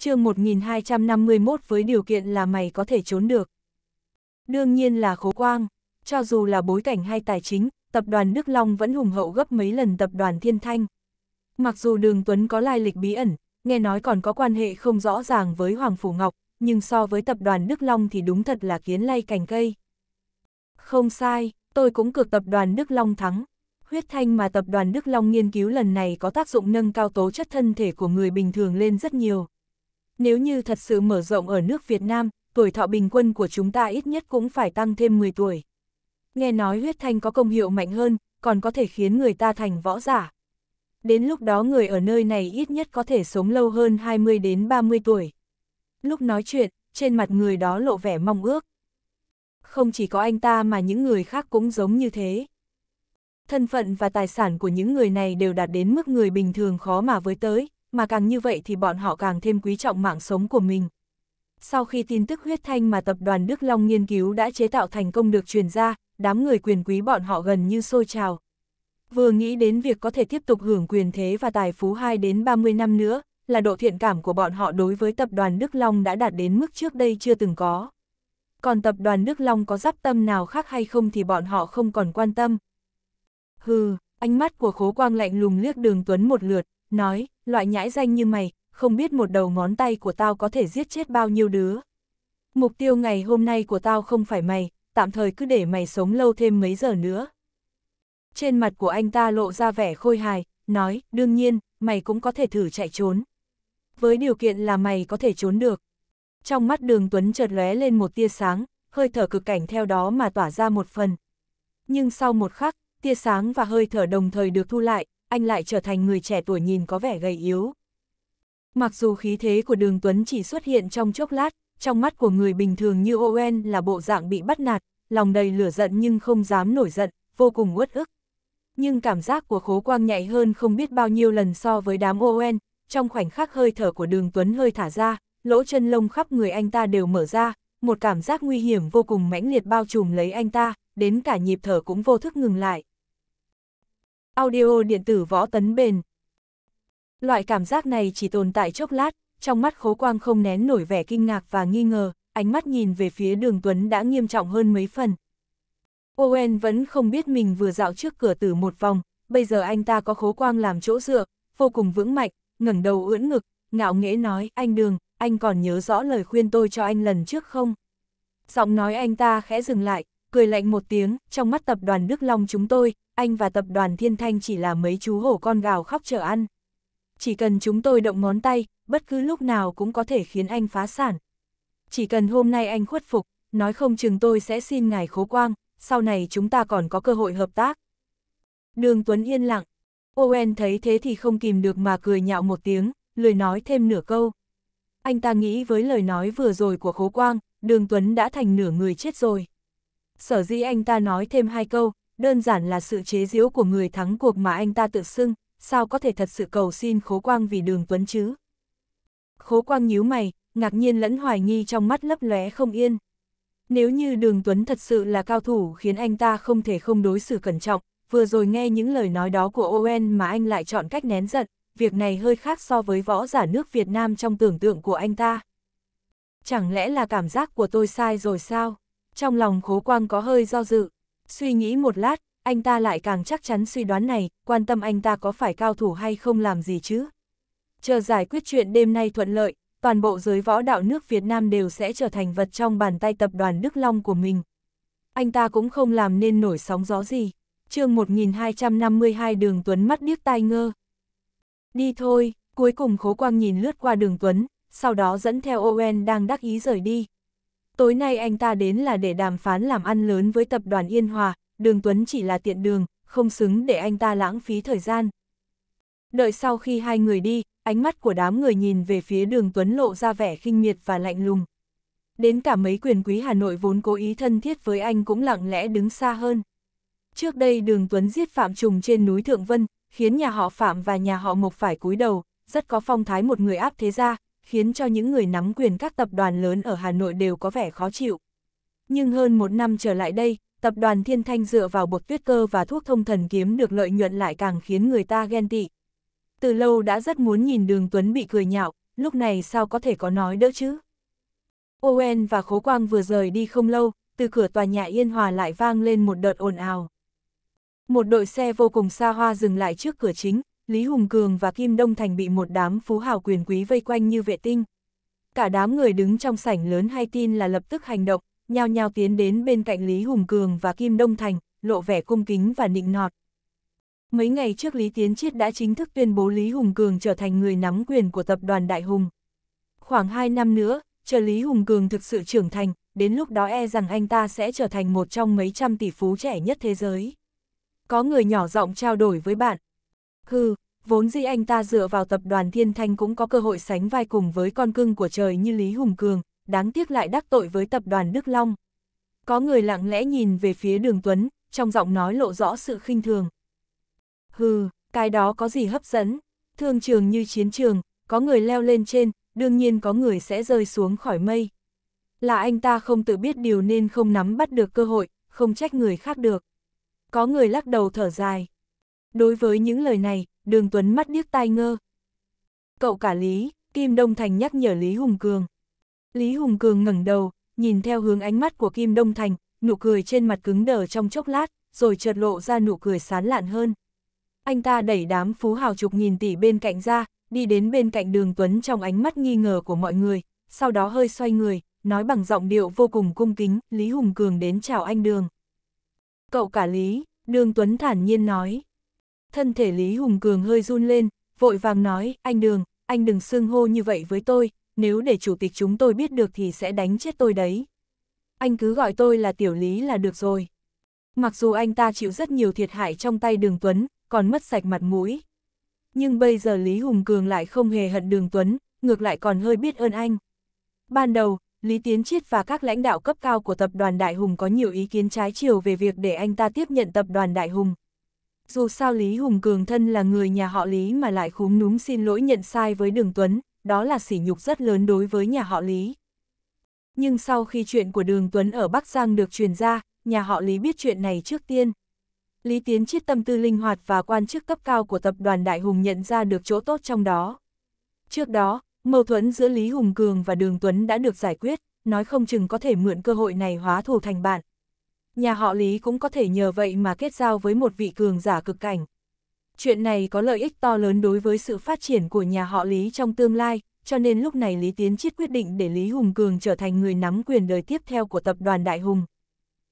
chương 1251 với điều kiện là mày có thể trốn được. Đương nhiên là khố quang, cho dù là bối cảnh hay tài chính, tập đoàn Đức Long vẫn hùng hậu gấp mấy lần tập đoàn Thiên Thanh. Mặc dù Đường Tuấn có lai lịch bí ẩn, nghe nói còn có quan hệ không rõ ràng với Hoàng Phủ Ngọc, nhưng so với tập đoàn Đức Long thì đúng thật là kiến lay cành cây. Không sai, tôi cũng cược tập đoàn Đức Long thắng. Huyết thanh mà tập đoàn Đức Long nghiên cứu lần này có tác dụng nâng cao tố chất thân thể của người bình thường lên rất nhiều. Nếu như thật sự mở rộng ở nước Việt Nam, tuổi thọ bình quân của chúng ta ít nhất cũng phải tăng thêm 10 tuổi. Nghe nói huyết thanh có công hiệu mạnh hơn, còn có thể khiến người ta thành võ giả. Đến lúc đó người ở nơi này ít nhất có thể sống lâu hơn 20 đến 30 tuổi. Lúc nói chuyện, trên mặt người đó lộ vẻ mong ước. Không chỉ có anh ta mà những người khác cũng giống như thế. Thân phận và tài sản của những người này đều đạt đến mức người bình thường khó mà với tới, mà càng như vậy thì bọn họ càng thêm quý trọng mạng sống của mình. Sau khi tin tức huyết thanh mà tập đoàn Đức Long nghiên cứu đã chế tạo thành công được truyền ra, đám người quyền quý bọn họ gần như sôi trào. Vừa nghĩ đến việc có thể tiếp tục hưởng quyền thế và tài phú 2 đến 30 năm nữa, là độ thiện cảm của bọn họ đối với tập đoàn Đức Long đã đạt đến mức trước đây chưa từng có. Còn tập đoàn Đức Long có giáp tâm nào khác hay không thì bọn họ không còn quan tâm. Hừ, ánh mắt của khố quang lạnh lùng liếc đường Tuấn một lượt, nói, loại nhãi danh như mày, không biết một đầu ngón tay của tao có thể giết chết bao nhiêu đứa. Mục tiêu ngày hôm nay của tao không phải mày, tạm thời cứ để mày sống lâu thêm mấy giờ nữa. Trên mặt của anh ta lộ ra vẻ khôi hài, nói, đương nhiên, mày cũng có thể thử chạy trốn. Với điều kiện là mày có thể trốn được. Trong mắt đường Tuấn chợt lóe lên một tia sáng, hơi thở cực cảnh theo đó mà tỏa ra một phần. Nhưng sau một khắc, tia sáng và hơi thở đồng thời được thu lại, anh lại trở thành người trẻ tuổi nhìn có vẻ gầy yếu. Mặc dù khí thế của đường Tuấn chỉ xuất hiện trong chốc lát, trong mắt của người bình thường như Owen là bộ dạng bị bắt nạt, lòng đầy lửa giận nhưng không dám nổi giận, vô cùng uất ức. Nhưng cảm giác của khố quang nhạy hơn không biết bao nhiêu lần so với đám Owen, trong khoảnh khắc hơi thở của đường Tuấn hơi thả ra, lỗ chân lông khắp người anh ta đều mở ra, một cảm giác nguy hiểm vô cùng mãnh liệt bao trùm lấy anh ta, đến cả nhịp thở cũng vô thức ngừng lại. Audio điện tử võ tấn bền. Loại cảm giác này chỉ tồn tại chốc lát, trong mắt khố quang không nén nổi vẻ kinh ngạc và nghi ngờ, ánh mắt nhìn về phía đường Tuấn đã nghiêm trọng hơn mấy phần. Owen vẫn không biết mình vừa dạo trước cửa tử một vòng, bây giờ anh ta có khố quang làm chỗ dựa, vô cùng vững mạnh, ngẩng đầu ưỡn ngực, ngạo nghễ nói, anh đường, anh còn nhớ rõ lời khuyên tôi cho anh lần trước không? Giọng nói anh ta khẽ dừng lại, cười lạnh một tiếng, trong mắt tập đoàn Đức Long chúng tôi, anh và tập đoàn Thiên Thanh chỉ là mấy chú hổ con gào khóc chờ ăn. Chỉ cần chúng tôi động ngón tay, bất cứ lúc nào cũng có thể khiến anh phá sản. Chỉ cần hôm nay anh khuất phục, nói không chừng tôi sẽ xin ngài khố quang, sau này chúng ta còn có cơ hội hợp tác. Đường Tuấn yên lặng, Owen thấy thế thì không kìm được mà cười nhạo một tiếng, lười nói thêm nửa câu. Anh ta nghĩ với lời nói vừa rồi của khố quang, đường Tuấn đã thành nửa người chết rồi sở dĩ anh ta nói thêm hai câu, đơn giản là sự chế giễu của người thắng cuộc mà anh ta tự xưng, sao có thể thật sự cầu xin khố quang vì đường tuấn chứ. Khố quang nhíu mày, ngạc nhiên lẫn hoài nghi trong mắt lấp lóe không yên. Nếu như đường tuấn thật sự là cao thủ khiến anh ta không thể không đối xử cẩn trọng, vừa rồi nghe những lời nói đó của Owen mà anh lại chọn cách nén giận, việc này hơi khác so với võ giả nước Việt Nam trong tưởng tượng của anh ta. Chẳng lẽ là cảm giác của tôi sai rồi sao? Trong lòng khố quang có hơi do dự, suy nghĩ một lát, anh ta lại càng chắc chắn suy đoán này, quan tâm anh ta có phải cao thủ hay không làm gì chứ. Chờ giải quyết chuyện đêm nay thuận lợi, toàn bộ giới võ đạo nước Việt Nam đều sẽ trở thành vật trong bàn tay tập đoàn Đức Long của mình. Anh ta cũng không làm nên nổi sóng gió gì. chương 1252 Đường Tuấn mắt điếc tai ngơ. Đi thôi, cuối cùng Khố Quang nhìn lướt qua Đường Tuấn, sau đó dẫn theo Owen đang đắc ý rời đi, Tối nay anh ta đến là để đàm phán làm ăn lớn với tập đoàn Yên Hòa, đường Tuấn chỉ là tiện đường, không xứng để anh ta lãng phí thời gian. Đợi sau khi hai người đi, ánh mắt của đám người nhìn về phía đường Tuấn lộ ra vẻ khinh miệt và lạnh lùng. Đến cả mấy quyền quý Hà Nội vốn cố ý thân thiết với anh cũng lặng lẽ đứng xa hơn. Trước đây đường Tuấn giết Phạm Trùng trên núi Thượng Vân, khiến nhà họ Phạm và nhà họ Mộc phải cúi đầu, rất có phong thái một người áp thế gia, khiến cho những người nắm quyền các tập đoàn lớn ở Hà Nội đều có vẻ khó chịu. Nhưng hơn một năm trở lại đây, tập đoàn Thiên Thanh dựa vào bột tuyết cơ và thuốc thông thần kiếm được lợi nhuận lại càng khiến người ta ghen tị. Từ lâu đã rất muốn nhìn đường Tuấn bị cười nhạo, lúc này sao có thể có nói đỡ chứ? Owen và Khố Quang vừa rời đi không lâu, từ cửa tòa nhà Yên Hòa lại vang lên một đợt ồn ào. Một đội xe vô cùng xa hoa dừng lại trước cửa chính, Lý Hùng Cường và Kim Đông Thành bị một đám phú hào quyền quý vây quanh như vệ tinh. Cả đám người đứng trong sảnh lớn hay tin là lập tức hành động, nhao nhao tiến đến bên cạnh Lý Hùng Cường và Kim Đông Thành, lộ vẻ cung kính và nịnh nọt. Mấy ngày trước Lý Tiến Chiết đã chính thức tuyên bố Lý Hùng Cường trở thành người nắm quyền của tập đoàn Đại Hùng. Khoảng 2 năm nữa, chờ Lý Hùng Cường thực sự trưởng thành, đến lúc đó e rằng anh ta sẽ trở thành một trong mấy trăm tỷ phú trẻ nhất thế giới. Có người nhỏ giọng trao đổi với bạn, Hừ, vốn dĩ anh ta dựa vào tập đoàn Thiên Thanh cũng có cơ hội sánh vai cùng với con cưng của trời như Lý Hùng Cường, đáng tiếc lại đắc tội với tập đoàn Đức Long. Có người lặng lẽ nhìn về phía đường Tuấn, trong giọng nói lộ rõ sự khinh thường. Hừ, cái đó có gì hấp dẫn? Thương trường như chiến trường, có người leo lên trên, đương nhiên có người sẽ rơi xuống khỏi mây. Là anh ta không tự biết điều nên không nắm bắt được cơ hội, không trách người khác được. Có người lắc đầu thở dài. Đối với những lời này, đường Tuấn mắt điếc tai ngơ. Cậu cả Lý, Kim Đông Thành nhắc nhở Lý Hùng Cường. Lý Hùng Cường ngẩng đầu, nhìn theo hướng ánh mắt của Kim Đông Thành, nụ cười trên mặt cứng đờ trong chốc lát, rồi chợt lộ ra nụ cười sán lạn hơn. Anh ta đẩy đám phú hào chục nghìn tỷ bên cạnh ra, đi đến bên cạnh đường Tuấn trong ánh mắt nghi ngờ của mọi người, sau đó hơi xoay người, nói bằng giọng điệu vô cùng cung kính, Lý Hùng Cường đến chào anh đường. Cậu cả Lý, đường Tuấn thản nhiên nói thân thể Lý Hùng Cường hơi run lên, vội vàng nói, anh Đường, anh đừng xưng hô như vậy với tôi, nếu để chủ tịch chúng tôi biết được thì sẽ đánh chết tôi đấy. Anh cứ gọi tôi là tiểu lý là được rồi. Mặc dù anh ta chịu rất nhiều thiệt hại trong tay Đường Tuấn, còn mất sạch mặt mũi. Nhưng bây giờ Lý Hùng Cường lại không hề hận Đường Tuấn, ngược lại còn hơi biết ơn anh. Ban đầu, Lý Tiến Chiết và các lãnh đạo cấp cao của tập đoàn Đại Hùng có nhiều ý kiến trái chiều về việc để anh ta tiếp nhận tập đoàn Đại Hùng, dù sao Lý Hùng Cường thân là người nhà họ Lý mà lại khúm núm xin lỗi nhận sai với Đường Tuấn, đó là sỉ nhục rất lớn đối với nhà họ Lý. Nhưng sau khi chuyện của Đường Tuấn ở Bắc Giang được truyền ra, nhà họ Lý biết chuyện này trước tiên. Lý Tiến chiết tâm tư linh hoạt và quan chức cấp cao của tập đoàn Đại Hùng nhận ra được chỗ tốt trong đó. Trước đó, mâu thuẫn giữa Lý Hùng Cường và Đường Tuấn đã được giải quyết, nói không chừng có thể mượn cơ hội này hóa thù thành bạn nhà họ Lý cũng có thể nhờ vậy mà kết giao với một vị cường giả cực cảnh. Chuyện này có lợi ích to lớn đối với sự phát triển của nhà họ Lý trong tương lai, cho nên lúc này Lý Tiến Chiết quyết định để Lý Hùng Cường trở thành người nắm quyền đời tiếp theo của tập đoàn Đại Hùng.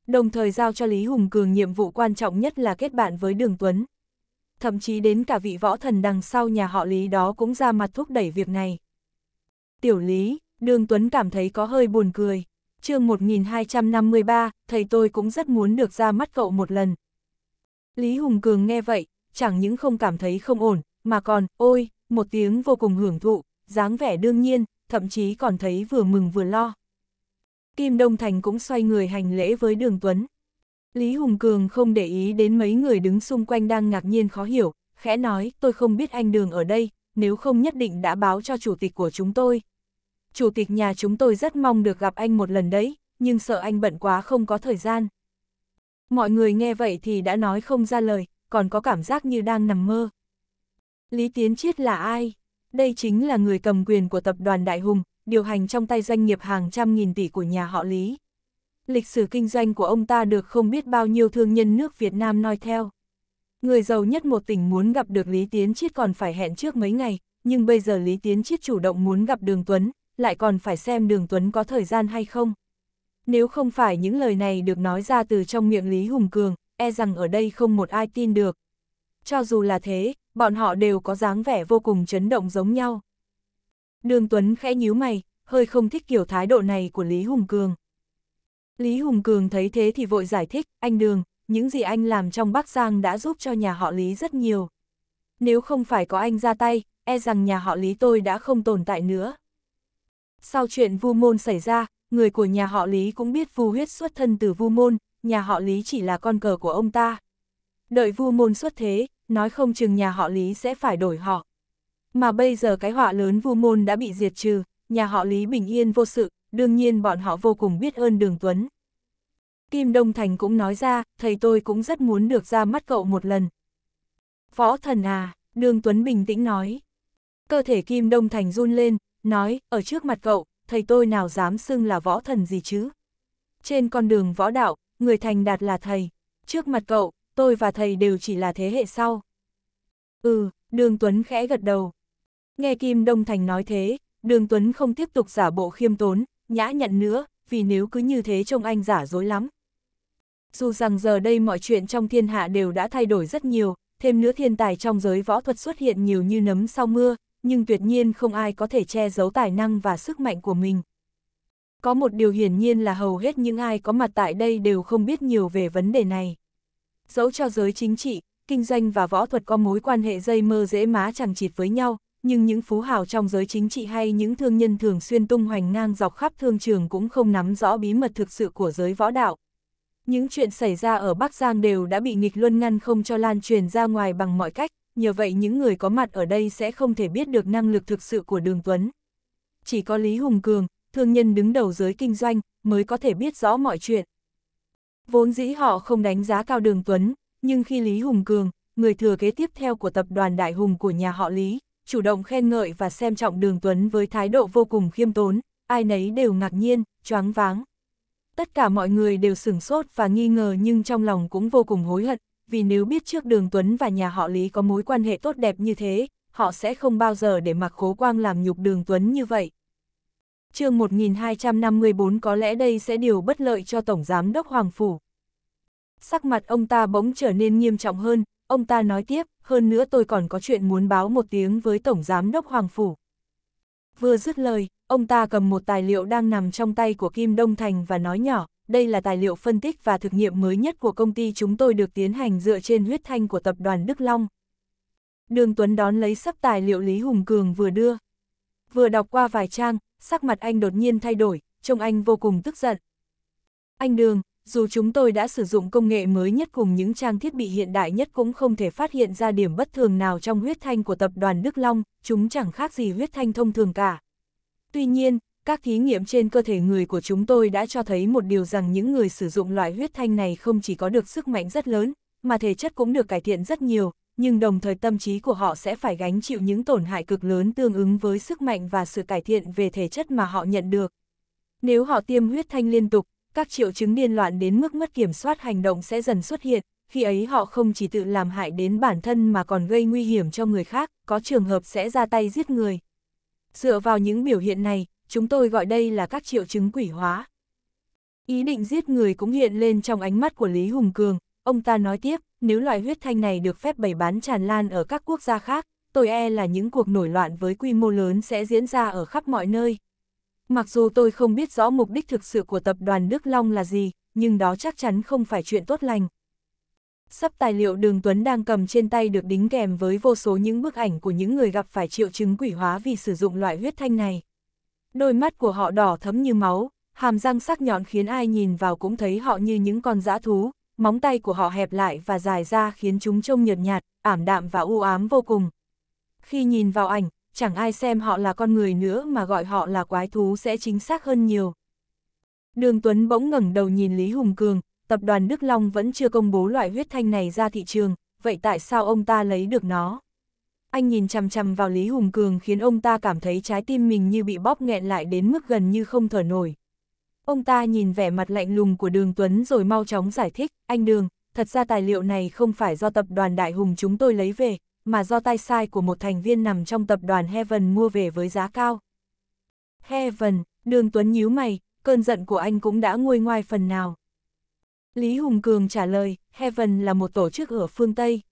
Đồng thời giao cho Lý Hùng Cường nhiệm vụ quan trọng nhất là kết bạn với Đường Tuấn. Thậm chí đến cả vị võ thần đằng sau nhà họ Lý đó cũng ra mặt thúc đẩy việc này. Tiểu Lý, Đường Tuấn cảm thấy có hơi buồn cười chương 1253, thầy tôi cũng rất muốn được ra mắt cậu một lần. Lý Hùng Cường nghe vậy, chẳng những không cảm thấy không ổn, mà còn, ôi, một tiếng vô cùng hưởng thụ, dáng vẻ đương nhiên, thậm chí còn thấy vừa mừng vừa lo. Kim Đông Thành cũng xoay người hành lễ với Đường Tuấn. Lý Hùng Cường không để ý đến mấy người đứng xung quanh đang ngạc nhiên khó hiểu, khẽ nói, tôi không biết anh Đường ở đây, nếu không nhất định đã báo cho chủ tịch của chúng tôi, chủ tịch nhà chúng tôi rất mong được gặp anh một lần đấy, nhưng sợ anh bận quá không có thời gian. Mọi người nghe vậy thì đã nói không ra lời, còn có cảm giác như đang nằm mơ. Lý Tiến Chiết là ai? Đây chính là người cầm quyền của tập đoàn Đại Hùng, điều hành trong tay doanh nghiệp hàng trăm nghìn tỷ của nhà họ Lý. Lịch sử kinh doanh của ông ta được không biết bao nhiêu thương nhân nước Việt Nam noi theo. Người giàu nhất một tỉnh muốn gặp được Lý Tiến Chiết còn phải hẹn trước mấy ngày, nhưng bây giờ Lý Tiến Chiết chủ động muốn gặp Đường Tuấn, lại còn phải xem đường Tuấn có thời gian hay không. Nếu không phải những lời này được nói ra từ trong miệng Lý Hùng Cường, e rằng ở đây không một ai tin được. Cho dù là thế, bọn họ đều có dáng vẻ vô cùng chấn động giống nhau. Đường Tuấn khẽ nhíu mày, hơi không thích kiểu thái độ này của Lý Hùng Cường. Lý Hùng Cường thấy thế thì vội giải thích, anh Đường, những gì anh làm trong Bắc Giang đã giúp cho nhà họ Lý rất nhiều. Nếu không phải có anh ra tay, e rằng nhà họ Lý tôi đã không tồn tại nữa. Sau chuyện Vu Môn xảy ra, người của nhà họ Lý cũng biết Vu Huyết xuất thân từ Vu Môn, nhà họ Lý chỉ là con cờ của ông ta. Đợi Vu Môn xuất thế, nói không chừng nhà họ Lý sẽ phải đổi họ. Mà bây giờ cái họa lớn Vu Môn đã bị diệt trừ, nhà họ Lý bình yên vô sự, đương nhiên bọn họ vô cùng biết ơn Đường Tuấn. Kim Đông Thành cũng nói ra, thầy tôi cũng rất muốn được ra mắt cậu một lần. Võ thần à, Đường Tuấn bình tĩnh nói. Cơ thể Kim Đông Thành run lên, nói, ở trước mặt cậu, thầy tôi nào dám xưng là võ thần gì chứ. Trên con đường võ đạo, người thành đạt là thầy, trước mặt cậu, tôi và thầy đều chỉ là thế hệ sau. Ừ, Đường Tuấn khẽ gật đầu. Nghe Kim Đông Thành nói thế, Đường Tuấn không tiếp tục giả bộ khiêm tốn, nhã nhận nữa, vì nếu cứ như thế trông anh giả dối lắm. Dù rằng giờ đây mọi chuyện trong thiên hạ đều đã thay đổi rất nhiều, thêm nữa thiên tài trong giới võ thuật xuất hiện nhiều như nấm sau mưa, nhưng tuyệt nhiên không ai có thể che giấu tài năng và sức mạnh của mình. Có một điều hiển nhiên là hầu hết những ai có mặt tại đây đều không biết nhiều về vấn đề này. Dẫu cho giới chính trị, kinh doanh và võ thuật có mối quan hệ dây mơ dễ má chẳng chịt với nhau, nhưng những phú hào trong giới chính trị hay những thương nhân thường xuyên tung hoành ngang dọc khắp thương trường cũng không nắm rõ bí mật thực sự của giới võ đạo. Những chuyện xảy ra ở Bắc Giang đều đã bị nghịch luân ngăn không cho lan truyền ra ngoài bằng mọi cách nhờ vậy những người có mặt ở đây sẽ không thể biết được năng lực thực sự của Đường Tuấn. Chỉ có Lý Hùng Cường, thương nhân đứng đầu giới kinh doanh, mới có thể biết rõ mọi chuyện. Vốn dĩ họ không đánh giá cao Đường Tuấn, nhưng khi Lý Hùng Cường, người thừa kế tiếp theo của tập đoàn Đại Hùng của nhà họ Lý, chủ động khen ngợi và xem trọng Đường Tuấn với thái độ vô cùng khiêm tốn, ai nấy đều ngạc nhiên, choáng váng. Tất cả mọi người đều sửng sốt và nghi ngờ nhưng trong lòng cũng vô cùng hối hận, vì nếu biết trước đường Tuấn và nhà họ Lý có mối quan hệ tốt đẹp như thế, họ sẽ không bao giờ để mặc cố quang làm nhục đường Tuấn như vậy. chương 1254 có lẽ đây sẽ điều bất lợi cho Tổng Giám đốc Hoàng Phủ. Sắc mặt ông ta bỗng trở nên nghiêm trọng hơn, ông ta nói tiếp, hơn nữa tôi còn có chuyện muốn báo một tiếng với Tổng Giám đốc Hoàng Phủ. Vừa dứt lời, ông ta cầm một tài liệu đang nằm trong tay của Kim Đông Thành và nói nhỏ, đây là tài liệu phân tích và thực nghiệm mới nhất của công ty chúng tôi được tiến hành dựa trên huyết thanh của tập đoàn Đức Long. Đường Tuấn đón lấy sắp tài liệu Lý Hùng Cường vừa đưa. Vừa đọc qua vài trang, sắc mặt anh đột nhiên thay đổi, trông anh vô cùng tức giận. Anh Đường, dù chúng tôi đã sử dụng công nghệ mới nhất cùng những trang thiết bị hiện đại nhất cũng không thể phát hiện ra điểm bất thường nào trong huyết thanh của tập đoàn Đức Long, chúng chẳng khác gì huyết thanh thông thường cả. Tuy nhiên, các thí nghiệm trên cơ thể người của chúng tôi đã cho thấy một điều rằng những người sử dụng loại huyết thanh này không chỉ có được sức mạnh rất lớn, mà thể chất cũng được cải thiện rất nhiều, nhưng đồng thời tâm trí của họ sẽ phải gánh chịu những tổn hại cực lớn tương ứng với sức mạnh và sự cải thiện về thể chất mà họ nhận được. Nếu họ tiêm huyết thanh liên tục, các triệu chứng điên loạn đến mức mất kiểm soát hành động sẽ dần xuất hiện, khi ấy họ không chỉ tự làm hại đến bản thân mà còn gây nguy hiểm cho người khác, có trường hợp sẽ ra tay giết người. Dựa vào những biểu hiện này, chúng tôi gọi đây là các triệu chứng quỷ hóa. Ý định giết người cũng hiện lên trong ánh mắt của Lý Hùng Cường, ông ta nói tiếp, nếu loại huyết thanh này được phép bày bán tràn lan ở các quốc gia khác, tôi e là những cuộc nổi loạn với quy mô lớn sẽ diễn ra ở khắp mọi nơi. Mặc dù tôi không biết rõ mục đích thực sự của tập đoàn Đức Long là gì, nhưng đó chắc chắn không phải chuyện tốt lành. Sắp tài liệu Đường Tuấn đang cầm trên tay được đính kèm với vô số những bức ảnh của những người gặp phải triệu chứng quỷ hóa vì sử dụng loại huyết thanh này. Đôi mắt của họ đỏ thấm như máu, hàm răng sắc nhọn khiến ai nhìn vào cũng thấy họ như những con dã thú, móng tay của họ hẹp lại và dài ra khiến chúng trông nhợt nhạt, ảm đạm và u ám vô cùng. Khi nhìn vào ảnh, chẳng ai xem họ là con người nữa mà gọi họ là quái thú sẽ chính xác hơn nhiều. Đường Tuấn bỗng ngẩng đầu nhìn Lý Hùng Cường, tập đoàn Đức Long vẫn chưa công bố loại huyết thanh này ra thị trường, vậy tại sao ông ta lấy được nó? anh nhìn chằm chằm vào Lý Hùng Cường khiến ông ta cảm thấy trái tim mình như bị bóp nghẹn lại đến mức gần như không thở nổi. Ông ta nhìn vẻ mặt lạnh lùng của Đường Tuấn rồi mau chóng giải thích, anh Đường, thật ra tài liệu này không phải do tập đoàn Đại Hùng chúng tôi lấy về, mà do tay sai của một thành viên nằm trong tập đoàn Heaven mua về với giá cao. Heaven, Đường Tuấn nhíu mày, cơn giận của anh cũng đã nguôi ngoai phần nào. Lý Hùng Cường trả lời, Heaven là một tổ chức ở phương Tây,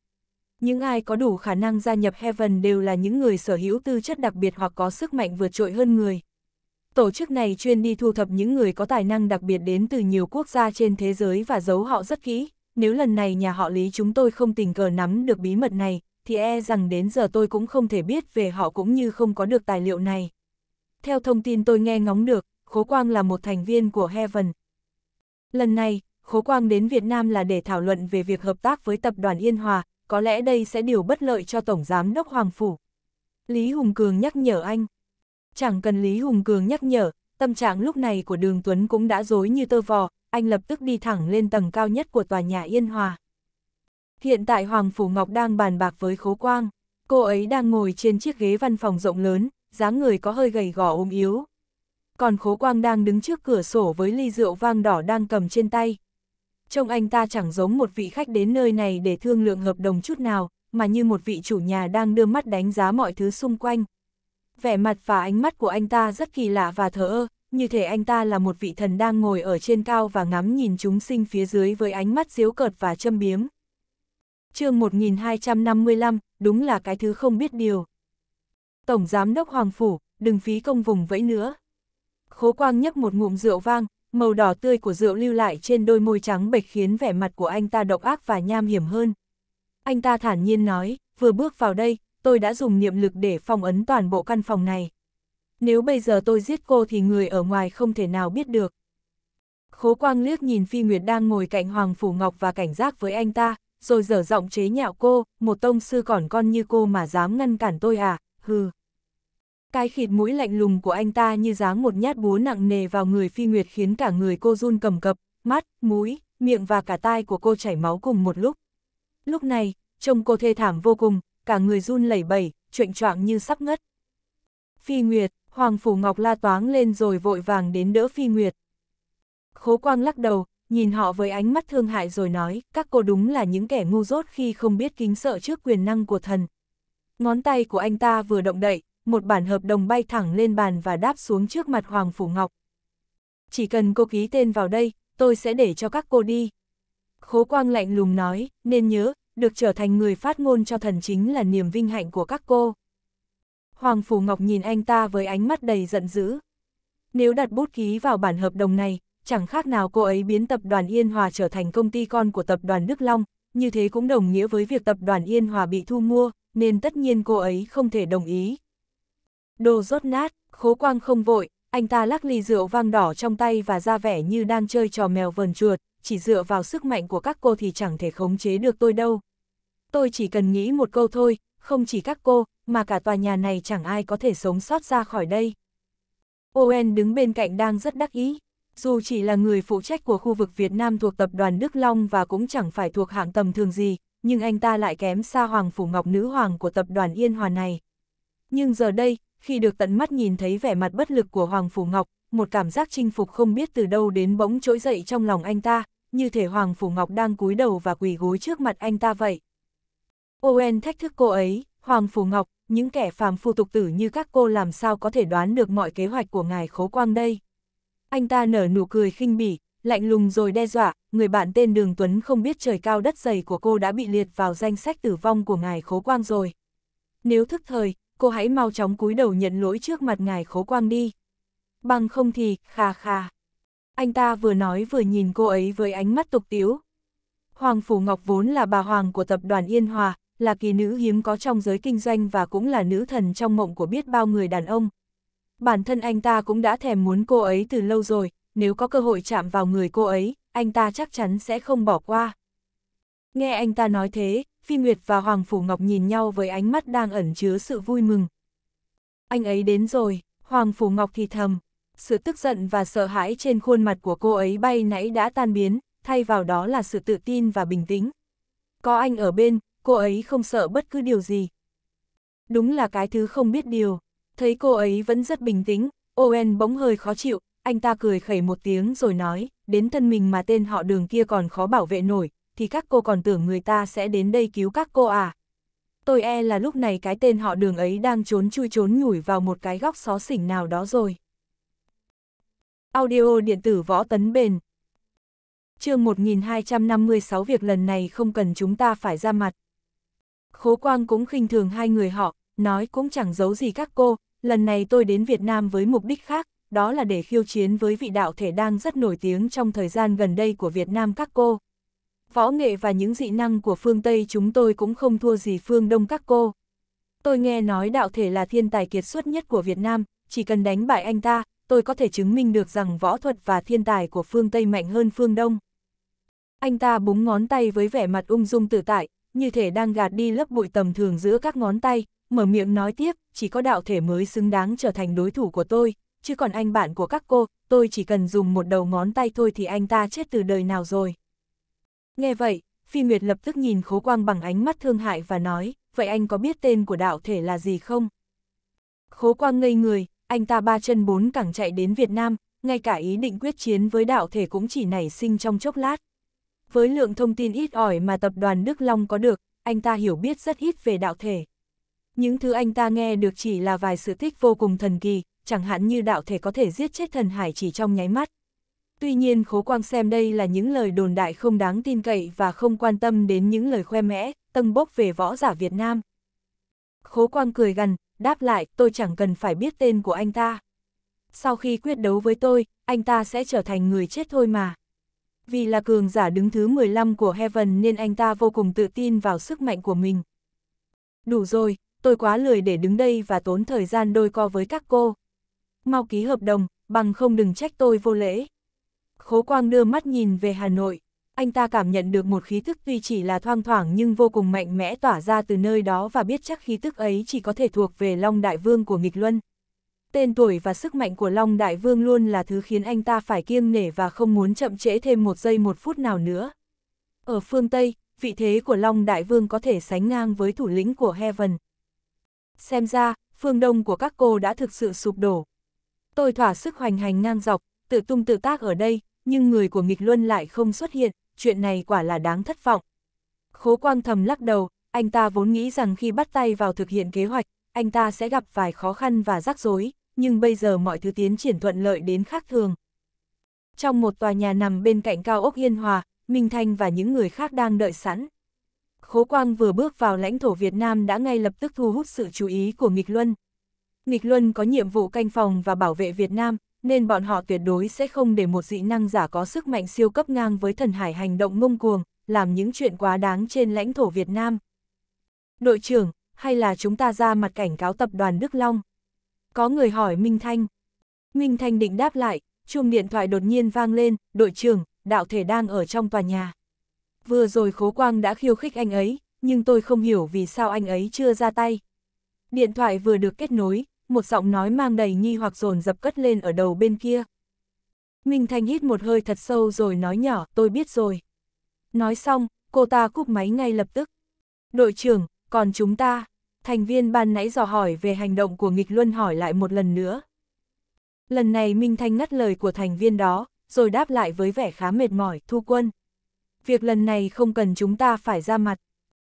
những ai có đủ khả năng gia nhập Heaven đều là những người sở hữu tư chất đặc biệt hoặc có sức mạnh vượt trội hơn người. Tổ chức này chuyên đi thu thập những người có tài năng đặc biệt đến từ nhiều quốc gia trên thế giới và giấu họ rất kỹ. Nếu lần này nhà họ Lý chúng tôi không tình cờ nắm được bí mật này, thì e rằng đến giờ tôi cũng không thể biết về họ cũng như không có được tài liệu này. Theo thông tin tôi nghe ngóng được, Khố Quang là một thành viên của Heaven. Lần này, Khố Quang đến Việt Nam là để thảo luận về việc hợp tác với tập đoàn Yên Hòa, có lẽ đây sẽ điều bất lợi cho Tổng Giám đốc Hoàng Phủ. Lý Hùng Cường nhắc nhở anh. Chẳng cần Lý Hùng Cường nhắc nhở, tâm trạng lúc này của Đường Tuấn cũng đã dối như tơ vò, anh lập tức đi thẳng lên tầng cao nhất của tòa nhà Yên Hòa. Hiện tại Hoàng Phủ Ngọc đang bàn bạc với Khố Quang, cô ấy đang ngồi trên chiếc ghế văn phòng rộng lớn, dáng người có hơi gầy gò ốm yếu. Còn Khố Quang đang đứng trước cửa sổ với ly rượu vang đỏ đang cầm trên tay, trông anh ta chẳng giống một vị khách đến nơi này để thương lượng hợp đồng chút nào, mà như một vị chủ nhà đang đưa mắt đánh giá mọi thứ xung quanh. Vẻ mặt và ánh mắt của anh ta rất kỳ lạ và thờ ơ, như thể anh ta là một vị thần đang ngồi ở trên cao và ngắm nhìn chúng sinh phía dưới với ánh mắt diếu cợt và châm biếm. chương 1255, đúng là cái thứ không biết điều. Tổng Giám đốc Hoàng Phủ, đừng phí công vùng vẫy nữa. Khố Quang nhấp một ngụm rượu vang, màu đỏ tươi của rượu lưu lại trên đôi môi trắng bệch khiến vẻ mặt của anh ta độc ác và nham hiểm hơn. Anh ta thản nhiên nói, vừa bước vào đây, tôi đã dùng niệm lực để phong ấn toàn bộ căn phòng này. Nếu bây giờ tôi giết cô thì người ở ngoài không thể nào biết được. Khố quang liếc nhìn Phi Nguyệt đang ngồi cạnh Hoàng Phủ Ngọc và cảnh giác với anh ta, rồi dở giọng chế nhạo cô, một tông sư còn con như cô mà dám ngăn cản tôi à, hừ. Cái khịt mũi lạnh lùng của anh ta như giáng một nhát búa nặng nề vào người phi nguyệt khiến cả người cô run cầm cập, mắt, mũi, miệng và cả tai của cô chảy máu cùng một lúc. Lúc này, trông cô thê thảm vô cùng, cả người run lẩy bẩy, chuyện choạng như sắp ngất. Phi Nguyệt, Hoàng Phủ Ngọc la toáng lên rồi vội vàng đến đỡ Phi Nguyệt. Khố Quang lắc đầu, nhìn họ với ánh mắt thương hại rồi nói, các cô đúng là những kẻ ngu dốt khi không biết kính sợ trước quyền năng của thần. Ngón tay của anh ta vừa động đậy, một bản hợp đồng bay thẳng lên bàn và đáp xuống trước mặt Hoàng Phủ Ngọc. Chỉ cần cô ký tên vào đây, tôi sẽ để cho các cô đi. Khố Quang lạnh lùng nói, nên nhớ, được trở thành người phát ngôn cho thần chính là niềm vinh hạnh của các cô. Hoàng Phủ Ngọc nhìn anh ta với ánh mắt đầy giận dữ. Nếu đặt bút ký vào bản hợp đồng này, chẳng khác nào cô ấy biến tập đoàn Yên Hòa trở thành công ty con của tập đoàn Đức Long, như thế cũng đồng nghĩa với việc tập đoàn Yên Hòa bị thu mua, nên tất nhiên cô ấy không thể đồng ý. Đồ rốt nát, khố quang không vội, anh ta lắc ly rượu vang đỏ trong tay và ra vẻ như đang chơi trò mèo vờn chuột, chỉ dựa vào sức mạnh của các cô thì chẳng thể khống chế được tôi đâu. Tôi chỉ cần nghĩ một câu thôi, không chỉ các cô, mà cả tòa nhà này chẳng ai có thể sống sót ra khỏi đây. Owen đứng bên cạnh đang rất đắc ý. Dù chỉ là người phụ trách của khu vực Việt Nam thuộc tập đoàn Đức Long và cũng chẳng phải thuộc hạng tầm thường gì, nhưng anh ta lại kém xa Hoàng Phủ Ngọc Nữ Hoàng của tập đoàn Yên Hòa này. Nhưng giờ đây, khi được tận mắt nhìn thấy vẻ mặt bất lực của Hoàng Phủ Ngọc, một cảm giác chinh phục không biết từ đâu đến bỗng trỗi dậy trong lòng anh ta, như thể Hoàng Phủ Ngọc đang cúi đầu và quỳ gối trước mặt anh ta vậy. Owen thách thức cô ấy, Hoàng Phủ Ngọc, những kẻ phàm phu tục tử như các cô làm sao có thể đoán được mọi kế hoạch của ngài khố quang đây. Anh ta nở nụ cười khinh bỉ, lạnh lùng rồi đe dọa, người bạn tên Đường Tuấn không biết trời cao đất dày của cô đã bị liệt vào danh sách tử vong của ngài khố quang rồi. Nếu thức thời, cô hãy mau chóng cúi đầu nhận lỗi trước mặt ngài khố quang đi. Bằng không thì, khà khà. Anh ta vừa nói vừa nhìn cô ấy với ánh mắt tục tiếu. Hoàng Phủ Ngọc vốn là bà Hoàng của tập đoàn Yên Hòa, là kỳ nữ hiếm có trong giới kinh doanh và cũng là nữ thần trong mộng của biết bao người đàn ông. Bản thân anh ta cũng đã thèm muốn cô ấy từ lâu rồi, nếu có cơ hội chạm vào người cô ấy, anh ta chắc chắn sẽ không bỏ qua. Nghe anh ta nói thế, Phi Nguyệt và Hoàng Phủ Ngọc nhìn nhau với ánh mắt đang ẩn chứa sự vui mừng. Anh ấy đến rồi, Hoàng Phủ Ngọc thì thầm. Sự tức giận và sợ hãi trên khuôn mặt của cô ấy bay nãy đã tan biến, thay vào đó là sự tự tin và bình tĩnh. Có anh ở bên, cô ấy không sợ bất cứ điều gì. Đúng là cái thứ không biết điều. Thấy cô ấy vẫn rất bình tĩnh, Owen bỗng hơi khó chịu, anh ta cười khẩy một tiếng rồi nói, đến thân mình mà tên họ đường kia còn khó bảo vệ nổi, thì các cô còn tưởng người ta sẽ đến đây cứu các cô à. Tôi e là lúc này cái tên họ đường ấy đang trốn chui trốn nhủi vào một cái góc xó xỉnh nào đó rồi. Audio điện tử võ tấn bền chương 1256 việc lần này không cần chúng ta phải ra mặt. Khố Quang cũng khinh thường hai người họ, nói cũng chẳng giấu gì các cô, lần này tôi đến Việt Nam với mục đích khác, đó là để khiêu chiến với vị đạo thể đang rất nổi tiếng trong thời gian gần đây của Việt Nam các cô võ nghệ và những dị năng của phương Tây chúng tôi cũng không thua gì phương Đông các cô. Tôi nghe nói đạo thể là thiên tài kiệt xuất nhất của Việt Nam, chỉ cần đánh bại anh ta, tôi có thể chứng minh được rằng võ thuật và thiên tài của phương Tây mạnh hơn phương Đông. Anh ta búng ngón tay với vẻ mặt ung dung tự tại, như thể đang gạt đi lớp bụi tầm thường giữa các ngón tay, mở miệng nói tiếp, chỉ có đạo thể mới xứng đáng trở thành đối thủ của tôi, chứ còn anh bạn của các cô, tôi chỉ cần dùng một đầu ngón tay thôi thì anh ta chết từ đời nào rồi. Nghe vậy, Phi Nguyệt lập tức nhìn Khố Quang bằng ánh mắt thương hại và nói, vậy anh có biết tên của đạo thể là gì không? Khố Quang ngây người, anh ta ba chân bốn cẳng chạy đến Việt Nam, ngay cả ý định quyết chiến với đạo thể cũng chỉ nảy sinh trong chốc lát. Với lượng thông tin ít ỏi mà tập đoàn Đức Long có được, anh ta hiểu biết rất ít về đạo thể. Những thứ anh ta nghe được chỉ là vài sự tích vô cùng thần kỳ, chẳng hạn như đạo thể có thể giết chết thần hải chỉ trong nháy mắt. Tuy nhiên Khố Quang xem đây là những lời đồn đại không đáng tin cậy và không quan tâm đến những lời khoe mẽ, tâng bốc về võ giả Việt Nam. Khố Quang cười gần, đáp lại, tôi chẳng cần phải biết tên của anh ta. Sau khi quyết đấu với tôi, anh ta sẽ trở thành người chết thôi mà. Vì là cường giả đứng thứ 15 của Heaven nên anh ta vô cùng tự tin vào sức mạnh của mình. Đủ rồi, tôi quá lười để đứng đây và tốn thời gian đôi co với các cô. Mau ký hợp đồng, bằng không đừng trách tôi vô lễ. Khố Quang đưa mắt nhìn về Hà Nội, anh ta cảm nhận được một khí thức tuy chỉ là thoang thoảng nhưng vô cùng mạnh mẽ tỏa ra từ nơi đó và biết chắc khí thức ấy chỉ có thể thuộc về Long Đại Vương của nghịch luân. Tên tuổi và sức mạnh của Long Đại Vương luôn là thứ khiến anh ta phải kiêng nể và không muốn chậm trễ thêm một giây một phút nào nữa. Ở phương Tây, vị thế của Long Đại Vương có thể sánh ngang với thủ lĩnh của Heaven. Xem ra, phương Đông của các cô đã thực sự sụp đổ. Tôi thỏa sức hoành hành ngang dọc, tự tung tự tác ở đây, nhưng người của nghịch luân lại không xuất hiện, chuyện này quả là đáng thất vọng. Khố quang thầm lắc đầu, anh ta vốn nghĩ rằng khi bắt tay vào thực hiện kế hoạch, anh ta sẽ gặp vài khó khăn và rắc rối, nhưng bây giờ mọi thứ tiến triển thuận lợi đến khác thường. Trong một tòa nhà nằm bên cạnh cao ốc Yên Hòa, Minh Thanh và những người khác đang đợi sẵn. Khố Quang vừa bước vào lãnh thổ Việt Nam đã ngay lập tức thu hút sự chú ý của Nghịch Luân. Nghịch Luân có nhiệm vụ canh phòng và bảo vệ Việt Nam, nên bọn họ tuyệt đối sẽ không để một dị năng giả có sức mạnh siêu cấp ngang với thần hải hành động ngông cuồng, làm những chuyện quá đáng trên lãnh thổ Việt Nam. Đội trưởng, hay là chúng ta ra mặt cảnh cáo tập đoàn Đức Long? Có người hỏi Minh Thanh. Minh Thanh định đáp lại, chuông điện thoại đột nhiên vang lên, đội trưởng, đạo thể đang ở trong tòa nhà. Vừa rồi Khố Quang đã khiêu khích anh ấy, nhưng tôi không hiểu vì sao anh ấy chưa ra tay. Điện thoại vừa được kết nối, một giọng nói mang đầy nghi hoặc dồn dập cất lên ở đầu bên kia. Minh Thanh hít một hơi thật sâu rồi nói nhỏ, tôi biết rồi. Nói xong, cô ta cúp máy ngay lập tức. Đội trưởng, còn chúng ta, thành viên ban nãy dò hỏi về hành động của nghịch luân hỏi lại một lần nữa. Lần này Minh Thanh ngắt lời của thành viên đó, rồi đáp lại với vẻ khá mệt mỏi, thu quân. Việc lần này không cần chúng ta phải ra mặt.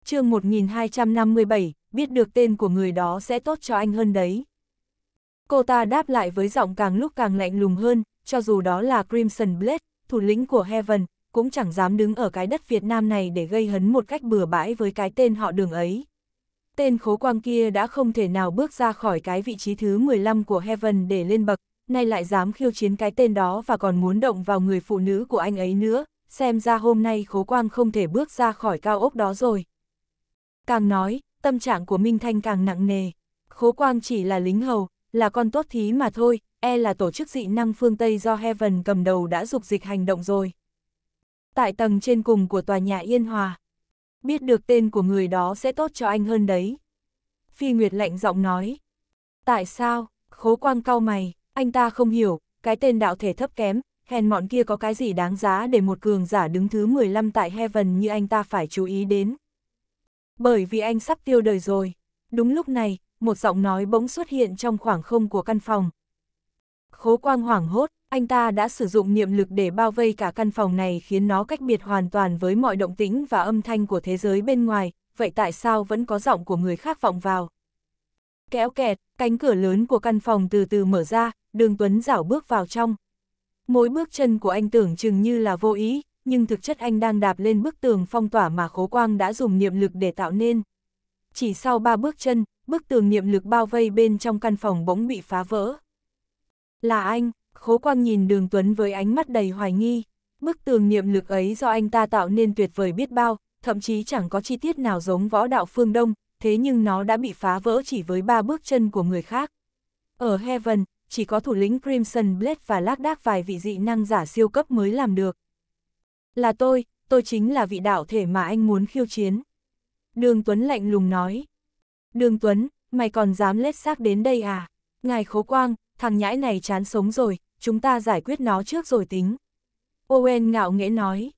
chương 1257, biết được tên của người đó sẽ tốt cho anh hơn đấy. Cô ta đáp lại với giọng càng lúc càng lạnh lùng hơn, cho dù đó là Crimson Blade, thủ lĩnh của Heaven, cũng chẳng dám đứng ở cái đất Việt Nam này để gây hấn một cách bừa bãi với cái tên họ đường ấy. Tên khố quang kia đã không thể nào bước ra khỏi cái vị trí thứ 15 của Heaven để lên bậc, nay lại dám khiêu chiến cái tên đó và còn muốn động vào người phụ nữ của anh ấy nữa, xem ra hôm nay khố quang không thể bước ra khỏi cao ốc đó rồi. Càng nói, tâm trạng của Minh Thanh càng nặng nề, khố quang chỉ là lính hầu, là con tốt thí mà thôi, e là tổ chức dị năng phương Tây do Heaven cầm đầu đã dục dịch hành động rồi. Tại tầng trên cùng của tòa nhà Yên Hòa, biết được tên của người đó sẽ tốt cho anh hơn đấy. Phi Nguyệt lạnh giọng nói, tại sao, khố quang cao mày, anh ta không hiểu, cái tên đạo thể thấp kém, hèn mọn kia có cái gì đáng giá để một cường giả đứng thứ 15 tại Heaven như anh ta phải chú ý đến. Bởi vì anh sắp tiêu đời rồi. Đúng lúc này, một giọng nói bỗng xuất hiện trong khoảng không của căn phòng. Khố quang hoảng hốt, anh ta đã sử dụng niệm lực để bao vây cả căn phòng này khiến nó cách biệt hoàn toàn với mọi động tĩnh và âm thanh của thế giới bên ngoài, vậy tại sao vẫn có giọng của người khác vọng vào? Kéo kẹt, cánh cửa lớn của căn phòng từ từ mở ra, đường Tuấn rảo bước vào trong. Mỗi bước chân của anh tưởng chừng như là vô ý, nhưng thực chất anh đang đạp lên bức tường phong tỏa mà khố quang đã dùng niệm lực để tạo nên. Chỉ sau ba bước chân, bức tường niệm lực bao vây bên trong căn phòng bỗng bị phá vỡ. Là anh, Khố Quang nhìn Đường Tuấn với ánh mắt đầy hoài nghi. Bức tường niệm lực ấy do anh ta tạo nên tuyệt vời biết bao, thậm chí chẳng có chi tiết nào giống võ đạo phương Đông, thế nhưng nó đã bị phá vỡ chỉ với ba bước chân của người khác. Ở Heaven, chỉ có thủ lĩnh Crimson Blade và lác đác vài vị dị năng giả siêu cấp mới làm được. Là tôi, tôi chính là vị đạo thể mà anh muốn khiêu chiến. Đường Tuấn lạnh lùng nói. Đường Tuấn, mày còn dám lết xác đến đây à? Ngài khố quang, thằng nhãi này chán sống rồi, chúng ta giải quyết nó trước rồi tính. Owen ngạo nghễ nói.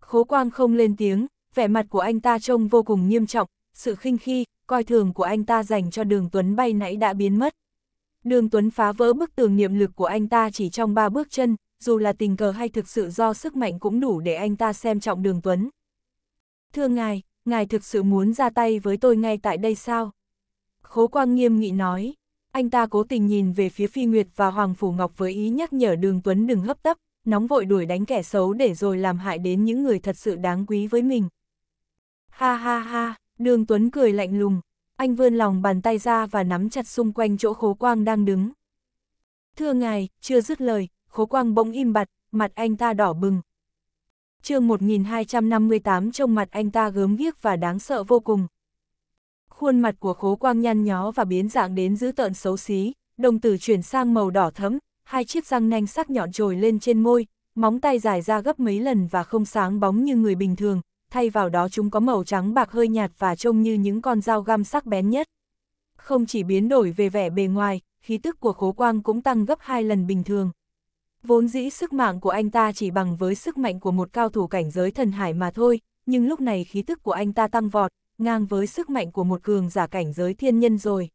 Khố quang không lên tiếng, vẻ mặt của anh ta trông vô cùng nghiêm trọng, sự khinh khi, coi thường của anh ta dành cho đường Tuấn bay nãy đã biến mất. Đường Tuấn phá vỡ bức tường niệm lực của anh ta chỉ trong ba bước chân, dù là tình cờ hay thực sự do sức mạnh cũng đủ để anh ta xem trọng đường Tuấn. Thưa ngài, ngài thực sự muốn ra tay với tôi ngay tại đây sao? Khố Quang nghiêm nghị nói, anh ta cố tình nhìn về phía Phi Nguyệt và Hoàng Phủ Ngọc với ý nhắc nhở Đường Tuấn đừng hấp tấp, nóng vội đuổi đánh kẻ xấu để rồi làm hại đến những người thật sự đáng quý với mình. Ha ha ha, Đường Tuấn cười lạnh lùng, anh vươn lòng bàn tay ra và nắm chặt xung quanh chỗ Khố Quang đang đứng. Thưa ngài, chưa dứt lời, Khố Quang bỗng im bặt, mặt anh ta đỏ bừng. mươi 1258 trông mặt anh ta gớm ghiếc và đáng sợ vô cùng, Khuôn mặt của khố quang nhăn nhó và biến dạng đến dữ tợn xấu xí, đồng tử chuyển sang màu đỏ thấm, hai chiếc răng nanh sắc nhọn trồi lên trên môi, móng tay dài ra gấp mấy lần và không sáng bóng như người bình thường, thay vào đó chúng có màu trắng bạc hơi nhạt và trông như những con dao găm sắc bén nhất. Không chỉ biến đổi về vẻ bề ngoài, khí tức của khố quang cũng tăng gấp hai lần bình thường. Vốn dĩ sức mạng của anh ta chỉ bằng với sức mạnh của một cao thủ cảnh giới thần hải mà thôi, nhưng lúc này khí tức của anh ta tăng vọt, ngang với sức mạnh của một cường giả cảnh giới thiên nhân rồi.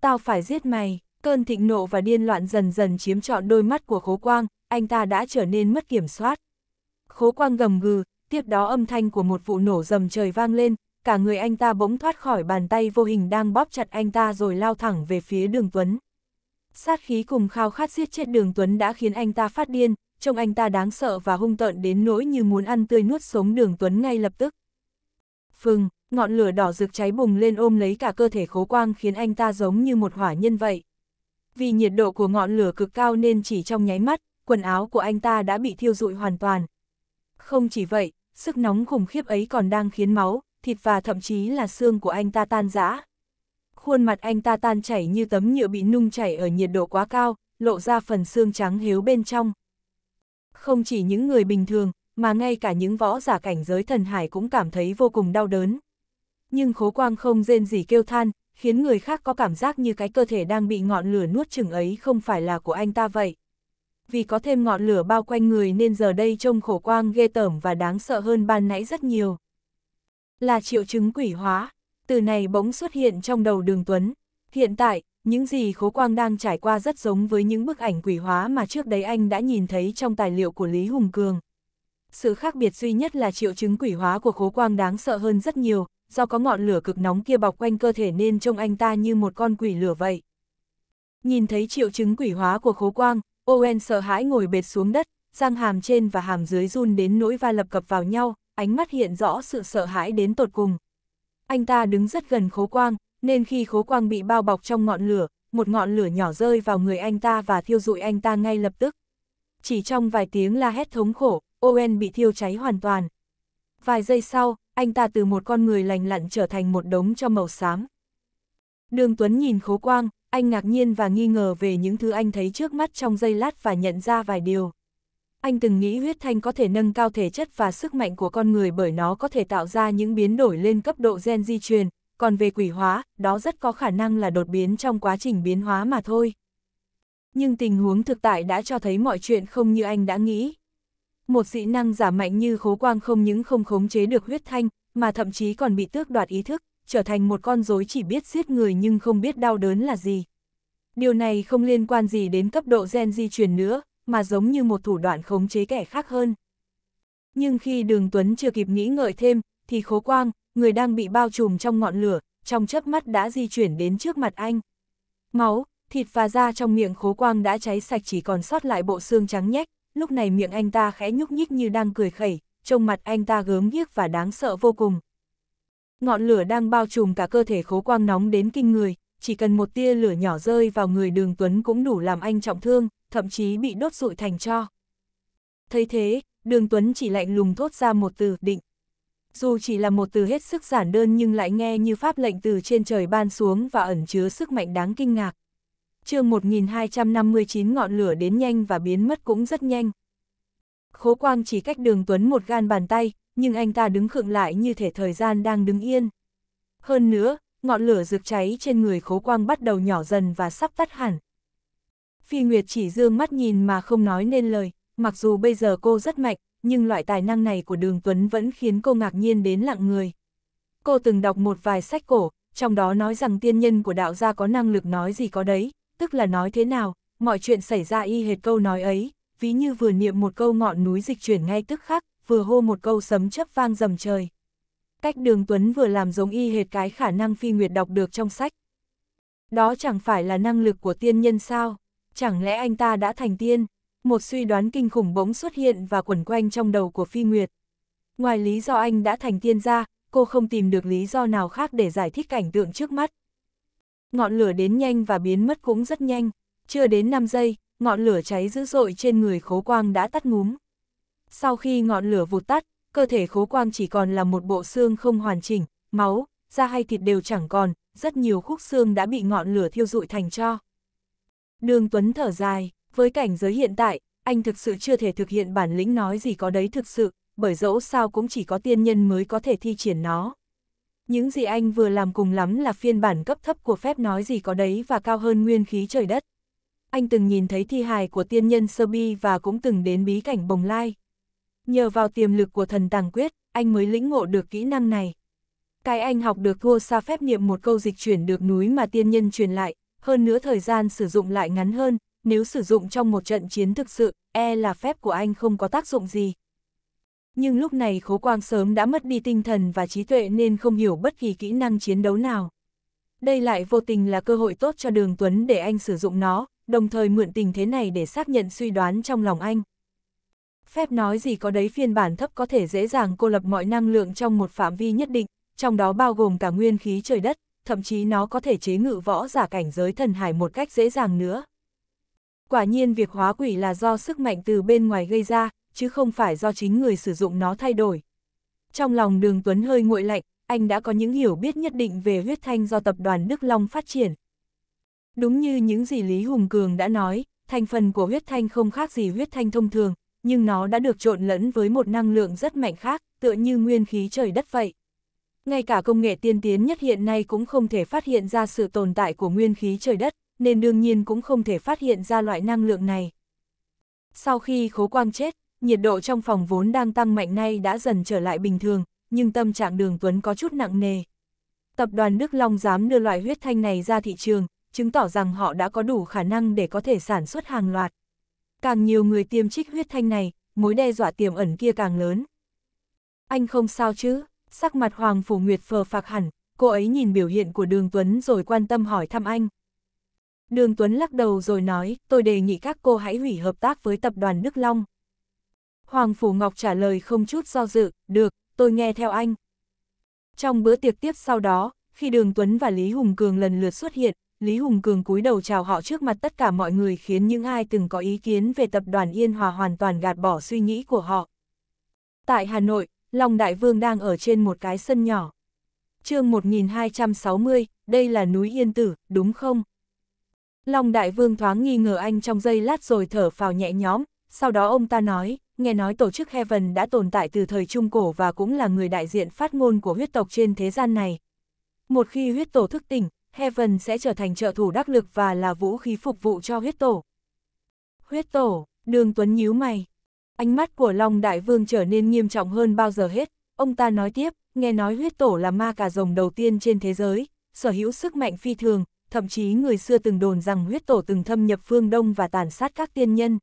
Tao phải giết mày, cơn thịnh nộ và điên loạn dần dần chiếm trọn đôi mắt của khố quang, anh ta đã trở nên mất kiểm soát. Khố quang gầm gừ, tiếp đó âm thanh của một vụ nổ rầm trời vang lên, cả người anh ta bỗng thoát khỏi bàn tay vô hình đang bóp chặt anh ta rồi lao thẳng về phía đường Tuấn. Sát khí cùng khao khát giết chết đường Tuấn đã khiến anh ta phát điên, trông anh ta đáng sợ và hung tợn đến nỗi như muốn ăn tươi nuốt sống đường Tuấn ngay lập tức. Phừng, ngọn lửa đỏ rực cháy bùng lên ôm lấy cả cơ thể khố quang khiến anh ta giống như một hỏa nhân vậy. Vì nhiệt độ của ngọn lửa cực cao nên chỉ trong nháy mắt, quần áo của anh ta đã bị thiêu rụi hoàn toàn. Không chỉ vậy, sức nóng khủng khiếp ấy còn đang khiến máu, thịt và thậm chí là xương của anh ta tan rã. Khuôn mặt anh ta tan chảy như tấm nhựa bị nung chảy ở nhiệt độ quá cao, lộ ra phần xương trắng hiếu bên trong. Không chỉ những người bình thường, mà ngay cả những võ giả cảnh giới thần hải cũng cảm thấy vô cùng đau đớn nhưng khố quang không rên gì kêu than, khiến người khác có cảm giác như cái cơ thể đang bị ngọn lửa nuốt chừng ấy không phải là của anh ta vậy. Vì có thêm ngọn lửa bao quanh người nên giờ đây trông khổ quang ghê tởm và đáng sợ hơn ban nãy rất nhiều. Là triệu chứng quỷ hóa, từ này bỗng xuất hiện trong đầu đường Tuấn. Hiện tại, những gì khố quang đang trải qua rất giống với những bức ảnh quỷ hóa mà trước đấy anh đã nhìn thấy trong tài liệu của Lý Hùng Cường. Sự khác biệt duy nhất là triệu chứng quỷ hóa của khố quang đáng sợ hơn rất nhiều, do có ngọn lửa cực nóng kia bọc quanh cơ thể nên trông anh ta như một con quỷ lửa vậy. Nhìn thấy triệu chứng quỷ hóa của khố quang, Owen sợ hãi ngồi bệt xuống đất, răng hàm trên và hàm dưới run đến nỗi va lập cập vào nhau, ánh mắt hiện rõ sự sợ hãi đến tột cùng. Anh ta đứng rất gần khố quang, nên khi khố quang bị bao bọc trong ngọn lửa, một ngọn lửa nhỏ rơi vào người anh ta và thiêu rụi anh ta ngay lập tức. Chỉ trong vài tiếng la hét thống khổ, Owen bị thiêu cháy hoàn toàn. Vài giây sau, anh ta từ một con người lành lặn trở thành một đống cho màu xám. Đường Tuấn nhìn khố quang, anh ngạc nhiên và nghi ngờ về những thứ anh thấy trước mắt trong giây lát và nhận ra vài điều. Anh từng nghĩ huyết thanh có thể nâng cao thể chất và sức mạnh của con người bởi nó có thể tạo ra những biến đổi lên cấp độ gen di truyền, còn về quỷ hóa, đó rất có khả năng là đột biến trong quá trình biến hóa mà thôi. Nhưng tình huống thực tại đã cho thấy mọi chuyện không như anh đã nghĩ. Một dị năng giả mạnh như khố quang không những không khống chế được huyết thanh, mà thậm chí còn bị tước đoạt ý thức, trở thành một con rối chỉ biết giết người nhưng không biết đau đớn là gì. Điều này không liên quan gì đến cấp độ gen di truyền nữa, mà giống như một thủ đoạn khống chế kẻ khác hơn. Nhưng khi đường Tuấn chưa kịp nghĩ ngợi thêm, thì khố quang, người đang bị bao trùm trong ngọn lửa, trong chớp mắt đã di chuyển đến trước mặt anh. Máu, thịt và da trong miệng khố quang đã cháy sạch chỉ còn sót lại bộ xương trắng nhách, lúc này miệng anh ta khẽ nhúc nhích như đang cười khẩy, trông mặt anh ta gớm ghiếc và đáng sợ vô cùng. Ngọn lửa đang bao trùm cả cơ thể khố quang nóng đến kinh người, chỉ cần một tia lửa nhỏ rơi vào người đường Tuấn cũng đủ làm anh trọng thương, thậm chí bị đốt rụi thành cho. Thấy thế, đường Tuấn chỉ lạnh lùng thốt ra một từ định. Dù chỉ là một từ hết sức giản đơn nhưng lại nghe như pháp lệnh từ trên trời ban xuống và ẩn chứa sức mạnh đáng kinh ngạc chương 1259 ngọn lửa đến nhanh và biến mất cũng rất nhanh. Khố quang chỉ cách đường Tuấn một gan bàn tay, nhưng anh ta đứng khựng lại như thể thời gian đang đứng yên. Hơn nữa, ngọn lửa rực cháy trên người khố quang bắt đầu nhỏ dần và sắp tắt hẳn. Phi Nguyệt chỉ dương mắt nhìn mà không nói nên lời, mặc dù bây giờ cô rất mạnh, nhưng loại tài năng này của đường Tuấn vẫn khiến cô ngạc nhiên đến lặng người. Cô từng đọc một vài sách cổ, trong đó nói rằng tiên nhân của đạo gia có năng lực nói gì có đấy, tức là nói thế nào, mọi chuyện xảy ra y hệt câu nói ấy, ví như vừa niệm một câu ngọn núi dịch chuyển ngay tức khắc, vừa hô một câu sấm chấp vang dầm trời. Cách đường Tuấn vừa làm giống y hệt cái khả năng phi nguyệt đọc được trong sách. Đó chẳng phải là năng lực của tiên nhân sao, chẳng lẽ anh ta đã thành tiên? Một suy đoán kinh khủng bỗng xuất hiện và quẩn quanh trong đầu của phi nguyệt. Ngoài lý do anh đã thành tiên ra, cô không tìm được lý do nào khác để giải thích cảnh tượng trước mắt ngọn lửa đến nhanh và biến mất cũng rất nhanh, chưa đến 5 giây, ngọn lửa cháy dữ dội trên người khố quang đã tắt ngúm. Sau khi ngọn lửa vụt tắt, cơ thể khố quang chỉ còn là một bộ xương không hoàn chỉnh, máu, da hay thịt đều chẳng còn, rất nhiều khúc xương đã bị ngọn lửa thiêu rụi thành cho. Đường Tuấn thở dài, với cảnh giới hiện tại, anh thực sự chưa thể thực hiện bản lĩnh nói gì có đấy thực sự, bởi dẫu sao cũng chỉ có tiên nhân mới có thể thi triển nó. Những gì anh vừa làm cùng lắm là phiên bản cấp thấp của phép nói gì có đấy và cao hơn nguyên khí trời đất. Anh từng nhìn thấy thi hài của tiên nhân Serbi và cũng từng đến bí cảnh Bồng Lai. Nhờ vào tiềm lực của thần tàng quyết, anh mới lĩnh ngộ được kỹ năng này. Cái anh học được thua xa phép niệm một câu dịch chuyển được núi mà tiên nhân truyền lại, hơn nữa thời gian sử dụng lại ngắn hơn, nếu sử dụng trong một trận chiến thực sự, e là phép của anh không có tác dụng gì, nhưng lúc này Khố Quang sớm đã mất đi tinh thần và trí tuệ nên không hiểu bất kỳ kỹ năng chiến đấu nào. Đây lại vô tình là cơ hội tốt cho Đường Tuấn để anh sử dụng nó, đồng thời mượn tình thế này để xác nhận suy đoán trong lòng anh. Phép nói gì có đấy phiên bản thấp có thể dễ dàng cô lập mọi năng lượng trong một phạm vi nhất định, trong đó bao gồm cả nguyên khí trời đất, thậm chí nó có thể chế ngự võ giả cảnh giới thần hải một cách dễ dàng nữa. Quả nhiên việc hóa quỷ là do sức mạnh từ bên ngoài gây ra, chứ không phải do chính người sử dụng nó thay đổi. Trong lòng đường Tuấn hơi nguội lạnh, anh đã có những hiểu biết nhất định về huyết thanh do tập đoàn Đức Long phát triển. Đúng như những gì Lý Hùng Cường đã nói, thành phần của huyết thanh không khác gì huyết thanh thông thường, nhưng nó đã được trộn lẫn với một năng lượng rất mạnh khác, tựa như nguyên khí trời đất vậy. Ngay cả công nghệ tiên tiến nhất hiện nay cũng không thể phát hiện ra sự tồn tại của nguyên khí trời đất, nên đương nhiên cũng không thể phát hiện ra loại năng lượng này. Sau khi khố quang chết, nhiệt độ trong phòng vốn đang tăng mạnh nay đã dần trở lại bình thường, nhưng tâm trạng đường Tuấn có chút nặng nề. Tập đoàn Đức Long dám đưa loại huyết thanh này ra thị trường, chứng tỏ rằng họ đã có đủ khả năng để có thể sản xuất hàng loạt. Càng nhiều người tiêm trích huyết thanh này, mối đe dọa tiềm ẩn kia càng lớn. Anh không sao chứ, sắc mặt Hoàng Phủ Nguyệt phờ phạc hẳn, cô ấy nhìn biểu hiện của Đường Tuấn rồi quan tâm hỏi thăm anh. Đường Tuấn lắc đầu rồi nói, tôi đề nghị các cô hãy hủy hợp tác với tập đoàn Đức Long. Hoàng Phủ Ngọc trả lời không chút do dự, được, tôi nghe theo anh. Trong bữa tiệc tiếp sau đó, khi Đường Tuấn và Lý Hùng Cường lần lượt xuất hiện, Lý Hùng Cường cúi đầu chào họ trước mặt tất cả mọi người khiến những ai từng có ý kiến về tập đoàn Yên Hòa hoàn toàn gạt bỏ suy nghĩ của họ. Tại Hà Nội, Long Đại Vương đang ở trên một cái sân nhỏ. chương 1260, đây là núi Yên Tử, đúng không? Long Đại Vương thoáng nghi ngờ anh trong giây lát rồi thở phào nhẹ nhõm, sau đó ông ta nói, nghe nói tổ chức Heaven đã tồn tại từ thời Trung Cổ và cũng là người đại diện phát ngôn của huyết tộc trên thế gian này. Một khi huyết tổ thức tỉnh, Heaven sẽ trở thành trợ thủ đắc lực và là vũ khí phục vụ cho huyết tổ. Huyết tổ, đường Tuấn nhíu mày. Ánh mắt của Long Đại Vương trở nên nghiêm trọng hơn bao giờ hết. Ông ta nói tiếp, nghe nói huyết tổ là ma cà rồng đầu tiên trên thế giới, sở hữu sức mạnh phi thường, thậm chí người xưa từng đồn rằng huyết tổ từng thâm nhập phương Đông và tàn sát các tiên nhân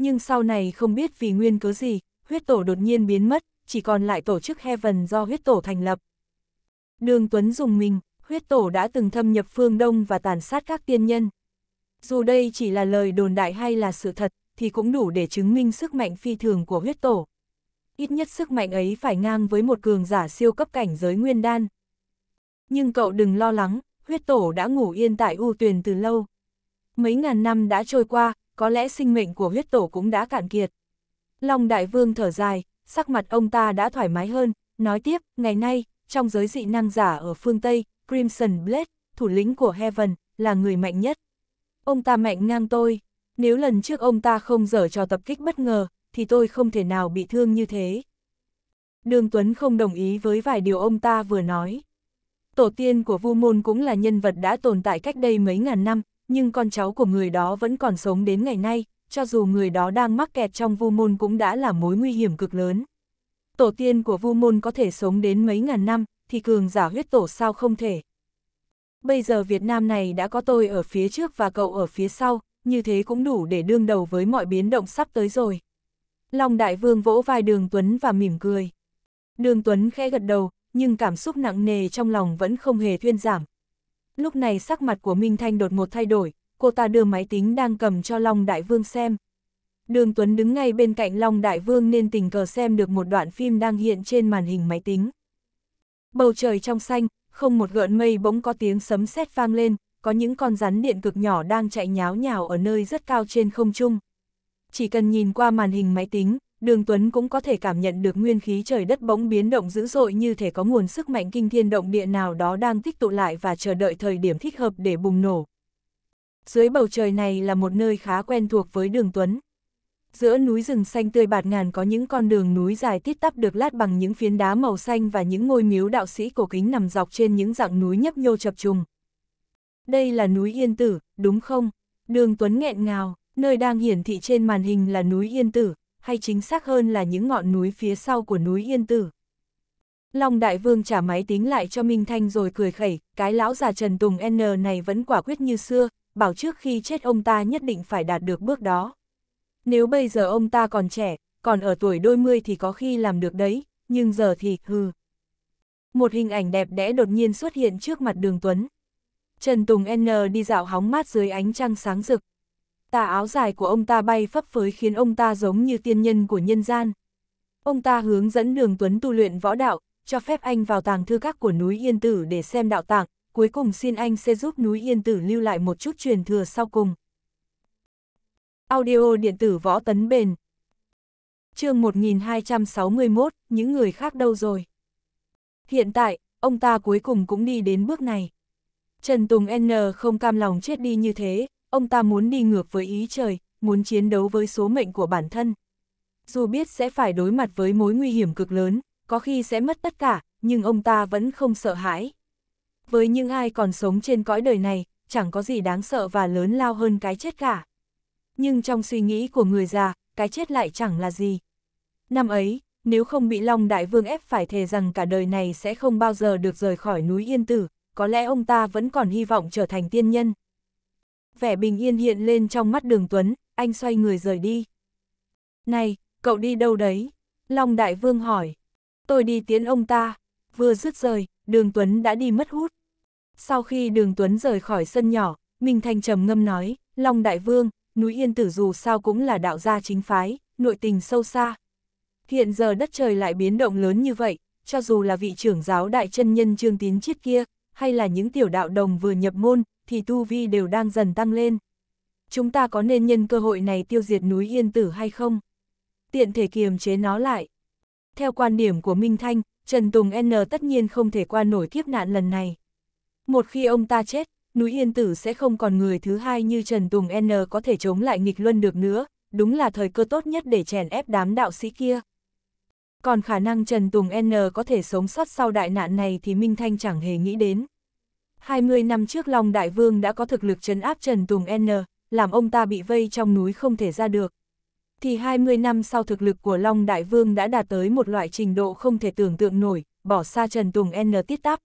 nhưng sau này không biết vì nguyên cớ gì, huyết tổ đột nhiên biến mất, chỉ còn lại tổ chức Heaven do huyết tổ thành lập. Đường Tuấn dùng mình, huyết tổ đã từng thâm nhập phương Đông và tàn sát các tiên nhân. Dù đây chỉ là lời đồn đại hay là sự thật, thì cũng đủ để chứng minh sức mạnh phi thường của huyết tổ. Ít nhất sức mạnh ấy phải ngang với một cường giả siêu cấp cảnh giới nguyên đan. Nhưng cậu đừng lo lắng, huyết tổ đã ngủ yên tại U Tuyền từ lâu. Mấy ngàn năm đã trôi qua, có lẽ sinh mệnh của huyết tổ cũng đã cạn kiệt. Long Đại Vương thở dài, sắc mặt ông ta đã thoải mái hơn, nói tiếp, ngày nay, trong giới dị năng giả ở phương Tây, Crimson Blade, thủ lĩnh của Heaven, là người mạnh nhất. Ông ta mạnh ngang tôi, nếu lần trước ông ta không dở cho tập kích bất ngờ, thì tôi không thể nào bị thương như thế. Đường Tuấn không đồng ý với vài điều ông ta vừa nói. Tổ tiên của Vu Môn cũng là nhân vật đã tồn tại cách đây mấy ngàn năm, nhưng con cháu của người đó vẫn còn sống đến ngày nay, cho dù người đó đang mắc kẹt trong vu môn cũng đã là mối nguy hiểm cực lớn. Tổ tiên của vu môn có thể sống đến mấy ngàn năm, thì cường giả huyết tổ sao không thể. Bây giờ Việt Nam này đã có tôi ở phía trước và cậu ở phía sau, như thế cũng đủ để đương đầu với mọi biến động sắp tới rồi. Long Đại Vương vỗ vai Đường Tuấn và mỉm cười. Đường Tuấn khẽ gật đầu, nhưng cảm xúc nặng nề trong lòng vẫn không hề thuyên giảm, Lúc này sắc mặt của Minh Thanh đột ngột thay đổi, cô ta đưa máy tính đang cầm cho Long Đại Vương xem. Đường Tuấn đứng ngay bên cạnh Long Đại Vương nên tình cờ xem được một đoạn phim đang hiện trên màn hình máy tính. Bầu trời trong xanh, không một gợn mây bỗng có tiếng sấm sét vang lên, có những con rắn điện cực nhỏ đang chạy nháo nhào ở nơi rất cao trên không trung. Chỉ cần nhìn qua màn hình máy tính, đường Tuấn cũng có thể cảm nhận được nguyên khí trời đất bỗng biến động dữ dội như thể có nguồn sức mạnh kinh thiên động địa nào đó đang tích tụ lại và chờ đợi thời điểm thích hợp để bùng nổ. Dưới bầu trời này là một nơi khá quen thuộc với đường Tuấn. Giữa núi rừng xanh tươi bạt ngàn có những con đường núi dài tít tắp được lát bằng những phiến đá màu xanh và những ngôi miếu đạo sĩ cổ kính nằm dọc trên những dạng núi nhấp nhô chập trùng. Đây là núi Yên Tử, đúng không? Đường Tuấn nghẹn ngào, nơi đang hiển thị trên màn hình là núi Yên Tử, hay chính xác hơn là những ngọn núi phía sau của núi Yên Tử. Long Đại Vương trả máy tính lại cho Minh Thanh rồi cười khẩy, cái lão già Trần Tùng N này vẫn quả quyết như xưa, bảo trước khi chết ông ta nhất định phải đạt được bước đó. Nếu bây giờ ông ta còn trẻ, còn ở tuổi đôi mươi thì có khi làm được đấy, nhưng giờ thì, hừ. Một hình ảnh đẹp đẽ đột nhiên xuất hiện trước mặt đường Tuấn. Trần Tùng N đi dạo hóng mát dưới ánh trăng sáng rực, tà áo dài của ông ta bay phấp phới khiến ông ta giống như tiên nhân của nhân gian. Ông ta hướng dẫn đường Tuấn tu luyện võ đạo, cho phép anh vào tàng thư các của núi Yên Tử để xem đạo tạng, cuối cùng xin anh sẽ giúp núi Yên Tử lưu lại một chút truyền thừa sau cùng. Audio điện tử võ tấn bền chương 1261, những người khác đâu rồi? Hiện tại, ông ta cuối cùng cũng đi đến bước này. Trần Tùng N không cam lòng chết đi như thế, ông ta muốn đi ngược với ý trời, muốn chiến đấu với số mệnh của bản thân. Dù biết sẽ phải đối mặt với mối nguy hiểm cực lớn, có khi sẽ mất tất cả, nhưng ông ta vẫn không sợ hãi. Với những ai còn sống trên cõi đời này, chẳng có gì đáng sợ và lớn lao hơn cái chết cả. Nhưng trong suy nghĩ của người già, cái chết lại chẳng là gì. Năm ấy, nếu không bị Long Đại Vương ép phải thề rằng cả đời này sẽ không bao giờ được rời khỏi núi Yên Tử, có lẽ ông ta vẫn còn hy vọng trở thành tiên nhân vẻ bình yên hiện lên trong mắt đường Tuấn, anh xoay người rời đi. Này, cậu đi đâu đấy? Long Đại Vương hỏi. Tôi đi tiến ông ta. Vừa dứt rời, đường Tuấn đã đi mất hút. Sau khi đường Tuấn rời khỏi sân nhỏ, Minh Thanh trầm ngâm nói, Long Đại Vương, núi Yên Tử dù sao cũng là đạo gia chính phái, nội tình sâu xa. Hiện giờ đất trời lại biến động lớn như vậy, cho dù là vị trưởng giáo đại chân nhân trương tín chiết kia, hay là những tiểu đạo đồng vừa nhập môn, thì tu vi đều đang dần tăng lên. Chúng ta có nên nhân cơ hội này tiêu diệt núi Yên Tử hay không? Tiện thể kiềm chế nó lại. Theo quan điểm của Minh Thanh, Trần Tùng N tất nhiên không thể qua nổi kiếp nạn lần này. Một khi ông ta chết, núi Yên Tử sẽ không còn người thứ hai như Trần Tùng N có thể chống lại nghịch luân được nữa, đúng là thời cơ tốt nhất để chèn ép đám đạo sĩ kia. Còn khả năng Trần Tùng N có thể sống sót sau đại nạn này thì Minh Thanh chẳng hề nghĩ đến. 20 năm trước Long Đại Vương đã có thực lực trấn áp Trần Tùng N, làm ông ta bị vây trong núi không thể ra được. Thì 20 năm sau thực lực của Long Đại Vương đã đạt tới một loại trình độ không thể tưởng tượng nổi, bỏ xa Trần Tùng N tiết tắp.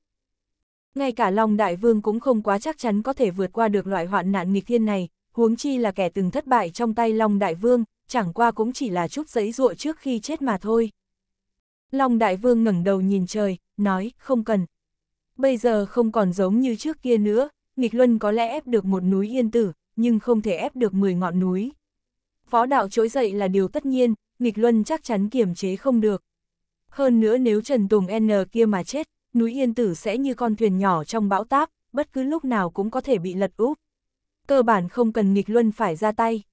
Ngay cả Long Đại Vương cũng không quá chắc chắn có thể vượt qua được loại hoạn nạn nghịch thiên này, huống chi là kẻ từng thất bại trong tay Long Đại Vương, chẳng qua cũng chỉ là chút giấy ruộ trước khi chết mà thôi. Long Đại Vương ngẩng đầu nhìn trời, nói, không cần, Bây giờ không còn giống như trước kia nữa, nghịch luân có lẽ ép được một núi yên tử, nhưng không thể ép được 10 ngọn núi. Phó đạo trỗi dậy là điều tất nhiên, nghịch luân chắc chắn kiềm chế không được. Hơn nữa nếu Trần Tùng N kia mà chết, núi yên tử sẽ như con thuyền nhỏ trong bão táp, bất cứ lúc nào cũng có thể bị lật úp. Cơ bản không cần nghịch luân phải ra tay.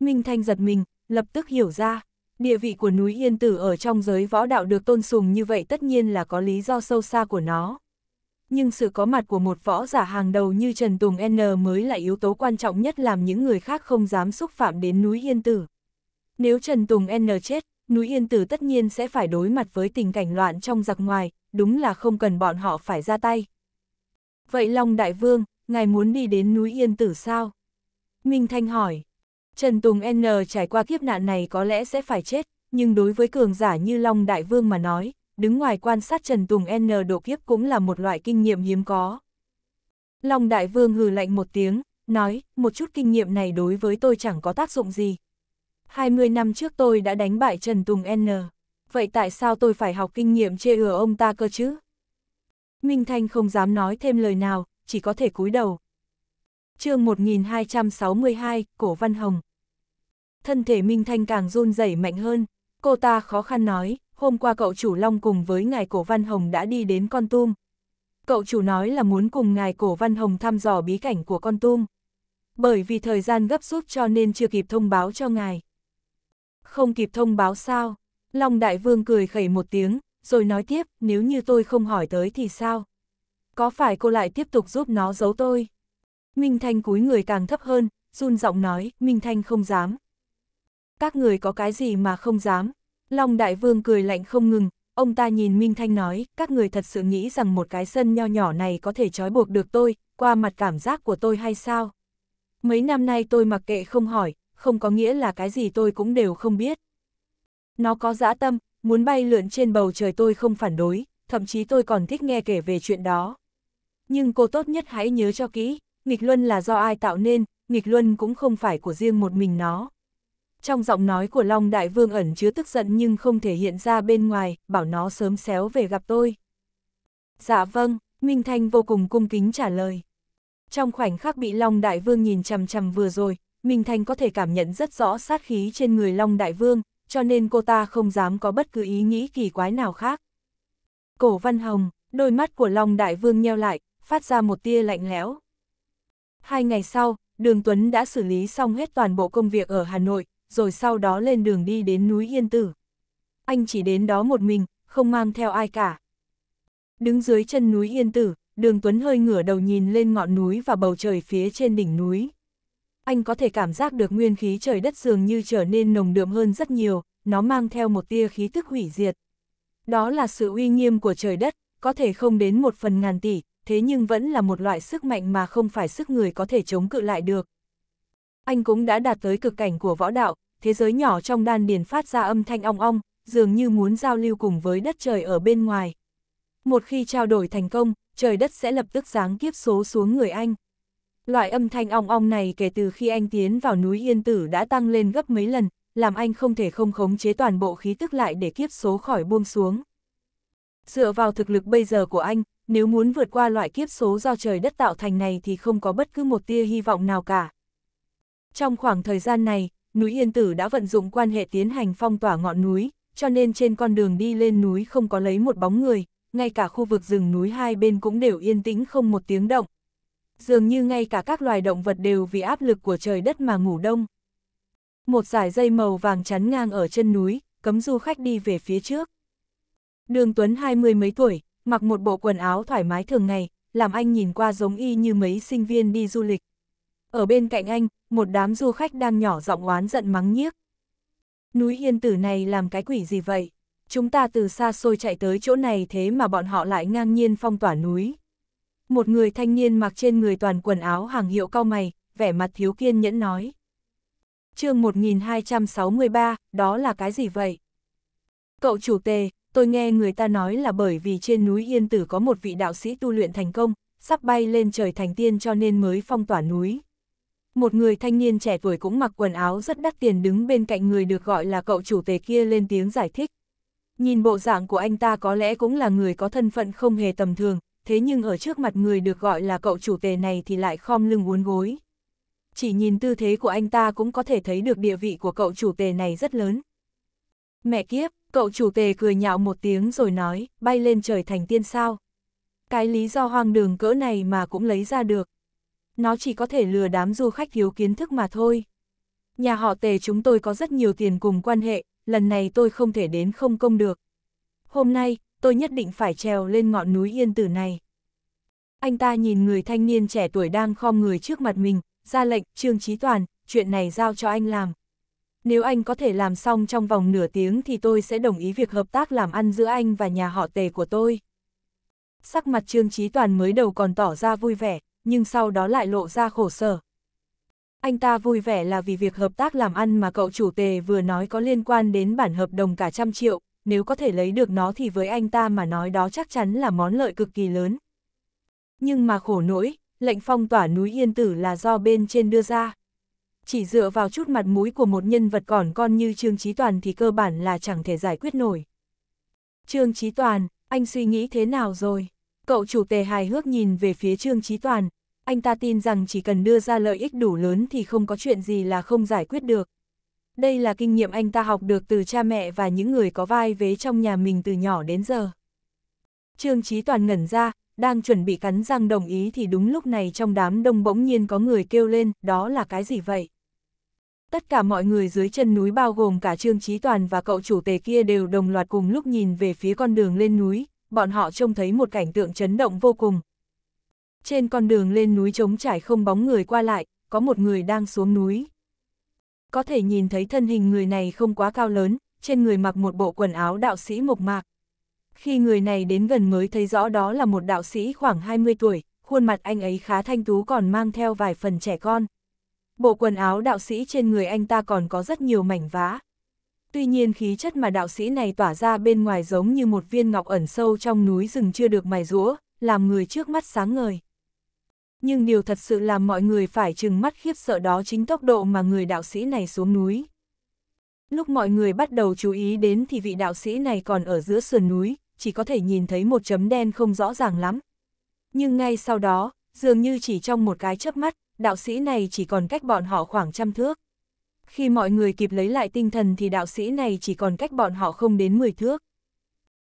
Minh Thanh giật mình, lập tức hiểu ra, địa vị của núi yên tử ở trong giới võ đạo được tôn sùng như vậy tất nhiên là có lý do sâu xa của nó nhưng sự có mặt của một võ giả hàng đầu như Trần Tùng N mới là yếu tố quan trọng nhất làm những người khác không dám xúc phạm đến núi Yên Tử. Nếu Trần Tùng N chết, núi Yên Tử tất nhiên sẽ phải đối mặt với tình cảnh loạn trong giặc ngoài, đúng là không cần bọn họ phải ra tay. Vậy Long Đại Vương, ngài muốn đi đến núi Yên Tử sao? Minh Thanh hỏi. Trần Tùng N trải qua kiếp nạn này có lẽ sẽ phải chết, nhưng đối với cường giả như Long Đại Vương mà nói, đứng ngoài quan sát Trần Tùng N độ kiếp cũng là một loại kinh nghiệm hiếm có. Long Đại Vương hừ lạnh một tiếng, nói, một chút kinh nghiệm này đối với tôi chẳng có tác dụng gì. 20 năm trước tôi đã đánh bại Trần Tùng N, vậy tại sao tôi phải học kinh nghiệm chê ừa ông ta cơ chứ? Minh Thanh không dám nói thêm lời nào, chỉ có thể cúi đầu. chương 1262, Cổ Văn Hồng Thân thể Minh Thanh càng run rẩy mạnh hơn, cô ta khó khăn nói, hôm qua cậu chủ Long cùng với ngài Cổ Văn Hồng đã đi đến Con Tum. Cậu chủ nói là muốn cùng ngài Cổ Văn Hồng thăm dò bí cảnh của Con Tum. Bởi vì thời gian gấp rút cho nên chưa kịp thông báo cho ngài. Không kịp thông báo sao? Long Đại Vương cười khẩy một tiếng, rồi nói tiếp, nếu như tôi không hỏi tới thì sao? Có phải cô lại tiếp tục giúp nó giấu tôi? Minh Thanh cúi người càng thấp hơn, run giọng nói, Minh Thanh không dám. Các người có cái gì mà không dám, Long Đại Vương cười lạnh không ngừng, ông ta nhìn Minh Thanh nói, các người thật sự nghĩ rằng một cái sân nho nhỏ này có thể trói buộc được tôi, qua mặt cảm giác của tôi hay sao? Mấy năm nay tôi mặc kệ không hỏi, không có nghĩa là cái gì tôi cũng đều không biết. Nó có dã tâm, muốn bay lượn trên bầu trời tôi không phản đối, thậm chí tôi còn thích nghe kể về chuyện đó. Nhưng cô tốt nhất hãy nhớ cho kỹ, nghịch luân là do ai tạo nên, nghịch luân cũng không phải của riêng một mình nó. Trong giọng nói của Long Đại Vương ẩn chứa tức giận nhưng không thể hiện ra bên ngoài, bảo nó sớm xéo về gặp tôi. Dạ vâng, Minh Thanh vô cùng cung kính trả lời. Trong khoảnh khắc bị Long Đại Vương nhìn chằm chằm vừa rồi, Minh Thanh có thể cảm nhận rất rõ sát khí trên người Long Đại Vương, cho nên cô ta không dám có bất cứ ý nghĩ kỳ quái nào khác. Cổ Văn Hồng, đôi mắt của Long Đại Vương nheo lại, phát ra một tia lạnh lẽo. Hai ngày sau, Đường Tuấn đã xử lý xong hết toàn bộ công việc ở Hà Nội, rồi sau đó lên đường đi đến núi Yên Tử. Anh chỉ đến đó một mình, không mang theo ai cả. Đứng dưới chân núi Yên Tử, đường Tuấn hơi ngửa đầu nhìn lên ngọn núi và bầu trời phía trên đỉnh núi. Anh có thể cảm giác được nguyên khí trời đất dường như trở nên nồng đượm hơn rất nhiều, nó mang theo một tia khí tức hủy diệt. Đó là sự uy nghiêm của trời đất, có thể không đến một phần ngàn tỷ, thế nhưng vẫn là một loại sức mạnh mà không phải sức người có thể chống cự lại được. Anh cũng đã đạt tới cực cảnh của võ đạo, thế giới nhỏ trong đan điền phát ra âm thanh ong ong, dường như muốn giao lưu cùng với đất trời ở bên ngoài. Một khi trao đổi thành công, trời đất sẽ lập tức giáng kiếp số xuống người anh. Loại âm thanh ong ong này kể từ khi anh tiến vào núi Yên Tử đã tăng lên gấp mấy lần, làm anh không thể không khống chế toàn bộ khí tức lại để kiếp số khỏi buông xuống. Dựa vào thực lực bây giờ của anh, nếu muốn vượt qua loại kiếp số do trời đất tạo thành này thì không có bất cứ một tia hy vọng nào cả. Trong khoảng thời gian này, núi Yên Tử đã vận dụng quan hệ tiến hành phong tỏa ngọn núi, cho nên trên con đường đi lên núi không có lấy một bóng người, ngay cả khu vực rừng núi hai bên cũng đều yên tĩnh không một tiếng động. Dường như ngay cả các loài động vật đều vì áp lực của trời đất mà ngủ đông. Một dải dây màu vàng chắn ngang ở chân núi, cấm du khách đi về phía trước. Đường Tuấn hai mươi mấy tuổi, mặc một bộ quần áo thoải mái thường ngày, làm anh nhìn qua giống y như mấy sinh viên đi du lịch. Ở bên cạnh anh, một đám du khách đang nhỏ giọng oán giận mắng nhiếc. Núi yên tử này làm cái quỷ gì vậy? Chúng ta từ xa xôi chạy tới chỗ này thế mà bọn họ lại ngang nhiên phong tỏa núi. Một người thanh niên mặc trên người toàn quần áo hàng hiệu cao mày, vẻ mặt thiếu kiên nhẫn nói. chương 1263, đó là cái gì vậy? Cậu chủ tề, tôi nghe người ta nói là bởi vì trên núi Yên Tử có một vị đạo sĩ tu luyện thành công, sắp bay lên trời thành tiên cho nên mới phong tỏa núi một người thanh niên trẻ tuổi cũng mặc quần áo rất đắt tiền đứng bên cạnh người được gọi là cậu chủ tề kia lên tiếng giải thích. Nhìn bộ dạng của anh ta có lẽ cũng là người có thân phận không hề tầm thường, thế nhưng ở trước mặt người được gọi là cậu chủ tề này thì lại khom lưng uốn gối. Chỉ nhìn tư thế của anh ta cũng có thể thấy được địa vị của cậu chủ tề này rất lớn. Mẹ kiếp, cậu chủ tề cười nhạo một tiếng rồi nói, bay lên trời thành tiên sao. Cái lý do hoang đường cỡ này mà cũng lấy ra được nó chỉ có thể lừa đám du khách thiếu kiến thức mà thôi. Nhà họ tề chúng tôi có rất nhiều tiền cùng quan hệ, lần này tôi không thể đến không công được. Hôm nay, tôi nhất định phải trèo lên ngọn núi yên tử này. Anh ta nhìn người thanh niên trẻ tuổi đang khom người trước mặt mình, ra lệnh Trương Trí Toàn, chuyện này giao cho anh làm. Nếu anh có thể làm xong trong vòng nửa tiếng thì tôi sẽ đồng ý việc hợp tác làm ăn giữa anh và nhà họ tề của tôi. Sắc mặt Trương Trí Toàn mới đầu còn tỏ ra vui vẻ, nhưng sau đó lại lộ ra khổ sở. Anh ta vui vẻ là vì việc hợp tác làm ăn mà cậu chủ tề vừa nói có liên quan đến bản hợp đồng cả trăm triệu, nếu có thể lấy được nó thì với anh ta mà nói đó chắc chắn là món lợi cực kỳ lớn. Nhưng mà khổ nỗi, lệnh phong tỏa núi Yên Tử là do bên trên đưa ra. Chỉ dựa vào chút mặt mũi của một nhân vật còn con như Trương Trí Toàn thì cơ bản là chẳng thể giải quyết nổi. Trương Trí Toàn, anh suy nghĩ thế nào rồi? Cậu chủ tề hài hước nhìn về phía Trương Trí Toàn, anh ta tin rằng chỉ cần đưa ra lợi ích đủ lớn thì không có chuyện gì là không giải quyết được. Đây là kinh nghiệm anh ta học được từ cha mẹ và những người có vai vế trong nhà mình từ nhỏ đến giờ. Trương Chí Toàn ngẩn ra, đang chuẩn bị cắn răng đồng ý thì đúng lúc này trong đám đông bỗng nhiên có người kêu lên, đó là cái gì vậy? Tất cả mọi người dưới chân núi bao gồm cả Trương Chí Toàn và cậu chủ tề kia đều đồng loạt cùng lúc nhìn về phía con đường lên núi, bọn họ trông thấy một cảnh tượng chấn động vô cùng, trên con đường lên núi trống trải không bóng người qua lại, có một người đang xuống núi. Có thể nhìn thấy thân hình người này không quá cao lớn, trên người mặc một bộ quần áo đạo sĩ mộc mạc. Khi người này đến gần mới thấy rõ đó là một đạo sĩ khoảng 20 tuổi, khuôn mặt anh ấy khá thanh tú còn mang theo vài phần trẻ con. Bộ quần áo đạo sĩ trên người anh ta còn có rất nhiều mảnh vá. Tuy nhiên khí chất mà đạo sĩ này tỏa ra bên ngoài giống như một viên ngọc ẩn sâu trong núi rừng chưa được mài rũa, làm người trước mắt sáng ngời nhưng điều thật sự làm mọi người phải trừng mắt khiếp sợ đó chính tốc độ mà người đạo sĩ này xuống núi. Lúc mọi người bắt đầu chú ý đến thì vị đạo sĩ này còn ở giữa sườn núi, chỉ có thể nhìn thấy một chấm đen không rõ ràng lắm. Nhưng ngay sau đó, dường như chỉ trong một cái chớp mắt, đạo sĩ này chỉ còn cách bọn họ khoảng trăm thước. Khi mọi người kịp lấy lại tinh thần thì đạo sĩ này chỉ còn cách bọn họ không đến 10 thước.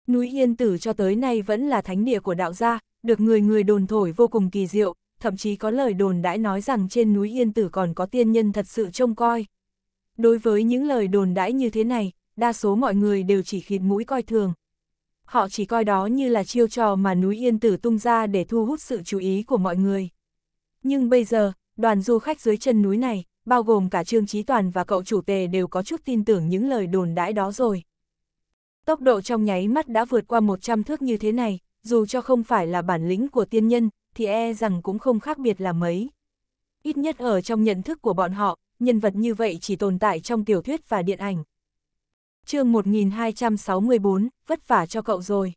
Núi Yên Tử cho tới nay vẫn là thánh địa của đạo gia, được người người đồn thổi vô cùng kỳ diệu, thậm chí có lời đồn đãi nói rằng trên núi Yên Tử còn có tiên nhân thật sự trông coi. Đối với những lời đồn đãi như thế này, đa số mọi người đều chỉ khịt mũi coi thường. Họ chỉ coi đó như là chiêu trò mà núi Yên Tử tung ra để thu hút sự chú ý của mọi người. Nhưng bây giờ, đoàn du khách dưới chân núi này, bao gồm cả Trương Trí Toàn và cậu chủ tề đều có chút tin tưởng những lời đồn đãi đó rồi. Tốc độ trong nháy mắt đã vượt qua 100 thước như thế này, dù cho không phải là bản lĩnh của tiên nhân, thì e rằng cũng không khác biệt là mấy. Ít nhất ở trong nhận thức của bọn họ, nhân vật như vậy chỉ tồn tại trong tiểu thuyết và điện ảnh. chương 1264, vất vả cho cậu rồi.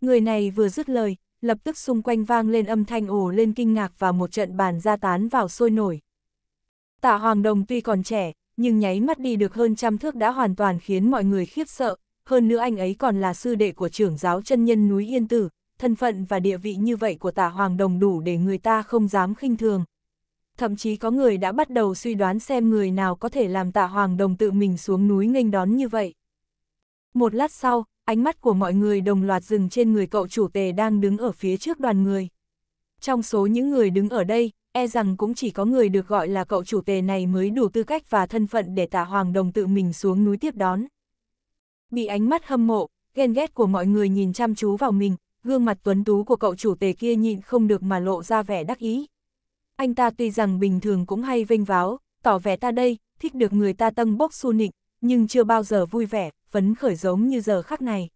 Người này vừa dứt lời, lập tức xung quanh vang lên âm thanh ồ lên kinh ngạc và một trận bàn ra tán vào sôi nổi. Tạ Hoàng Đồng tuy còn trẻ, nhưng nháy mắt đi được hơn trăm thước đã hoàn toàn khiến mọi người khiếp sợ, hơn nữa anh ấy còn là sư đệ của trưởng giáo chân nhân núi Yên Tử, thân phận và địa vị như vậy của tả hoàng đồng đủ để người ta không dám khinh thường. Thậm chí có người đã bắt đầu suy đoán xem người nào có thể làm tả hoàng đồng tự mình xuống núi nghênh đón như vậy. Một lát sau, ánh mắt của mọi người đồng loạt dừng trên người cậu chủ tề đang đứng ở phía trước đoàn người. Trong số những người đứng ở đây, e rằng cũng chỉ có người được gọi là cậu chủ tề này mới đủ tư cách và thân phận để tả hoàng đồng tự mình xuống núi tiếp đón. Bị ánh mắt hâm mộ, ghen ghét của mọi người nhìn chăm chú vào mình, gương mặt tuấn tú của cậu chủ tề kia nhịn không được mà lộ ra vẻ đắc ý. Anh ta tuy rằng bình thường cũng hay vênh váo, tỏ vẻ ta đây, thích được người ta tâng bốc xu nịnh, nhưng chưa bao giờ vui vẻ, phấn khởi giống như giờ khắc này.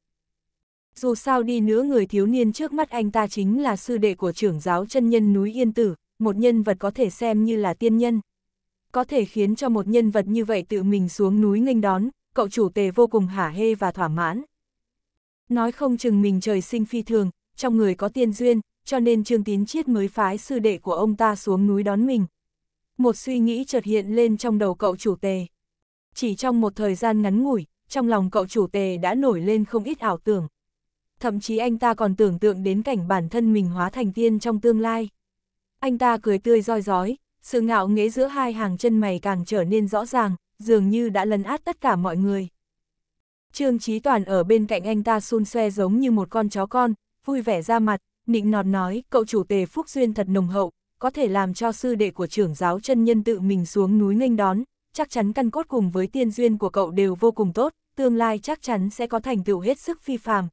Dù sao đi nữa người thiếu niên trước mắt anh ta chính là sư đệ của trưởng giáo chân nhân núi Yên Tử, một nhân vật có thể xem như là tiên nhân. Có thể khiến cho một nhân vật như vậy tự mình xuống núi nghênh đón, cậu chủ tề vô cùng hả hê và thỏa mãn nói không chừng mình trời sinh phi thường, trong người có tiên duyên, cho nên Trương Tín Chiết mới phái sư đệ của ông ta xuống núi đón mình. Một suy nghĩ chợt hiện lên trong đầu cậu chủ tề. Chỉ trong một thời gian ngắn ngủi, trong lòng cậu chủ tề đã nổi lên không ít ảo tưởng. Thậm chí anh ta còn tưởng tượng đến cảnh bản thân mình hóa thành tiên trong tương lai. Anh ta cười tươi roi rói, sự ngạo nghễ giữa hai hàng chân mày càng trở nên rõ ràng, dường như đã lấn át tất cả mọi người. Trương Chí Toàn ở bên cạnh anh ta xun xoe giống như một con chó con, vui vẻ ra mặt, nịnh nọt nói, cậu chủ tề phúc duyên thật nồng hậu, có thể làm cho sư đệ của trưởng giáo chân nhân tự mình xuống núi nghênh đón, chắc chắn căn cốt cùng với tiên duyên của cậu đều vô cùng tốt, tương lai chắc chắn sẽ có thành tựu hết sức phi phàm.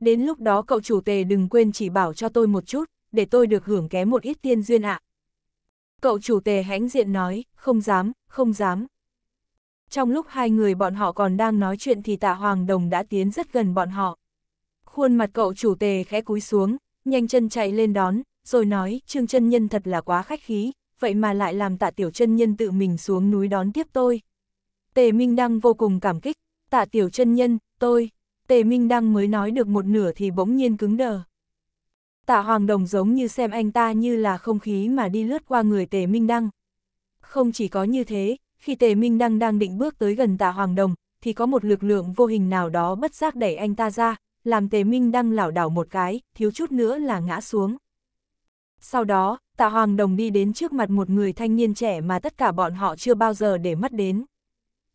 Đến lúc đó cậu chủ tề đừng quên chỉ bảo cho tôi một chút, để tôi được hưởng ké một ít tiên duyên ạ. Cậu chủ tề hãnh diện nói, không dám, không dám. Trong lúc hai người bọn họ còn đang nói chuyện thì tạ Hoàng Đồng đã tiến rất gần bọn họ. Khuôn mặt cậu chủ tề khẽ cúi xuống, nhanh chân chạy lên đón, rồi nói Trương chân Nhân thật là quá khách khí, vậy mà lại làm tạ Tiểu chân Nhân tự mình xuống núi đón tiếp tôi. Tề Minh Đăng vô cùng cảm kích, tạ Tiểu chân Nhân, tôi, Tề Minh Đăng mới nói được một nửa thì bỗng nhiên cứng đờ. Tạ Hoàng Đồng giống như xem anh ta như là không khí mà đi lướt qua người Tề Minh Đăng. Không chỉ có như thế, khi Tề Minh Đăng đang định bước tới gần Tà Hoàng Đồng, thì có một lực lượng vô hình nào đó bất giác đẩy anh ta ra, làm Tề Minh Đăng lảo đảo một cái, thiếu chút nữa là ngã xuống. Sau đó, Tạ Hoàng Đồng đi đến trước mặt một người thanh niên trẻ mà tất cả bọn họ chưa bao giờ để mắt đến.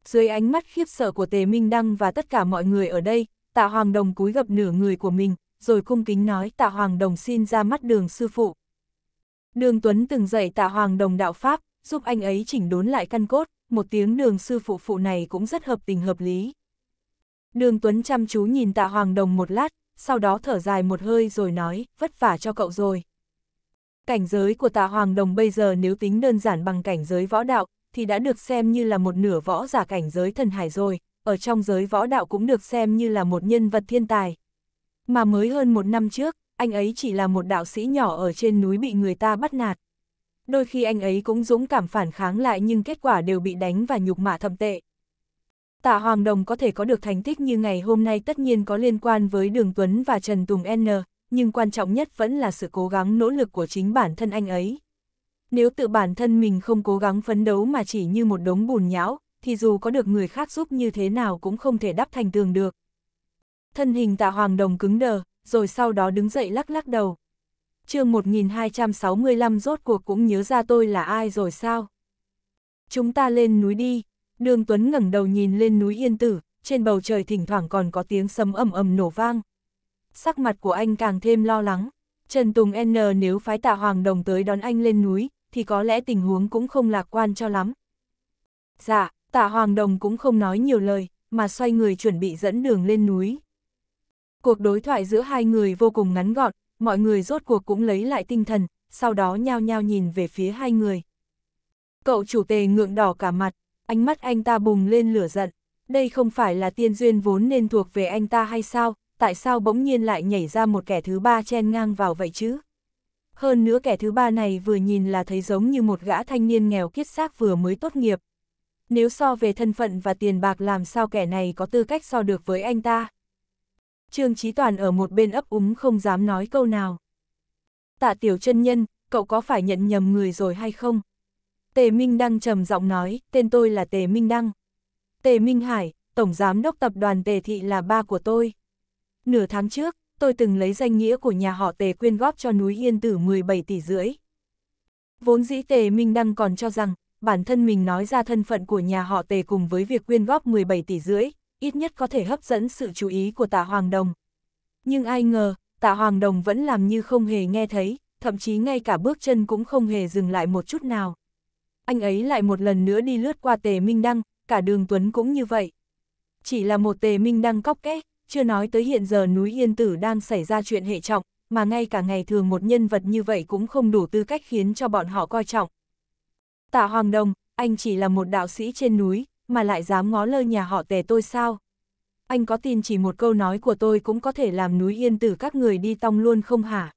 Dưới ánh mắt khiếp sợ của Tề Minh Đăng và tất cả mọi người ở đây, Tạ Hoàng Đồng cúi gập nửa người của mình, rồi cung kính nói Tạ Hoàng Đồng xin ra mắt đường sư phụ. Đường Tuấn từng dạy Tạ Hoàng Đồng đạo Pháp, giúp anh ấy chỉnh đốn lại căn cốt, một tiếng đường sư phụ phụ này cũng rất hợp tình hợp lý. Đường Tuấn chăm chú nhìn tạ Hoàng Đồng một lát, sau đó thở dài một hơi rồi nói, vất vả cho cậu rồi. Cảnh giới của tạ Hoàng Đồng bây giờ nếu tính đơn giản bằng cảnh giới võ đạo, thì đã được xem như là một nửa võ giả cảnh giới thần hải rồi, ở trong giới võ đạo cũng được xem như là một nhân vật thiên tài. Mà mới hơn một năm trước, anh ấy chỉ là một đạo sĩ nhỏ ở trên núi bị người ta bắt nạt đôi khi anh ấy cũng dũng cảm phản kháng lại nhưng kết quả đều bị đánh và nhục mạ thậm tệ. Tạ Hoàng Đồng có thể có được thành tích như ngày hôm nay tất nhiên có liên quan với Đường Tuấn và Trần Tùng N, nhưng quan trọng nhất vẫn là sự cố gắng nỗ lực của chính bản thân anh ấy. Nếu tự bản thân mình không cố gắng phấn đấu mà chỉ như một đống bùn nhão, thì dù có được người khác giúp như thế nào cũng không thể đắp thành tường được. Thân hình tạ hoàng đồng cứng đờ, rồi sau đó đứng dậy lắc lắc đầu, chương 1265 rốt cuộc cũng nhớ ra tôi là ai rồi sao? Chúng ta lên núi đi. Đường Tuấn ngẩng đầu nhìn lên núi Yên Tử, trên bầu trời thỉnh thoảng còn có tiếng sấm ầm ầm nổ vang. Sắc mặt của anh càng thêm lo lắng. Trần Tùng N nếu phái tạ Hoàng Đồng tới đón anh lên núi, thì có lẽ tình huống cũng không lạc quan cho lắm. Dạ, tạ Hoàng Đồng cũng không nói nhiều lời, mà xoay người chuẩn bị dẫn đường lên núi. Cuộc đối thoại giữa hai người vô cùng ngắn gọn, mọi người rốt cuộc cũng lấy lại tinh thần, sau đó nhao nhao nhìn về phía hai người. Cậu chủ tề ngượng đỏ cả mặt, ánh mắt anh ta bùng lên lửa giận. Đây không phải là tiên duyên vốn nên thuộc về anh ta hay sao, tại sao bỗng nhiên lại nhảy ra một kẻ thứ ba chen ngang vào vậy chứ? Hơn nữa kẻ thứ ba này vừa nhìn là thấy giống như một gã thanh niên nghèo kiết xác vừa mới tốt nghiệp. Nếu so về thân phận và tiền bạc làm sao kẻ này có tư cách so được với anh ta? Trương Chí Toàn ở một bên ấp úng không dám nói câu nào. Tạ Tiểu chân Nhân, cậu có phải nhận nhầm người rồi hay không? Tề Minh Đăng trầm giọng nói, tên tôi là Tề Minh Đăng. Tề Minh Hải, Tổng Giám đốc Tập đoàn Tề Thị là ba của tôi. Nửa tháng trước, tôi từng lấy danh nghĩa của nhà họ Tề quyên góp cho núi Yên Tử 17 tỷ rưỡi. Vốn dĩ Tề Minh Đăng còn cho rằng, bản thân mình nói ra thân phận của nhà họ Tề cùng với việc quyên góp 17 tỷ rưỡi, ít nhất có thể hấp dẫn sự chú ý của tả Hoàng Đồng. Nhưng ai ngờ, tả Hoàng Đồng vẫn làm như không hề nghe thấy, thậm chí ngay cả bước chân cũng không hề dừng lại một chút nào. Anh ấy lại một lần nữa đi lướt qua tề Minh Đăng, cả đường Tuấn cũng như vậy. Chỉ là một tề Minh Đăng cóc két, chưa nói tới hiện giờ núi Yên Tử đang xảy ra chuyện hệ trọng, mà ngay cả ngày thường một nhân vật như vậy cũng không đủ tư cách khiến cho bọn họ coi trọng. Tạ Hoàng Đồng, anh chỉ là một đạo sĩ trên núi, mà lại dám ngó lơ nhà họ tề tôi sao? Anh có tin chỉ một câu nói của tôi cũng có thể làm núi yên tử các người đi tong luôn không hả?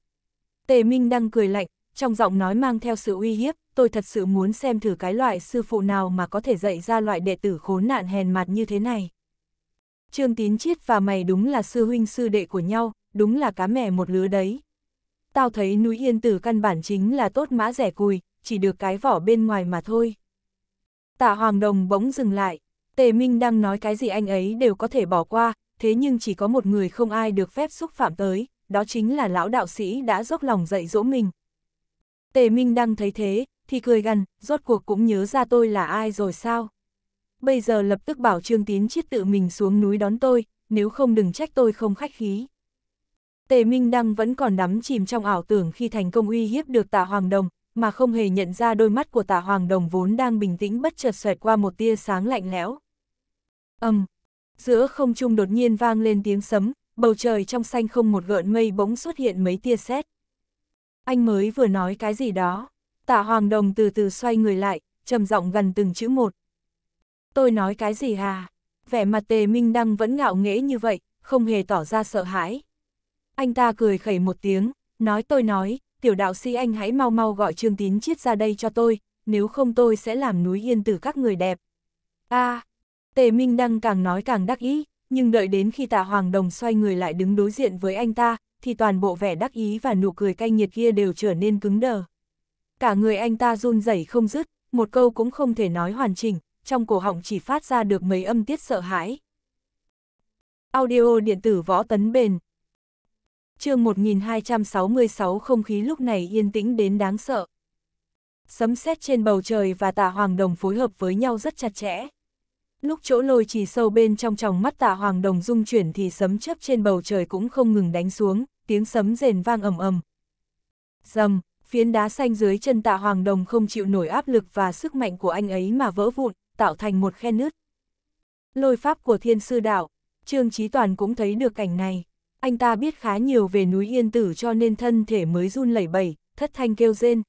Tề Minh đang cười lạnh, trong giọng nói mang theo sự uy hiếp, tôi thật sự muốn xem thử cái loại sư phụ nào mà có thể dạy ra loại đệ tử khốn nạn hèn mặt như thế này. Trương Tín Chiết và mày đúng là sư huynh sư đệ của nhau, đúng là cá mẻ một lứa đấy. Tao thấy núi yên tử căn bản chính là tốt mã rẻ cùi, chỉ được cái vỏ bên ngoài mà thôi. Tạ Hoàng Đồng bỗng dừng lại, Tề Minh đang nói cái gì anh ấy đều có thể bỏ qua, thế nhưng chỉ có một người không ai được phép xúc phạm tới, đó chính là lão đạo sĩ đã dốc lòng dạy dỗ mình. Tề Minh đang thấy thế, thì cười gằn, rốt cuộc cũng nhớ ra tôi là ai rồi sao? Bây giờ lập tức bảo Trương Tín chiết tự mình xuống núi đón tôi, nếu không đừng trách tôi không khách khí. Tề Minh Đăng vẫn còn đắm chìm trong ảo tưởng khi thành công uy hiếp được tạ Hoàng Đồng, mà không hề nhận ra đôi mắt của tả hoàng đồng vốn đang bình tĩnh bất chợt xoẹt qua một tia sáng lạnh lẽo. Âm! Um, giữa không trung đột nhiên vang lên tiếng sấm, bầu trời trong xanh không một gợn mây bỗng xuất hiện mấy tia sét. Anh mới vừa nói cái gì đó. Tạ Hoàng Đồng từ từ xoay người lại, trầm giọng gần từng chữ một. Tôi nói cái gì hà? Vẻ mặt Tề Minh Đăng vẫn ngạo nghễ như vậy, không hề tỏ ra sợ hãi. Anh ta cười khẩy một tiếng, nói tôi nói, tiểu đạo sĩ anh hãy mau mau gọi Trương Tín Chiết ra đây cho tôi, nếu không tôi sẽ làm núi yên tử các người đẹp. a à, Tề Minh Đăng càng nói càng đắc ý, nhưng đợi đến khi tạ Hoàng Đồng xoay người lại đứng đối diện với anh ta, thì toàn bộ vẻ đắc ý và nụ cười cay nghiệt kia đều trở nên cứng đờ. Cả người anh ta run rẩy không dứt, một câu cũng không thể nói hoàn chỉnh, trong cổ họng chỉ phát ra được mấy âm tiết sợ hãi. Audio điện tử võ tấn bền chương 1266 không khí lúc này yên tĩnh đến đáng sợ. Sấm sét trên bầu trời và tà hoàng đồng phối hợp với nhau rất chặt chẽ. Lúc chỗ lôi chỉ sâu bên trong tròng mắt tà hoàng đồng dung chuyển thì sấm chớp trên bầu trời cũng không ngừng đánh xuống, tiếng sấm rền vang ầm ầm. Dầm, phiến đá xanh dưới chân tạ hoàng đồng không chịu nổi áp lực và sức mạnh của anh ấy mà vỡ vụn, tạo thành một khe nứt. Lôi pháp của thiên sư đạo, Trương Trí Toàn cũng thấy được cảnh này anh ta biết khá nhiều về núi Yên Tử cho nên thân thể mới run lẩy bẩy, thất thanh kêu rên.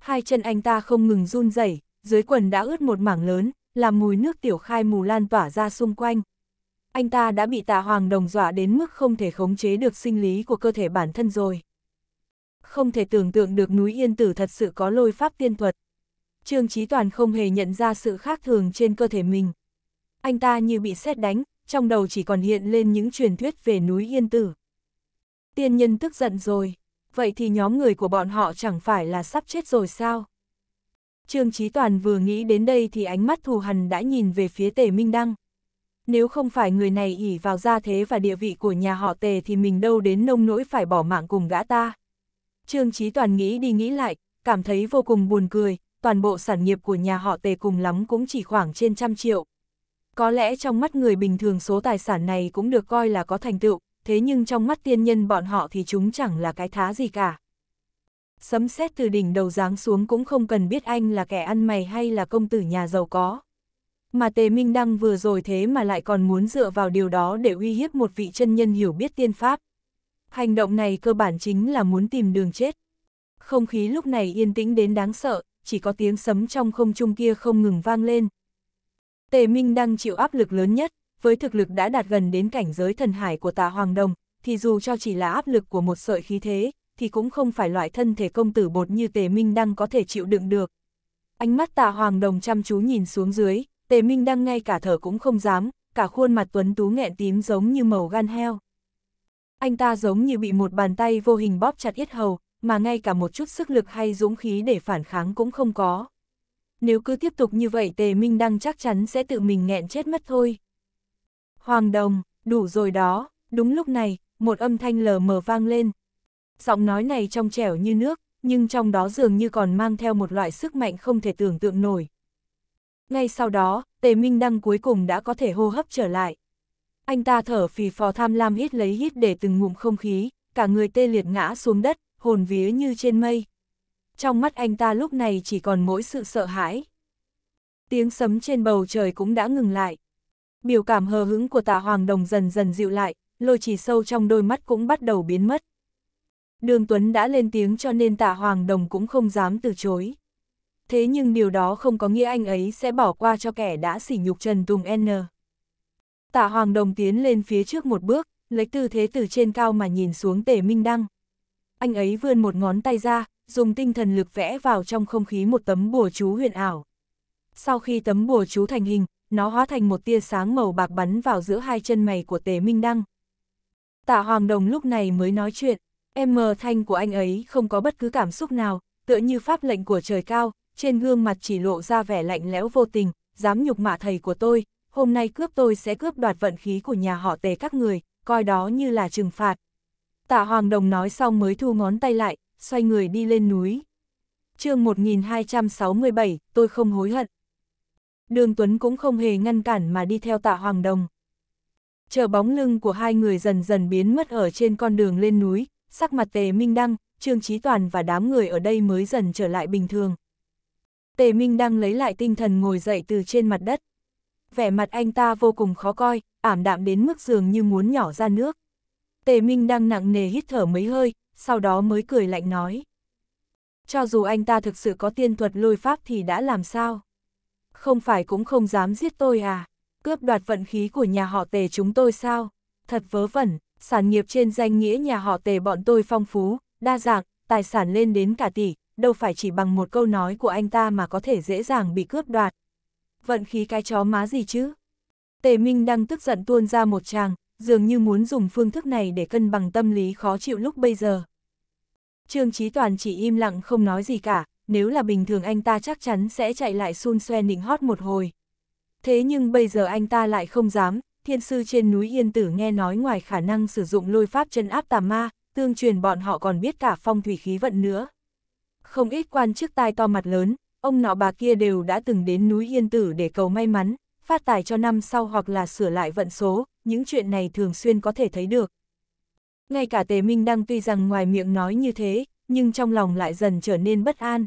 Hai chân anh ta không ngừng run rẩy, dưới quần đã ướt một mảng lớn, làm mùi nước tiểu khai mù lan tỏa ra xung quanh. Anh ta đã bị tà hoàng đồng dọa đến mức không thể khống chế được sinh lý của cơ thể bản thân rồi. Không thể tưởng tượng được núi Yên Tử thật sự có lôi pháp tiên thuật. Trương Chí Toàn không hề nhận ra sự khác thường trên cơ thể mình. Anh ta như bị xét đánh, trong đầu chỉ còn hiện lên những truyền thuyết về núi Yên Tử. Tiên nhân tức giận rồi, vậy thì nhóm người của bọn họ chẳng phải là sắp chết rồi sao? Trương Chí Toàn vừa nghĩ đến đây thì ánh mắt thù hằn đã nhìn về phía Tề Minh Đăng. Nếu không phải người này ỉ vào gia thế và địa vị của nhà họ Tề thì mình đâu đến nông nỗi phải bỏ mạng cùng gã ta. Trương Chí Toàn nghĩ đi nghĩ lại, cảm thấy vô cùng buồn cười, toàn bộ sản nghiệp của nhà họ Tề cùng lắm cũng chỉ khoảng trên trăm triệu, có lẽ trong mắt người bình thường số tài sản này cũng được coi là có thành tựu, thế nhưng trong mắt tiên nhân bọn họ thì chúng chẳng là cái thá gì cả. Sấm sét từ đỉnh đầu giáng xuống cũng không cần biết anh là kẻ ăn mày hay là công tử nhà giàu có. Mà Tề Minh Đăng vừa rồi thế mà lại còn muốn dựa vào điều đó để uy hiếp một vị chân nhân hiểu biết tiên pháp. Hành động này cơ bản chính là muốn tìm đường chết. Không khí lúc này yên tĩnh đến đáng sợ, chỉ có tiếng sấm trong không trung kia không ngừng vang lên, Tề Minh đang chịu áp lực lớn nhất, với thực lực đã đạt gần đến cảnh giới thần hải của tà Hoàng Đồng, thì dù cho chỉ là áp lực của một sợi khí thế, thì cũng không phải loại thân thể công tử bột như Tề Minh đang có thể chịu đựng được. Ánh mắt tà Hoàng Đồng chăm chú nhìn xuống dưới, Tề Minh đang ngay cả thở cũng không dám, cả khuôn mặt tuấn tú nghẹn tím giống như màu gan heo. Anh ta giống như bị một bàn tay vô hình bóp chặt yết hầu, mà ngay cả một chút sức lực hay dũng khí để phản kháng cũng không có nếu cứ tiếp tục như vậy Tề Minh Đăng chắc chắn sẽ tự mình nghẹn chết mất thôi. Hoàng Đồng, đủ rồi đó, đúng lúc này, một âm thanh lờ mờ vang lên. Giọng nói này trong trẻo như nước, nhưng trong đó dường như còn mang theo một loại sức mạnh không thể tưởng tượng nổi. Ngay sau đó, Tề Minh Đăng cuối cùng đã có thể hô hấp trở lại. Anh ta thở phì phò tham lam hít lấy hít để từng ngụm không khí, cả người tê liệt ngã xuống đất, hồn vía như trên mây trong mắt anh ta lúc này chỉ còn mỗi sự sợ hãi. Tiếng sấm trên bầu trời cũng đã ngừng lại. Biểu cảm hờ hững của tạ Hoàng Đồng dần dần dịu lại, lôi chỉ sâu trong đôi mắt cũng bắt đầu biến mất. Đường Tuấn đã lên tiếng cho nên tạ Hoàng Đồng cũng không dám từ chối. Thế nhưng điều đó không có nghĩa anh ấy sẽ bỏ qua cho kẻ đã sỉ nhục Trần Tùng N. Tạ Hoàng Đồng tiến lên phía trước một bước, lấy tư thế từ trên cao mà nhìn xuống Tề Minh Đăng. Anh ấy vươn một ngón tay ra, dùng tinh thần lực vẽ vào trong không khí một tấm bùa chú huyền ảo. Sau khi tấm bùa chú thành hình, nó hóa thành một tia sáng màu bạc bắn vào giữa hai chân mày của Tế Minh Đăng. Tạ Hoàng Đồng lúc này mới nói chuyện, em mờ thanh của anh ấy không có bất cứ cảm xúc nào, tựa như pháp lệnh của trời cao, trên gương mặt chỉ lộ ra vẻ lạnh lẽo vô tình, dám nhục mạ thầy của tôi, hôm nay cướp tôi sẽ cướp đoạt vận khí của nhà họ Tề các người, coi đó như là trừng phạt. Tạ Hoàng Đồng nói xong mới thu ngón tay lại, xoay người đi lên núi. chương 1267, tôi không hối hận. Đường Tuấn cũng không hề ngăn cản mà đi theo tạ Hoàng Đồng. Chờ bóng lưng của hai người dần dần biến mất ở trên con đường lên núi, sắc mặt Tề Minh Đăng, Trương Trí Toàn và đám người ở đây mới dần trở lại bình thường. Tề Minh Đăng lấy lại tinh thần ngồi dậy từ trên mặt đất. Vẻ mặt anh ta vô cùng khó coi, ảm đạm đến mức dường như muốn nhỏ ra nước. Tề Minh Đăng nặng nề hít thở mấy hơi, sau đó mới cười lạnh nói. Cho dù anh ta thực sự có tiên thuật lôi pháp thì đã làm sao? Không phải cũng không dám giết tôi à? Cướp đoạt vận khí của nhà họ tề chúng tôi sao? Thật vớ vẩn, sản nghiệp trên danh nghĩa nhà họ tề bọn tôi phong phú, đa dạng, tài sản lên đến cả tỷ, đâu phải chỉ bằng một câu nói của anh ta mà có thể dễ dàng bị cướp đoạt. Vận khí cái chó má gì chứ? Tề Minh đang tức giận tuôn ra một tràng, dường như muốn dùng phương thức này để cân bằng tâm lý khó chịu lúc bây giờ. Trương Chí Toàn chỉ im lặng không nói gì cả, nếu là bình thường anh ta chắc chắn sẽ chạy lại xun xoe nịnh hót một hồi. Thế nhưng bây giờ anh ta lại không dám, thiên sư trên núi Yên Tử nghe nói ngoài khả năng sử dụng lôi pháp chân áp tà ma, tương truyền bọn họ còn biết cả phong thủy khí vận nữa. Không ít quan chức tai to mặt lớn, ông nọ bà kia đều đã từng đến núi Yên Tử để cầu may mắn, phát tài cho năm sau hoặc là sửa lại vận số, những chuyện này thường xuyên có thể thấy được. Ngay cả Tề Minh Đăng tuy rằng ngoài miệng nói như thế, nhưng trong lòng lại dần trở nên bất an.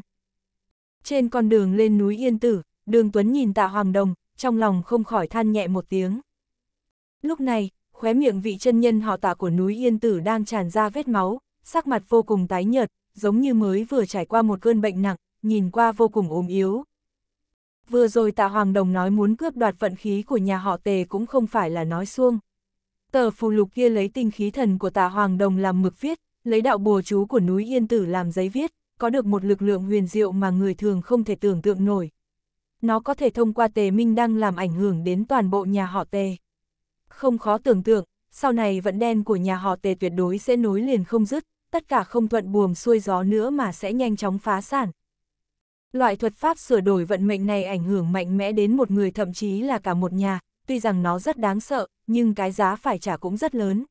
Trên con đường lên núi Yên Tử, Đường Tuấn nhìn Tạ Hoàng Đồng, trong lòng không khỏi than nhẹ một tiếng. Lúc này, khóe miệng vị chân nhân họ Tạ của núi Yên Tử đang tràn ra vết máu, sắc mặt vô cùng tái nhợt, giống như mới vừa trải qua một cơn bệnh nặng, nhìn qua vô cùng ốm yếu. Vừa rồi Tạ Hoàng Đồng nói muốn cướp đoạt vận khí của nhà họ Tề cũng không phải là nói xuông. Tờ phù lục kia lấy tinh khí thần của tà hoàng đồng làm mực viết, lấy đạo bùa chú của núi Yên Tử làm giấy viết, có được một lực lượng huyền diệu mà người thường không thể tưởng tượng nổi. Nó có thể thông qua tề minh đăng làm ảnh hưởng đến toàn bộ nhà họ tề. Không khó tưởng tượng, sau này vận đen của nhà họ tề tuyệt đối sẽ nối liền không dứt, tất cả không thuận buồm xuôi gió nữa mà sẽ nhanh chóng phá sản. Loại thuật pháp sửa đổi vận mệnh này ảnh hưởng mạnh mẽ đến một người thậm chí là cả một nhà, tuy rằng nó rất đáng sợ, nhưng cái giá phải trả cũng rất lớn.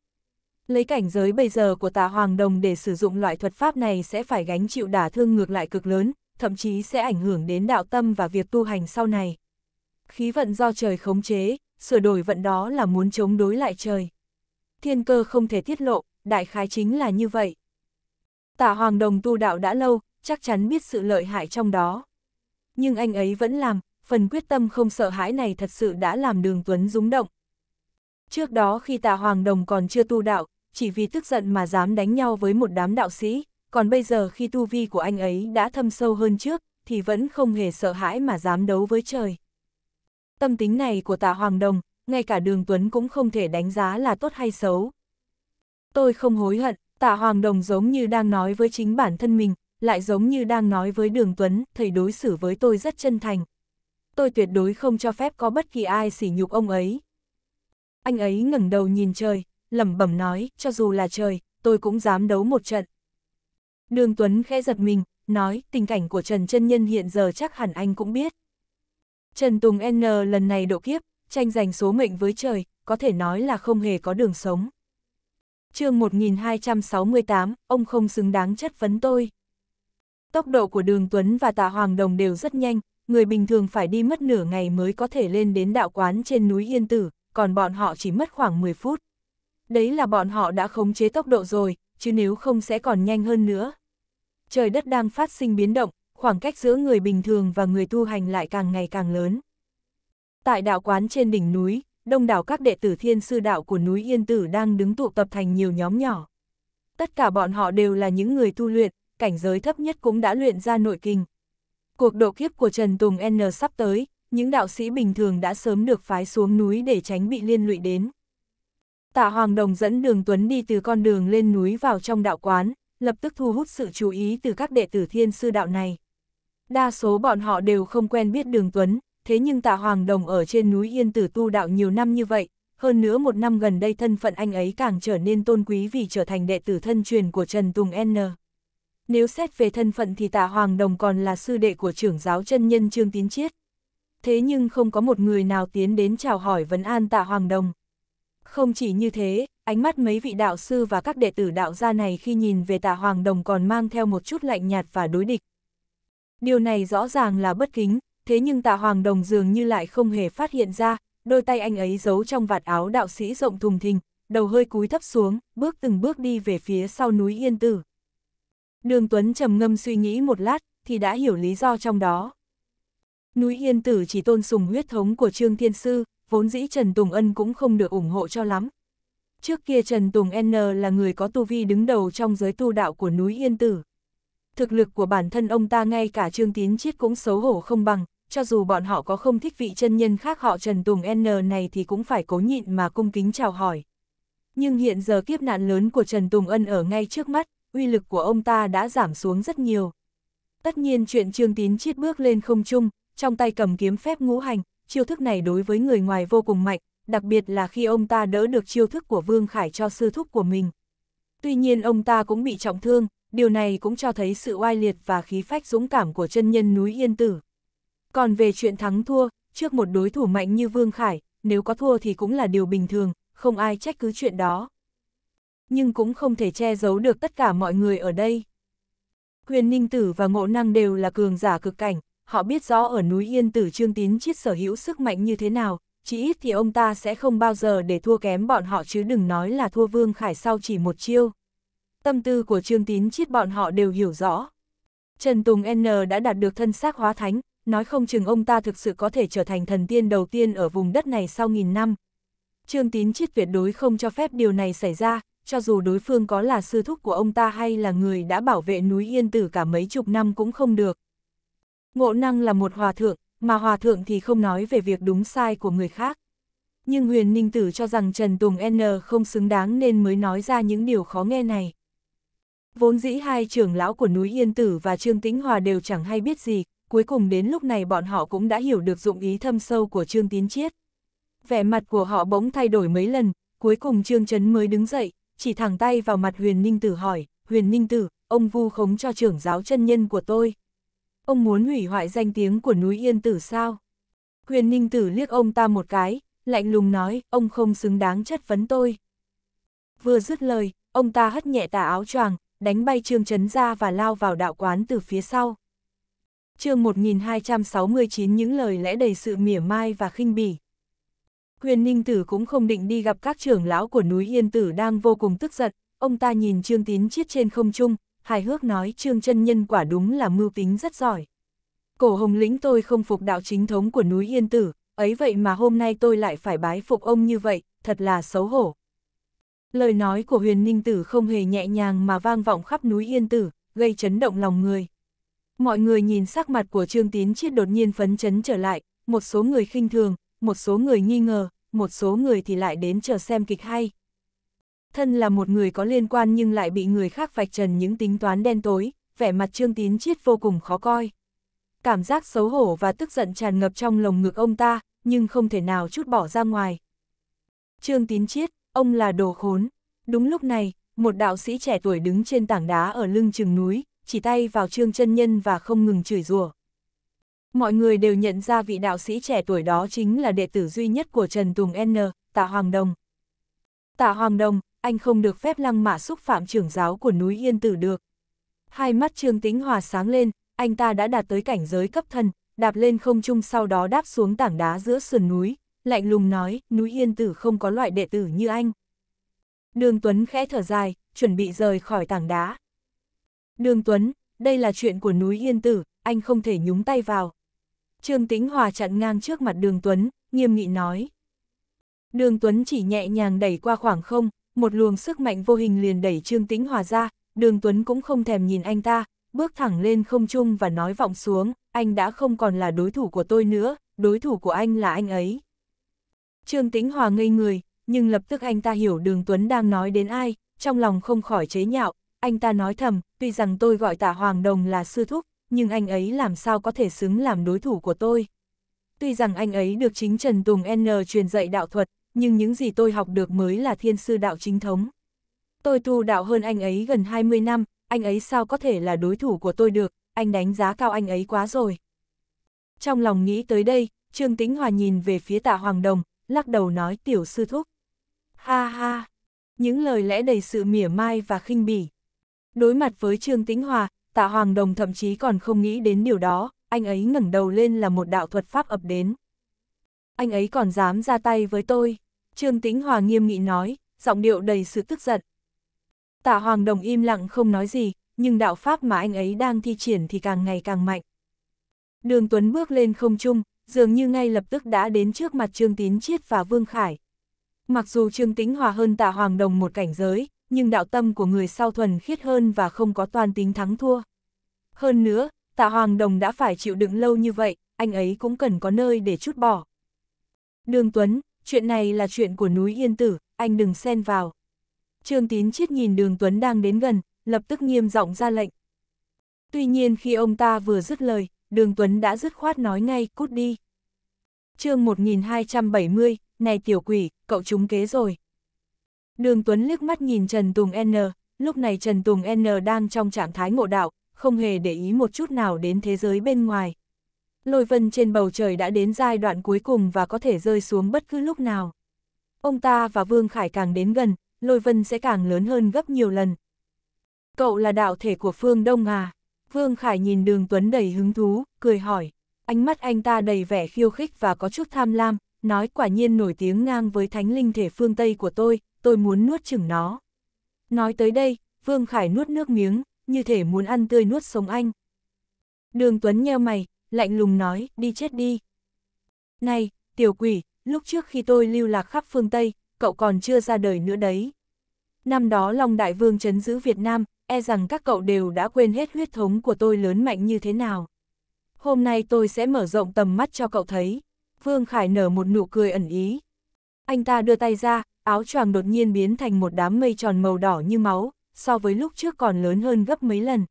Lấy cảnh giới bây giờ của tà hoàng đồng để sử dụng loại thuật pháp này sẽ phải gánh chịu đả thương ngược lại cực lớn, thậm chí sẽ ảnh hưởng đến đạo tâm và việc tu hành sau này. Khí vận do trời khống chế, sửa đổi vận đó là muốn chống đối lại trời. Thiên cơ không thể tiết lộ, đại khái chính là như vậy. Tạ Hoàng Đồng tu đạo đã lâu, chắc chắn biết sự lợi hại trong đó. Nhưng anh ấy vẫn làm, phần quyết tâm không sợ hãi này thật sự đã làm đường Tuấn rúng động. Trước đó khi tạ Hoàng Đồng còn chưa tu đạo, chỉ vì tức giận mà dám đánh nhau với một đám đạo sĩ, còn bây giờ khi tu vi của anh ấy đã thâm sâu hơn trước, thì vẫn không hề sợ hãi mà dám đấu với trời. Tâm tính này của tạ Hoàng Đồng, ngay cả đường Tuấn cũng không thể đánh giá là tốt hay xấu. Tôi không hối hận, tạ Hoàng Đồng giống như đang nói với chính bản thân mình, lại giống như đang nói với đường Tuấn, thầy đối xử với tôi rất chân thành, tôi tuyệt đối không cho phép có bất kỳ ai sỉ nhục ông ấy. Anh ấy ngẩng đầu nhìn trời, lẩm bẩm nói, cho dù là trời, tôi cũng dám đấu một trận. Đường Tuấn khẽ giật mình, nói, tình cảnh của Trần Chân Nhân hiện giờ chắc hẳn anh cũng biết. Trần Tùng N lần này độ kiếp, tranh giành số mệnh với trời, có thể nói là không hề có đường sống. chương 1268, ông không xứng đáng chất vấn tôi. Tốc độ của đường Tuấn và Tạ Hoàng Đồng đều rất nhanh, người bình thường phải đi mất nửa ngày mới có thể lên đến đạo quán trên núi Yên Tử, còn bọn họ chỉ mất khoảng 10 phút. Đấy là bọn họ đã khống chế tốc độ rồi, chứ nếu không sẽ còn nhanh hơn nữa. Trời đất đang phát sinh biến động, khoảng cách giữa người bình thường và người tu hành lại càng ngày càng lớn. Tại đạo quán trên đỉnh núi, đông đảo các đệ tử thiên sư đạo của núi Yên Tử đang đứng tụ tập thành nhiều nhóm nhỏ. Tất cả bọn họ đều là những người tu luyện, cảnh giới thấp nhất cũng đã luyện ra nội kinh, Cuộc độ kiếp của Trần Tùng N sắp tới, những đạo sĩ bình thường đã sớm được phái xuống núi để tránh bị liên lụy đến. Tạ Hoàng Đồng dẫn đường Tuấn đi từ con đường lên núi vào trong đạo quán, lập tức thu hút sự chú ý từ các đệ tử thiên sư đạo này. Đa số bọn họ đều không quen biết đường Tuấn, thế nhưng tạ Hoàng Đồng ở trên núi Yên Tử tu đạo nhiều năm như vậy, hơn nữa một năm gần đây thân phận anh ấy càng trở nên tôn quý vì trở thành đệ tử thân truyền của Trần Tùng N. Nếu xét về thân phận thì Tạ Hoàng Đồng còn là sư đệ của trưởng giáo chân nhân Trương Tín Chiết. Thế nhưng không có một người nào tiến đến chào hỏi vấn an Tạ Hoàng Đồng. Không chỉ như thế, ánh mắt mấy vị đạo sư và các đệ tử đạo gia này khi nhìn về Tạ Hoàng Đồng còn mang theo một chút lạnh nhạt và đối địch. Điều này rõ ràng là bất kính, thế nhưng Tạ Hoàng Đồng dường như lại không hề phát hiện ra, đôi tay anh ấy giấu trong vạt áo đạo sĩ rộng thùng thình, đầu hơi cúi thấp xuống, bước từng bước đi về phía sau núi Yên Tử. Đường Tuấn trầm ngâm suy nghĩ một lát, thì đã hiểu lý do trong đó. Núi Yên Tử chỉ tôn sùng huyết thống của Trương Thiên Sư, vốn dĩ Trần Tùng Ân cũng không được ủng hộ cho lắm. Trước kia Trần Tùng N là người có tu vi đứng đầu trong giới tu đạo của núi Yên Tử. Thực lực của bản thân ông ta ngay cả Trương Tín Chiết cũng xấu hổ không bằng, cho dù bọn họ có không thích vị chân nhân khác họ Trần Tùng N này thì cũng phải cố nhịn mà cung kính chào hỏi. Nhưng hiện giờ kiếp nạn lớn của Trần Tùng Ân ở ngay trước mắt, uy lực của ông ta đã giảm xuống rất nhiều. Tất nhiên chuyện Trương Tín chiết bước lên không trung, trong tay cầm kiếm phép ngũ hành, chiêu thức này đối với người ngoài vô cùng mạnh, đặc biệt là khi ông ta đỡ được chiêu thức của Vương Khải cho sư thúc của mình. Tuy nhiên ông ta cũng bị trọng thương, điều này cũng cho thấy sự oai liệt và khí phách dũng cảm của chân nhân núi Yên Tử. Còn về chuyện thắng thua, trước một đối thủ mạnh như Vương Khải, nếu có thua thì cũng là điều bình thường, không ai trách cứ chuyện đó nhưng cũng không thể che giấu được tất cả mọi người ở đây. Huyền Ninh Tử và Ngộ Năng đều là cường giả cực cảnh, họ biết rõ ở núi Yên Tử Trương Tín Chiết sở hữu sức mạnh như thế nào, chỉ ít thì ông ta sẽ không bao giờ để thua kém bọn họ chứ đừng nói là thua Vương Khải sau chỉ một chiêu. Tâm tư của Trương Tín Chiết bọn họ đều hiểu rõ. Trần Tùng N đã đạt được thân xác hóa thánh, nói không chừng ông ta thực sự có thể trở thành thần tiên đầu tiên ở vùng đất này sau nghìn năm. Trương Tín Chiết tuyệt đối không cho phép điều này xảy ra, cho dù đối phương có là sư thúc của ông ta hay là người đã bảo vệ núi Yên Tử cả mấy chục năm cũng không được. Ngộ năng là một hòa thượng, mà hòa thượng thì không nói về việc đúng sai của người khác. Nhưng huyền ninh tử cho rằng Trần Tùng N không xứng đáng nên mới nói ra những điều khó nghe này. Vốn dĩ hai trưởng lão của núi Yên Tử và Trương Tĩnh Hòa đều chẳng hay biết gì, cuối cùng đến lúc này bọn họ cũng đã hiểu được dụng ý thâm sâu của Trương Tín Chiết. Vẻ mặt của họ bỗng thay đổi mấy lần, cuối cùng Trương Trấn mới đứng dậy, chỉ thẳng tay vào mặt huyền ninh tử hỏi, huyền ninh tử, ông vu khống cho trưởng giáo chân nhân của tôi. Ông muốn hủy hoại danh tiếng của núi Yên Tử sao? Huyền ninh tử liếc ông ta một cái, lạnh lùng nói, ông không xứng đáng chất vấn tôi. Vừa dứt lời, ông ta hất nhẹ tà áo choàng, đánh bay Trương Trấn ra và lao vào đạo quán từ phía sau. chương 1269 những lời lẽ đầy sự mỉa mai và khinh bỉ. Huyền Ninh Tử cũng không định đi gặp các trưởng lão của núi Yên Tử đang vô cùng tức giận, ông ta nhìn Trương Tín chiết trên không trung, hài hước nói Trương chân nhân quả đúng là mưu tính rất giỏi. Cổ hồng lĩnh tôi không phục đạo chính thống của núi Yên Tử, ấy vậy mà hôm nay tôi lại phải bái phục ông như vậy, thật là xấu hổ. Lời nói của huyền ninh tử không hề nhẹ nhàng mà vang vọng khắp núi Yên Tử, gây chấn động lòng người. Mọi người nhìn sắc mặt của Trương Tín Chiết đột nhiên phấn chấn trở lại, một số người khinh thường, một số người nghi ngờ, một số người thì lại đến chờ xem kịch hay. Thân là một người có liên quan nhưng lại bị người khác vạch trần những tính toán đen tối, vẻ mặt Trương Tín Chiết vô cùng khó coi. Cảm giác xấu hổ và tức giận tràn ngập trong lồng ngực ông ta, nhưng không thể nào chút bỏ ra ngoài. Trương Tín Chiết, ông là đồ khốn. Đúng lúc này, một đạo sĩ trẻ tuổi đứng trên tảng đá ở lưng chừng núi, chỉ tay vào Trương chân Nhân và không ngừng chửi rủa. Mọi người đều nhận ra vị đạo sĩ trẻ tuổi đó chính là đệ tử duy nhất của Trần Tùng N, Tạ Hoàng Đồng. Tạ Hoàng Đồng, anh không được phép lăng mạ xúc phạm trưởng giáo của núi Yên Tử được. Hai mắt Trương Tĩnh Hòa sáng lên, anh ta đã đạt tới cảnh giới cấp thần, đạp lên không trung sau đó đáp xuống tảng đá giữa sườn núi, lạnh lùng nói, núi Yên Tử không có loại đệ tử như anh. Đường Tuấn khẽ thở dài, chuẩn bị rời khỏi tảng đá. Đường Tuấn, đây là chuyện của núi Yên Tử, anh không thể nhúng tay vào, Trương Tĩnh Hòa chặn ngang trước mặt Đường Tuấn, nghiêm nghị nói. Đường Tuấn chỉ nhẹ nhàng đẩy qua khoảng không, một luồng sức mạnh vô hình liền đẩy Trương Tĩnh Hòa ra, Đường Tuấn cũng không thèm nhìn anh ta, bước thẳng lên không trung và nói vọng xuống, anh đã không còn là đối thủ của tôi nữa, đối thủ của anh là anh ấy. Trương Tĩnh Hòa ngây người, nhưng lập tức anh ta hiểu Đường Tuấn đang nói đến ai, trong lòng không khỏi chế nhạo, anh ta nói thầm, tuy rằng tôi gọi tả Hoàng Đồng là sư thúc, nhưng anh ấy làm sao có thể xứng làm đối thủ của tôi. Tuy rằng anh ấy được chính Trần Tùng N truyền dạy đạo thuật, nhưng những gì tôi học được mới là thiên sư đạo chính thống. Tôi tu đạo hơn anh ấy gần 20 năm, anh ấy sao có thể là đối thủ của tôi được, anh đánh giá cao anh ấy quá rồi. Trong lòng nghĩ tới đây, Trương Tĩnh Hòa nhìn về phía tạ Hoàng Đồng, lắc đầu nói tiểu sư thúc. Ha ha, những lời lẽ đầy sự mỉa mai và khinh bỉ. Đối mặt với Trương Tĩnh Hòa, tạ hoàng đồng thậm chí còn không nghĩ đến điều đó, anh ấy ngẩng đầu lên là một đạo thuật pháp ập đến. Anh ấy còn dám ra tay với tôi, Trương Tĩnh Hòa nghiêm nghị nói, giọng điệu đầy sự tức giận. Tạ Hoàng Đồng im lặng không nói gì, nhưng đạo pháp mà anh ấy đang thi triển thì càng ngày càng mạnh. Đường Tuấn bước lên không trung, dường như ngay lập tức đã đến trước mặt Trương Tín Chiết và Vương Khải. Mặc dù Trương Tĩnh Hòa hơn Tạ Hoàng Đồng một cảnh giới, nhưng đạo tâm của người sau thuần khiết hơn và không có toàn tính thắng thua. Hơn nữa, tạ Hoàng Đồng đã phải chịu đựng lâu như vậy, anh ấy cũng cần có nơi để chút bỏ. Đường Tuấn, chuyện này là chuyện của núi Yên Tử, anh đừng xen vào. Trương Tín Chiết nhìn đường Tuấn đang đến gần, lập tức nghiêm giọng ra lệnh. Tuy nhiên khi ông ta vừa dứt lời, đường Tuấn đã dứt khoát nói ngay, cút đi. chương 1270, này tiểu quỷ, cậu trúng kế rồi. Đường Tuấn liếc mắt nhìn Trần Tùng N, lúc này Trần Tùng N đang trong trạng thái ngộ đạo, không hề để ý một chút nào đến thế giới bên ngoài. Lôi vân trên bầu trời đã đến giai đoạn cuối cùng và có thể rơi xuống bất cứ lúc nào. Ông ta và Vương Khải càng đến gần, lôi vân sẽ càng lớn hơn gấp nhiều lần. Cậu là đạo thể của Phương Đông à? Vương Khải nhìn đường Tuấn đầy hứng thú, cười hỏi. Ánh mắt anh ta đầy vẻ khiêu khích và có chút tham lam, nói quả nhiên nổi tiếng ngang với thánh linh thể phương Tây của tôi, tôi muốn nuốt chừng nó. Nói tới đây, Vương Khải nuốt nước miếng, như thể muốn ăn tươi nuốt sống anh. Đường Tuấn nheo mày, lạnh lùng nói, đi chết đi. Này, tiểu quỷ, lúc trước khi tôi lưu lạc khắp phương Tây, cậu còn chưa ra đời nữa đấy. Năm đó Long Đại Vương chấn giữ Việt Nam, e rằng các cậu đều đã quên hết huyết thống của tôi lớn mạnh như thế nào. Hôm nay tôi sẽ mở rộng tầm mắt cho cậu thấy. Vương Khải nở một nụ cười ẩn ý. Anh ta đưa tay ra, áo choàng đột nhiên biến thành một đám mây tròn màu đỏ như máu, so với lúc trước còn lớn hơn gấp mấy lần.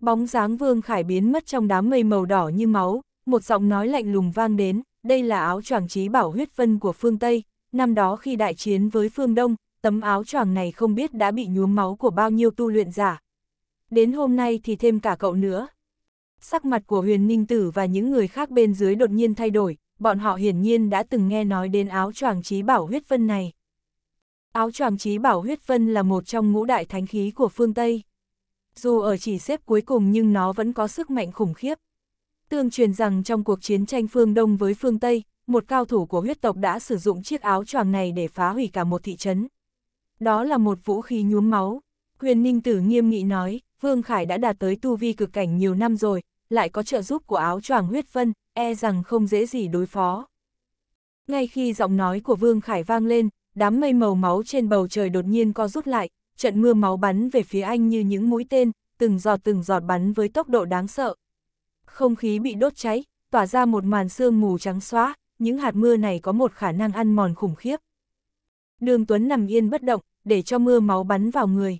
Bóng dáng Vương Khải biến mất trong đám mây màu đỏ như máu, một giọng nói lạnh lùng vang đến, đây là áo choàng trí bảo huyết vân của phương Tây, năm đó khi đại chiến với phương Đông, tấm áo choàng này không biết đã bị nhuốm máu của bao nhiêu tu luyện giả. Đến hôm nay thì thêm cả cậu nữa. Sắc mặt của huyền ninh tử và những người khác bên dưới đột nhiên thay đổi, bọn họ hiển nhiên đã từng nghe nói đến áo choàng trí bảo huyết vân này. Áo choàng trí bảo huyết vân là một trong ngũ đại thánh khí của phương Tây. Dù ở chỉ xếp cuối cùng nhưng nó vẫn có sức mạnh khủng khiếp. Tương truyền rằng trong cuộc chiến tranh phương Đông với phương Tây, một cao thủ của huyết tộc đã sử dụng chiếc áo choàng này để phá hủy cả một thị trấn. Đó là một vũ khí nhuốm máu. Huyền Ninh Tử nghiêm nghị nói, Vương Khải đã đạt tới tu vi cực cảnh nhiều năm rồi, lại có trợ giúp của áo choàng huyết vân, e rằng không dễ gì đối phó. Ngay khi giọng nói của Vương Khải vang lên, đám mây màu máu trên bầu trời đột nhiên co rút lại, trận mưa máu bắn về phía anh như những mũi tên, từng giọt từng giọt bắn với tốc độ đáng sợ. Không khí bị đốt cháy, tỏa ra một màn sương mù trắng xóa, những hạt mưa này có một khả năng ăn mòn khủng khiếp. Đường Tuấn nằm yên bất động, để cho mưa máu bắn vào người.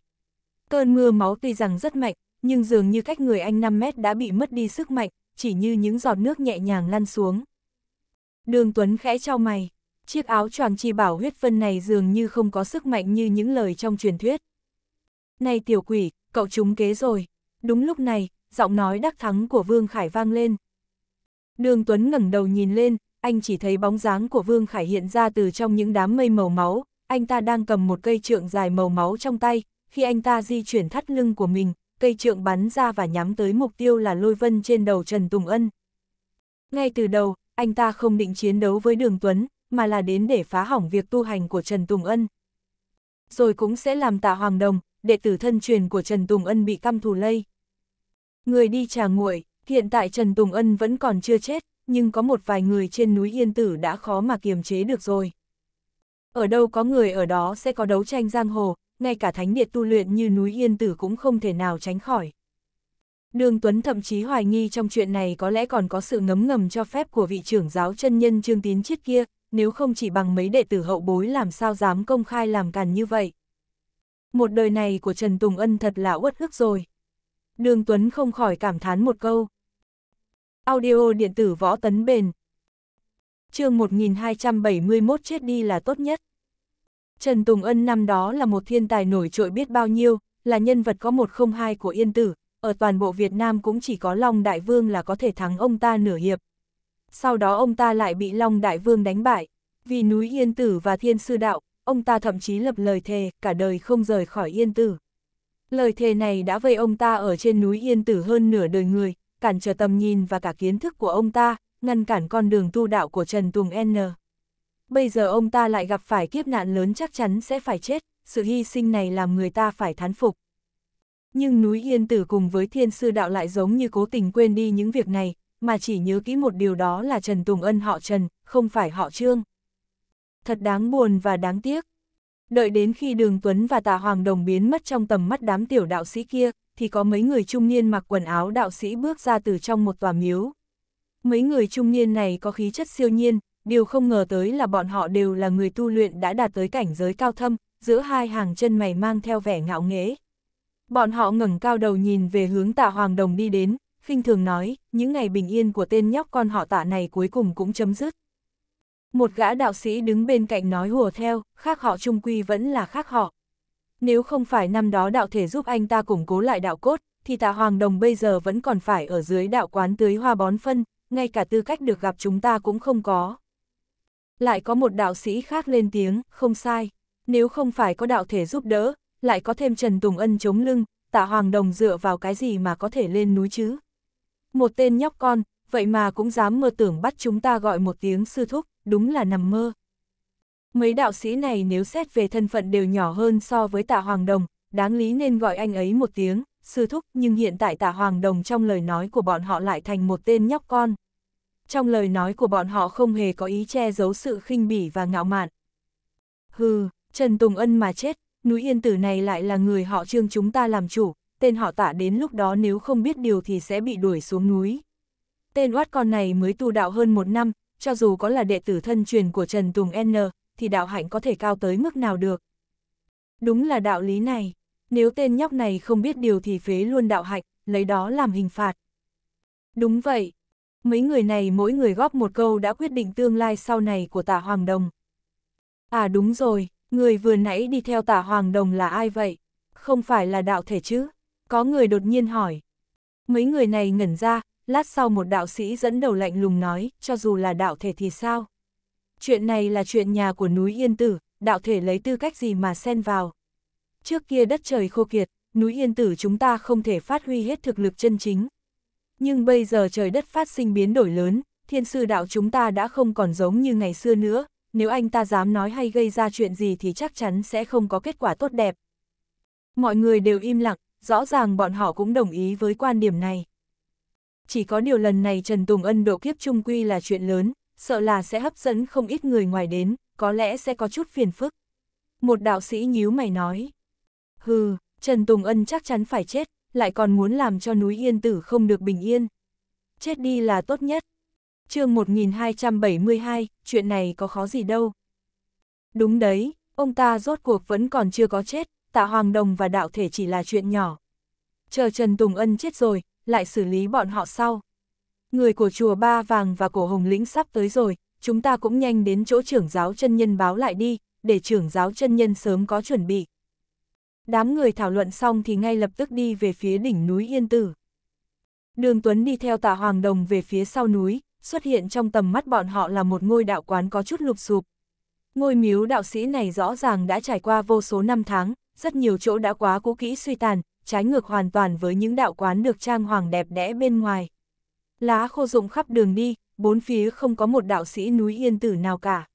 Cơn mưa máu tuy rằng rất mạnh, nhưng dường như cách người anh 5 mét đã bị mất đi sức mạnh, chỉ như những giọt nước nhẹ nhàng lăn xuống. Đường Tuấn khẽ trao mày chiếc áo choàng chi bảo huyết vân này dường như không có sức mạnh như những lời trong truyền thuyết. Này tiểu quỷ, cậu trúng kế rồi. Đúng lúc này, giọng nói đắc thắng của Vương Khải vang lên. Đường Tuấn ngẩng đầu nhìn lên, anh chỉ thấy bóng dáng của Vương Khải hiện ra từ trong những đám mây màu máu, anh ta đang cầm một cây trượng dài màu máu trong tay, khi anh ta di chuyển thắt lưng của mình, cây trượng bắn ra và nhắm tới mục tiêu là lôi vân trên đầu Trần Tùng Ân. Ngay từ đầu, anh ta không định chiến đấu với Đường Tuấn, mà là đến để phá hỏng việc tu hành của Trần Tùng Ân. Rồi cũng sẽ làm tạ Hoàng Đồng, đệ tử thân truyền của Trần Tùng Ân bị căm thù lây. Người đi trà nguội, hiện tại Trần Tùng Ân vẫn còn chưa chết, nhưng có một vài người trên núi Yên Tử đã khó mà kiềm chế được rồi. Ở đâu có người ở đó sẽ có đấu tranh giang hồ, ngay cả thánh địa tu luyện như núi Yên Tử cũng không thể nào tránh khỏi. Đường Tuấn thậm chí hoài nghi trong chuyện này có lẽ còn có sự ngấm ngầm cho phép của vị trưởng giáo chân nhân Trương Tín Chiết kia, nếu không chỉ bằng mấy đệ tử hậu bối làm sao dám công khai làm càn như vậy. Một đời này của Trần Tùng Ân thật là uất ức rồi. Đường Tuấn không khỏi cảm thán một câu. Audio điện tử võ tấn bền. chương 1271 chết đi là tốt nhất. Trần Tùng Ân năm đó là một thiên tài nổi trội biết bao nhiêu, là nhân vật có một không hai của Yên Tử, ở toàn bộ Việt Nam cũng chỉ có Long Đại Vương là có thể thắng ông ta nửa hiệp, sau đó ông ta lại bị Long Đại Vương đánh bại. Vì núi Yên Tử và Thiên Sư Đạo, ông ta thậm chí lập lời thề cả đời không rời khỏi Yên Tử. Lời thề này đã vây ông ta ở trên núi Yên Tử hơn nửa đời người, cản trở tầm nhìn và cả kiến thức của ông ta, ngăn cản con đường tu đạo của Trần Tùng N. Bây giờ ông ta lại gặp phải kiếp nạn lớn chắc chắn sẽ phải chết, sự hy sinh này làm người ta phải thán phục. Nhưng núi Yên Tử cùng với Thiên Sư Đạo lại giống như cố tình quên đi những việc này, mà chỉ nhớ kỹ một điều đó là Trần Tùng Ân họ Trần, không phải họ Trương. Thật đáng buồn và đáng tiếc. Đợi đến khi Đường Tuấn và Tạ Hoàng Đồng biến mất trong tầm mắt đám tiểu đạo sĩ kia, thì có mấy người trung niên mặc quần áo đạo sĩ bước ra từ trong một tòa miếu. Mấy người trung niên này có khí chất siêu nhiên, điều không ngờ tới là bọn họ đều là người tu luyện đã đạt tới cảnh giới cao thâm, giữa hai hàng chân mày mang theo vẻ ngạo nghễ. Bọn họ ngẩng cao đầu nhìn về hướng Tạ Hoàng Đồng đi đến, khinh thường nói, những ngày bình yên của tên nhóc con họ tạ này cuối cùng cũng chấm dứt. Một gã đạo sĩ đứng bên cạnh nói hùa theo, khác họ trung quy vẫn là khác họ. Nếu không phải năm đó đạo thể giúp anh ta củng cố lại đạo cốt, thì tạ Hoàng Đồng bây giờ vẫn còn phải ở dưới đạo quán tưới hoa bón phân, ngay cả tư cách được gặp chúng ta cũng không có. Lại có một đạo sĩ khác lên tiếng, không sai, nếu không phải có đạo thể giúp đỡ, lại có thêm Trần Tùng Ân chống lưng, tạ Hoàng Đồng dựa vào cái gì mà có thể lên núi chứ? một tên nhóc con, vậy mà cũng dám mơ tưởng bắt chúng ta gọi một tiếng sư thúc, đúng là nằm mơ. Mấy đạo sĩ này nếu xét về thân phận đều nhỏ hơn so với tạ Hoàng Đồng, đáng lý nên gọi anh ấy một tiếng, sư thúc, nhưng hiện tại tạ Hoàng Đồng trong lời nói của bọn họ lại thành một tên nhóc con. Trong lời nói của bọn họ không hề có ý che giấu sự khinh bỉ và ngạo mạn. Hừ, Trần Tùng Ân mà chết, núi yên tử này lại là người họ trương chúng ta làm chủ, tên họ tạ đến lúc đó nếu không biết điều thì sẽ bị đuổi xuống núi. Tên oát con này mới tu đạo hơn một năm, cho dù có là đệ tử thân truyền của Trần Tùng N, thì đạo hạnh có thể cao tới mức nào được. Đúng là đạo lý này, nếu tên nhóc này không biết điều thì phế luôn đạo hạnh, lấy đó làm hình phạt. Đúng vậy, mấy người này mỗi người góp một câu đã quyết định tương lai sau này của tả Hoàng Đồng. À đúng rồi, người vừa nãy đi theo tả Hoàng Đồng là ai vậy? Không phải là đạo thể chứ? Có người đột nhiên hỏi. Mấy người này ngẩn ra, lát sau một đạo sĩ dẫn đầu lạnh lùng nói, cho dù là đạo thể thì sao? Chuyện này là chuyện nhà của núi Yên Tử, đạo thể lấy tư cách gì mà xen vào? Trước kia đất trời khô kiệt, núi Yên Tử chúng ta không thể phát huy hết thực lực chân chính. Nhưng bây giờ trời đất phát sinh biến đổi lớn, thiên sư đạo chúng ta đã không còn giống như ngày xưa nữa, nếu anh ta dám nói hay gây ra chuyện gì thì chắc chắn sẽ không có kết quả tốt đẹp. Mọi người đều im lặng, rõ ràng bọn họ cũng đồng ý với quan điểm này. Chỉ có điều lần này Trần Tùng Ân độ kiếp trung quy là chuyện lớn, sợ là sẽ hấp dẫn không ít người ngoài đến, có lẽ sẽ có chút phiền phức. Một đạo sĩ nhíu mày nói. Hừ, Trần Tùng Ân chắc chắn phải chết, lại còn muốn làm cho núi yên tử không được bình yên. Chết đi là tốt nhất. chương 1272, chuyện này có khó gì đâu. Đúng đấy, ông ta rốt cuộc vẫn còn chưa có chết, tạ hoàng đồng và đạo thể chỉ là chuyện nhỏ. Chờ Trần Tùng Ân chết rồi, lại xử lý bọn họ sau. Người của chùa Ba Vàng và cổ Hồng Lĩnh sắp tới rồi, chúng ta cũng nhanh đến chỗ trưởng giáo chân nhân báo lại đi, để trưởng giáo chân nhân sớm có chuẩn bị. Đám người thảo luận xong thì ngay lập tức đi về phía đỉnh núi Yên Tử. Đường Tuấn đi theo tạ Hoàng Đồng về phía sau núi, xuất hiện trong tầm mắt bọn họ là một ngôi đạo quán có chút lụp sụp. Ngôi miếu đạo sĩ này rõ ràng đã trải qua vô số năm tháng, rất nhiều chỗ đã quá cũ kỹ suy tàn, trái ngược hoàn toàn với những đạo quán được trang hoàng đẹp đẽ bên ngoài. Lá khô rụng khắp đường đi, bốn phía không có một đạo sĩ núi yên tử nào cả.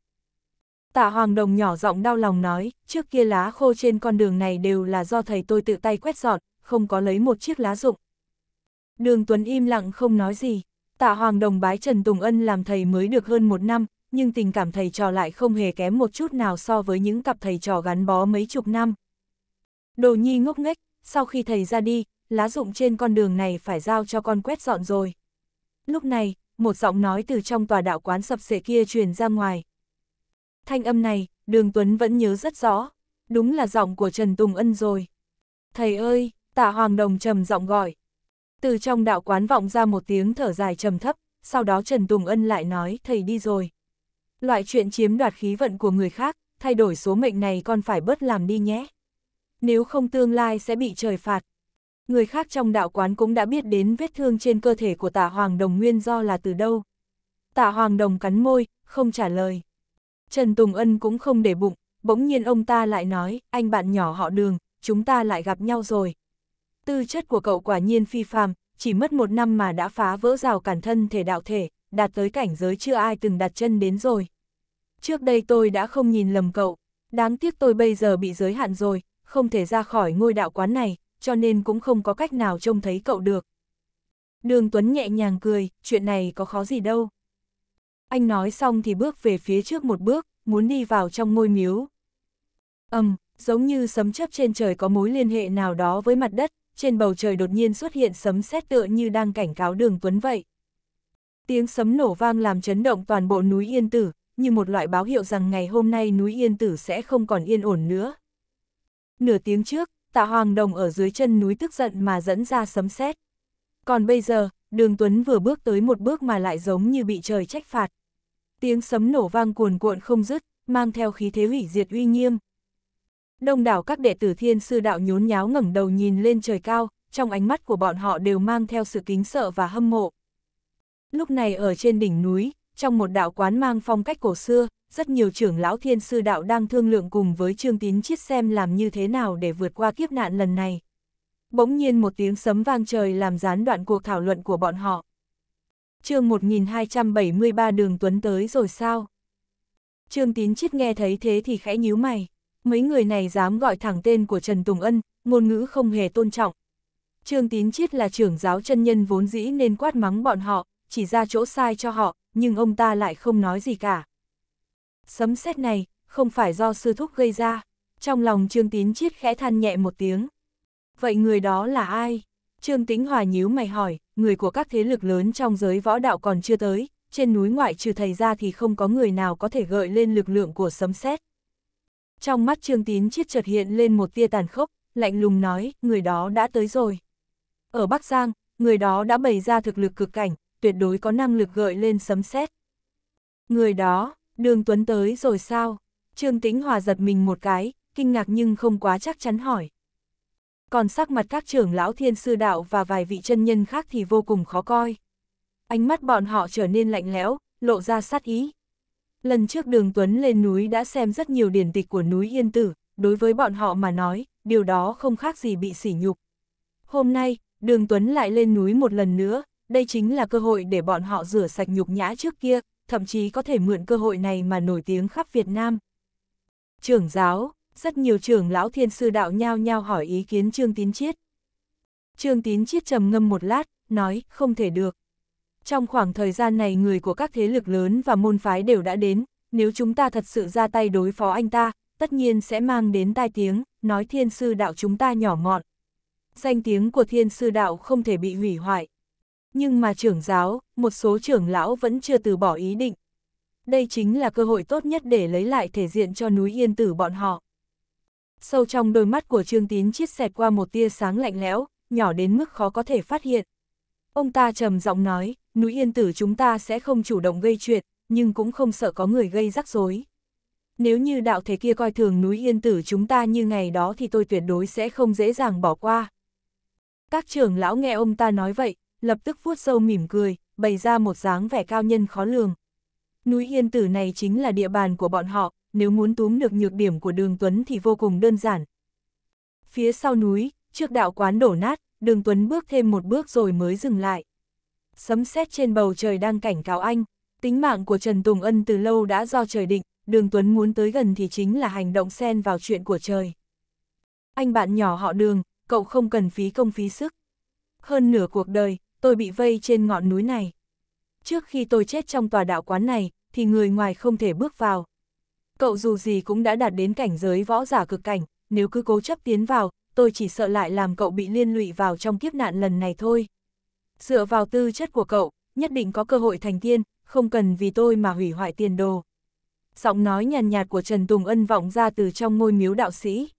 Tạ Hoàng Đồng nhỏ giọng đau lòng nói, trước kia lá khô trên con đường này đều là do thầy tôi tự tay quét dọn, không có lấy một chiếc lá rụng. Đường Tuấn im lặng không nói gì, Tạ Hoàng Đồng bái Trần Tùng Ân làm thầy mới được hơn một năm, nhưng tình cảm thầy trò lại không hề kém một chút nào so với những cặp thầy trò gắn bó mấy chục năm. Đồ nhi ngốc nghếch, sau khi thầy ra đi, lá rụng trên con đường này phải giao cho con quét dọn rồi. Lúc này, một giọng nói từ trong tòa đạo quán sập sệ kia truyền ra ngoài. Thanh âm này, đường Tuấn vẫn nhớ rất rõ, đúng là giọng của Trần Tùng Ân rồi. Thầy ơi, tạ Hoàng Đồng trầm giọng gọi. Từ trong đạo quán vọng ra một tiếng thở dài trầm thấp, sau đó Trần Tùng Ân lại nói thầy đi rồi. Loại chuyện chiếm đoạt khí vận của người khác, thay đổi số mệnh này con phải bớt làm đi nhé nếu không tương lai sẽ bị trời phạt. Người khác trong đạo quán cũng đã biết đến vết thương trên cơ thể của tả Hoàng Đồng nguyên do là từ đâu. Tả Hoàng Đồng cắn môi, không trả lời. Trần Tùng Ân cũng không để bụng, bỗng nhiên ông ta lại nói, anh bạn nhỏ họ đường, chúng ta lại gặp nhau rồi. Tư chất của cậu quả nhiên phi phàm, chỉ mất một năm mà đã phá vỡ rào cản thân thể đạo thể, đạt tới cảnh giới chưa ai từng đặt chân đến rồi. Trước đây tôi đã không nhìn lầm cậu, đáng tiếc tôi bây giờ bị giới hạn rồi, không thể ra khỏi ngôi đạo quán này, cho nên cũng không có cách nào trông thấy cậu được. Đường Tuấn nhẹ nhàng cười, chuyện này có khó gì đâu. Anh nói xong thì bước về phía trước một bước, muốn đi vào trong ngôi miếu. Ầm, um, giống như sấm chớp trên trời có mối liên hệ nào đó với mặt đất, trên bầu trời đột nhiên xuất hiện sấm sét tựa như đang cảnh cáo Đường Tuấn vậy. Tiếng sấm nổ vang làm chấn động toàn bộ núi Yên Tử, như một loại báo hiệu rằng ngày hôm nay núi Yên Tử sẽ không còn yên ổn nữa. Nửa tiếng trước, tạ Hoàng Đồng ở dưới chân núi tức giận mà dẫn ra sấm sét. Còn bây giờ, đường Tuấn vừa bước tới một bước mà lại giống như bị trời trách phạt. Tiếng sấm nổ vang cuồn cuộn không dứt, mang theo khí thế hủy diệt uy nghiêm. Đông đảo các đệ tử thiên sư đạo nhốn nháo ngẩng đầu nhìn lên trời cao, trong ánh mắt của bọn họ đều mang theo sự kính sợ và hâm mộ. Lúc này ở trên đỉnh núi, trong một đạo quán mang phong cách cổ xưa, rất nhiều trưởng lão thiên sư đạo đang thương lượng cùng với Trương Tín Chiết xem làm như thế nào để vượt qua kiếp nạn lần này. Bỗng nhiên một tiếng sấm vang trời làm gián đoạn cuộc thảo luận của bọn họ. chương 1273 đường Tuấn tới rồi sao? Trương Tín Chiết nghe thấy thế thì khẽ nhíu mày. Mấy người này dám gọi thẳng tên của Trần Tùng Ân, ngôn ngữ không hề tôn trọng. Trương Tín Chiết là trưởng giáo chân nhân vốn dĩ nên quát mắng bọn họ, chỉ ra chỗ sai cho họ, nhưng ông ta lại không nói gì cả. Sấm sét này, không phải do sư thúc gây ra, trong lòng Trương Tín Chiết khẽ than nhẹ một tiếng. Vậy người đó là ai? Trương Tĩnh Hòa nhíu mày hỏi, người của các thế lực lớn trong giới võ đạo còn chưa tới, trên núi ngoại trừ thầy ra thì không có người nào có thể gợi lên lực lượng của sấm sét. Trong mắt Trương Tín Chiết chợt hiện lên một tia tàn khốc, lạnh lùng nói, người đó đã tới rồi. Ở Bắc Giang, người đó đã bày ra thực lực cực cảnh, tuyệt đối có năng lực gợi lên sấm sét. Người đó, đường Tuấn tới rồi sao? Trương Tĩnh Hòa giật mình một cái, kinh ngạc nhưng không quá chắc chắn hỏi. Còn sắc mặt các trưởng lão thiên sư đạo và vài vị chân nhân khác thì vô cùng khó coi. Ánh mắt bọn họ trở nên lạnh lẽo, lộ ra sát ý. Lần trước đường Tuấn lên núi đã xem rất nhiều điển tịch của núi Yên Tử, đối với bọn họ mà nói, điều đó không khác gì bị sỉ nhục. Hôm nay, đường Tuấn lại lên núi một lần nữa, đây chính là cơ hội để bọn họ rửa sạch nhục nhã trước kia, thậm chí có thể mượn cơ hội này mà nổi tiếng khắp Việt Nam. Trưởng giáo, rất nhiều trưởng lão thiên sư đạo nhao nhao hỏi ý kiến Trương Tín Chiết. Trương Tín Chiết trầm ngâm một lát, nói, không thể được. Trong khoảng thời gian này người của các thế lực lớn và môn phái đều đã đến, nếu chúng ta thật sự ra tay đối phó anh ta, tất nhiên sẽ mang đến tai tiếng, nói thiên sư đạo chúng ta nhỏ mọn. Danh tiếng của thiên sư đạo không thể bị hủy hoại. Nhưng mà trưởng giáo, một số trưởng lão vẫn chưa từ bỏ ý định. Đây chính là cơ hội tốt nhất để lấy lại thể diện cho núi yên tử bọn họ. Sâu trong đôi mắt của Trương Tín chiết xẹt qua một tia sáng lạnh lẽo, nhỏ đến mức khó có thể phát hiện. Ông ta trầm giọng nói, núi yên tử chúng ta sẽ không chủ động gây chuyện, nhưng cũng không sợ có người gây rắc rối. Nếu như đạo thế kia coi thường núi yên tử chúng ta như ngày đó thì tôi tuyệt đối sẽ không dễ dàng bỏ qua. Các trưởng lão nghe ông ta nói vậy, lập tức vuốt sâu mỉm cười, bày ra một dáng vẻ cao nhân khó lường. Núi Yên Tử này chính là địa bàn của bọn họ, nếu muốn túm được nhược điểm của đường Tuấn thì vô cùng đơn giản. Phía sau núi, trước đạo quán đổ nát, đường Tuấn bước thêm một bước rồi mới dừng lại. Sấm sét trên bầu trời đang cảnh cáo anh, tính mạng của Trần Tùng Ân từ lâu đã do trời định, đường Tuấn muốn tới gần thì chính là hành động xen vào chuyện của trời. Anh bạn nhỏ họ đường, cậu không cần phí công phí sức. Hơn nửa cuộc đời, tôi bị vây trên ngọn núi này. Trước khi tôi chết trong tòa đạo quán này, thì người ngoài không thể bước vào. Cậu dù gì cũng đã đạt đến cảnh giới võ giả cực cảnh, nếu cứ cố chấp tiến vào, tôi chỉ sợ lại làm cậu bị liên lụy vào trong kiếp nạn lần này thôi. Dựa vào tư chất của cậu, nhất định có cơ hội thành tiên, không cần vì tôi mà hủy hoại tiền đồ. Giọng nói nhàn nhạt của Trần Tùng Ân vọng ra từ trong ngôi miếu đạo sĩ.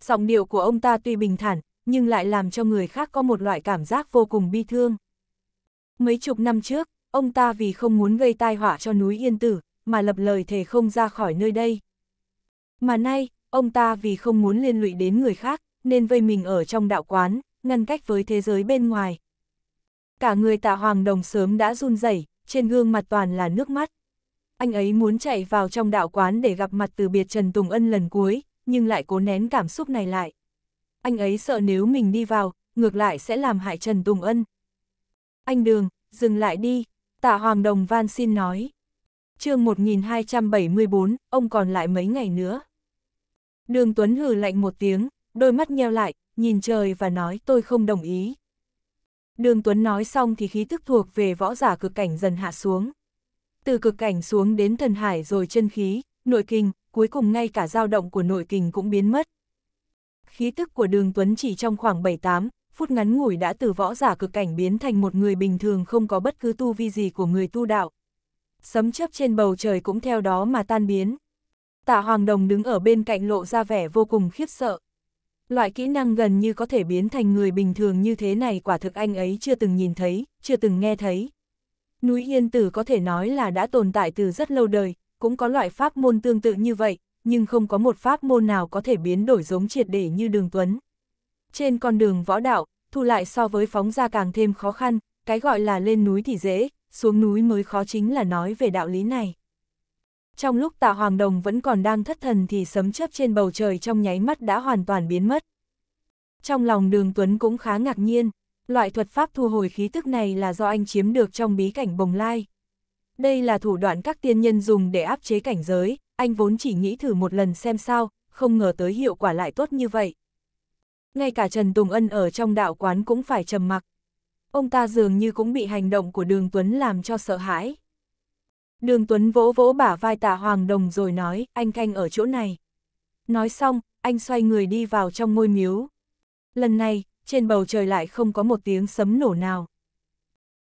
Giọng điệu của ông ta tuy bình thản, nhưng lại làm cho người khác có một loại cảm giác vô cùng bi thương. Mấy chục năm trước, ông ta vì không muốn gây tai họa cho núi Yên Tử, mà lập lời thề không ra khỏi nơi đây. Mà nay, ông ta vì không muốn liên lụy đến người khác, nên vây mình ở trong đạo quán, ngăn cách với thế giới bên ngoài. Cả người tạ hoàng đồng sớm đã run rẩy, trên gương mặt toàn là nước mắt. Anh ấy muốn chạy vào trong đạo quán để gặp mặt từ biệt Trần Tùng Ân lần cuối, nhưng lại cố nén cảm xúc này lại anh ấy sợ nếu mình đi vào, ngược lại sẽ làm hại Trần Tùng Ân. Anh Đường, dừng lại đi, tạ Hoàng Đồng van xin nói. chương 1274, ông còn lại mấy ngày nữa. Đường Tuấn hừ lạnh một tiếng, đôi mắt nheo lại, nhìn trời và nói tôi không đồng ý. Đường Tuấn nói xong thì khí tức thuộc về võ giả cực cảnh dần hạ xuống. Từ cực cảnh xuống đến thần hải rồi chân khí, nội kinh, cuối cùng ngay cả dao động của nội kinh cũng biến mất khí tức của đường Tuấn chỉ trong khoảng 7-8 phút ngắn ngủi đã từ võ giả cực cảnh biến thành một người bình thường không có bất cứ tu vi gì của người tu đạo. Sấm chớp trên bầu trời cũng theo đó mà tan biến. Tạ Hoàng Đồng đứng ở bên cạnh lộ ra vẻ vô cùng khiếp sợ. Loại kỹ năng gần như có thể biến thành người bình thường như thế này quả thực anh ấy chưa từng nhìn thấy, chưa từng nghe thấy. Núi Yên Tử có thể nói là đã tồn tại từ rất lâu đời, cũng có loại pháp môn tương tự như vậy, nhưng không có một pháp môn nào có thể biến đổi giống triệt để như đường tuấn. Trên con đường võ đạo, thu lại so với phóng ra càng thêm khó khăn, cái gọi là lên núi thì dễ, xuống núi mới khó chính là nói về đạo lý này. Trong lúc tạ hoàng đồng vẫn còn đang thất thần thì sấm chớp trên bầu trời trong nháy mắt đã hoàn toàn biến mất. Trong lòng đường Tuấn cũng khá ngạc nhiên, loại thuật pháp thu hồi khí tức này là do anh chiếm được trong bí cảnh bồng lai. Đây là thủ đoạn các tiên nhân dùng để áp chế cảnh giới, anh vốn chỉ nghĩ thử một lần xem sao, không ngờ tới hiệu quả lại tốt như vậy. Ngay cả Trần Tùng Ân ở trong đạo quán cũng phải trầm mặc. Ông ta dường như cũng bị hành động của Đường Tuấn làm cho sợ hãi. Đường Tuấn vỗ vỗ bả vai tạ Hoàng Đồng rồi nói, anh canh ở chỗ này. Nói xong, anh xoay người đi vào trong ngôi miếu. Lần này, trên bầu trời lại không có một tiếng sấm nổ nào.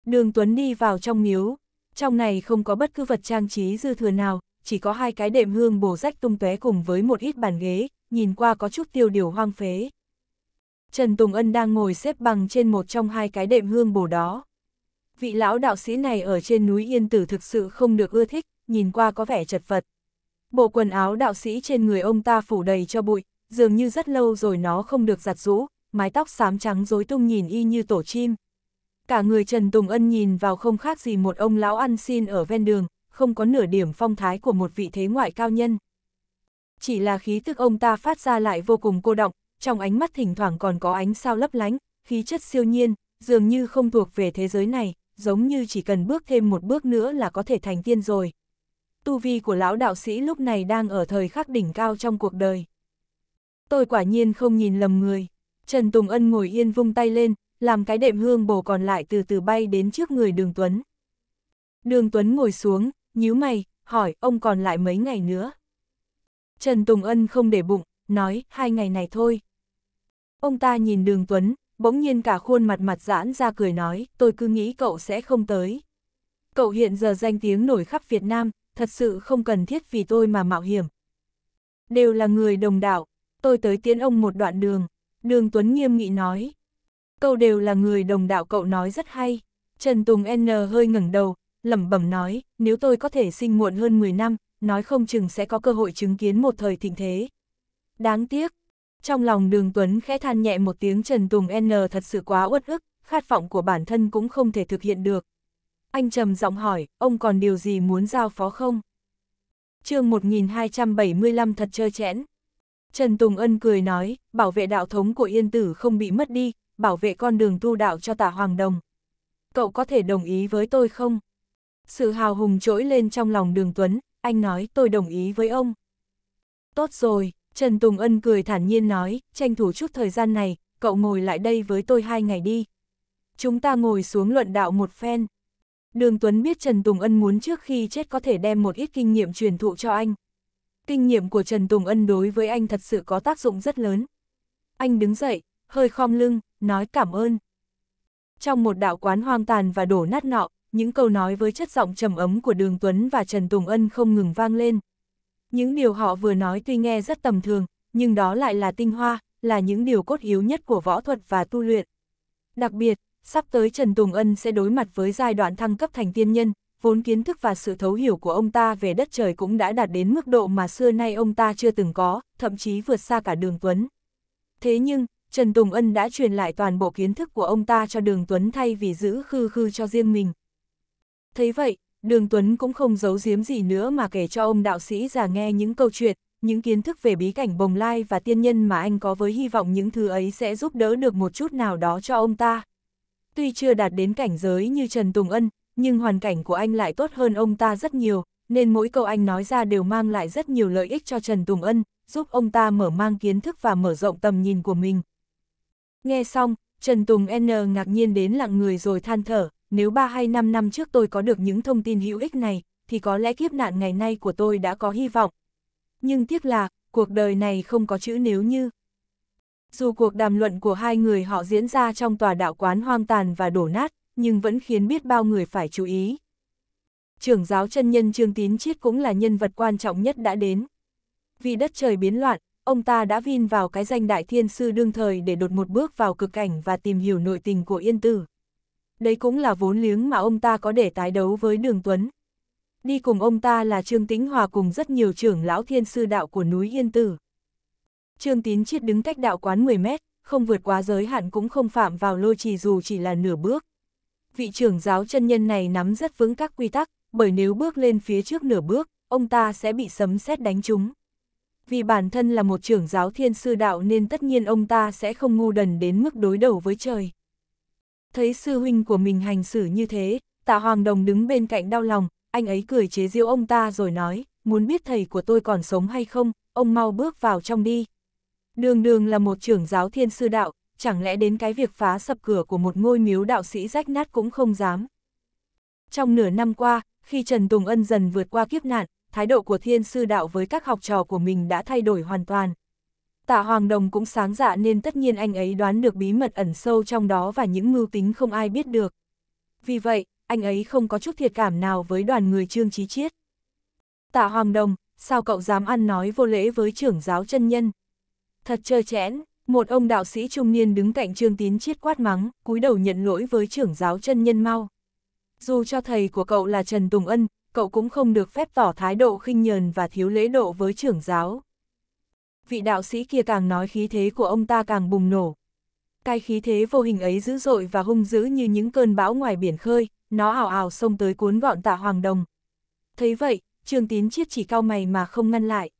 Đường Tuấn đi vào trong miếu, trong này không có bất cứ vật trang trí dư thừa nào, chỉ có hai cái đệm hương bổ rách tung tóe cùng với một ít bàn ghế, nhìn qua có chút tiêu điều hoang phế. Trần Tùng Ân đang ngồi xếp bằng trên một trong hai cái đệm hương bổ đó. Vị lão đạo sĩ này ở trên núi Yên Tử thực sự không được ưa thích, nhìn qua có vẻ chật vật. Bộ quần áo đạo sĩ trên người ông ta phủ đầy cho bụi, dường như rất lâu rồi nó không được giặt rũ, mái tóc xám trắng rối tung nhìn y như tổ chim. Cả người Trần Tùng Ân nhìn vào không khác gì một ông lão ăn xin ở ven đường, không có nửa điểm phong thái của một vị thế ngoại cao nhân. Chỉ là khí tức ông ta phát ra lại vô cùng cô động, trong ánh mắt thỉnh thoảng còn có ánh sao lấp lánh, khí chất siêu nhiên, dường như không thuộc về thế giới này, giống như chỉ cần bước thêm một bước nữa là có thể thành tiên rồi. Tu vi của lão đạo sĩ lúc này đang ở thời khắc đỉnh cao trong cuộc đời. Tôi quả nhiên không nhìn lầm người. Trần Tùng Ân ngồi yên vung tay lên, làm cái đệm hương bổ còn lại từ từ bay đến trước người đường Tuấn. Đường Tuấn ngồi xuống, nhíu mày, hỏi ông còn lại mấy ngày nữa. Trần Tùng Ân không để bụng, nói hai ngày này thôi. Ông ta nhìn đường Tuấn, bỗng nhiên cả khuôn mặt mặt giãn ra cười nói, tôi cứ nghĩ cậu sẽ không tới. Cậu hiện giờ danh tiếng nổi khắp Việt Nam, thật sự không cần thiết vì tôi mà mạo hiểm. Đều là người đồng đạo, tôi tới tiến ông một đoạn đường, đường Tuấn nghiêm nghị nói. Cậu đều là người đồng đạo cậu nói rất hay. Trần Tùng N hơi ngẩng đầu, lẩm bẩm nói, nếu tôi có thể sinh muộn hơn 10 năm, nói không chừng sẽ có cơ hội chứng kiến một thời thịnh thế. Đáng tiếc, trong lòng đường Tuấn khẽ than nhẹ một tiếng Trần Tùng N thật sự quá uất ức, khát vọng của bản thân cũng không thể thực hiện được. Anh trầm giọng hỏi, ông còn điều gì muốn giao phó không? chương 1275 thật chơi chẽn. Trần Tùng Ân cười nói, bảo vệ đạo thống của yên tử không bị mất đi, bảo vệ con đường tu đạo cho tả Hoàng Đồng. Cậu có thể đồng ý với tôi không? Sự hào hùng trỗi lên trong lòng đường Tuấn, anh nói tôi đồng ý với ông. Tốt rồi, Trần Tùng Ân cười thản nhiên nói, tranh thủ chút thời gian này, cậu ngồi lại đây với tôi hai ngày đi. Chúng ta ngồi xuống luận đạo một phen. Đường Tuấn biết Trần Tùng Ân muốn trước khi chết có thể đem một ít kinh nghiệm truyền thụ cho anh. Kinh nghiệm của Trần Tùng Ân đối với anh thật sự có tác dụng rất lớn. Anh đứng dậy, hơi khom lưng, nói cảm ơn. Trong một đạo quán hoang tàn và đổ nát nọ, những câu nói với chất giọng trầm ấm của Đường Tuấn và Trần Tùng Ân không ngừng vang lên. Những điều họ vừa nói tuy nghe rất tầm thường, nhưng đó lại là tinh hoa, là những điều cốt yếu nhất của võ thuật và tu luyện. Đặc biệt, sắp tới Trần Tùng Ân sẽ đối mặt với giai đoạn thăng cấp thành tiên nhân, vốn kiến thức và sự thấu hiểu của ông ta về đất trời cũng đã đạt đến mức độ mà xưa nay ông ta chưa từng có, thậm chí vượt xa cả Đường Tuấn. Thế nhưng, Trần Tùng Ân đã truyền lại toàn bộ kiến thức của ông ta cho Đường Tuấn thay vì giữ khư khư cho riêng mình. Thấy vậy, Đường Tuấn cũng không giấu giếm gì nữa mà kể cho ông đạo sĩ già nghe những câu chuyện, những kiến thức về bí cảnh bồng lai và tiên nhân mà anh có với hy vọng những thứ ấy sẽ giúp đỡ được một chút nào đó cho ông ta. Tuy chưa đạt đến cảnh giới như Trần Tùng Ân, nhưng hoàn cảnh của anh lại tốt hơn ông ta rất nhiều, nên mỗi câu anh nói ra đều mang lại rất nhiều lợi ích cho Trần Tùng Ân, giúp ông ta mở mang kiến thức và mở rộng tầm nhìn của mình. Nghe xong, Trần Tùng N ngạc nhiên đến lặng người rồi than thở, nếu 3 hay 5 năm trước tôi có được những thông tin hữu ích này, thì có lẽ kiếp nạn ngày nay của tôi đã có hy vọng. Nhưng tiếc là, cuộc đời này không có chữ nếu như. Dù cuộc đàm luận của hai người họ diễn ra trong tòa đạo quán hoang tàn và đổ nát, nhưng vẫn khiến biết bao người phải chú ý. Trưởng giáo chân nhân Trương Tín Chiết cũng là nhân vật quan trọng nhất đã đến. Vì đất trời biến loạn, ông ta đã vin vào cái danh đại thiên sư đương thời để đột một bước vào cực cảnh và tìm hiểu nội tình của yên tử. Đấy cũng là vốn liếng mà ông ta có để tái đấu với Đường Tuấn. Đi cùng ông ta là Trương Tĩnh Hòa cùng rất nhiều trưởng lão thiên sư đạo của núi Yên Tử. Trương Tín Chiết đứng cách đạo quán 10 mét, không vượt quá giới hạn cũng không phạm vào lôi trì dù chỉ là nửa bước. Vị trưởng giáo chân nhân này nắm rất vững các quy tắc, bởi nếu bước lên phía trước nửa bước, ông ta sẽ bị sấm sét đánh trúng. Vì bản thân là một trưởng giáo thiên sư đạo nên tất nhiên ông ta sẽ không ngu đần đến mức đối đầu với trời. Thấy sư huynh của mình hành xử như thế, tạ hoàng đồng đứng bên cạnh đau lòng, anh ấy cười chế giễu ông ta rồi nói, muốn biết thầy của tôi còn sống hay không, ông mau bước vào trong đi. Đường đường là một trưởng giáo thiên sư đạo, chẳng lẽ đến cái việc phá sập cửa của một ngôi miếu đạo sĩ rách nát cũng không dám. Trong nửa năm qua, khi Trần Tùng Ân dần vượt qua kiếp nạn, thái độ của thiên sư đạo với các học trò của mình đã thay đổi hoàn toàn. Tạ Hoàng Đồng cũng sáng dạ nên tất nhiên anh ấy đoán được bí mật ẩn sâu trong đó và những mưu tính không ai biết được. Vì vậy, anh ấy không có chút thiệt cảm nào với đoàn người Trương Chí Chiết. Tạ Hoàng Đồng, sao cậu dám ăn nói vô lễ với trưởng giáo chân nhân? Thật trơ chẽn, một ông đạo sĩ trung niên đứng cạnh Trương Tín Chiết quát mắng, cúi đầu nhận lỗi với trưởng giáo chân nhân mau. Dù cho thầy của cậu là Trần Tùng Ân, cậu cũng không được phép tỏ thái độ khinh nhờn và thiếu lễ độ với trưởng giáo vị đạo sĩ kia càng nói khí thế của ông ta càng bùng nổ. Cái khí thế vô hình ấy dữ dội và hung dữ như những cơn bão ngoài biển khơi, nó ảo ảo xông tới cuốn gọn tả hoàng đồng. Thấy vậy, Trương Tín Chiết chỉ cao mày mà không ngăn lại.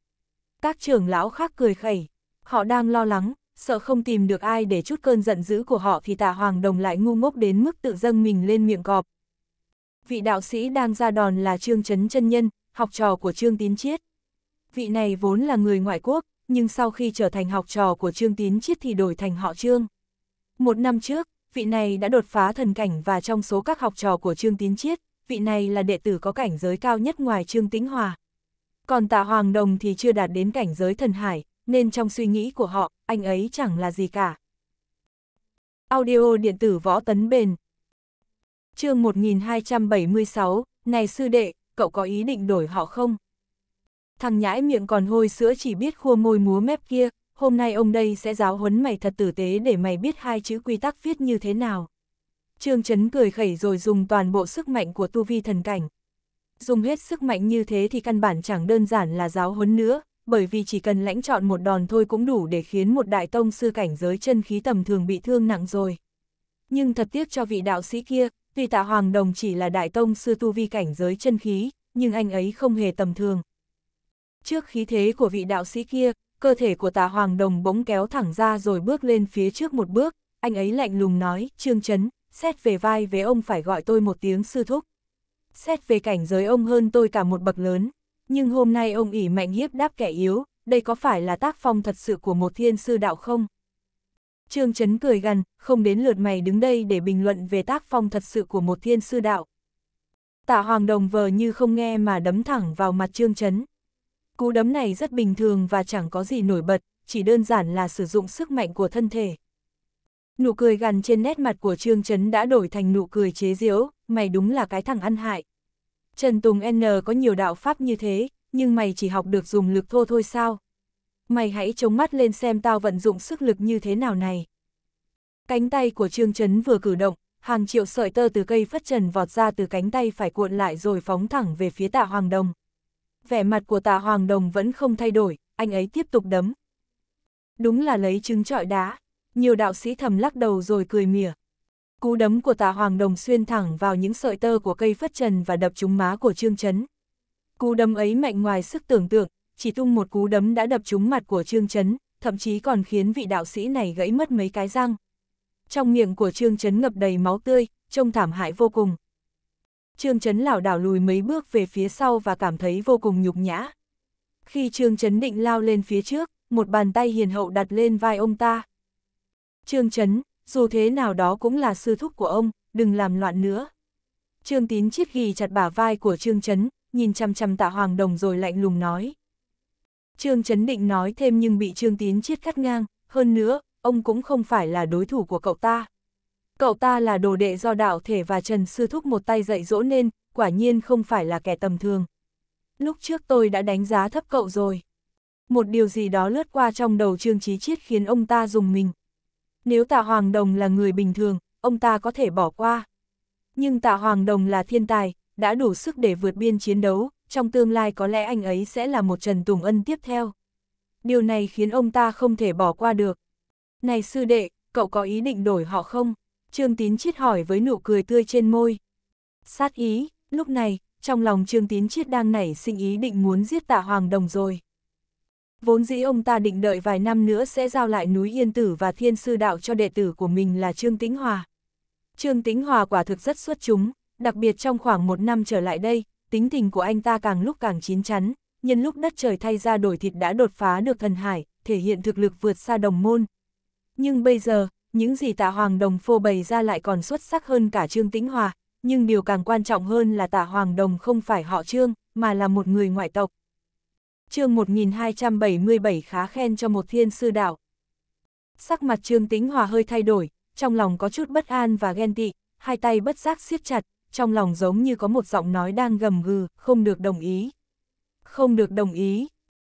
Các trưởng lão khác cười khẩy, họ đang lo lắng, sợ không tìm được ai để chút cơn giận dữ của họ thì tả hoàng đồng lại ngu ngốc đến mức tự dâng mình lên miệng cọp. Vị đạo sĩ đang ra đòn là Trương Trấn chân Nhân, học trò của Trương Tín Chiết. Vị này vốn là người ngoại quốc, nhưng sau khi trở thành học trò của Trương Tín Chiết thì đổi thành họ Trương. Một năm trước, vị này đã đột phá thần cảnh và trong số các học trò của Trương Tín Chiết, vị này là đệ tử có cảnh giới cao nhất ngoài Trương Tĩnh Hòa. Còn tạ Hoàng Đồng thì chưa đạt đến cảnh giới thần hải, nên trong suy nghĩ của họ, anh ấy chẳng là gì cả. Audio điện tử võ tấn bền chương 1276, này sư đệ, cậu có ý định đổi họ không? thằng nhãi miệng còn hôi sữa chỉ biết khua môi múa mép kia, hôm nay ông đây sẽ giáo huấn mày thật tử tế để mày biết hai chữ quy tắc viết như thế nào. Trương Trấn cười khẩy rồi dùng toàn bộ sức mạnh của tu vi thần cảnh. Dùng hết sức mạnh như thế thì căn bản chẳng đơn giản là giáo huấn nữa, bởi vì chỉ cần lãnh chọn một đòn thôi cũng đủ để khiến một đại tông sư cảnh giới chân khí tầm thường bị thương nặng rồi. Nhưng thật tiếc cho vị đạo sĩ kia, tuy tạ hoàng đồng chỉ là đại tông sư tu vi cảnh giới chân khí, nhưng anh ấy không hề tầm thường, Trước khí thế của vị đạo sĩ kia, cơ thể của tà Hoàng Đồng bỗng kéo thẳng ra rồi bước lên phía trước một bước, anh ấy lạnh lùng nói, Trương Chấn, xét về vai với ông phải gọi tôi một tiếng sư thúc. Xét về cảnh giới ông hơn tôi cả một bậc lớn, nhưng hôm nay ông ỉ mạnh hiếp đáp kẻ yếu, đây có phải là tác phong thật sự của một thiên sư đạo không? Trương Trấn cười gằn, không đến lượt mày đứng đây để bình luận về tác phong thật sự của một thiên sư đạo. Tạ Hoàng Đồng vờ như không nghe mà đấm thẳng vào mặt Trương Trấn. Cú đấm này rất bình thường và chẳng có gì nổi bật, chỉ đơn giản là sử dụng sức mạnh của thân thể. Nụ cười gằn trên nét mặt của Trương Trấn đã đổi thành nụ cười chế giễu, mày đúng là cái thằng ăn hại. Trần Tùng N có nhiều đạo pháp như thế, nhưng mày chỉ học được dùng lực thô thôi sao? Mày hãy chống mắt lên xem tao vận dụng sức lực như thế nào này. Cánh tay của Trương Trấn vừa cử động, hàng triệu sợi tơ từ cây phất trần vọt ra từ cánh tay phải cuộn lại rồi phóng thẳng về phía tạ Hoàng Đồng vẻ mặt của tạ Hoàng Đồng vẫn không thay đổi, anh ấy tiếp tục đấm. Đúng là lấy trứng trọi đá, nhiều đạo sĩ thầm lắc đầu rồi cười mỉa. Cú đấm của tạ Hoàng Đồng xuyên thẳng vào những sợi tơ của cây phất trần và đập trúng má của Trương Trấn. Cú đấm ấy mạnh ngoài sức tưởng tượng, chỉ tung một cú đấm đã đập trúng mặt của Trương Trấn, thậm chí còn khiến vị đạo sĩ này gãy mất mấy cái răng. Trong miệng của Trương Trấn ngập đầy máu tươi, trông thảm hại vô cùng. Trương Trấn lảo đảo lùi mấy bước về phía sau và cảm thấy vô cùng nhục nhã. Khi Trương Trấn định lao lên phía trước, một bàn tay hiền hậu đặt lên vai ông ta. Trương Trấn, dù thế nào đó cũng là sư thúc của ông, đừng làm loạn nữa. Trương Tín chiết ghi chặt bả vai của Trương Trấn, nhìn chăm chăm tạ Hoàng Đồng rồi lạnh lùng nói. Trương Trấn định nói thêm nhưng bị Trương Tín chiết cắt ngang, hơn nữa, ông cũng không phải là đối thủ của cậu ta cậu ta là đồ đệ do đạo thể và Trần Sư Thúc một tay dạy dỗ nên, quả nhiên không phải là kẻ tầm thường. Lúc trước tôi đã đánh giá thấp cậu rồi. Một điều gì đó lướt qua trong đầu Trương Chí Chiết khiến ông ta dùng mình. Nếu Tạ Hoàng Đồng là người bình thường, ông ta có thể bỏ qua. Nhưng Tạ Hoàng Đồng là thiên tài, đã đủ sức để vượt biên chiến đấu, trong tương lai có lẽ anh ấy sẽ là một Trần Tùng Ân tiếp theo. Điều này khiến ông ta không thể bỏ qua được. Này sư đệ, cậu có ý định đổi họ không? Trương Tín Chiết hỏi với nụ cười tươi trên môi. Sát ý, lúc này, trong lòng Trương Tín Chiết đang nảy sinh ý định muốn giết tạ Hoàng Đồng rồi. Vốn dĩ ông ta định đợi vài năm nữa sẽ giao lại núi Yên Tử và Thiên Sư Đạo cho đệ tử của mình là Trương Tĩnh Hòa. Trương Tĩnh Hòa quả thực rất xuất chúng, đặc biệt trong khoảng một năm trở lại đây, tính tình của anh ta càng lúc càng chín chắn, nhân lúc đất trời thay ra đổi thịt đã đột phá được thần hải, thể hiện thực lực vượt xa đồng môn. Nhưng bây giờ, những gì tạ Hoàng Đồng phô bày ra lại còn xuất sắc hơn cả Trương Tĩnh Hòa, nhưng điều càng quan trọng hơn là tạ Hoàng Đồng không phải họ Trương, mà là một người ngoại tộc. chương 1277 khá khen cho một thiên sư đạo. Sắc mặt Trương Tĩnh Hòa hơi thay đổi, trong lòng có chút bất an và ghen tị, hai tay bất giác siết chặt, trong lòng giống như có một giọng nói đang gầm gừ, không được đồng ý. Không được đồng ý.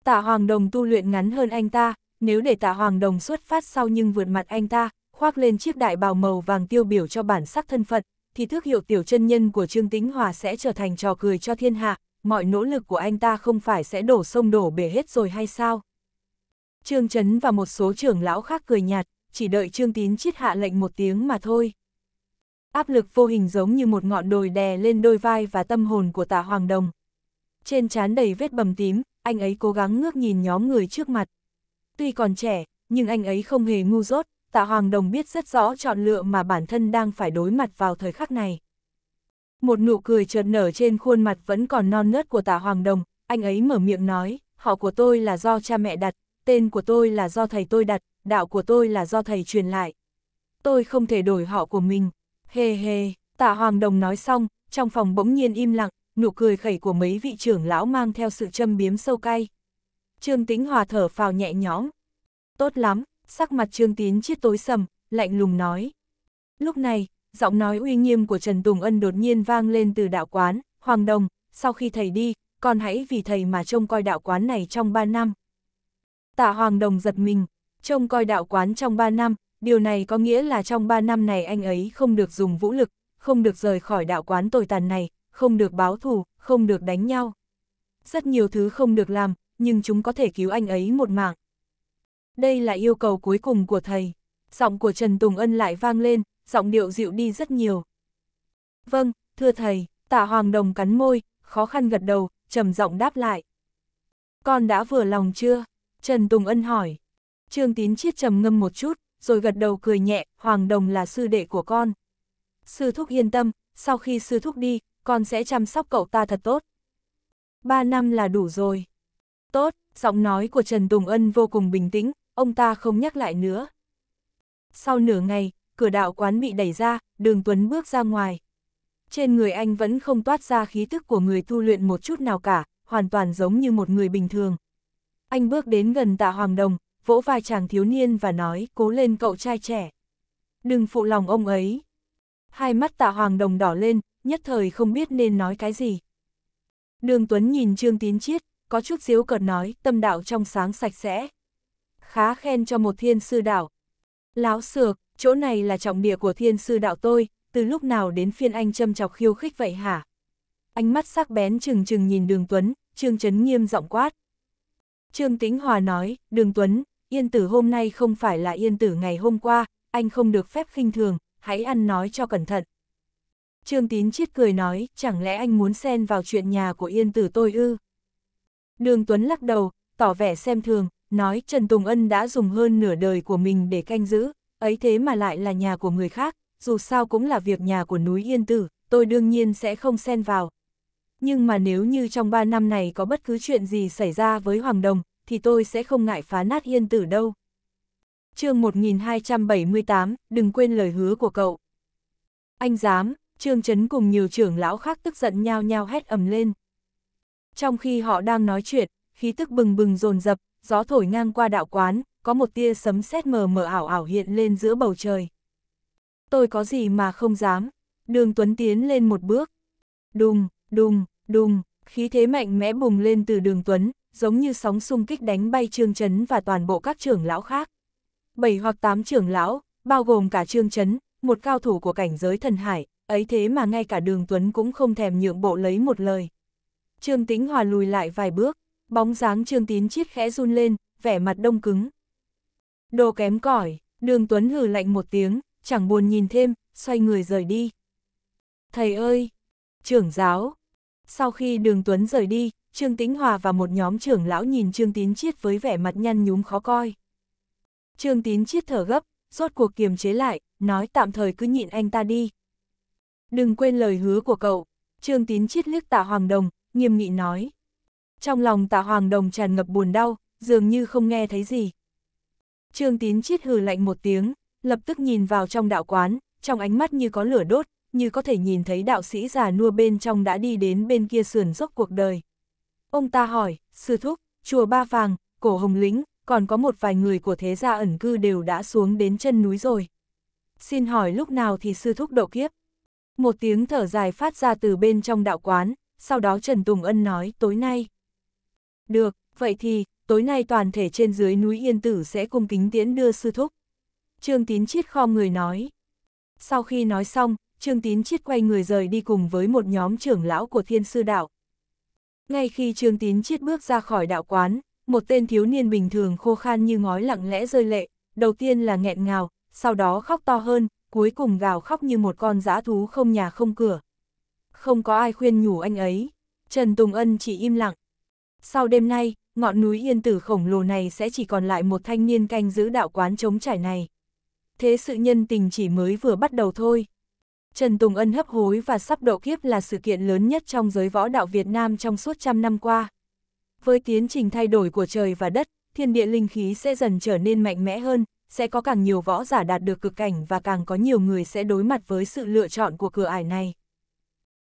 Tạ Hoàng Đồng tu luyện ngắn hơn anh ta, nếu để Tạ Hoàng Đồng xuất phát sau nhưng vượt mặt anh ta, khoác lên chiếc đại bào màu vàng tiêu biểu cho bản sắc thân phận, thì thước hiệu tiểu chân nhân của Trương Tĩnh Hòa sẽ trở thành trò cười cho thiên hạ, mọi nỗ lực của anh ta không phải sẽ đổ sông đổ bể hết rồi hay sao? Trương Trấn và một số trưởng lão khác cười nhạt, chỉ đợi Trương Tín chiết hạ lệnh một tiếng mà thôi. Áp lực vô hình giống như một ngọn đồi đè lên đôi vai và tâm hồn của tạ Hoàng Đồng. Trên trán đầy vết bầm tím, anh ấy cố gắng ngước nhìn nhóm người trước mặt. Tuy còn trẻ, nhưng anh ấy không hề ngu dốt, Tạ Hoàng Đồng biết rất rõ chọn lựa mà bản thân đang phải đối mặt vào thời khắc này. Một nụ cười chợt nở trên khuôn mặt vẫn còn non nớt của Tạ Hoàng Đồng, anh ấy mở miệng nói, họ của tôi là do cha mẹ đặt, tên của tôi là do thầy tôi đặt, đạo của tôi là do thầy truyền lại. Tôi không thể đổi họ của mình. Hê hê, Tạ Hoàng Đồng nói xong, trong phòng bỗng nhiên im lặng, nụ cười khẩy của mấy vị trưởng lão mang theo sự châm biếm sâu cay. Trương Tĩnh Hòa thở phào nhẹ nhõm. Tốt lắm, sắc mặt Trương Tín chiết tối sầm, lạnh lùng nói. Lúc này, giọng nói uy nghiêm của Trần Tùng Ân đột nhiên vang lên từ đạo quán, Hoàng Đồng, sau khi thầy đi, còn hãy vì thầy mà trông coi đạo quán này trong 3 năm. Tạ Hoàng Đồng giật mình, trông coi đạo quán trong 3 năm, điều này có nghĩa là trong 3 năm này anh ấy không được dùng vũ lực, không được rời khỏi đạo quán tồi tàn này, không được báo thù, không được đánh nhau. Rất nhiều thứ không được làm, nhưng chúng có thể cứu anh ấy một mạng. Đây là yêu cầu cuối cùng của thầy. Giọng của Trần Tùng Ân lại vang lên, giọng điệu dịu đi rất nhiều. Vâng, thưa thầy, tạ Hoàng Đồng cắn môi, khó khăn gật đầu, trầm giọng đáp lại. Con đã vừa lòng chưa? Trần Tùng Ân hỏi. Trương Tín Chiết trầm ngâm một chút, rồi gật đầu cười nhẹ, Hoàng Đồng là sư đệ của con. Sư Thúc yên tâm, sau khi sư Thúc đi, con sẽ chăm sóc cậu ta thật tốt. Ba năm là đủ rồi. Tốt, giọng nói của Trần Tùng Ân vô cùng bình tĩnh, ông ta không nhắc lại nữa. Sau nửa ngày, cửa đạo quán bị đẩy ra, đường Tuấn bước ra ngoài. Trên người anh vẫn không toát ra khí tức của người tu luyện một chút nào cả, hoàn toàn giống như một người bình thường. Anh bước đến gần tạ Hoàng Đồng, vỗ vai chàng thiếu niên và nói cố lên cậu trai trẻ. Đừng phụ lòng ông ấy. Hai mắt tạ Hoàng Đồng đỏ lên, nhất thời không biết nên nói cái gì. Đường Tuấn nhìn Trương Tín Chiết, có chút xíu cợt nói tâm đạo trong sáng sạch sẽ, khá khen cho một thiên sư đạo. Láo sược chỗ này là trọng địa của thiên sư đạo tôi, từ lúc nào đến phiên anh châm chọc khiêu khích vậy hả? Ánh mắt sắc bén trừng trừng nhìn đường Tuấn, Trương Trấn nghiêm giọng quát. Trương Tĩnh Hòa nói, đường Tuấn, yên tử hôm nay không phải là yên tử ngày hôm qua, anh không được phép khinh thường, hãy ăn nói cho cẩn thận. Trương Tín chiết cười nói, chẳng lẽ anh muốn xen vào chuyện nhà của yên tử tôi ư? Đường Tuấn lắc đầu, tỏ vẻ xem thường, nói Trần Tùng Ân đã dùng hơn nửa đời của mình để canh giữ, ấy thế mà lại là nhà của người khác, dù sao cũng là việc nhà của núi Yên Tử, tôi đương nhiên sẽ không xen vào. Nhưng mà nếu như trong 3 năm này có bất cứ chuyện gì xảy ra với Hoàng Đồng, thì tôi sẽ không ngại phá nát Yên Tử đâu. chương 1278, đừng quên lời hứa của cậu. Anh dám, Trương Trấn cùng nhiều trưởng lão khác tức giận nhao nhao hét ầm lên. Trong khi họ đang nói chuyện, khí tức bừng bừng dồn dập gió thổi ngang qua đạo quán, có một tia sấm sét mờ mờ ảo ảo hiện lên giữa bầu trời. Tôi có gì mà không dám, đường Tuấn tiến lên một bước. Đùng, đùng, đùng, khí thế mạnh mẽ bùng lên từ đường Tuấn, giống như sóng xung kích đánh bay Trương chấn và toàn bộ các trưởng lão khác. Bảy hoặc tám trưởng lão, bao gồm cả Trương chấn, một cao thủ của cảnh giới thần hải, ấy thế mà ngay cả đường Tuấn cũng không thèm nhượng bộ lấy một lời. Trương Tĩnh Hòa lùi lại vài bước. Bóng dáng Trương Tín Chiết khẽ run lên, vẻ mặt đông cứng. Đồ kém cỏi, Đường Tuấn hừ lạnh một tiếng, chẳng buồn nhìn thêm, xoay người rời đi. Thầy ơi! Trưởng giáo! Sau khi Đường Tuấn rời đi, Trương Tĩnh Hòa và một nhóm trưởng lão nhìn Trương Tín Chiết với vẻ mặt nhăn nhúm khó coi. Trương Tín Chiết thở gấp, rốt cuộc kiềm chế lại, nói tạm thời cứ nhịn anh ta đi. Đừng quên lời hứa của cậu, Trương Tín Chiết liếc tạ Hoàng Đồng, nghiêm nghị nói trong lòng tạ hoàng đồng tràn ngập buồn đau, dường như không nghe thấy gì. Trương tín chiết hừ lạnh một tiếng, lập tức nhìn vào trong đạo quán, trong ánh mắt như có lửa đốt, như có thể nhìn thấy đạo sĩ già nua bên trong đã đi đến bên kia sườn dốc cuộc đời. Ông ta hỏi, sư thúc, chùa Ba Vàng, cổ Hồng Lĩnh, còn có một vài người của thế gia ẩn cư đều đã xuống đến chân núi rồi. Xin hỏi lúc nào thì sư thúc độ kiếp? Một tiếng thở dài phát ra từ bên trong đạo quán, sau đó Trần Tùng Ân nói tối nay. Được, vậy thì, tối nay toàn thể trên dưới núi Yên Tử sẽ cung kính tiễn đưa sư thúc. Trương Tín Chiết khom người nói. Sau khi nói xong, Trương Tín Chiết quay người rời đi cùng với một nhóm trưởng lão của thiên sư đạo. Ngay khi Trương Tín Chiết bước ra khỏi đạo quán, một tên thiếu niên bình thường khô khan như ngói lặng lẽ rơi lệ, đầu tiên là nghẹn ngào, sau đó khóc to hơn, cuối cùng gào khóc như một con dã thú không nhà không cửa. Không có ai khuyên nhủ anh ấy. Trần Tùng Ân chỉ im lặng, sau đêm nay, ngọn núi yên tử khổng lồ này sẽ chỉ còn lại một thanh niên canh giữ đạo quán chống trải này. Thế sự nhân tình chỉ mới vừa bắt đầu thôi. Trần Tùng Ân hấp hối và sắp độ kiếp là sự kiện lớn nhất trong giới võ đạo Việt Nam trong suốt trăm năm qua. Với tiến trình thay đổi của trời và đất, thiên địa linh khí sẽ dần trở nên mạnh mẽ hơn, sẽ có càng nhiều võ giả đạt được cực cảnh và càng có nhiều người sẽ đối mặt với sự lựa chọn của cửa ải này.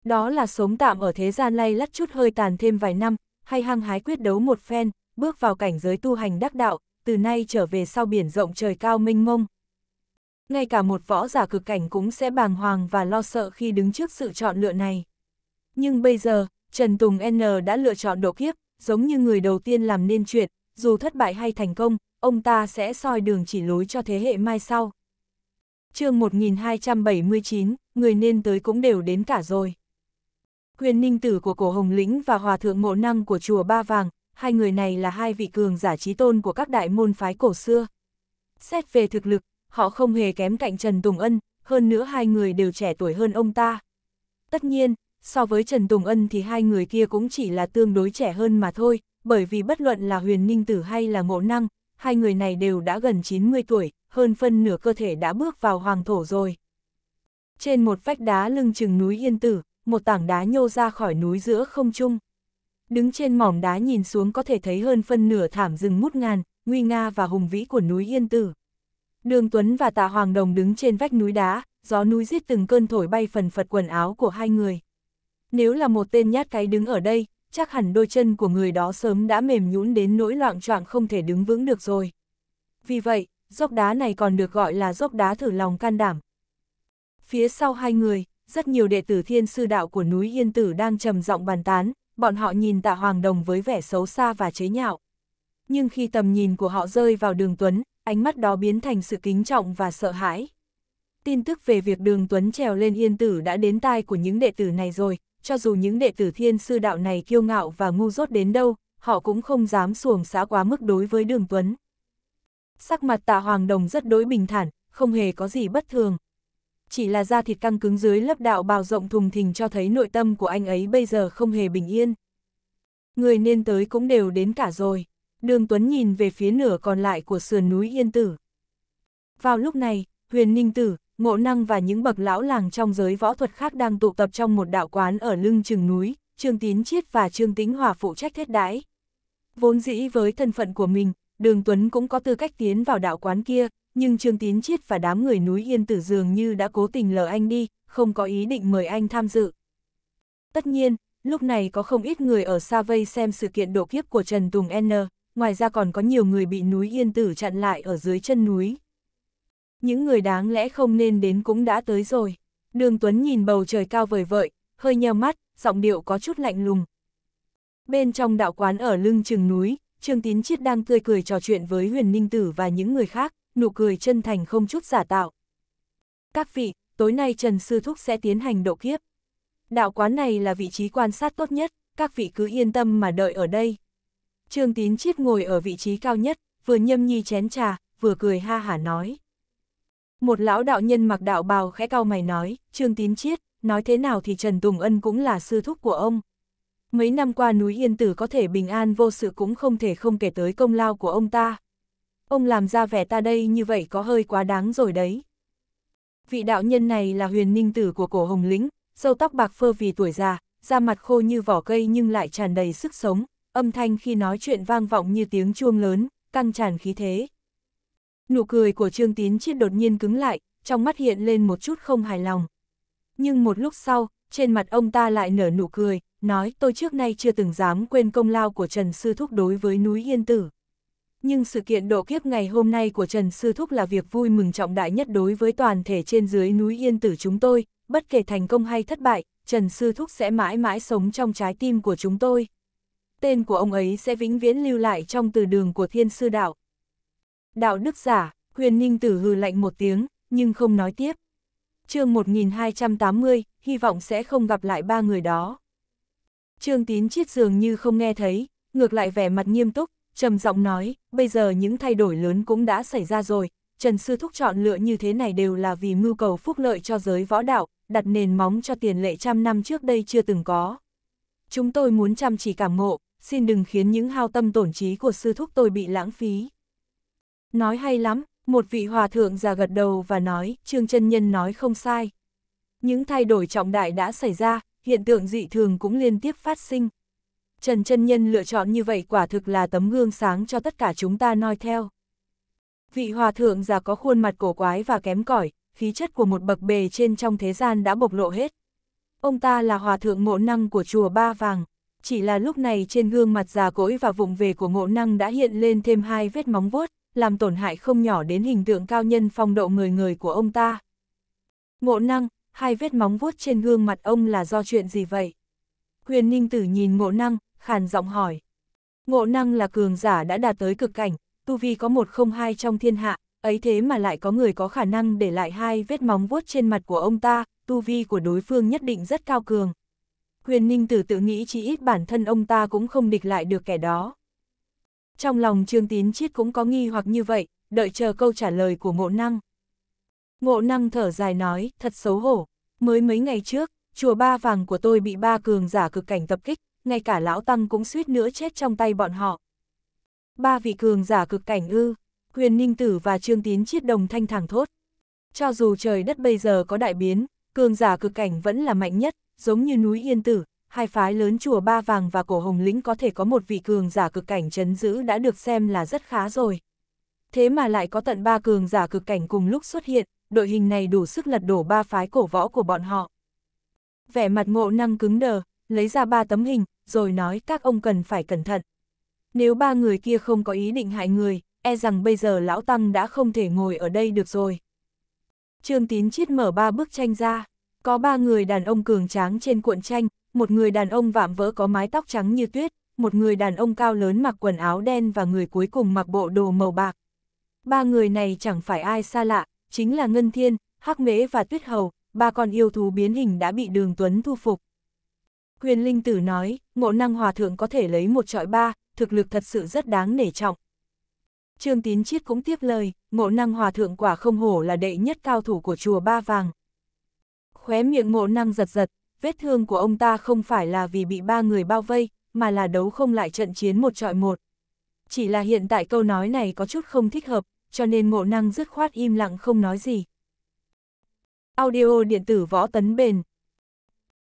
Đó là sống tạm ở thế gian lay lắt chút hơi tàn thêm vài năm, hay hăng hái quyết đấu một phen, bước vào cảnh giới tu hành đắc đạo, từ nay trở về sau biển rộng trời cao mênh mông. Ngay cả một võ giả cực cảnh cũng sẽ bàng hoàng và lo sợ khi đứng trước sự chọn lựa này. Nhưng bây giờ, Trần Tùng N đã lựa chọn độ kiếp, giống như người đầu tiên làm nên chuyện, dù thất bại hay thành công, ông ta sẽ soi đường chỉ lối cho thế hệ mai sau. chương 1279, người nên tới cũng đều đến cả rồi huyền ninh tử của cổ Hồng Lĩnh và hòa thượng mộ năng của chùa Ba Vàng, hai người này là hai vị cường giả trí tôn của các đại môn phái cổ xưa. Xét về thực lực, họ không hề kém cạnh Trần Tùng Ân, hơn nữa hai người đều trẻ tuổi hơn ông ta. Tất nhiên, so với Trần Tùng Ân thì hai người kia cũng chỉ là tương đối trẻ hơn mà thôi, bởi vì bất luận là huyền ninh tử hay là ngộ năng, hai người này đều đã gần 90 tuổi, hơn phân nửa cơ thể đã bước vào hoàng thổ rồi. Trên một vách đá lưng chừng núi Yên Tử, một tảng đá nhô ra khỏi núi giữa không trung. Đứng trên mỏm đá nhìn xuống có thể thấy hơn phân nửa thảm rừng mút ngàn, nguy nga và hùng vĩ của núi Yên Tử. Đường Tuấn và Tạ Hoàng Đồng đứng trên vách núi đá, gió núi giết từng cơn thổi bay phần phật quần áo của hai người. Nếu là một tên nhát cái đứng ở đây, chắc hẳn đôi chân của người đó sớm đã mềm nhũn đến nỗi loạn choạng không thể đứng vững được rồi. Vì vậy, dốc đá này còn được gọi là dốc đá thử lòng can đảm. Phía sau hai người, rất nhiều đệ tử thiên sư đạo của núi Yên Tử đang trầm giọng bàn tán, bọn họ nhìn tạ Hoàng Đồng với vẻ xấu xa và chế nhạo. Nhưng khi tầm nhìn của họ rơi vào đường Tuấn, ánh mắt đó biến thành sự kính trọng và sợ hãi. Tin tức về việc đường Tuấn trèo lên Yên Tử đã đến tai của những đệ tử này rồi, cho dù những đệ tử thiên sư đạo này kiêu ngạo và ngu dốt đến đâu, họ cũng không dám xuồng xã quá mức đối với đường Tuấn. Sắc mặt tạ Hoàng Đồng rất đối bình thản, không hề có gì bất thường, chỉ là da thịt căng cứng dưới lớp đạo bào rộng thùng thình cho thấy nội tâm của anh ấy bây giờ không hề bình yên. Người nên tới cũng đều đến cả rồi. Đường Tuấn nhìn về phía nửa còn lại của sườn núi Yên Tử. Vào lúc này, Huyền Ninh Tử, Ngộ Năng và những bậc lão làng trong giới võ thuật khác đang tụ tập trong một đạo quán ở lưng chừng núi, Trương Tín Chiết và Trương Tĩnh Hòa phụ trách thiết đãi. Vốn dĩ với thân phận của mình, Đường Tuấn cũng có tư cách tiến vào đạo quán kia, nhưng Trương Tín Chiết và đám người núi Yên Tử dường như đã cố tình lờ anh đi, không có ý định mời anh tham dự. Tất nhiên, lúc này có không ít người ở xa vây xem sự kiện độ kiếp của Trần Tùng N, ngoài ra còn có nhiều người bị núi Yên Tử chặn lại ở dưới chân núi. Những người đáng lẽ không nên đến cũng đã tới rồi. Đường Tuấn nhìn bầu trời cao vời vợi, hơi nheo mắt, giọng điệu có chút lạnh lùng. Bên trong đạo quán ở lưng chừng núi, Trương Tín Chiết đang tươi cười trò chuyện với Huyền Ninh Tử và những người khác nụ cười chân thành không chút giả tạo. Các vị, tối nay Trần Sư Thúc sẽ tiến hành độ kiếp. Đạo quán này là vị trí quan sát tốt nhất, các vị cứ yên tâm mà đợi ở đây. Trương Tín Chiết ngồi ở vị trí cao nhất, vừa nhâm nhi chén trà, vừa cười ha hả nói. Một lão đạo nhân mặc đạo bào khẽ cao mày nói, Trương Tín Chiết, nói thế nào thì Trần Tùng Ân cũng là sư thúc của ông. Mấy năm qua núi Yên Tử có thể bình an vô sự cũng không thể không kể tới công lao của ông ta ông làm ra vẻ ta đây như vậy có hơi quá đáng rồi đấy. Vị đạo nhân này là huyền ninh tử của cổ hồng lĩnh, sâu tóc bạc phơ vì tuổi già, da mặt khô như vỏ cây nhưng lại tràn đầy sức sống, âm thanh khi nói chuyện vang vọng như tiếng chuông lớn, căng tràn khí thế. Nụ cười của Trương Tín Chiết đột nhiên cứng lại, trong mắt hiện lên một chút không hài lòng. Nhưng một lúc sau, trên mặt ông ta lại nở nụ cười, nói tôi trước nay chưa từng dám quên công lao của Trần Sư Thúc đối với núi Yên Tử nhưng sự kiện độ kiếp ngày hôm nay của Trần Sư Thúc là việc vui mừng trọng đại nhất đối với toàn thể trên dưới núi Yên Tử chúng tôi, bất kể thành công hay thất bại, Trần Sư Thúc sẽ mãi mãi sống trong trái tim của chúng tôi. Tên của ông ấy sẽ vĩnh viễn lưu lại trong từ đường của Thiên Sư Đạo. Đạo đức giả, huyền ninh tử hừ lạnh một tiếng, nhưng không nói tiếp. chương 1280, hy vọng sẽ không gặp lại ba người đó. Trương Tín Chiết dường như không nghe thấy, ngược lại vẻ mặt nghiêm túc, trầm giọng nói, bây giờ những thay đổi lớn cũng đã xảy ra rồi, Trần Sư Thúc chọn lựa như thế này đều là vì mưu cầu phúc lợi cho giới võ đạo, đặt nền móng cho tiền lệ trăm năm trước đây chưa từng có. Chúng tôi muốn chăm chỉ cảm ngộ, xin đừng khiến những hao tâm tổn trí của Sư Thúc tôi bị lãng phí. Nói hay lắm, một vị hòa thượng già gật đầu và nói, Trương chân Nhân nói không sai. Những thay đổi trọng đại đã xảy ra, hiện tượng dị thường cũng liên tiếp phát sinh, Trần chân Nhân lựa chọn như vậy quả thực là tấm gương sáng cho tất cả chúng ta noi theo. Vị hòa thượng già có khuôn mặt cổ quái và kém cỏi, khí chất của một bậc bề trên trong thế gian đã bộc lộ hết. Ông ta là hòa thượng ngộ năng của chùa Ba Vàng, chỉ là lúc này trên gương mặt già cỗi và vùng về của ngộ năng đã hiện lên thêm hai vết móng vuốt, làm tổn hại không nhỏ đến hình tượng cao nhân phong độ người người của ông ta. Ngộ năng, hai vết móng vuốt trên gương mặt ông là do chuyện gì vậy? Huyền Ninh Tử nhìn ngộ năng, khàn giọng hỏi. Ngộ năng là cường giả đã đạt tới cực cảnh, tu vi có một không hai trong thiên hạ, ấy thế mà lại có người có khả năng để lại hai vết móng vuốt trên mặt của ông ta, tu vi của đối phương nhất định rất cao cường. Huyền Ninh Tử tự nghĩ chỉ ít bản thân ông ta cũng không địch lại được kẻ đó. Trong lòng Trương Tín Chiết cũng có nghi hoặc như vậy, đợi chờ câu trả lời của ngộ năng. Ngộ năng thở dài nói, thật xấu hổ, mới mấy ngày trước, chùa Ba Vàng của tôi bị ba cường giả cực cảnh tập kích, ngay cả lão tăng cũng suýt nữa chết trong tay bọn họ. Ba vị cường giả cực cảnh ư, Quyền ninh tử và trương tín chiết đồng thanh thẳng thốt. Cho dù trời đất bây giờ có đại biến, cường giả cực cảnh vẫn là mạnh nhất, giống như núi Yên Tử, hai phái lớn chùa Ba Vàng và Cổ Hồng Lĩnh có thể có một vị cường giả cực cảnh chấn giữ đã được xem là rất khá rồi. Thế mà lại có tận ba cường giả cực cảnh cùng lúc xuất hiện, đội hình này đủ sức lật đổ ba phái cổ võ của bọn họ. Vẻ mặt ngộ năng cứng đờ, lấy ra ba tấm hình, rồi nói các ông cần phải cẩn thận. Nếu ba người kia không có ý định hại người, e rằng bây giờ lão Tăng đã không thể ngồi ở đây được rồi. Trương Tín chiết mở ba bức tranh ra, có ba người đàn ông cường tráng trên cuộn tranh, một người đàn ông vạm vỡ có mái tóc trắng như tuyết, một người đàn ông cao lớn mặc quần áo đen và người cuối cùng mặc bộ đồ màu bạc. Ba người này chẳng phải ai xa lạ, chính là Ngân Thiên, Hắc Mễ và Tuyết Hầu, ba con yêu thú biến hình đã bị Đường Tuấn thu phục. Huyền Linh Tử nói, ngộ năng hòa thượng có thể lấy một trọi ba, thực lực thật sự rất đáng nể trọng. Trương Tín Chiết cũng tiếp lời, ngộ năng hòa thượng quả không hổ là đệ nhất cao thủ của chùa Ba Vàng. Khóe miệng ngộ năng giật giật, vết thương của ông ta không phải là vì bị ba người bao vây, mà là đấu không lại trận chiến một trọi một. Chỉ là hiện tại câu nói này có chút không thích hợp, cho nên ngộ năng dứt khoát im lặng không nói gì. Audio điện tử võ tấn bền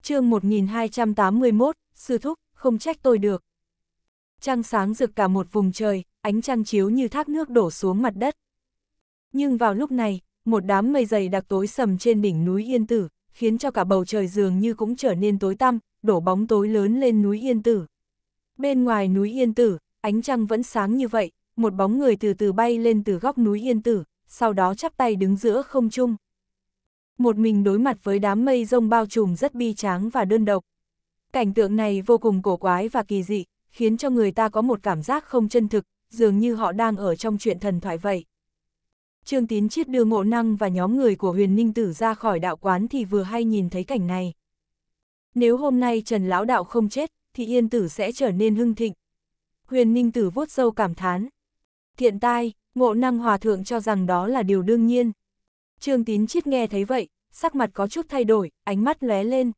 chương 1281, sư thúc, không trách tôi được. Trăng sáng rực cả một vùng trời, ánh trăng chiếu như thác nước đổ xuống mặt đất. Nhưng vào lúc này, một đám mây dày đặc tối sầm trên đỉnh núi Yên Tử, khiến cho cả bầu trời dường như cũng trở nên tối tăm, đổ bóng tối lớn lên núi Yên Tử. Bên ngoài núi Yên Tử, ánh trăng vẫn sáng như vậy, một bóng người từ từ bay lên từ góc núi Yên Tử, sau đó chắp tay đứng giữa không trung một mình đối mặt với đám mây rông bao trùm rất bi tráng và đơn độc. Cảnh tượng này vô cùng cổ quái và kỳ dị, khiến cho người ta có một cảm giác không chân thực, dường như họ đang ở trong chuyện thần thoại vậy. Trương Tín Chiết đưa ngộ năng và nhóm người của huyền ninh tử ra khỏi đạo quán thì vừa hay nhìn thấy cảnh này. Nếu hôm nay Trần Lão Đạo không chết, thì yên tử sẽ trở nên hưng thịnh. Huyền ninh tử vuốt sâu cảm thán. Thiện tai, ngộ năng hòa thượng cho rằng đó là điều đương nhiên. Trương Tín Chiết nghe thấy vậy, sắc mặt có chút thay đổi, ánh mắt lóe lên.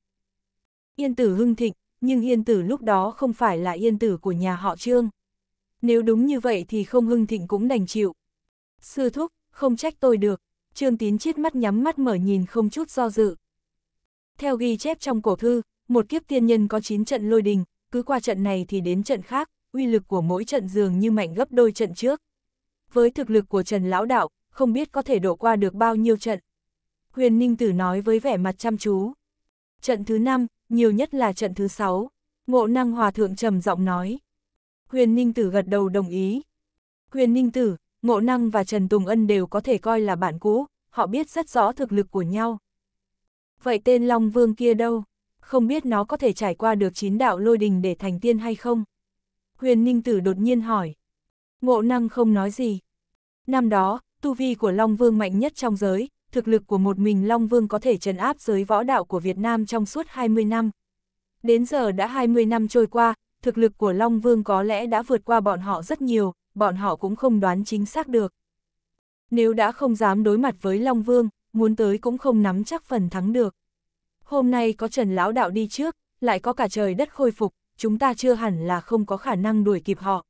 Yên tử hưng thịnh, nhưng yên tử lúc đó không phải là yên tử của nhà họ Trương. Nếu đúng như vậy thì không hưng thịnh cũng đành chịu. Sư thúc, không trách tôi được, Trương Tín Chiết mắt nhắm mắt mở nhìn không chút do dự. Theo ghi chép trong cổ thư, một kiếp tiên nhân có 9 trận lôi đình, cứ qua trận này thì đến trận khác, uy lực của mỗi trận dường như mạnh gấp đôi trận trước. Với thực lực của Trần Lão Đạo, không biết có thể đổ qua được bao nhiêu trận. Huyền Ninh Tử nói với vẻ mặt chăm chú. Trận thứ 5, nhiều nhất là trận thứ 6. Ngộ năng hòa thượng trầm giọng nói. Huyền Ninh Tử gật đầu đồng ý. Huyền Ninh Tử, Ngộ năng và Trần Tùng Ân đều có thể coi là bạn cũ, họ biết rất rõ thực lực của nhau. Vậy tên Long Vương kia đâu? Không biết nó có thể trải qua được chín đạo lôi đình để thành tiên hay không? Huyền Ninh Tử đột nhiên hỏi. Ngộ năng không nói gì. Năm đó, tu vi của Long Vương mạnh nhất trong giới, thực lực của một mình Long Vương có thể trấn áp giới võ đạo của Việt Nam trong suốt 20 năm. Đến giờ đã 20 năm trôi qua, thực lực của Long Vương có lẽ đã vượt qua bọn họ rất nhiều, bọn họ cũng không đoán chính xác được. Nếu đã không dám đối mặt với Long Vương, muốn tới cũng không nắm chắc phần thắng được. Hôm nay có Trần Lão Đạo đi trước, lại có cả trời đất khôi phục, chúng ta chưa hẳn là không có khả năng đuổi kịp họ.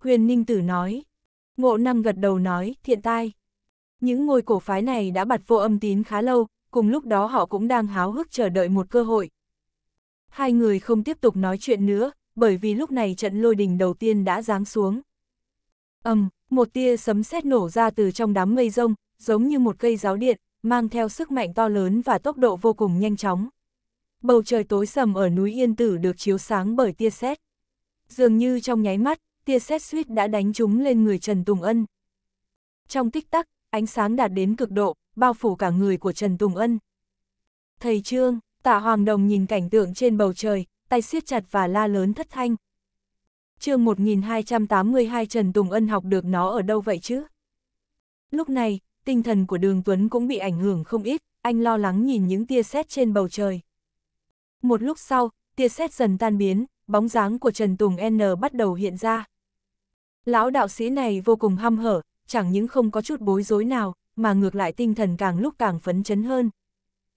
Huyền Ninh Tử nói, Ngộ năng gật đầu nói, thiện tai. Những ngôi cổ phái này đã bặt vô âm tín khá lâu, cùng lúc đó họ cũng đang háo hức chờ đợi một cơ hội. Hai người không tiếp tục nói chuyện nữa, bởi vì lúc này trận lôi đình đầu tiên đã giáng xuống. ầm, um, một tia sấm sét nổ ra từ trong đám mây rông, giống như một cây giáo điện, mang theo sức mạnh to lớn và tốc độ vô cùng nhanh chóng. Bầu trời tối sầm ở núi Yên Tử được chiếu sáng bởi tia sét. Dường như trong nháy mắt, tia sét suýt đã đánh trúng lên người Trần Tùng Ân. Trong tích tắc, ánh sáng đạt đến cực độ, bao phủ cả người của Trần Tùng Ân. Thầy Trương, tạ Hoàng Đồng nhìn cảnh tượng trên bầu trời, tay siết chặt và la lớn thất thanh. chương 1282 Trần Tùng Ân học được nó ở đâu vậy chứ? Lúc này, tinh thần của Đường Tuấn cũng bị ảnh hưởng không ít, anh lo lắng nhìn những tia sét trên bầu trời. Một lúc sau, tia sét dần tan biến, bóng dáng của Trần Tùng N bắt đầu hiện ra. Lão đạo sĩ này vô cùng hăm hở, chẳng những không có chút bối rối nào, mà ngược lại tinh thần càng lúc càng phấn chấn hơn.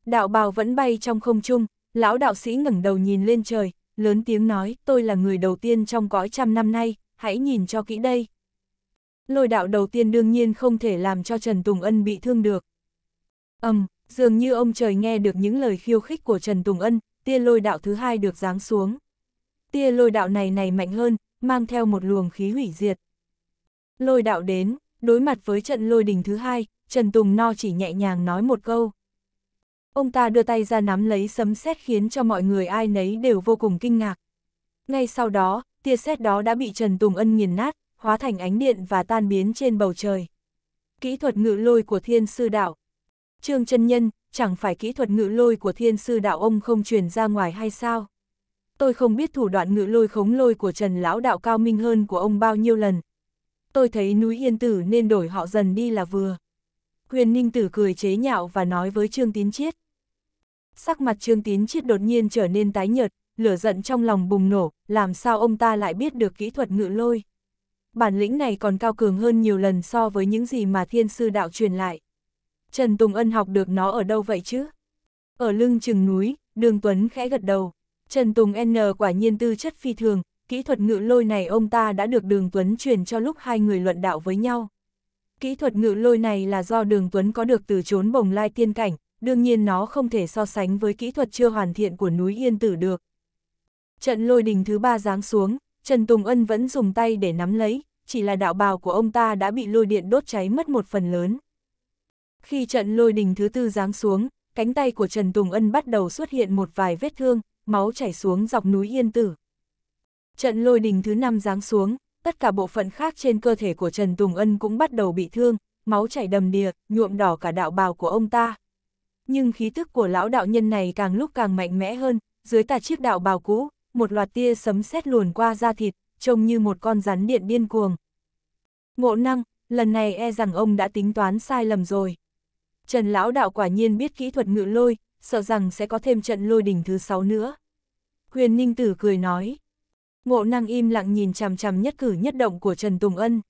Đạo bào vẫn bay trong không trung, lão đạo sĩ ngẩng đầu nhìn lên trời, lớn tiếng nói, tôi là người đầu tiên trong cõi trăm năm nay, hãy nhìn cho kỹ đây. Lôi đạo đầu tiên đương nhiên không thể làm cho Trần Tùng Ân bị thương được. Ầm, dường như ông trời nghe được những lời khiêu khích của Trần Tùng Ân, tia lôi đạo thứ hai được giáng xuống tia lôi đạo này này mạnh hơn, mang theo một luồng khí hủy diệt. Lôi đạo đến, đối mặt với trận lôi đình thứ hai, Trần Tùng No chỉ nhẹ nhàng nói một câu. Ông ta đưa tay ra nắm lấy sấm sét khiến cho mọi người ai nấy đều vô cùng kinh ngạc. Ngay sau đó, tia sét đó đã bị Trần Tùng Ân nghiền nát, hóa thành ánh điện và tan biến trên bầu trời. Kỹ thuật ngự lôi của thiên sư đạo Trương chân Nhân, chẳng phải kỹ thuật ngự lôi của thiên sư đạo ông không truyền ra ngoài hay sao? tôi không biết thủ đoạn ngự lôi khống lôi của Trần Lão Đạo cao minh hơn của ông bao nhiêu lần. Tôi thấy núi Yên Tử nên đổi họ dần đi là vừa. Huyền Ninh Tử cười chế nhạo và nói với Trương Tín Chiết. Sắc mặt Trương Tín Chiết đột nhiên trở nên tái nhợt, lửa giận trong lòng bùng nổ, làm sao ông ta lại biết được kỹ thuật ngự lôi. Bản lĩnh này còn cao cường hơn nhiều lần so với những gì mà thiên sư đạo truyền lại. Trần Tùng Ân học được nó ở đâu vậy chứ? Ở lưng chừng núi, đường Tuấn khẽ gật đầu, Trần Tùng N quả nhiên tư chất phi thường, kỹ thuật ngự lôi này ông ta đã được Đường Tuấn truyền cho lúc hai người luận đạo với nhau. Kỹ thuật ngự lôi này là do Đường Tuấn có được từ chốn bồng lai tiên cảnh, đương nhiên nó không thể so sánh với kỹ thuật chưa hoàn thiện của núi Yên Tử được. Trận lôi đình thứ ba giáng xuống, Trần Tùng Ân vẫn dùng tay để nắm lấy, chỉ là đạo bào của ông ta đã bị lôi điện đốt cháy mất một phần lớn. Khi trận lôi đình thứ tư giáng xuống, cánh tay của Trần Tùng Ân bắt đầu xuất hiện một vài vết thương, máu chảy xuống dọc núi Yên Tử. Trận lôi đình thứ năm giáng xuống, tất cả bộ phận khác trên cơ thể của Trần Tùng Ân cũng bắt đầu bị thương, máu chảy đầm đìa, nhuộm đỏ cả đạo bào của ông ta. Nhưng khí tức của lão đạo nhân này càng lúc càng mạnh mẽ hơn, dưới tà chiếc đạo bào cũ, một loạt tia sấm sét luồn qua da thịt, trông như một con rắn điện điên cuồng. Ngộ năng, lần này e rằng ông đã tính toán sai lầm rồi. Trần lão đạo quả nhiên biết kỹ thuật ngự lôi, sợ rằng sẽ có thêm trận lôi đỉnh thứ sáu nữa. Huyền Ninh Tử cười nói. Ngộ năng im lặng nhìn chằm chằm nhất cử nhất động của Trần Tùng Ân.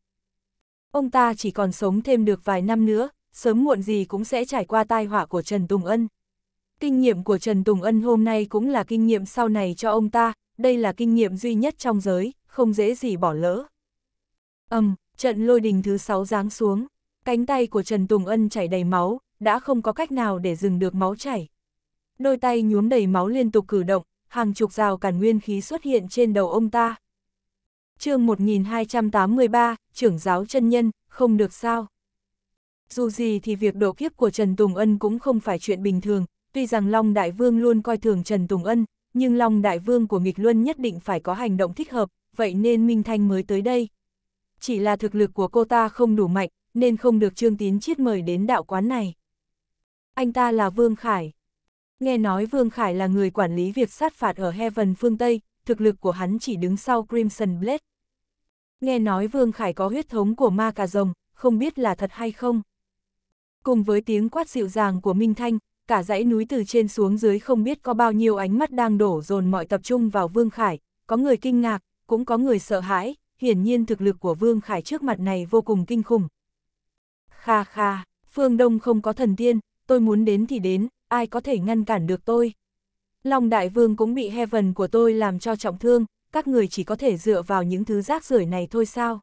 Ông ta chỉ còn sống thêm được vài năm nữa, sớm muộn gì cũng sẽ trải qua tai họa của Trần Tùng Ân. Kinh nghiệm của Trần Tùng Ân hôm nay cũng là kinh nghiệm sau này cho ông ta, đây là kinh nghiệm duy nhất trong giới, không dễ gì bỏ lỡ. Âm, um, trận lôi đình thứ sáu giáng xuống, cánh tay của Trần Tùng Ân chảy đầy máu, đã không có cách nào để dừng được máu chảy đôi tay nhuốm đầy máu liên tục cử động, hàng chục rào cản nguyên khí xuất hiện trên đầu ông ta. chương 1283, trưởng giáo chân nhân, không được sao. Dù gì thì việc độ kiếp của Trần Tùng Ân cũng không phải chuyện bình thường, tuy rằng Long Đại Vương luôn coi thường Trần Tùng Ân, nhưng Long Đại Vương của nghịch luân nhất định phải có hành động thích hợp, vậy nên Minh Thanh mới tới đây. Chỉ là thực lực của cô ta không đủ mạnh, nên không được Trương Tín Chiết mời đến đạo quán này. Anh ta là Vương Khải nghe nói Vương Khải là người quản lý việc sát phạt ở Heaven phương Tây, thực lực của hắn chỉ đứng sau Crimson Blade. Nghe nói Vương Khải có huyết thống của ma cà rồng, không biết là thật hay không. Cùng với tiếng quát dịu dàng của Minh Thanh, cả dãy núi từ trên xuống dưới không biết có bao nhiêu ánh mắt đang đổ dồn mọi tập trung vào Vương Khải, có người kinh ngạc, cũng có người sợ hãi, hiển nhiên thực lực của Vương Khải trước mặt này vô cùng kinh khủng. Kha kha, phương Đông không có thần tiên, tôi muốn đến thì đến, ai có thể ngăn cản được tôi. Long Đại Vương cũng bị Heaven của tôi làm cho trọng thương, các người chỉ có thể dựa vào những thứ rác rưởi này thôi sao.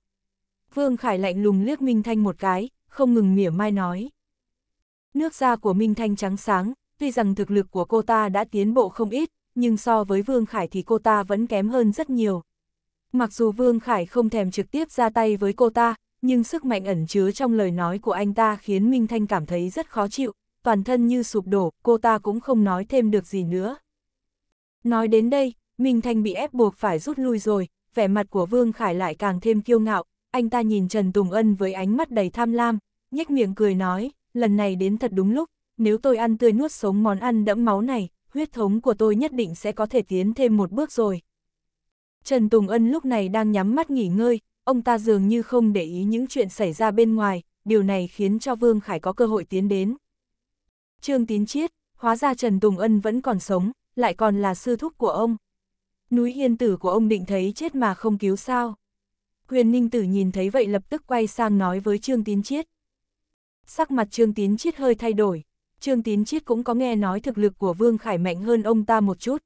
Vương Khải lạnh lùng liếc Minh Thanh một cái, không ngừng mỉa mai nói. Nước da của Minh Thanh trắng sáng, tuy rằng thực lực của cô ta đã tiến bộ không ít, nhưng so với Vương Khải thì cô ta vẫn kém hơn rất nhiều. Mặc dù Vương Khải không thèm trực tiếp ra tay với cô ta, nhưng sức mạnh ẩn chứa trong lời nói của anh ta khiến Minh Thanh cảm thấy rất khó chịu, toàn thân như sụp đổ, cô ta cũng không nói thêm được gì nữa. Nói đến đây, Minh Thanh bị ép buộc phải rút lui rồi, vẻ mặt của Vương Khải lại càng thêm kiêu ngạo, anh ta nhìn Trần Tùng Ân với ánh mắt đầy tham lam, nhếch miệng cười nói, lần này đến thật đúng lúc, nếu tôi ăn tươi nuốt sống món ăn đẫm máu này, huyết thống của tôi nhất định sẽ có thể tiến thêm một bước rồi. Trần Tùng Ân lúc này đang nhắm mắt nghỉ ngơi, ông ta dường như không để ý những chuyện xảy ra bên ngoài, điều này khiến cho Vương Khải có cơ hội tiến đến. Trương Tín Chiết, hóa ra Trần Tùng Ân vẫn còn sống, lại còn là sư thúc của ông. Núi hiên tử của ông định thấy chết mà không cứu sao. Huyền Ninh Tử nhìn thấy vậy lập tức quay sang nói với Trương Tín Chiết. Sắc mặt Trương Tín Chiết hơi thay đổi, Trương Tín Chiết cũng có nghe nói thực lực của Vương Khải mạnh hơn ông ta một chút.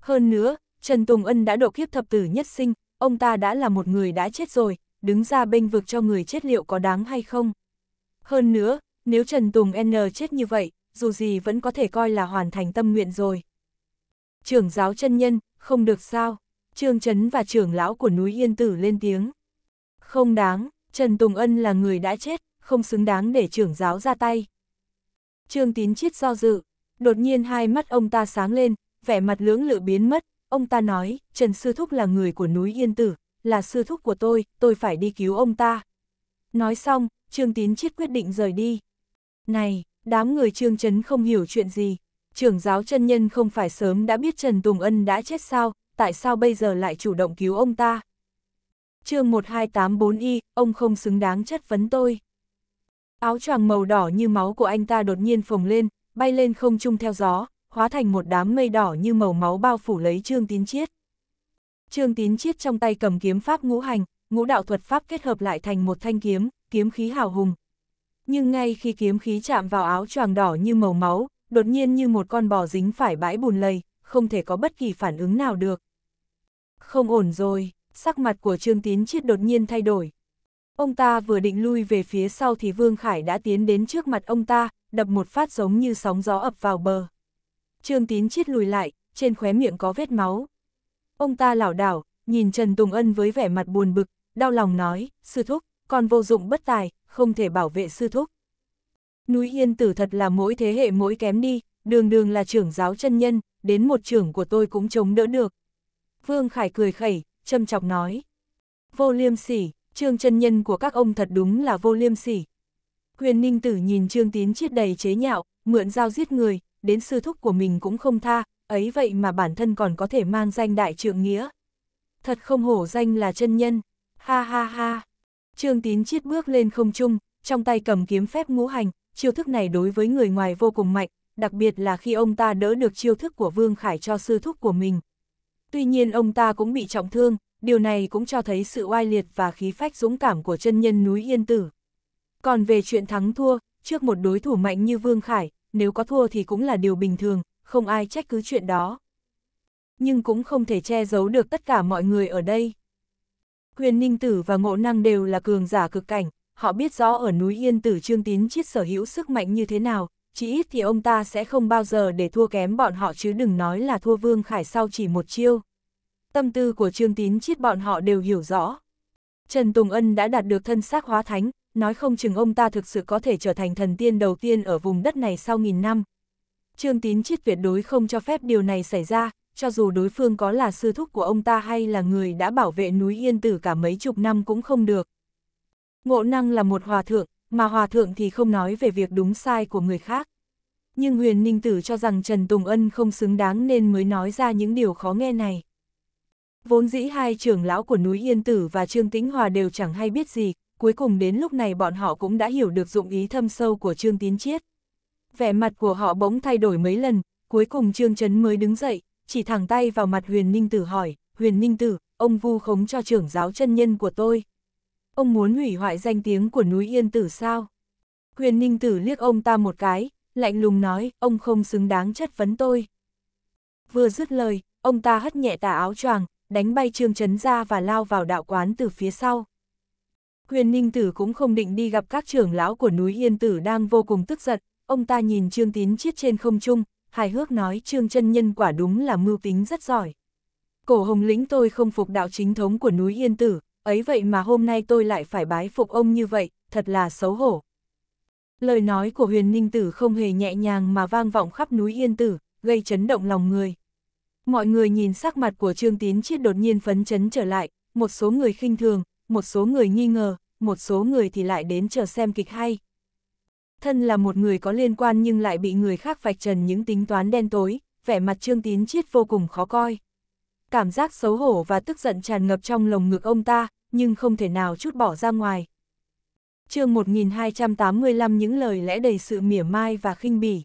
Hơn nữa, Trần Tùng Ân đã độ kiếp thập tử nhất sinh, ông ta đã là một người đã chết rồi, đứng ra bênh vực cho người chết liệu có đáng hay không. Hơn nữa, nếu Trần Tùng N chết như vậy, dù gì vẫn có thể coi là hoàn thành tâm nguyện rồi. Trưởng giáo chân nhân, không được sao, Trương Trấn và trưởng lão của núi Yên Tử lên tiếng. Không đáng, Trần Tùng Ân là người đã chết, không xứng đáng để trưởng giáo ra tay. Trương Tín Chiết do dự, đột nhiên hai mắt ông ta sáng lên, vẻ mặt lưỡng lự biến mất, ông ta nói, Trần Sư Thúc là người của núi Yên Tử, là sư thúc của tôi, tôi phải đi cứu ông ta. Nói xong, Trương Tín Chiết quyết định rời đi. Này, Đám người Trương Trấn không hiểu chuyện gì, trưởng giáo chân nhân không phải sớm đã biết Trần Tùng Ân đã chết sao, tại sao bây giờ lại chủ động cứu ông ta? chương 1284Y, ông không xứng đáng chất vấn tôi. Áo choàng màu đỏ như máu của anh ta đột nhiên phồng lên, bay lên không trung theo gió, hóa thành một đám mây đỏ như màu máu bao phủ lấy Trương Tín Chiết. Trương Tín Chiết trong tay cầm kiếm pháp ngũ hành, ngũ đạo thuật pháp kết hợp lại thành một thanh kiếm, kiếm khí hào hùng, nhưng ngay khi kiếm khí chạm vào áo choàng đỏ như màu máu, đột nhiên như một con bò dính phải bãi bùn lầy, không thể có bất kỳ phản ứng nào được. Không ổn rồi, sắc mặt của Trương Tín Chiết đột nhiên thay đổi. Ông ta vừa định lui về phía sau thì Vương Khải đã tiến đến trước mặt ông ta, đập một phát giống như sóng gió ập vào bờ. Trương Tín Chiết lùi lại, trên khóe miệng có vết máu. Ông ta lảo đảo, nhìn Trần Tùng Ân với vẻ mặt buồn bực, đau lòng nói, sư thúc, con vô dụng bất tài, không thể bảo vệ sư thúc. Núi Yên Tử thật là mỗi thế hệ mỗi kém đi, đường đường là trưởng giáo chân nhân, đến một trưởng của tôi cũng chống đỡ được. Vương Khải cười khẩy, châm chọc nói. Vô liêm sỉ, trương chân nhân của các ông thật đúng là vô liêm sỉ. Huyền Ninh Tử nhìn trương tín chiết đầy chế nhạo, mượn dao giết người, đến sư thúc của mình cũng không tha, ấy vậy mà bản thân còn có thể mang danh đại trượng nghĩa. Thật không hổ danh là chân nhân, ha ha ha. Trương Tín chiết bước lên không trung, trong tay cầm kiếm phép ngũ hành, chiêu thức này đối với người ngoài vô cùng mạnh, đặc biệt là khi ông ta đỡ được chiêu thức của Vương Khải cho sư thúc của mình. Tuy nhiên ông ta cũng bị trọng thương, điều này cũng cho thấy sự oai liệt và khí phách dũng cảm của chân nhân núi Yên Tử. Còn về chuyện thắng thua, trước một đối thủ mạnh như Vương Khải, nếu có thua thì cũng là điều bình thường, không ai trách cứ chuyện đó. Nhưng cũng không thể che giấu được tất cả mọi người ở đây. Huyền Ninh Tử và Ngộ Năng đều là cường giả cực cảnh, họ biết rõ ở núi Yên Tử Trương Tín Chiết sở hữu sức mạnh như thế nào, chỉ ít thì ông ta sẽ không bao giờ để thua kém bọn họ chứ đừng nói là thua Vương Khải sau chỉ một chiêu. Tâm tư của Trương Tín Chiết bọn họ đều hiểu rõ. Trần Tùng Ân đã đạt được thân xác hóa thánh, nói không chừng ông ta thực sự có thể trở thành thần tiên đầu tiên ở vùng đất này sau nghìn năm. Trương Tín Chiết tuyệt đối không cho phép điều này xảy ra, cho dù đối phương có là sư thúc của ông ta hay là người đã bảo vệ núi Yên Tử cả mấy chục năm cũng không được. Ngộ năng là một hòa thượng, mà hòa thượng thì không nói về việc đúng sai của người khác. Nhưng huyền ninh tử cho rằng Trần Tùng Ân không xứng đáng nên mới nói ra những điều khó nghe này. Vốn dĩ hai trưởng lão của núi Yên Tử và Trương Tĩnh Hòa đều chẳng hay biết gì, cuối cùng đến lúc này bọn họ cũng đã hiểu được dụng ý thâm sâu của Trương Tiến Chiết. Vẻ mặt của họ bỗng thay đổi mấy lần, cuối cùng Trương Trấn mới đứng dậy, chỉ thẳng tay vào mặt huyền ninh tử hỏi, huyền ninh tử, ông vu khống cho trưởng giáo chân nhân của tôi. Ông muốn hủy hoại danh tiếng của núi Yên Tử sao? Huyền ninh tử liếc ông ta một cái, lạnh lùng nói, ông không xứng đáng chất vấn tôi. Vừa dứt lời, ông ta hất nhẹ tà áo choàng, đánh bay trương chấn ra và lao vào đạo quán từ phía sau. Huyền Ninh Tử cũng không định đi gặp các trưởng lão của núi Yên Tử đang vô cùng tức giận, ông ta nhìn Trương Tín Chiết trên không trung, hài hước nói Trương chân Nhân quả đúng là mưu tính rất giỏi. Cổ hồng lĩnh tôi không phục đạo chính thống của núi Yên Tử, ấy vậy mà hôm nay tôi lại phải bái phục ông như vậy, thật là xấu hổ. Lời nói của huyền ninh tử không hề nhẹ nhàng mà vang vọng khắp núi Yên Tử, gây chấn động lòng người. Mọi người nhìn sắc mặt của Trương Tín Chiết đột nhiên phấn chấn trở lại, một số người khinh thường, một số người nghi ngờ, một số người thì lại đến chờ xem kịch hay, thân là một người có liên quan nhưng lại bị người khác vạch trần những tính toán đen tối, vẻ mặt Trương Tín Chiết vô cùng khó coi. Cảm giác xấu hổ và tức giận tràn ngập trong lồng ngực ông ta, nhưng không thể nào chút bỏ ra ngoài. chương 1285 những lời lẽ đầy sự mỉa mai và khinh bỉ.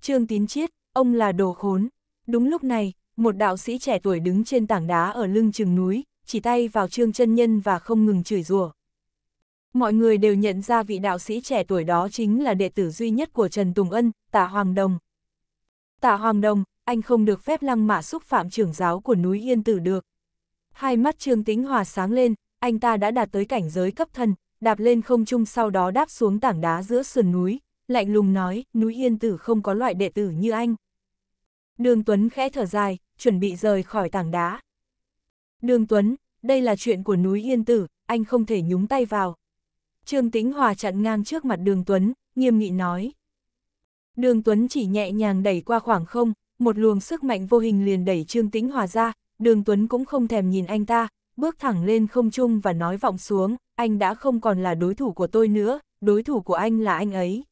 Trương Tín Chiết, ông là đồ khốn. Đúng lúc này, một đạo sĩ trẻ tuổi đứng trên tảng đá ở lưng chừng núi, chỉ tay vào Trương chân Nhân và không ngừng chửi rủa. Mọi người đều nhận ra vị đạo sĩ trẻ tuổi đó chính là đệ tử duy nhất của Trần Tùng Ân, Tạ Hoàng Đồng. Tạ Hoàng Đồng, anh không được phép lăng mạ xúc phạm trưởng giáo của núi Yên Tử được. Hai mắt Trương Tĩnh Hòa sáng lên, anh ta đã đạt tới cảnh giới cấp thần, đạp lên không trung sau đó đáp xuống tảng đá giữa sườn núi, lạnh lùng nói, núi Yên Tử không có loại đệ tử như anh. Đường Tuấn khẽ thở dài, chuẩn bị rời khỏi tảng đá. Đường Tuấn, đây là chuyện của núi Yên Tử, anh không thể nhúng tay vào, Trương Tĩnh Hòa chặn ngang trước mặt Đường Tuấn, nghiêm nghị nói. Đường Tuấn chỉ nhẹ nhàng đẩy qua khoảng không, một luồng sức mạnh vô hình liền đẩy Trương Tĩnh Hòa ra, Đường Tuấn cũng không thèm nhìn anh ta, bước thẳng lên không trung và nói vọng xuống, anh đã không còn là đối thủ của tôi nữa, đối thủ của anh là anh ấy.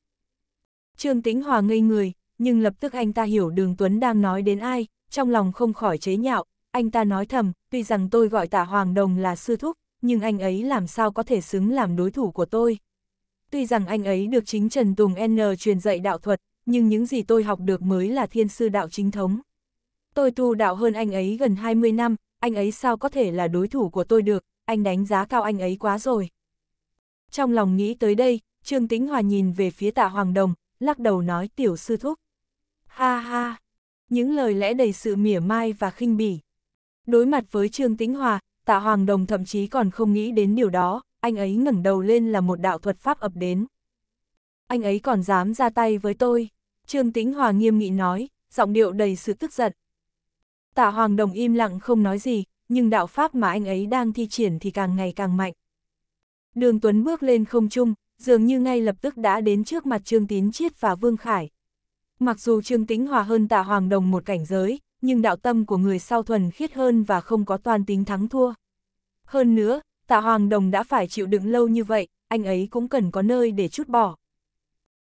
Trương Tĩnh Hòa ngây người, nhưng lập tức anh ta hiểu Đường Tuấn đang nói đến ai, trong lòng không khỏi chế nhạo, anh ta nói thầm, tuy rằng tôi gọi tả Hoàng Đồng là sư thúc, nhưng anh ấy làm sao có thể xứng làm đối thủ của tôi. Tuy rằng anh ấy được chính Trần Tùng N truyền dạy đạo thuật, nhưng những gì tôi học được mới là thiên sư đạo chính thống. Tôi tu đạo hơn anh ấy gần 20 năm, anh ấy sao có thể là đối thủ của tôi được, anh đánh giá cao anh ấy quá rồi. Trong lòng nghĩ tới đây, Trương Tĩnh Hòa nhìn về phía tạ Hoàng Đồng, lắc đầu nói tiểu sư thúc. Ha ha, những lời lẽ đầy sự mỉa mai và khinh bỉ. Đối mặt với Trương Tĩnh Hòa, tạ Hoàng Đồng thậm chí còn không nghĩ đến điều đó, anh ấy ngẩng đầu lên là một đạo thuật pháp ập đến. Anh ấy còn dám ra tay với tôi, Trương Tĩnh Hòa nghiêm nghị nói, giọng điệu đầy sự tức giận. Tạ Hoàng Đồng im lặng không nói gì, nhưng đạo pháp mà anh ấy đang thi triển thì càng ngày càng mạnh. Đường Tuấn bước lên không trung, dường như ngay lập tức đã đến trước mặt Trương Tín Chiết và Vương Khải. Mặc dù Trương Tĩnh Hòa hơn Tạ Hoàng Đồng một cảnh giới, nhưng đạo tâm của người sau thuần khiết hơn và không có toàn tính thắng thua. Hơn nữa, tạ Hoàng Đồng đã phải chịu đựng lâu như vậy, anh ấy cũng cần có nơi để chút bỏ.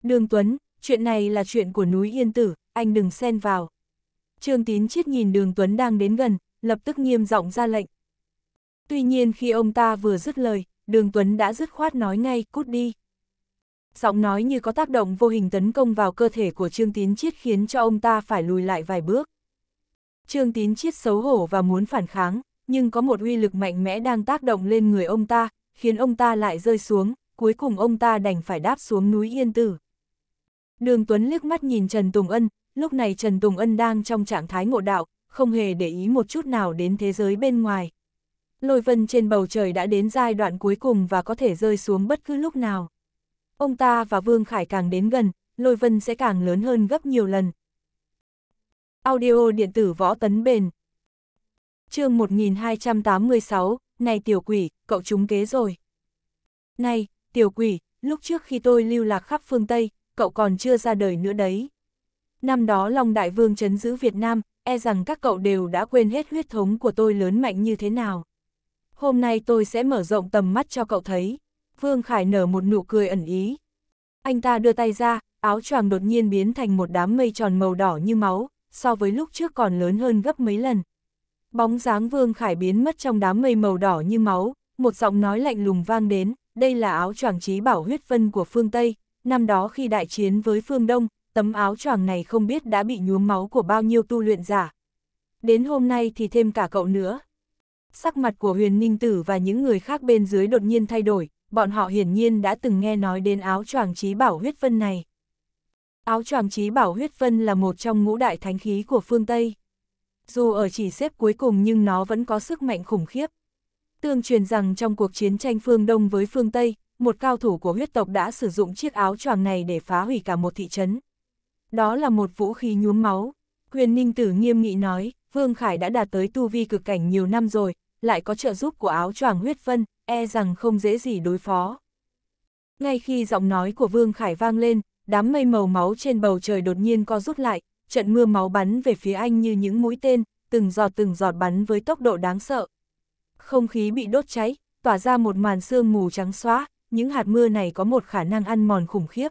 Đường Tuấn, chuyện này là chuyện của núi Yên Tử, anh đừng xen vào. Trương Tín chiết nhìn đường Tuấn đang đến gần, lập tức nghiêm giọng ra lệnh. Tuy nhiên khi ông ta vừa dứt lời, đường Tuấn đã dứt khoát nói ngay, cút đi. Giọng nói như có tác động vô hình tấn công vào cơ thể của Trương Tín chiết khiến cho ông ta phải lùi lại vài bước. Trương Tín Chiết xấu hổ và muốn phản kháng, nhưng có một uy lực mạnh mẽ đang tác động lên người ông ta, khiến ông ta lại rơi xuống, cuối cùng ông ta đành phải đáp xuống núi Yên Tử. Đường Tuấn liếc mắt nhìn Trần Tùng Ân, lúc này Trần Tùng Ân đang trong trạng thái ngộ đạo, không hề để ý một chút nào đến thế giới bên ngoài. Lôi vân trên bầu trời đã đến giai đoạn cuối cùng và có thể rơi xuống bất cứ lúc nào. Ông ta và Vương Khải càng đến gần, lôi vân sẽ càng lớn hơn gấp nhiều lần, Audio điện tử võ tấn bền. chương 1286, này tiểu quỷ, cậu chúng kế rồi. Này, tiểu quỷ, lúc trước khi tôi lưu lạc khắp phương Tây, cậu còn chưa ra đời nữa đấy. Năm đó Long Đại Vương chấn giữ Việt Nam, e rằng các cậu đều đã quên hết huyết thống của tôi lớn mạnh như thế nào. Hôm nay tôi sẽ mở rộng tầm mắt cho cậu thấy. Vương Khải nở một nụ cười ẩn ý. Anh ta đưa tay ra, áo choàng đột nhiên biến thành một đám mây tròn màu đỏ như máu, so với lúc trước còn lớn hơn gấp mấy lần. Bóng dáng Vương Khải biến mất trong đám mây màu đỏ như máu, một giọng nói lạnh lùng vang đến, đây là áo choàng trí bảo huyết vân của phương Tây, năm đó khi đại chiến với phương Đông, tấm áo choàng này không biết đã bị nhuốm máu của bao nhiêu tu luyện giả. Đến hôm nay thì thêm cả cậu nữa. Sắc mặt của huyền ninh tử và những người khác bên dưới đột nhiên thay đổi, bọn họ hiển nhiên đã từng nghe nói đến áo choàng trí bảo huyết vân này. Áo choàng trí bảo huyết vân là một trong ngũ đại thánh khí của phương Tây. Dù ở chỉ xếp cuối cùng nhưng nó vẫn có sức mạnh khủng khiếp. Tương truyền rằng trong cuộc chiến tranh phương Đông với phương Tây, một cao thủ của huyết tộc đã sử dụng chiếc áo choàng này để phá hủy cả một thị trấn. Đó là một vũ khí nhuốm máu. Huyền Ninh Tử nghiêm nghị nói, Vương Khải đã đạt tới tu vi cực cảnh nhiều năm rồi, lại có trợ giúp của áo choàng huyết vân, e rằng không dễ gì đối phó. Ngay khi giọng nói của Vương Khải vang lên, đám mây màu máu trên bầu trời đột nhiên co rút lại, trận mưa máu bắn về phía anh như những mũi tên, từng giọt từng giọt bắn với tốc độ đáng sợ. Không khí bị đốt cháy, tỏa ra một màn sương mù trắng xóa, những hạt mưa này có một khả năng ăn mòn khủng khiếp.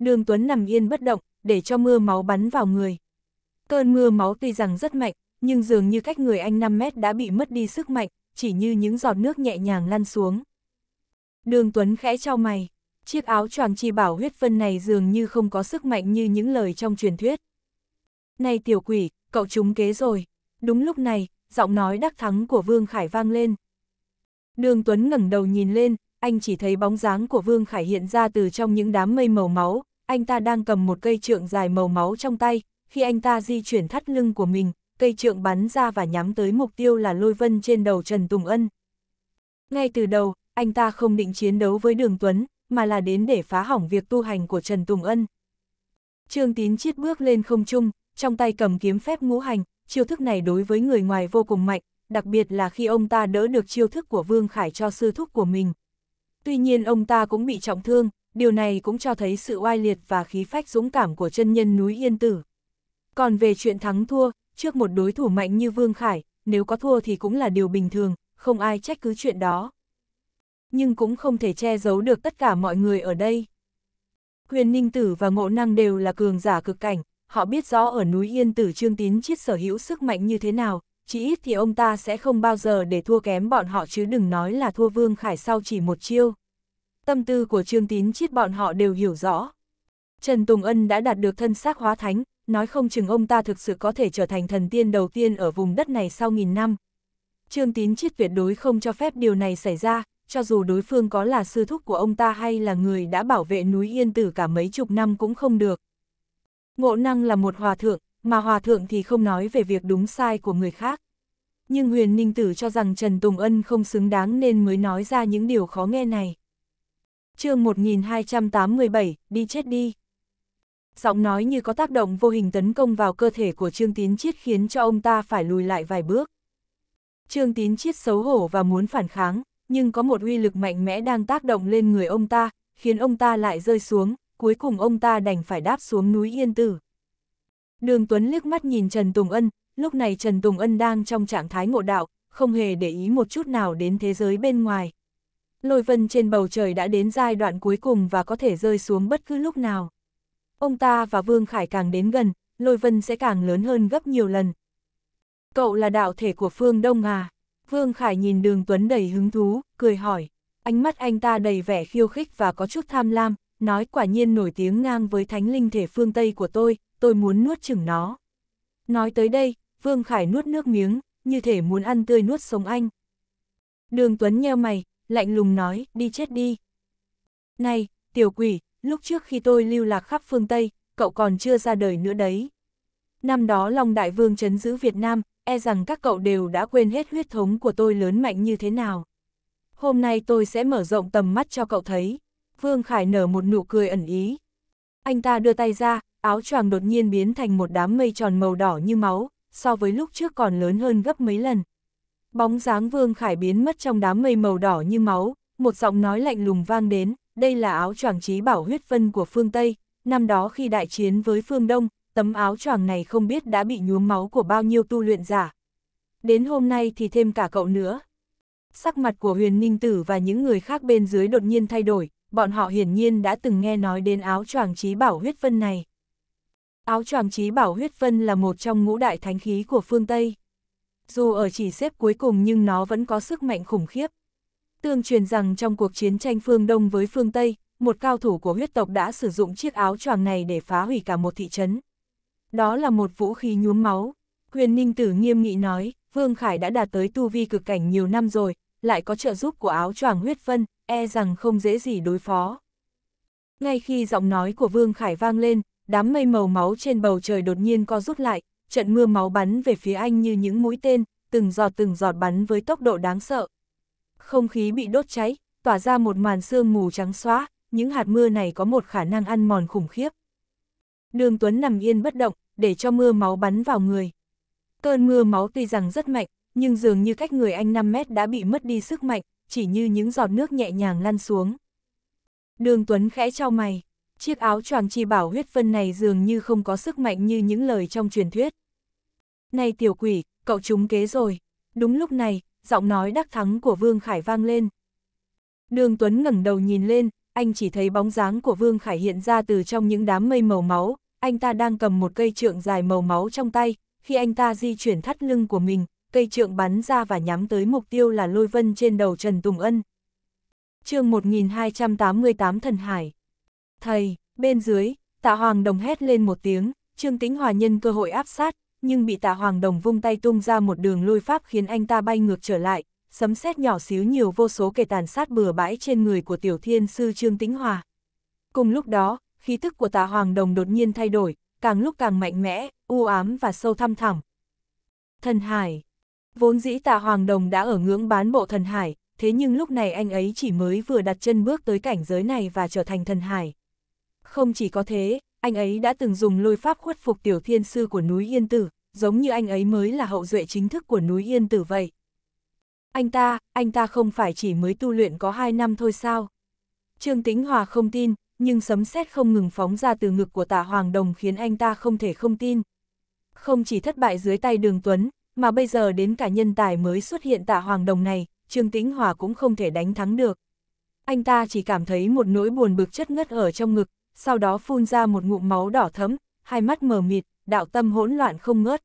Đường Tuấn nằm yên bất động, để cho mưa máu bắn vào người. Cơn mưa máu tuy rằng rất mạnh, nhưng dường như cách người anh 5 mét đã bị mất đi sức mạnh, chỉ như những giọt nước nhẹ nhàng lăn xuống. Đường Tuấn khẽ trao mày chiếc áo choàng chi bảo huyết vân này dường như không có sức mạnh như những lời trong truyền thuyết. Này tiểu quỷ, cậu trúng kế rồi. Đúng lúc này, giọng nói đắc thắng của Vương Khải vang lên. Đường Tuấn ngẩng đầu nhìn lên, anh chỉ thấy bóng dáng của Vương Khải hiện ra từ trong những đám mây màu máu, anh ta đang cầm một cây trượng dài màu máu trong tay, khi anh ta di chuyển thắt lưng của mình, cây trượng bắn ra và nhắm tới mục tiêu là lôi vân trên đầu Trần Tùng Ân. Ngay từ đầu, anh ta không định chiến đấu với Đường Tuấn, mà là đến để phá hỏng việc tu hành của Trần Tùng Ân. Trương Tín chiết bước lên không trung, trong tay cầm kiếm phép ngũ hành, chiêu thức này đối với người ngoài vô cùng mạnh, đặc biệt là khi ông ta đỡ được chiêu thức của Vương Khải cho sư thúc của mình. Tuy nhiên ông ta cũng bị trọng thương, điều này cũng cho thấy sự oai liệt và khí phách dũng cảm của chân nhân núi Yên Tử. Còn về chuyện thắng thua, trước một đối thủ mạnh như Vương Khải, nếu có thua thì cũng là điều bình thường, không ai trách cứ chuyện đó nhưng cũng không thể che giấu được tất cả mọi người ở đây. Huyền Ninh Tử và Ngộ Năng đều là cường giả cực cảnh, họ biết rõ ở núi Yên Tử Trương Tín Chiết sở hữu sức mạnh như thế nào, chỉ ít thì ông ta sẽ không bao giờ để thua kém bọn họ chứ đừng nói là thua Vương Khải sau chỉ một chiêu. Tâm tư của Trương Tín Chiết bọn họ đều hiểu rõ. Trần Tùng Ân đã đạt được thân xác hóa thánh, nói không chừng ông ta thực sự có thể trở thành thần tiên đầu tiên ở vùng đất này sau nghìn năm. Trương Tín Chiết tuyệt đối không cho phép điều này xảy ra, cho dù đối phương có là sư thúc của ông ta hay là người đã bảo vệ núi Yên Tử cả mấy chục năm cũng không được. Ngộ năng là một hòa thượng, mà hòa thượng thì không nói về việc đúng sai của người khác. Nhưng huyền ninh tử cho rằng Trần Tùng Ân không xứng đáng nên mới nói ra những điều khó nghe này. chương 1287, đi chết đi. Giọng nói như có tác động vô hình tấn công vào cơ thể của Trương Tín Chiết khiến cho ông ta phải lùi lại vài bước. Trương Tín Chiết xấu hổ và muốn phản kháng, nhưng có một uy lực mạnh mẽ đang tác động lên người ông ta, khiến ông ta lại rơi xuống, cuối cùng ông ta đành phải đáp xuống núi Yên Tử. Đường Tuấn liếc mắt nhìn Trần Tùng Ân, lúc này Trần Tùng Ân đang trong trạng thái ngộ đạo, không hề để ý một chút nào đến thế giới bên ngoài. Lôi vân trên bầu trời đã đến giai đoạn cuối cùng và có thể rơi xuống bất cứ lúc nào. Ông ta và Vương Khải càng đến gần, lôi vân sẽ càng lớn hơn gấp nhiều lần. Cậu là đạo thể của phương Đông à? Vương Khải nhìn đường Tuấn đầy hứng thú, cười hỏi. Ánh mắt anh ta đầy vẻ khiêu khích và có chút tham lam, nói quả nhiên nổi tiếng ngang với thánh linh thể phương Tây của tôi, tôi muốn nuốt chừng nó. Nói tới đây, Vương Khải nuốt nước miếng, như thể muốn ăn tươi nuốt sống anh. Đường Tuấn nheo mày, lạnh lùng nói, đi chết đi. Này, tiểu quỷ, lúc trước khi tôi lưu lạc khắp phương Tây, cậu còn chưa ra đời nữa đấy. Năm đó Long Đại Vương chấn giữ Việt Nam, e rằng các cậu đều đã quên hết huyết thống của tôi lớn mạnh như thế nào. Hôm nay tôi sẽ mở rộng tầm mắt cho cậu thấy. Vương Khải nở một nụ cười ẩn ý. Anh ta đưa tay ra, áo choàng đột nhiên biến thành một đám mây tròn màu đỏ như máu, so với lúc trước còn lớn hơn gấp mấy lần. Bóng dáng Vương Khải biến mất trong đám mây màu đỏ như máu, một giọng nói lạnh lùng vang đến, đây là áo choàng trí bảo huyết vân của phương Tây, năm đó khi đại chiến với phương Đông, tấm áo choàng này không biết đã bị nhuốm máu của bao nhiêu tu luyện giả. Đến hôm nay thì thêm cả cậu nữa. Sắc mặt của huyền ninh tử và những người khác bên dưới đột nhiên thay đổi, bọn họ hiển nhiên đã từng nghe nói đến áo choàng trí bảo huyết phân này. Áo choàng trí bảo huyết phân là một trong ngũ đại thánh khí của phương Tây. Dù ở chỉ xếp cuối cùng nhưng nó vẫn có sức mạnh khủng khiếp. Tương truyền rằng trong cuộc chiến tranh phương Đông với phương Tây, một cao thủ của huyết tộc đã sử dụng chiếc áo choàng này để phá hủy cả một thị trấn đó là một vũ khí nhuốm máu. Huyền Ninh Tử nghiêm nghị nói, Vương Khải đã đạt tới tu vi cực cảnh nhiều năm rồi, lại có trợ giúp của áo choàng huyết vân, e rằng không dễ gì đối phó. Ngay khi giọng nói của Vương Khải vang lên, đám mây màu máu trên bầu trời đột nhiên co rút lại, trận mưa máu bắn về phía anh như những mũi tên, từng giọt từng giọt bắn với tốc độ đáng sợ. Không khí bị đốt cháy, tỏa ra một màn sương mù trắng xóa, những hạt mưa này có một khả năng ăn mòn khủng khiếp. Đường Tuấn nằm yên bất động, để cho mưa máu bắn vào người. Cơn mưa máu tuy rằng rất mạnh, nhưng dường như cách người anh 5 mét đã bị mất đi sức mạnh, chỉ như những giọt nước nhẹ nhàng lăn xuống. Đường Tuấn khẽ trao mày, chiếc áo choàng chi bảo huyết phân này dường như không có sức mạnh như những lời trong truyền thuyết. Này tiểu quỷ, cậu trúng kế rồi. Đúng lúc này, giọng nói đắc thắng của Vương Khải vang lên. Đường Tuấn ngẩng đầu nhìn lên, anh chỉ thấy bóng dáng của Vương Khải hiện ra từ trong những đám mây màu máu, anh ta đang cầm một cây trượng dài màu máu trong tay, khi anh ta di chuyển thắt lưng của mình, cây trượng bắn ra và nhắm tới mục tiêu là lôi vân trên đầu Trần Tùng Ân. chương 1288 Thần Hải Thầy, bên dưới, tạ Hoàng Đồng hét lên một tiếng, Trương Tĩnh Hòa nhân cơ hội áp sát, nhưng bị tạ Hoàng Đồng vung tay tung ra một đường lôi pháp khiến anh ta bay ngược trở lại, sấm sét nhỏ xíu nhiều vô số kẻ tàn sát bừa bãi trên người của tiểu thiên sư Trương Tĩnh Hòa. Cùng lúc đó, khí tức của tà hoàng đồng đột nhiên thay đổi, càng lúc càng mạnh mẽ, u ám và sâu thăm thẳm. Thần hải Vốn dĩ tà hoàng đồng đã ở ngưỡng bán bộ thần hải, thế nhưng lúc này anh ấy chỉ mới vừa đặt chân bước tới cảnh giới này và trở thành thần hải. Không chỉ có thế, anh ấy đã từng dùng lôi pháp khuất phục tiểu thiên sư của núi Yên Tử, giống như anh ấy mới là hậu duệ chính thức của núi Yên Tử vậy. Anh ta, anh ta không phải chỉ mới tu luyện có 2 năm thôi sao? Trương Tĩnh Hòa không tin, nhưng sấm sét không ngừng phóng ra từ ngực của tả Hoàng Đồng khiến anh ta không thể không tin. Không chỉ thất bại dưới tay Đường Tuấn, mà bây giờ đến cả nhân tài mới xuất hiện tả Hoàng Đồng này, Trương Tĩnh Hòa cũng không thể đánh thắng được. Anh ta chỉ cảm thấy một nỗi buồn bực chất ngất ở trong ngực, sau đó phun ra một ngụm máu đỏ thấm, hai mắt mờ mịt, đạo tâm hỗn loạn không ngớt.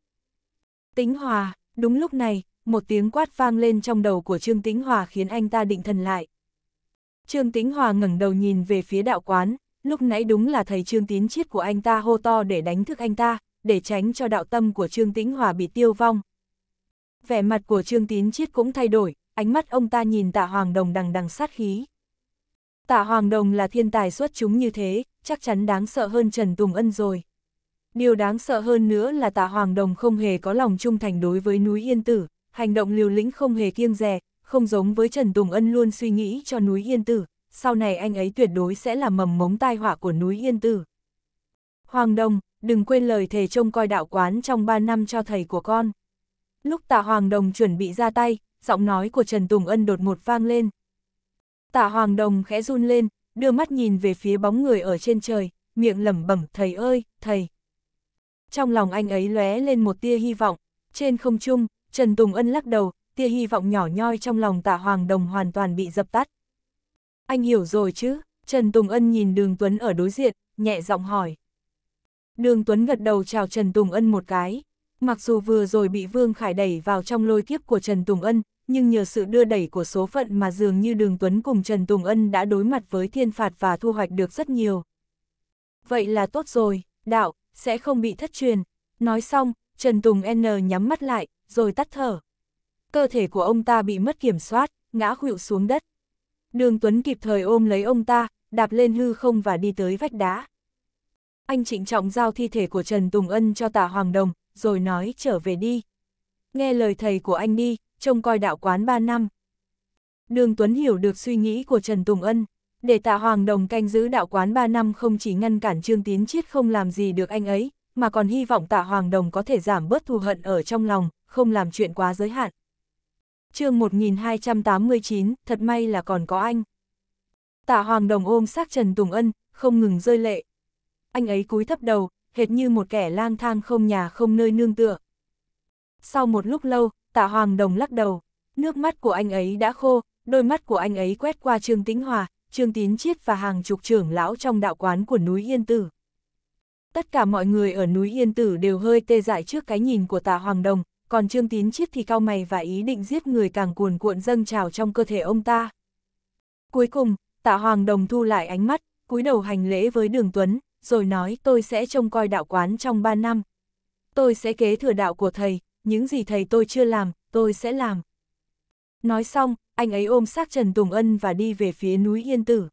Tĩnh Hòa, đúng lúc này, một tiếng quát vang lên trong đầu của Trương Tĩnh Hòa khiến anh ta định thần lại. Trương Tĩnh Hòa ngẩng đầu nhìn về phía đạo quán, lúc nãy đúng là thầy Trương Tín Chiết của anh ta hô to để đánh thức anh ta, để tránh cho đạo tâm của Trương Tĩnh Hòa bị tiêu vong. Vẻ mặt của Trương Tín Chiết cũng thay đổi, ánh mắt ông ta nhìn tạ Hoàng Đồng đằng đằng sát khí. Tạ Hoàng Đồng là thiên tài xuất chúng như thế, chắc chắn đáng sợ hơn Trần Tùng Ân rồi. Điều đáng sợ hơn nữa là tạ Hoàng Đồng không hề có lòng trung thành đối với núi Yên Tử, hành động liều lĩnh không hề kiêng rè, không giống với Trần Tùng Ân luôn suy nghĩ cho núi Yên Tử, sau này anh ấy tuyệt đối sẽ là mầm mống tai họa của núi Yên Tử. Hoàng Đồng, đừng quên lời thề trông coi đạo quán trong 3 năm cho thầy của con. Lúc tạ Hoàng Đồng chuẩn bị ra tay, giọng nói của Trần Tùng Ân đột một vang lên. Tạ Hoàng Đồng khẽ run lên, đưa mắt nhìn về phía bóng người ở trên trời, miệng lẩm bẩm thầy ơi, thầy. Trong lòng anh ấy lóe lên một tia hy vọng, trên không trung, Trần Tùng Ân lắc đầu, tia hy vọng nhỏ nhoi trong lòng tạ Hoàng Đồng hoàn toàn bị dập tắt. Anh hiểu rồi chứ, Trần Tùng Ân nhìn Đường Tuấn ở đối diện, nhẹ giọng hỏi. Đường Tuấn gật đầu chào Trần Tùng Ân một cái. Mặc dù vừa rồi bị Vương Khải đẩy vào trong lôi kiếp của Trần Tùng Ân, nhưng nhờ sự đưa đẩy của số phận mà dường như Đường Tuấn cùng Trần Tùng Ân đã đối mặt với thiên phạt và thu hoạch được rất nhiều. Vậy là tốt rồi, đạo, sẽ không bị thất truyền. Nói xong, Trần Tùng N nhắm mắt lại, rồi tắt thở cơ thể của ông ta bị mất kiểm soát, ngã khuỵu xuống đất. Đường Tuấn kịp thời ôm lấy ông ta, đạp lên hư không và đi tới vách đá. Anh trịnh trọng giao thi thể của Trần Tùng Ân cho Tả Hoàng Đồng, rồi nói trở về đi. Nghe lời thầy của anh đi, trông coi đạo quán 3 năm. Đường Tuấn hiểu được suy nghĩ của Trần Tùng Ân. Để tạ Hoàng Đồng canh giữ đạo quán 3 năm không chỉ ngăn cản Trương Tiến Chiết không làm gì được anh ấy, mà còn hy vọng tạ Hoàng Đồng có thể giảm bớt thù hận ở trong lòng, không làm chuyện quá giới hạn chương 1289, thật may là còn có anh. Tạ Hoàng Đồng ôm xác Trần Tùng Ân, không ngừng rơi lệ. Anh ấy cúi thấp đầu, hệt như một kẻ lang thang không nhà không nơi nương tựa. Sau một lúc lâu, Tạ Hoàng Đồng lắc đầu, nước mắt của anh ấy đã khô, đôi mắt của anh ấy quét qua Trương Tĩnh Hòa, Trương Tín Chiết và hàng chục trưởng lão trong đạo quán của núi Yên Tử. Tất cả mọi người ở núi Yên Tử đều hơi tê dại trước cái nhìn của Tạ Hoàng Đồng, còn Trương Tín Chiết thì cao mày và ý định giết người càng cuồn cuộn dâng trào trong cơ thể ông ta. Cuối cùng, Tạ Hoàng Đồng thu lại ánh mắt, cúi đầu hành lễ với Đường Tuấn, rồi nói tôi sẽ trông coi đạo quán trong 3 năm. Tôi sẽ kế thừa đạo của thầy, những gì thầy tôi chưa làm, tôi sẽ làm. Nói xong, anh ấy ôm xác Trần Tùng Ân và đi về phía núi Yên Tử.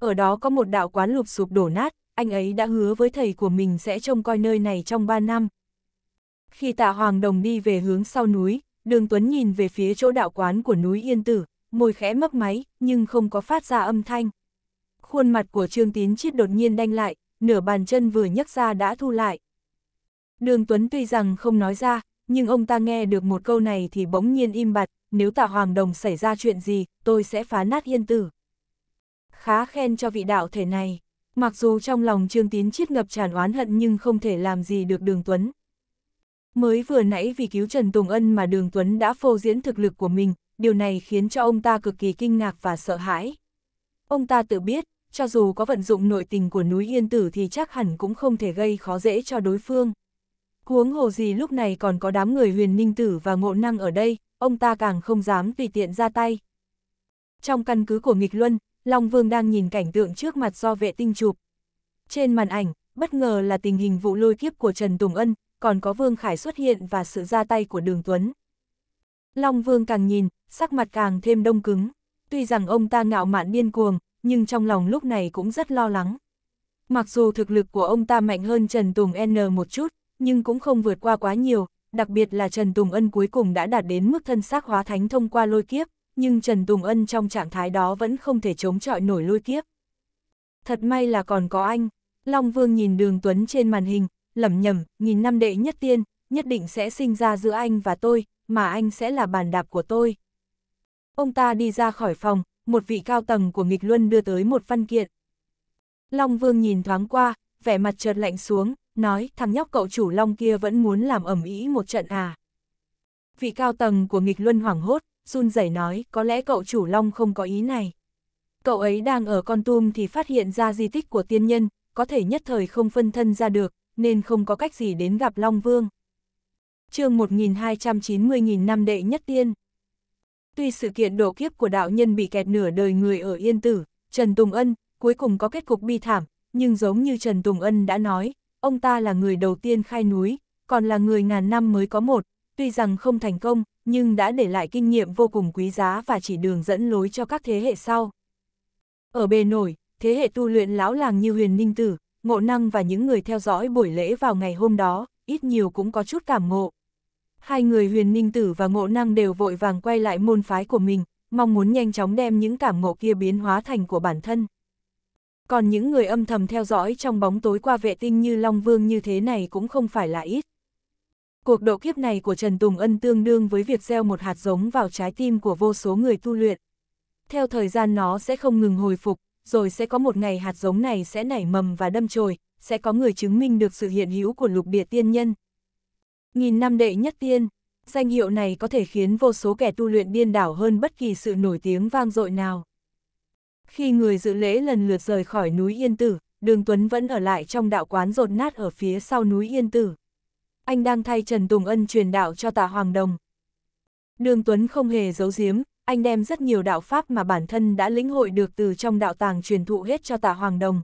Ở đó có một đạo quán lụp sụp đổ nát, anh ấy đã hứa với thầy của mình sẽ trông coi nơi này trong 3 năm. Khi tạ Hoàng Đồng đi về hướng sau núi, đường Tuấn nhìn về phía chỗ đạo quán của núi Yên Tử, môi khẽ mấp máy, nhưng không có phát ra âm thanh. Khuôn mặt của Trương Tín Chiết đột nhiên đanh lại, nửa bàn chân vừa nhấc ra đã thu lại. Đường Tuấn tuy rằng không nói ra, nhưng ông ta nghe được một câu này thì bỗng nhiên im bặt, nếu tạ Hoàng Đồng xảy ra chuyện gì, tôi sẽ phá nát Yên Tử. Khá khen cho vị đạo thể này. Mặc dù trong lòng Trương Tín Chiết ngập tràn oán hận nhưng không thể làm gì được Đường Tuấn, Mới vừa nãy vì cứu Trần Tùng Ân mà Đường Tuấn đã phô diễn thực lực của mình, điều này khiến cho ông ta cực kỳ kinh ngạc và sợ hãi. Ông ta tự biết, cho dù có vận dụng nội tình của núi Yên Tử thì chắc hẳn cũng không thể gây khó dễ cho đối phương. Huống hồ gì lúc này còn có đám người huyền ninh tử và ngộ năng ở đây, ông ta càng không dám tùy tiện ra tay. Trong căn cứ của nghịch luân, Long Vương đang nhìn cảnh tượng trước mặt do vệ tinh chụp. Trên màn ảnh, bất ngờ là tình hình vụ lôi kiếp của Trần Tùng Ân, còn có Vương Khải xuất hiện và sự ra tay của Đường Tuấn. Long Vương càng nhìn, sắc mặt càng thêm đông cứng. Tuy rằng ông ta ngạo mạn điên cuồng, nhưng trong lòng lúc này cũng rất lo lắng. Mặc dù thực lực của ông ta mạnh hơn Trần Tùng N một chút, nhưng cũng không vượt qua quá nhiều, đặc biệt là Trần Tùng Ân cuối cùng đã đạt đến mức thân xác hóa thánh thông qua lôi kiếp, nhưng Trần Tùng Ân trong trạng thái đó vẫn không thể chống chọi nổi lôi kiếp. Thật may là còn có anh, Long Vương nhìn đường Tuấn trên màn hình, lẩm nhẩm, nghìn năm đệ nhất tiên, nhất định sẽ sinh ra giữa anh và tôi, mà anh sẽ là bàn đạp của tôi. Ông ta đi ra khỏi phòng, một vị cao tầng của nghịch luân đưa tới một văn kiện. Long Vương nhìn thoáng qua, vẻ mặt chợt lạnh xuống, nói thằng nhóc cậu chủ Long kia vẫn muốn làm ẩm ý một trận à. Vị cao tầng của nghịch luân hoảng hốt, run rẩy nói có lẽ cậu chủ Long không có ý này. Cậu ấy đang ở con tum thì phát hiện ra di tích của tiên nhân, có thể nhất thời không phân thân ra được, nên không có cách gì đến gặp Long Vương. chương 1290.000 năm đệ nhất tiên Tuy sự kiện đổ kiếp của đạo nhân bị kẹt nửa đời người ở Yên Tử, Trần Tùng Ân cuối cùng có kết cục bi thảm, nhưng giống như Trần Tùng Ân đã nói, ông ta là người đầu tiên khai núi, còn là người ngàn năm mới có một, tuy rằng không thành công, nhưng đã để lại kinh nghiệm vô cùng quý giá và chỉ đường dẫn lối cho các thế hệ sau. Ở bề nổi, thế hệ tu luyện lão làng như huyền ninh tử, ngộ năng và những người theo dõi buổi lễ vào ngày hôm đó, ít nhiều cũng có chút cảm ngộ. Hai người huyền ninh tử và ngộ năng đều vội vàng quay lại môn phái của mình, mong muốn nhanh chóng đem những cảm ngộ kia biến hóa thành của bản thân. Còn những người âm thầm theo dõi trong bóng tối qua vệ tinh như Long Vương như thế này cũng không phải là ít. Cuộc độ kiếp này của Trần Tùng Ân tương đương với việc gieo một hạt giống vào trái tim của vô số người tu luyện. Theo thời gian nó sẽ không ngừng hồi phục, rồi sẽ có một ngày hạt giống này sẽ nảy mầm và đâm chồi, sẽ có người chứng minh được sự hiện hữu của lục địa tiên nhân. Nghìn năm đệ nhất tiên, danh hiệu này có thể khiến vô số kẻ tu luyện điên đảo hơn bất kỳ sự nổi tiếng vang dội nào. Khi người dự lễ lần lượt rời khỏi núi Yên Tử, Đường Tuấn vẫn ở lại trong đạo quán rột nát ở phía sau núi Yên Tử. Anh đang thay Trần Tùng Ân truyền đạo cho tạ Hoàng Đồng. Đường Tuấn không hề giấu giếm, anh đem rất nhiều đạo pháp mà bản thân đã lĩnh hội được từ trong đạo tàng truyền thụ hết cho tả Hoàng Đồng.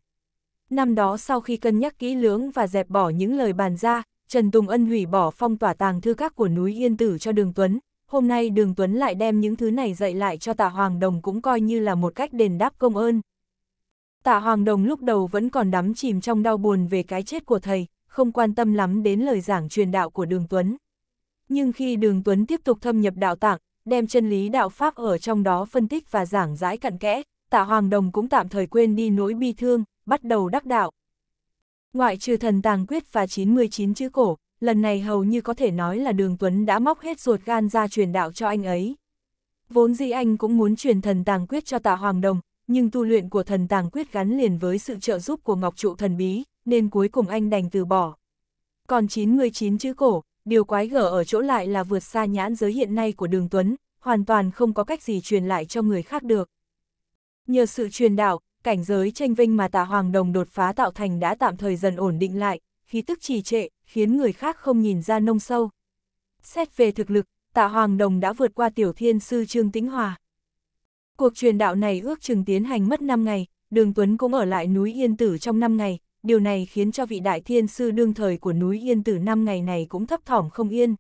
Năm đó sau khi cân nhắc kỹ lưỡng và dẹp bỏ những lời bàn ra, Trần Tùng Ân hủy bỏ phong tỏa tàng thư các của núi Yên Tử cho Đường Tuấn, hôm nay Đường Tuấn lại đem những thứ này dạy lại cho Tạ Hoàng Đồng cũng coi như là một cách đền đáp công ơn. Tạ Hoàng Đồng lúc đầu vẫn còn đắm chìm trong đau buồn về cái chết của thầy, không quan tâm lắm đến lời giảng truyền đạo của Đường Tuấn. Nhưng khi Đường Tuấn tiếp tục thâm nhập đạo tạng, đem chân lý đạo Pháp ở trong đó phân tích và giảng giải cặn kẽ, tạ Hoàng Đồng cũng tạm thời quên đi nỗi bi thương, bắt đầu đắc đạo. Ngoại trừ thần tàng quyết và 99 chữ cổ, lần này hầu như có thể nói là Đường Tuấn đã móc hết ruột gan ra truyền đạo cho anh ấy. Vốn dĩ anh cũng muốn truyền thần tàng quyết cho tạ Hoàng Đồng, nhưng tu luyện của thần tàng quyết gắn liền với sự trợ giúp của Ngọc Trụ Thần Bí, nên cuối cùng anh đành từ bỏ. Còn 99 chữ cổ, điều quái gở ở chỗ lại là vượt xa nhãn giới hiện nay của đường Tuấn, hoàn toàn không có cách gì truyền lại cho người khác được. Nhờ sự truyền đạo, cảnh giới tranh vinh mà tà Hoàng Đồng đột phá tạo thành đã tạm thời dần ổn định lại, khí tức trì trệ, khiến người khác không nhìn ra nông sâu. Xét về thực lực, tạ Hoàng Đồng đã vượt qua tiểu thiên sư Trương Tĩnh Hòa. Cuộc truyền đạo này ước chừng tiến hành mất 5 ngày, Đường Tuấn cũng ở lại núi Yên Tử trong 5 ngày, điều này khiến cho vị đại thiên sư đương thời của núi Yên Tử năm ngày này cũng thấp thỏm không yên.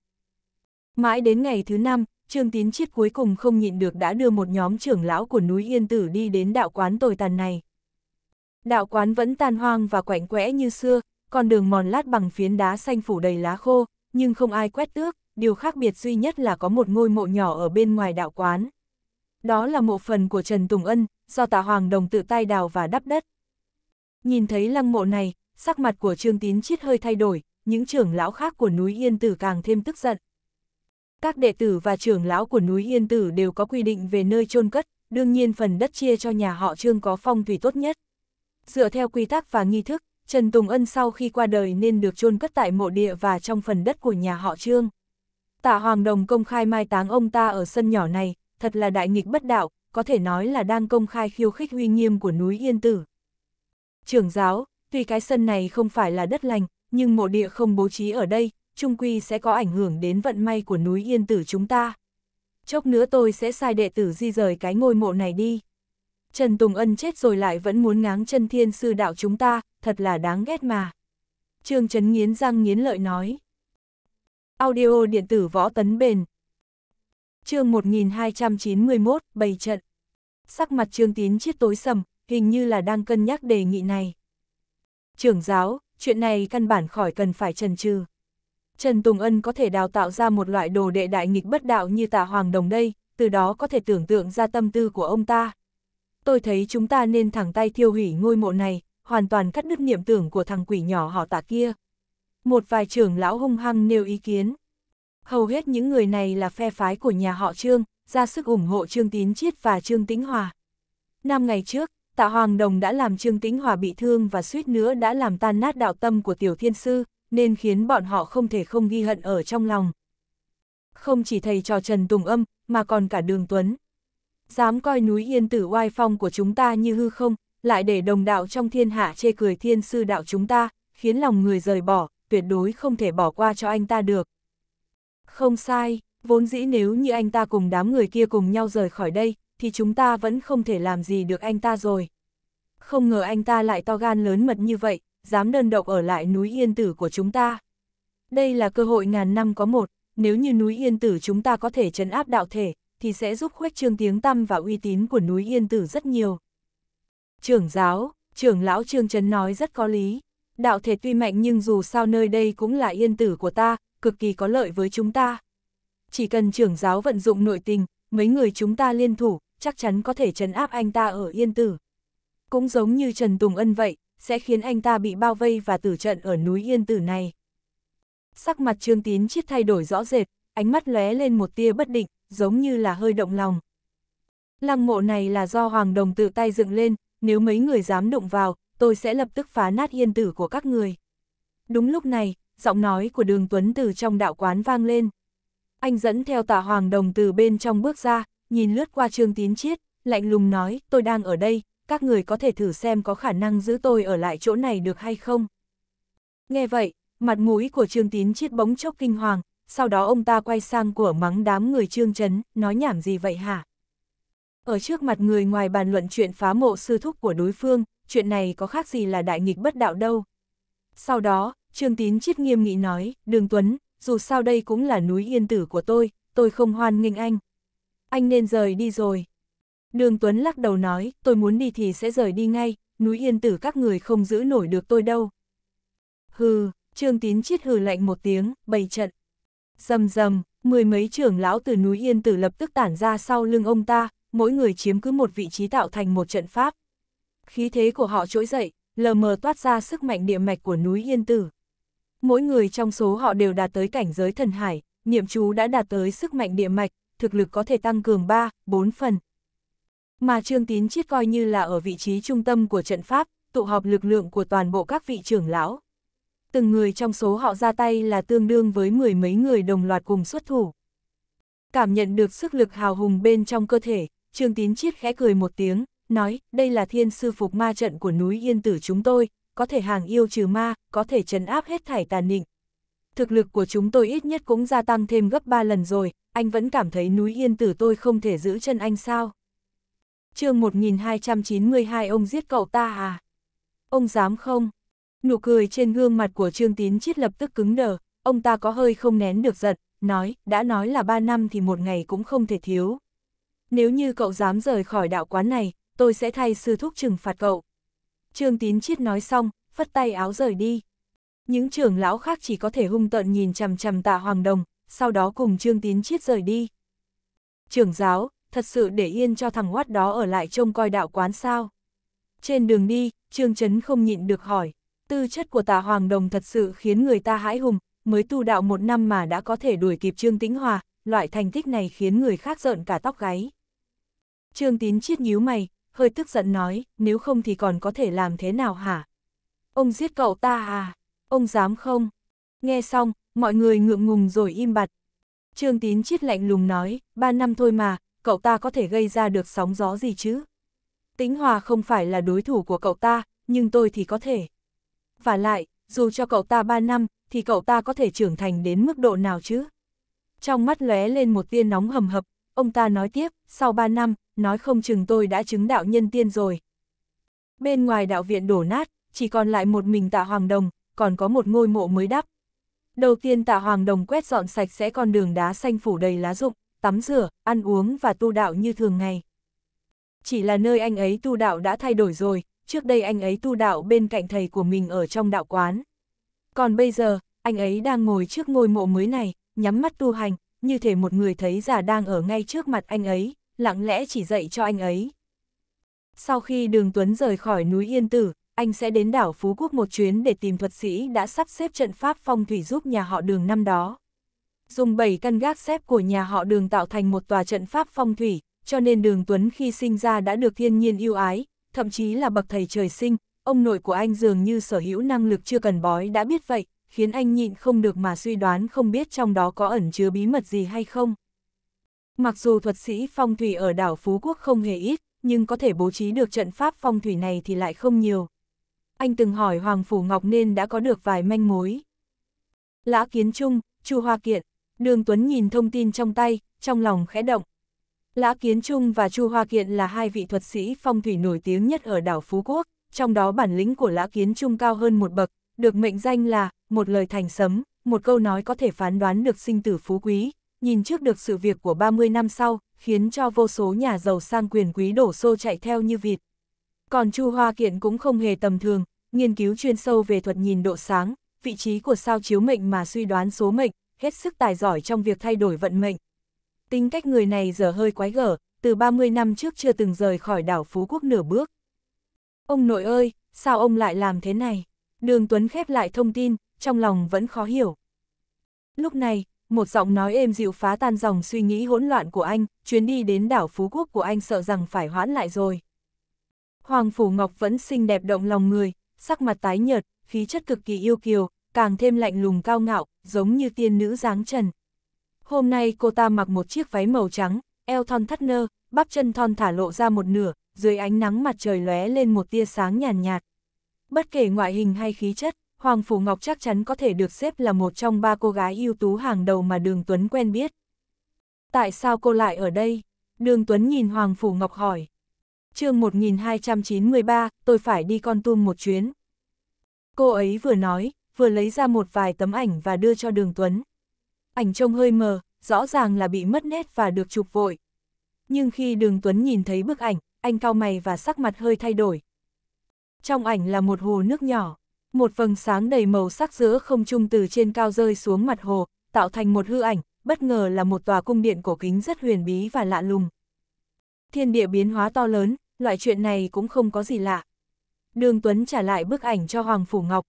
Mãi đến ngày thứ năm, Trương Tín Chiết cuối cùng không nhịn được đã đưa một nhóm trưởng lão của núi Yên Tử đi đến đạo quán tồi tàn này. Đạo quán vẫn tan hoang và quạnh quẽ như xưa, con đường mòn lát bằng phiến đá xanh phủ đầy lá khô, nhưng không ai quét tước, điều khác biệt duy nhất là có một ngôi mộ nhỏ ở bên ngoài đạo quán. Đó là mộ phần của Trần Tùng Ân, do tạ Hoàng Đồng tự tay đào và đắp đất. Nhìn thấy lăng mộ này, sắc mặt của Trương Tín Chiết hơi thay đổi, những trưởng lão khác của núi Yên Tử càng thêm tức giận. Các đệ tử và trưởng lão của núi Yên Tử đều có quy định về nơi chôn cất, đương nhiên phần đất chia cho nhà họ Trương có phong thủy tốt nhất. Dựa theo quy tắc và nghi thức, Trần Tùng Ân sau khi qua đời nên được chôn cất tại mộ địa và trong phần đất của nhà họ Trương. Tạ Hoàng Đồng công khai mai táng ông ta ở sân nhỏ này, thật là đại nghịch bất đạo, có thể nói là đang công khai khiêu khích uy nghiêm của núi Yên Tử, trưởng giáo, tuy cái sân này không phải là đất lành, nhưng mộ địa không bố trí ở đây, trung quy sẽ có ảnh hưởng đến vận may của núi Yên Tử chúng ta. Chốc nữa tôi sẽ sai đệ tử di rời cái ngôi mộ này đi. Trần Tùng Ân chết rồi lại vẫn muốn ngáng chân thiên sư đạo chúng ta, thật là đáng ghét mà. Trương Trấn nghiến răng nghiến lợi nói. Audio điện tử võ tấn bền. chương 1291, bày trận. Sắc mặt Trương Tín chiết tối sầm, hình như là đang cân nhắc đề nghị này. Trưởng giáo, chuyện này căn bản khỏi cần phải trần trừ. Trần Tùng Ân có thể đào tạo ra một loại đồ đệ đại nghịch bất đạo như tà hoàng đồng đây, từ đó có thể tưởng tượng ra tâm tư của ông ta. Tôi thấy chúng ta nên thẳng tay thiêu hủy ngôi mộ này, hoàn toàn cắt đứt niệm tưởng của thằng quỷ nhỏ họ tạ kia. Một vài trưởng lão hung hăng nêu ý kiến. Hầu hết những người này là phe phái của nhà họ Trương, ra sức ủng hộ Trương Tín Chiết và Trương Tĩnh Hòa. Năm ngày trước, Tạ Hoàng Đồng đã làm Trương Tĩnh Hòa bị thương và suýt nữa đã làm tan nát đạo tâm của Tiểu Thiên Sư, nên khiến bọn họ không thể không ghi hận ở trong lòng. Không chỉ thầy trò Trần Tùng Âm, mà còn cả Đường Tuấn. Dám coi núi yên tử oai phong của chúng ta như hư không, lại để đồng đạo trong thiên hạ chê cười thiên sư đạo chúng ta, khiến lòng người rời bỏ, tuyệt đối không thể bỏ qua cho anh ta được. Không sai, vốn dĩ nếu như anh ta cùng đám người kia cùng nhau rời khỏi đây, thì chúng ta vẫn không thể làm gì được anh ta rồi. Không ngờ anh ta lại to gan lớn mật như vậy, dám đơn độc ở lại núi Yên Tử của chúng ta. Đây là cơ hội ngàn năm có một, nếu như núi Yên Tử chúng ta có thể trấn áp đạo thể, thì sẽ giúp khuếch trương tiếng tăm và uy tín của núi Yên Tử rất nhiều. Trưởng giáo, trưởng lão Trương Trấn nói rất có lý. Đạo thể tuy mạnh nhưng dù sao nơi đây cũng là Yên Tử của ta, cực kỳ có lợi với chúng ta. Chỉ cần trưởng giáo vận dụng nội tình, mấy người chúng ta liên thủ, chắc chắn có thể trấn áp anh ta ở Yên Tử. Cũng giống như Trần Tùng Ân vậy, sẽ khiến anh ta bị bao vây và tử trận ở núi Yên Tử này. Sắc mặt Trương Tín Chiết thay đổi rõ rệt, ánh mắt lóe lên một tia bất định, giống như là hơi động lòng. Lăng mộ này là do Hoàng Đồng tự tay dựng lên, nếu mấy người dám đụng vào, tôi sẽ lập tức phá nát Yên Tử của các người. Đúng lúc này, giọng nói của đường Tuấn từ trong đạo quán vang lên. Anh dẫn theo tạ Hoàng Đồng từ bên trong bước ra, nhìn lướt qua Trương Tín Chiết, lạnh lùng nói, tôi đang ở đây, các người có thể thử xem có khả năng giữ tôi ở lại chỗ này được hay không. Nghe vậy, mặt mũi của Trương Tín Chiết bóng chốc kinh hoàng, sau đó ông ta quay sang của mắng đám người Trương Trấn, nói nhảm gì vậy hả? Ở trước mặt người ngoài bàn luận chuyện phá mộ sư thúc của đối phương, chuyện này có khác gì là đại nghịch bất đạo đâu. Sau đó, Trương Tín Chiết nghiêm nghị nói, Đường Tuấn, dù sao đây cũng là núi yên tử của tôi, tôi không hoan nghênh anh, anh nên rời đi rồi. Đường Tuấn lắc đầu nói, tôi muốn đi thì sẽ rời đi ngay, núi yên tử các người không giữ nổi được tôi đâu. Hừ, Trương Tín chiết hừ lạnh một tiếng, bày trận. Dầm dầm, mười mấy trưởng lão từ núi yên tử lập tức tản ra sau lưng ông ta, mỗi người chiếm cứ một vị trí tạo thành một trận pháp. Khí thế của họ trỗi dậy, lờ mờ toát ra sức mạnh địa mạch của núi yên tử. Mỗi người trong số họ đều đạt tới cảnh giới thần hải, niệm chú đã đạt tới sức mạnh địa mạch, thực lực có thể tăng cường 3, 4 phần. Mà Trương Tín Chiết coi như là ở vị trí trung tâm của trận pháp, tụ họp lực lượng của toàn bộ các vị trưởng lão. Từng người trong số họ ra tay là tương đương với mười mấy người đồng loạt cùng xuất thủ. Cảm nhận được sức lực hào hùng bên trong cơ thể, Trương Tín Chiết khẽ cười một tiếng, nói, đây là thiên sư phục ma trận của núi Yên Tử chúng tôi, có thể hàng yêu trừ ma, có thể trấn áp hết thảy tàn nịnh. Thực lực của chúng tôi ít nhất cũng gia tăng thêm gấp 3 lần rồi, anh vẫn cảm thấy núi yên tử tôi không thể giữ chân anh sao? chương 1292 ông giết cậu ta à? Ông dám không? Nụ cười trên gương mặt của Trương Tín Chiết lập tức cứng đờ, ông ta có hơi không nén được giận, nói, đã nói là ba năm thì một ngày cũng không thể thiếu. Nếu như cậu dám rời khỏi đạo quán này, tôi sẽ thay sư thúc trừng phạt cậu. Trương Tín Chiết nói xong, phất tay áo rời đi. Những trưởng lão khác chỉ có thể hung tợn nhìn chằm chằm tạ Hoàng Đồng, sau đó cùng Trương Tín Chiết rời đi. Trưởng giáo, thật sự để yên cho thằng hoát đó ở lại trông coi đạo quán sao? Trên đường đi, Trương Trấn không nhịn được hỏi, tư chất của tà Hoàng Đồng thật sự khiến người ta hãi hùng, mới tu đạo một năm mà đã có thể đuổi kịp Trương Tĩnh Hòa, loại thành tích này khiến người khác giận cả tóc gáy. Trương Tín Chiết nhíu mày, hơi tức giận nói, nếu không thì còn có thể làm thế nào hả? Ông giết cậu ta à? Ông dám không? Nghe xong, mọi người ngượng ngùng rồi im bặt. Trương Tín chít lạnh lùng nói, ba năm thôi mà, cậu ta có thể gây ra được sóng gió gì chứ? Tĩnh Hòa không phải là đối thủ của cậu ta, nhưng tôi thì có thể. Và lại, dù cho cậu ta ba năm, thì cậu ta có thể trưởng thành đến mức độ nào chứ? Trong mắt lóe lên một tia nóng hầm hập, ông ta nói tiếp, sau ba năm, nói không chừng tôi đã chứng đạo nhân tiên rồi. Bên ngoài đạo viện đổ nát, chỉ còn lại một mình tạ Hoàng Đồng, còn có một ngôi mộ mới đắp, Đầu tiên tạ hoàng đồng quét dọn sạch sẽ con đường đá xanh phủ đầy lá rụng, tắm rửa, ăn uống và tu đạo như thường ngày. Chỉ là nơi anh ấy tu đạo đã thay đổi rồi, trước đây anh ấy tu đạo bên cạnh thầy của mình ở trong đạo quán. Còn bây giờ, anh ấy đang ngồi trước ngôi mộ mới này, nhắm mắt tu hành, như thể một người thấy già đang ở ngay trước mặt anh ấy, lặng lẽ chỉ dạy cho anh ấy. Sau khi đường Tuấn rời khỏi núi Yên Tử, anh sẽ đến đảo Phú Quốc một chuyến để tìm thuật sĩ đã sắp xếp trận pháp phong thủy giúp nhà họ đường năm đó. Dùng 7 căn gác xếp của nhà họ đường tạo thành một tòa trận pháp phong thủy, cho nên đường Tuấn khi sinh ra đã được thiên nhiên yêu ái, thậm chí là bậc thầy trời sinh, ông nội của anh dường như sở hữu năng lực chưa cần bói đã biết vậy, khiến anh nhịn không được mà suy đoán không biết trong đó có ẩn chứa bí mật gì hay không. Mặc dù thuật sĩ phong thủy ở đảo Phú Quốc không hề ít, nhưng có thể bố trí được trận pháp phong thủy này thì lại không nhiều anh từng hỏi Hoàng Phủ Ngọc nên đã có được vài manh mối. Lã Kiến Trung, Chu Hoa Kiện, Đường Tuấn nhìn thông tin trong tay, trong lòng khẽ động. Lã Kiến Trung và Chu Hoa Kiện là hai vị thuật sĩ phong thủy nổi tiếng nhất ở đảo Phú Quốc, trong đó bản lĩnh của Lã Kiến Trung cao hơn một bậc, được mệnh danh là một lời thành sấm, một câu nói có thể phán đoán được sinh tử phú quý, nhìn trước được sự việc của 30 năm sau, khiến cho vô số nhà giàu sang quyền quý đổ xô chạy theo như vịt. Còn Chu Hoa Kiện cũng không hề tầm thường, nghiên cứu chuyên sâu về thuật nhìn độ sáng, vị trí của sao chiếu mệnh mà suy đoán số mệnh, hết sức tài giỏi trong việc thay đổi vận mệnh. Tính cách người này giờ hơi quái gở, từ 30 năm trước chưa từng rời khỏi đảo Phú Quốc nửa bước. Ông nội ơi, sao ông lại làm thế này? Đường Tuấn khép lại thông tin, trong lòng vẫn khó hiểu. Lúc này, một giọng nói êm dịu phá tan dòng suy nghĩ hỗn loạn của anh, chuyến đi đến đảo Phú Quốc của anh sợ rằng phải hoãn lại rồi. Hoàng Phủ Ngọc vẫn xinh đẹp động lòng người, sắc mặt tái nhợt, khí chất cực kỳ yêu kiều, càng thêm lạnh lùng cao ngạo, giống như tiên nữ dáng trần. Hôm nay cô ta mặc một chiếc váy màu trắng, eo thon thắt nơ, bắp chân thon thả lộ ra một nửa, dưới ánh nắng mặt trời lóe lên một tia sáng nhàn nhạt, nhạt. Bất kể ngoại hình hay khí chất, Hoàng Phủ Ngọc chắc chắn có thể được xếp là một trong ba cô gái ưu tú hàng đầu mà Đường Tuấn quen biết. Tại sao cô lại ở đây? Đường Tuấn nhìn Hoàng Phủ Ngọc hỏi chương 1293, tôi phải đi con tum một chuyến. Cô ấy vừa nói, vừa lấy ra một vài tấm ảnh và đưa cho Đường Tuấn. Ảnh trông hơi mờ, rõ ràng là bị mất nét và được chụp vội. Nhưng khi Đường Tuấn nhìn thấy bức ảnh, anh cau mày và sắc mặt hơi thay đổi. Trong ảnh là một hồ nước nhỏ, một vầng sáng đầy màu sắc giữa không trung từ trên cao rơi xuống mặt hồ, tạo thành một hư ảnh, bất ngờ là một tòa cung điện cổ kính rất huyền bí và lạ lùng. Thiên địa biến hóa to lớn, loại chuyện này cũng không có gì lạ. Đường Tuấn trả lại bức ảnh cho Hoàng Phủ Ngọc.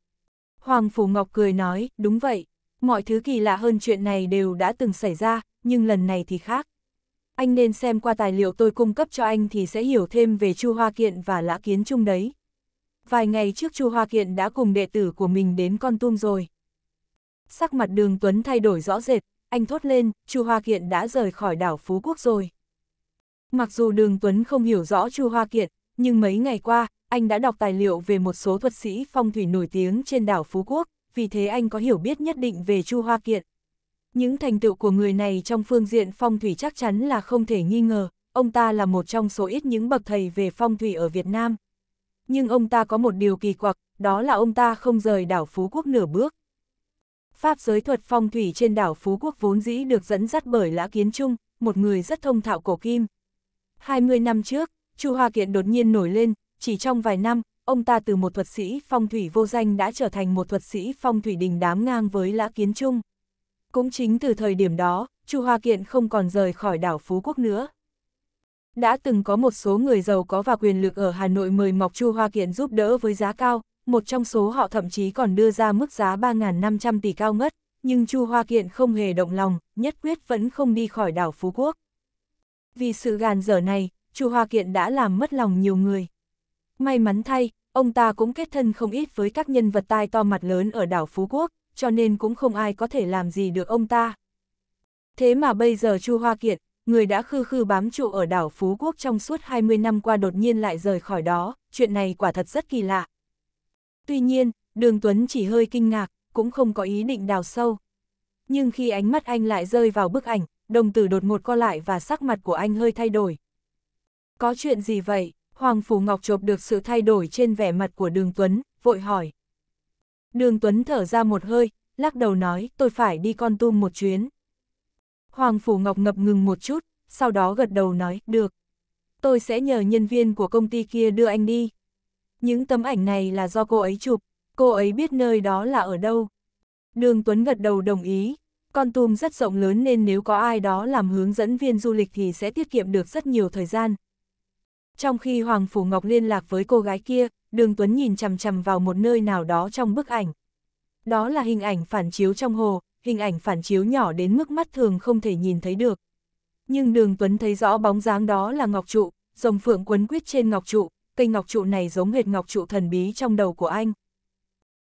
Hoàng Phủ Ngọc cười nói, đúng vậy, mọi thứ kỳ lạ hơn chuyện này đều đã từng xảy ra, nhưng lần này thì khác. Anh nên xem qua tài liệu tôi cung cấp cho anh thì sẽ hiểu thêm về Chu Hoa Kiện và Lã Kiến Trung đấy. Vài ngày trước Chu Hoa Kiện đã cùng đệ tử của mình đến con tum rồi. Sắc mặt đường Tuấn thay đổi rõ rệt, anh thốt lên, Chu Hoa Kiện đã rời khỏi đảo Phú Quốc rồi. Mặc dù Đường Tuấn không hiểu rõ Chu Hoa Kiệt, nhưng mấy ngày qua, anh đã đọc tài liệu về một số thuật sĩ phong thủy nổi tiếng trên đảo Phú Quốc, vì thế anh có hiểu biết nhất định về Chu Hoa Kiệt. Những thành tựu của người này trong phương diện phong thủy chắc chắn là không thể nghi ngờ, ông ta là một trong số ít những bậc thầy về phong thủy ở Việt Nam. Nhưng ông ta có một điều kỳ quặc, đó là ông ta không rời đảo Phú Quốc nửa bước. Pháp giới thuật phong thủy trên đảo Phú Quốc vốn dĩ được dẫn dắt bởi Lã Kiến Trung, một người rất thông thạo cổ kim, 20 năm trước, Chu Hoa Kiện đột nhiên nổi lên, chỉ trong vài năm, ông ta từ một thuật sĩ phong thủy vô danh đã trở thành một thuật sĩ phong thủy đình đám ngang với Lã Kiến Trung. Cũng chính từ thời điểm đó, Chu Hoa Kiện không còn rời khỏi đảo Phú Quốc nữa. Đã từng có một số người giàu có và quyền lực ở Hà Nội mời mọc Chu Hoa Kiện giúp đỡ với giá cao, một trong số họ thậm chí còn đưa ra mức giá 3.500 tỷ cao ngất, nhưng Chu Hoa Kiện không hề động lòng, nhất quyết vẫn không đi khỏi đảo Phú Quốc. Vì sự gàn dở này, Chu Hoa Kiện đã làm mất lòng nhiều người. May mắn thay, ông ta cũng kết thân không ít với các nhân vật tai to mặt lớn ở đảo Phú Quốc, cho nên cũng không ai có thể làm gì được ông ta. Thế mà bây giờ Chu Hoa Kiện, người đã khư khư bám trụ ở đảo Phú Quốc trong suốt 20 năm qua đột nhiên lại rời khỏi đó, chuyện này quả thật rất kỳ lạ. Tuy nhiên, Đường Tuấn chỉ hơi kinh ngạc, cũng không có ý định đào sâu. Nhưng khi ánh mắt anh lại rơi vào bức ảnh, đồng tử đột ngột co lại và sắc mặt của anh hơi thay đổi. Có chuyện gì vậy? Hoàng Phủ Ngọc chộp được sự thay đổi trên vẻ mặt của Đường Tuấn, vội hỏi. Đường Tuấn thở ra một hơi, lắc đầu nói tôi phải đi con tum một chuyến. Hoàng Phủ Ngọc ngập ngừng một chút, sau đó gật đầu nói, được. Tôi sẽ nhờ nhân viên của công ty kia đưa anh đi. Những tấm ảnh này là do cô ấy chụp, cô ấy biết nơi đó là ở đâu. Đường Tuấn gật đầu đồng ý, con tum rất rộng lớn nên nếu có ai đó làm hướng dẫn viên du lịch thì sẽ tiết kiệm được rất nhiều thời gian. Trong khi Hoàng Phủ Ngọc liên lạc với cô gái kia, Đường Tuấn nhìn chằm chằm vào một nơi nào đó trong bức ảnh. Đó là hình ảnh phản chiếu trong hồ, hình ảnh phản chiếu nhỏ đến mức mắt thường không thể nhìn thấy được. Nhưng Đường Tuấn thấy rõ bóng dáng đó là Ngọc Trụ, rồng phượng quấn quýt trên Ngọc Trụ, cây Ngọc Trụ này giống hệt Ngọc Trụ thần bí trong đầu của anh.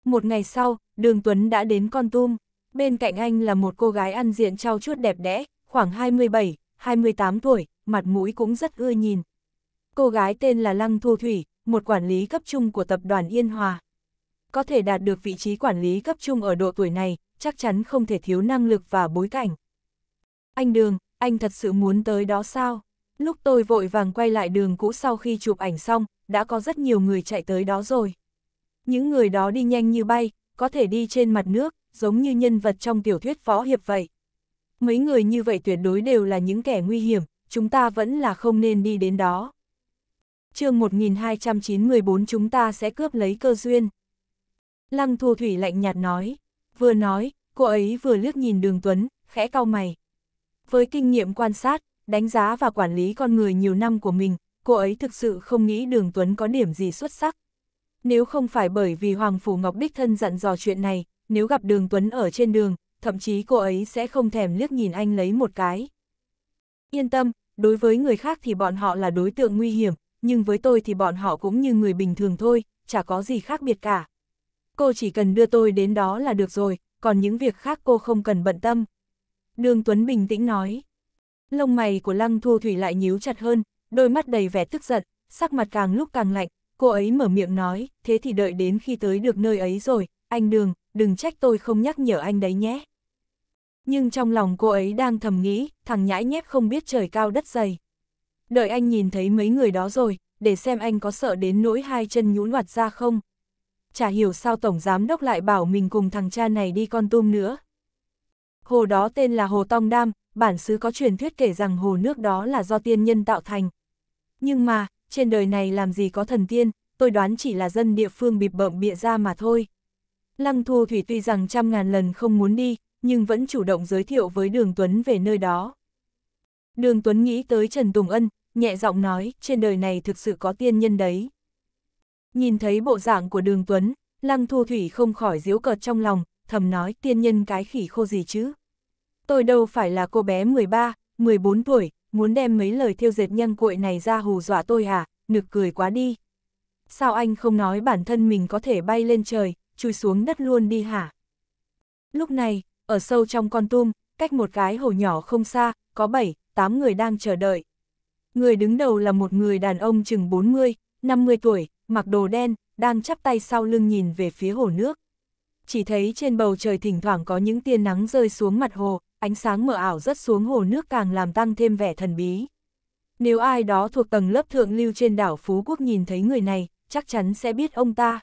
Một ngày sau, Đường Tuấn đã đến Con Tum. Bên cạnh anh là một cô gái ăn diện trau chuốt đẹp đẽ, khoảng 27, 28 tuổi, mặt mũi cũng rất ưa nhìn. Cô gái tên là Lăng Thu Thủy, một quản lý cấp trung của tập đoàn Yên Hòa. Có thể đạt được vị trí quản lý cấp trung ở độ tuổi này, chắc chắn không thể thiếu năng lực và bối cảnh. Anh Đường, anh thật sự muốn tới đó sao? Lúc tôi vội vàng quay lại đường cũ sau khi chụp ảnh xong, đã có rất nhiều người chạy tới đó rồi. Những người đó đi nhanh như bay, có thể đi trên mặt nước, giống như nhân vật trong tiểu thuyết võ hiệp vậy. Mấy người như vậy tuyệt đối đều là những kẻ nguy hiểm, chúng ta vẫn là không nên đi đến đó. chương 1294 chúng ta sẽ cướp lấy cơ duyên. Lăng Thu Thủy lạnh nhạt nói, vừa nói, cô ấy vừa liếc nhìn Đường Tuấn, khẽ cau mày. Với kinh nghiệm quan sát, đánh giá và quản lý con người nhiều năm của mình, cô ấy thực sự không nghĩ Đường Tuấn có điểm gì xuất sắc. Nếu không phải bởi vì Hoàng Phủ Ngọc Đích Thân dặn dò chuyện này, nếu gặp đường Tuấn ở trên đường, thậm chí cô ấy sẽ không thèm liếc nhìn anh lấy một cái. Yên tâm, đối với người khác thì bọn họ là đối tượng nguy hiểm, nhưng với tôi thì bọn họ cũng như người bình thường thôi, chả có gì khác biệt cả. Cô chỉ cần đưa tôi đến đó là được rồi, còn những việc khác cô không cần bận tâm. Đường Tuấn bình tĩnh nói. Lông mày của Lăng Thu Thủy lại nhíu chặt hơn, đôi mắt đầy vẻ tức giận, sắc mặt càng lúc càng lạnh, cô ấy mở miệng nói, thế thì đợi đến khi tới được nơi ấy rồi, anh Đường, đừng trách tôi không nhắc nhở anh đấy nhé. Nhưng trong lòng cô ấy đang thầm nghĩ, thằng nhãi nhép không biết trời cao đất dày. Đợi anh nhìn thấy mấy người đó rồi, để xem anh có sợ đến nỗi hai chân nhũn ngoặt ra không. Chả hiểu sao Tổng Giám Đốc lại bảo mình cùng thằng cha này đi con tum nữa. Hồ đó tên là Hồ Tong Đam, bản xứ có truyền thuyết kể rằng hồ nước đó là do tiên nhân tạo thành. Nhưng mà, trên đời này làm gì có thần tiên, tôi đoán chỉ là dân địa phương bịp bợm bịa ra mà thôi. Lăng Thu Thủy tuy rằng trăm ngàn lần không muốn đi, nhưng vẫn chủ động giới thiệu với Đường Tuấn về nơi đó. Đường Tuấn nghĩ tới Trần Tùng Ân, nhẹ giọng nói, trên đời này thực sự có tiên nhân đấy. Nhìn thấy bộ dạng của Đường Tuấn, Lăng Thu Thủy không khỏi diếu cợt trong lòng, thầm nói tiên nhân cái khỉ khô gì chứ. Tôi đâu phải là cô bé 13, 14 tuổi, muốn đem mấy lời thiêu dệt nhăn cuội này ra hù dọa tôi hả, nực cười quá đi. Sao anh không nói bản thân mình có thể bay lên trời, chui xuống đất luôn đi hả? Lúc này, ở sâu trong con tum, cách một cái hồ nhỏ không xa, có 7, 8 người đang chờ đợi. Người đứng đầu là một người đàn ông chừng 40, 50 tuổi, mặc đồ đen, đang chắp tay sau lưng nhìn về phía hồ nước. Chỉ thấy trên bầu trời thỉnh thoảng có những tia nắng rơi xuống mặt hồ, ánh sáng mờ ảo rất xuống hồ nước càng làm tăng thêm vẻ thần bí. Nếu ai đó thuộc tầng lớp thượng lưu trên đảo Phú Quốc nhìn thấy người này, chắc chắn sẽ biết ông ta.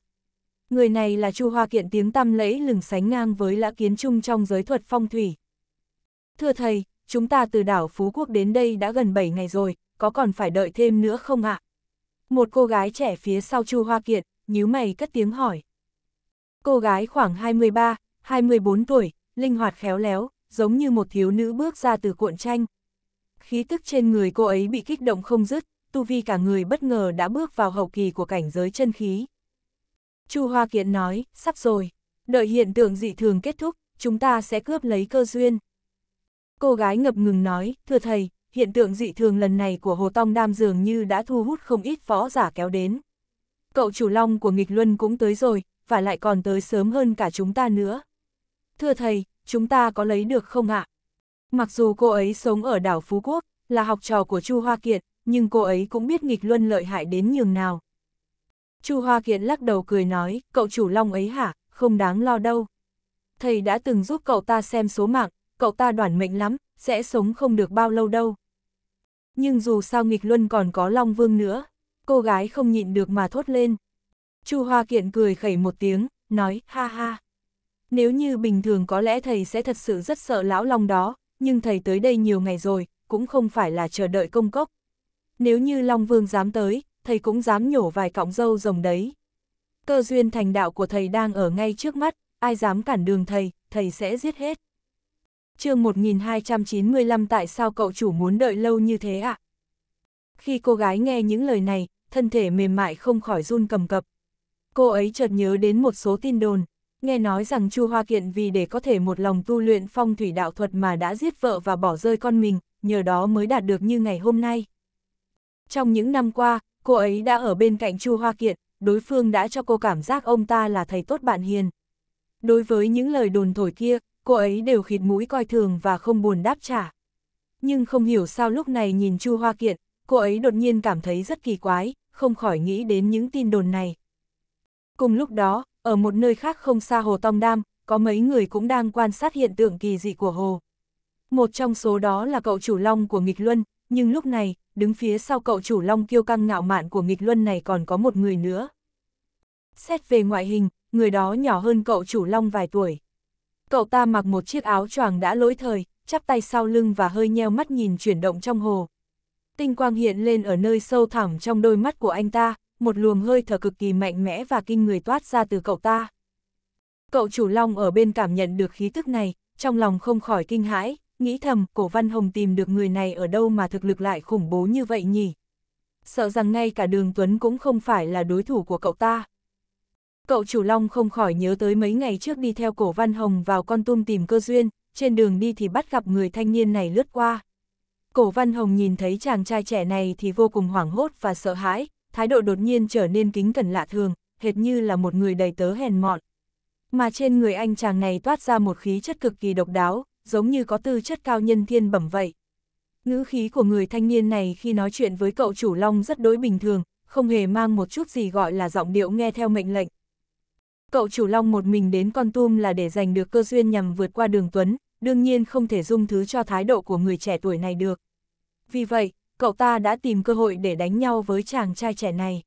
Người này là Chu Hoa Kiện tiếng tăm lẫy lừng sánh ngang với lã kiến trung trong giới thuật phong thủy. Thưa thầy, chúng ta từ đảo Phú Quốc đến đây đã gần 7 ngày rồi, có còn phải đợi thêm nữa không ạ? Một cô gái trẻ phía sau Chu Hoa Kiện, nhíu mày cất tiếng hỏi. Cô gái khoảng 23, 24 tuổi, linh hoạt khéo léo, giống như một thiếu nữ bước ra từ cuộn tranh. Khí tức trên người cô ấy bị kích động không dứt, tu vi cả người bất ngờ đã bước vào hậu kỳ của cảnh giới chân khí. Chu Hoa Kiện nói, sắp rồi, đợi hiện tượng dị thường kết thúc, chúng ta sẽ cướp lấy cơ duyên. Cô gái ngập ngừng nói, thưa thầy, hiện tượng dị thường lần này của Hồ Tông Nam dường như đã thu hút không ít võ giả kéo đến. Cậu chủ long của nghịch luân cũng tới rồi, và lại còn tới sớm hơn cả chúng ta nữa. Thưa thầy, chúng ta có lấy được không ạ? Mặc dù cô ấy sống ở đảo Phú Quốc, là học trò của Chu Hoa Kiện, nhưng cô ấy cũng biết nghịch luân lợi hại đến nhường nào. Chu Hoa Kiện lắc đầu cười nói, cậu chủ long ấy hả, không đáng lo đâu. Thầy đã từng giúp cậu ta xem số mạng, cậu ta đoản mệnh lắm, sẽ sống không được bao lâu đâu. Nhưng dù sao nghịch luân còn có Long Vương nữa, cô gái không nhịn được mà thốt lên. Chu Hoa Kiện cười khẩy một tiếng, nói, ha ha. Nếu như bình thường có lẽ thầy sẽ thật sự rất sợ lão Long đó, nhưng thầy tới đây nhiều ngày rồi, cũng không phải là chờ đợi công cốc. Nếu như Long Vương dám tới, thầy cũng dám nhổ vài cọng dâu rồng đấy. Cơ duyên thành đạo của thầy đang ở ngay trước mắt, ai dám cản đường thầy, thầy sẽ giết hết. chương 1295 tại sao cậu chủ muốn đợi lâu như thế ạ? À? Khi cô gái nghe những lời này, thân thể mềm mại không khỏi run cầm cập. Cô ấy chợt nhớ đến một số tin đồn, nghe nói rằng Chu Hoa Kiện vì để có thể một lòng tu luyện phong thủy đạo thuật mà đã giết vợ và bỏ rơi con mình, nhờ đó mới đạt được như ngày hôm nay. Trong những năm qua, Cô ấy đã ở bên cạnh Chu Hoa Kiện, đối phương đã cho cô cảm giác ông ta là thầy tốt bạn hiền. Đối với những lời đồn thổi kia, cô ấy đều khịt mũi coi thường và không buồn đáp trả. Nhưng không hiểu sao lúc này nhìn Chu Hoa Kiện, cô ấy đột nhiên cảm thấy rất kỳ quái, không khỏi nghĩ đến những tin đồn này. Cùng lúc đó, ở một nơi khác không xa hồ Tông Đam, có mấy người cũng đang quan sát hiện tượng kỳ dị của hồ. Một trong số đó là cậu chủ long của nghịch luân, nhưng lúc này, đứng phía sau cậu chủ Long Kiêu căng ngạo mạn của nghịch luân này còn có một người nữa. Xét về ngoại hình, người đó nhỏ hơn cậu chủ Long vài tuổi. Cậu ta mặc một chiếc áo choàng đã lỗi thời, chắp tay sau lưng và hơi nheo mắt nhìn chuyển động trong hồ. Tinh quang hiện lên ở nơi sâu thẳm trong đôi mắt của anh ta, một luồng hơi thở cực kỳ mạnh mẽ và kinh người toát ra từ cậu ta. Cậu chủ Long ở bên cảm nhận được khí tức này, trong lòng không khỏi kinh hãi, nghĩ thầm cổ văn hồng tìm được người này ở đâu mà thực lực lại khủng bố như vậy nhỉ. Sợ rằng ngay cả đường Tuấn cũng không phải là đối thủ của cậu ta. Cậu chủ Long không khỏi nhớ tới mấy ngày trước đi theo cổ văn hồng vào con tum tìm cơ duyên, trên đường đi thì bắt gặp người thanh niên này lướt qua. Cổ văn hồng nhìn thấy chàng trai trẻ này thì vô cùng hoảng hốt và sợ hãi, thái độ đột nhiên trở nên kính cẩn lạ thường, hệt như là một người đầy tớ hèn mọn. Mà trên người anh chàng này toát ra một khí chất cực kỳ độc đáo, giống như có tư chất cao nhân thiên bẩm vậy. Ngữ khí của người thanh niên này khi nói chuyện với cậu chủ Long rất đối bình thường, không hề mang một chút gì gọi là giọng điệu nghe theo mệnh lệnh. Cậu chủ Long một mình đến con tum là để giành được cơ duyên nhằm vượt qua đường Tuấn, đương nhiên không thể dung thứ cho thái độ của người trẻ tuổi này được. Vì vậy, cậu ta đã tìm cơ hội để đánh nhau với chàng trai trẻ này.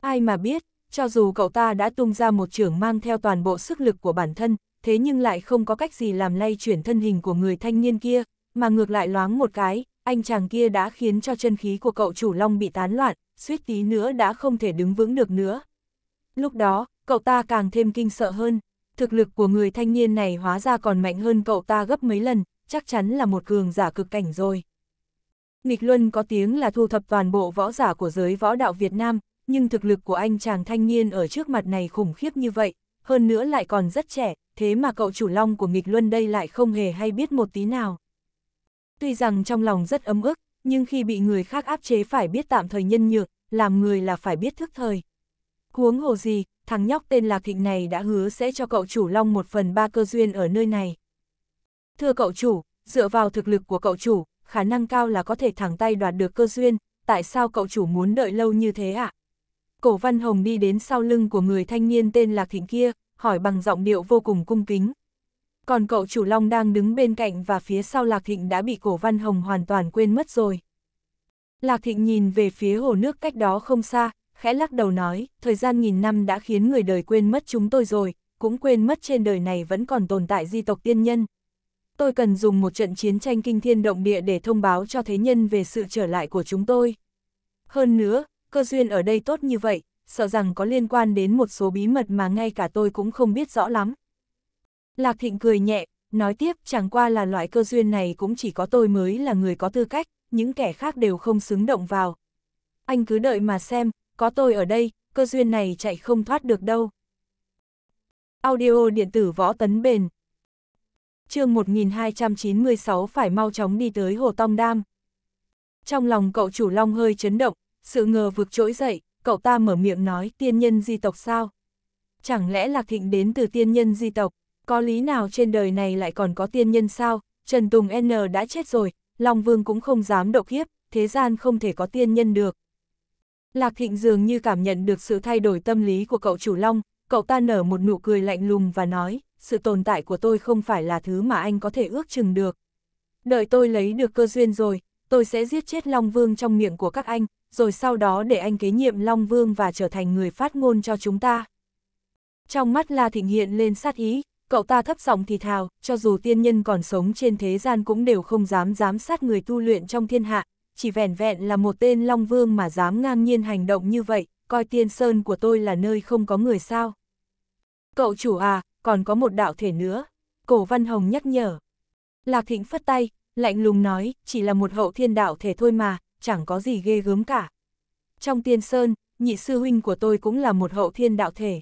Ai mà biết, cho dù cậu ta đã tung ra một trưởng mang theo toàn bộ sức lực của bản thân, thế nhưng lại không có cách gì làm lay chuyển thân hình của người thanh niên kia, mà ngược lại loáng một cái, anh chàng kia đã khiến cho chân khí của cậu chủ long bị tán loạn, suýt tí nữa đã không thể đứng vững được nữa. Lúc đó, cậu ta càng thêm kinh sợ hơn, thực lực của người thanh niên này hóa ra còn mạnh hơn cậu ta gấp mấy lần, chắc chắn là một cường giả cực cảnh rồi. Nghịch Luân có tiếng là thu thập toàn bộ võ giả của giới võ đạo Việt Nam, nhưng thực lực của anh chàng thanh niên ở trước mặt này khủng khiếp như vậy, hơn nữa lại còn rất trẻ, thế mà cậu chủ long của nghịch luân đây lại không hề hay biết một tí nào. Tuy rằng trong lòng rất ấm ức, nhưng khi bị người khác áp chế phải biết tạm thời nhân nhược, làm người là phải biết thức thời. Huống hồ gì, thằng nhóc tên Lạc Thịnh này đã hứa sẽ cho cậu chủ Long một phần ba cơ duyên ở nơi này. Thưa cậu chủ, dựa vào thực lực của cậu chủ, khả năng cao là có thể thẳng tay đoạt được cơ duyên, tại sao cậu chủ muốn đợi lâu như thế ạ? À? Cổ Văn Hồng đi đến sau lưng của người thanh niên tên Lạc Thịnh kia, hỏi bằng giọng điệu vô cùng cung kính. Còn cậu chủ Long đang đứng bên cạnh và phía sau Lạc Thịnh đã bị Cổ Văn Hồng hoàn toàn quên mất rồi. Lạc Thịnh nhìn về phía hồ nước cách đó không xa, khẽ lắc đầu nói, thời gian nghìn năm đã khiến người đời quên mất chúng tôi rồi, cũng quên mất trên đời này vẫn còn tồn tại di tộc tiên nhân. Tôi cần dùng một trận chiến tranh kinh thiên động địa để thông báo cho thế nhân về sự trở lại của chúng tôi. Hơn nữa, Cơ duyên ở đây tốt như vậy, sợ rằng có liên quan đến một số bí mật mà ngay cả tôi cũng không biết rõ lắm. Lạc Thịnh cười nhẹ, nói tiếp chẳng qua là loại cơ duyên này cũng chỉ có tôi mới là người có tư cách, những kẻ khác đều không xứng động vào. Anh cứ đợi mà xem, có tôi ở đây, cơ duyên này chạy không thoát được đâu. Audio điện tử võ tấn bền chương 1296 phải mau chóng đi tới Hồ Tông Đam. Trong lòng cậu chủ Long hơi chấn động, sự ngờ vực trỗi dậy, cậu ta mở miệng nói tiên nhân di tộc sao? Chẳng lẽ Lạc Thịnh đến từ tiên nhân di tộc? Có lý nào trên đời này lại còn có tiên nhân sao? Trần Tùng N đã chết rồi, Long Vương cũng không dám độ kiếp, thế gian không thể có tiên nhân được. Lạc Thịnh dường như cảm nhận được sự thay đổi tâm lý của cậu chủ Long, cậu ta nở một nụ cười lạnh lùng và nói, sự tồn tại của tôi không phải là thứ mà anh có thể ước chừng được. Đợi tôi lấy được cơ duyên rồi, tôi sẽ giết chết Long Vương trong miệng của các anh, rồi sau đó để anh kế nhiệm Long Vương và trở thành người phát ngôn cho chúng ta. Trong mắt La Thịnh hiện lên sát ý, cậu ta thấp giọng thì thào, cho dù tiên nhân còn sống trên thế gian cũng đều không dám giám sát người tu luyện trong thiên hạ, chỉ vẻn vẹn là một tên Long Vương mà dám ngang nhiên hành động như vậy, coi tiên sơn của tôi là nơi không có người sao. Cậu chủ à, còn có một đạo thể nữa, cổ văn hồng nhắc nhở. Lạc Thịnh phất tay, lạnh lùng nói, chỉ là một hậu thiên đạo thể thôi mà, chẳng có gì ghê gớm cả. Trong tiên sơn, nhị sư huynh của tôi cũng là một hậu thiên đạo thể.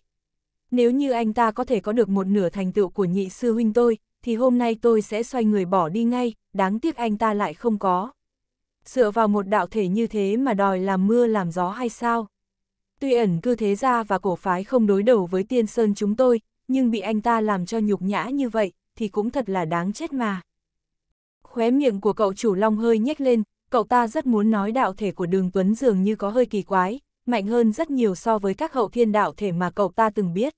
Nếu như anh ta có thể có được một nửa thành tựu của nhị sư huynh tôi, thì hôm nay tôi sẽ xoay người bỏ đi ngay, đáng tiếc anh ta lại không có. Dựa vào một đạo thể như thế mà đòi làm mưa làm gió hay sao? Tuy ẩn cư thế gia và cổ phái không đối đầu với tiên sơn chúng tôi, nhưng bị anh ta làm cho nhục nhã như vậy, thì cũng thật là đáng chết mà. Khóe miệng của cậu chủ long hơi nhếch lên, Cậu ta rất muốn nói đạo thể của đường Tuấn dường như có hơi kỳ quái, mạnh hơn rất nhiều so với các hậu thiên đạo thể mà cậu ta từng biết.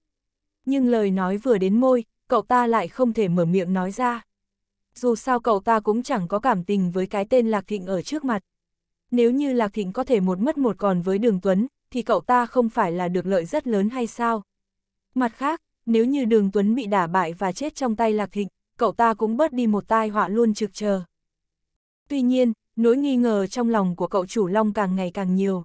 Nhưng lời nói vừa đến môi, cậu ta lại không thể mở miệng nói ra. Dù sao cậu ta cũng chẳng có cảm tình với cái tên Lạc Thịnh ở trước mặt. Nếu như Lạc Thịnh có thể một mất một còn với Đường Tuấn, thì cậu ta không phải là được lợi rất lớn hay sao? Mặt khác, nếu như Đường Tuấn bị đả bại và chết trong tay Lạc Thịnh, cậu ta cũng bớt đi một tai họa luôn trực chờ. Tuy nhiên, nỗi nghi ngờ trong lòng của cậu chủ Long càng ngày càng nhiều.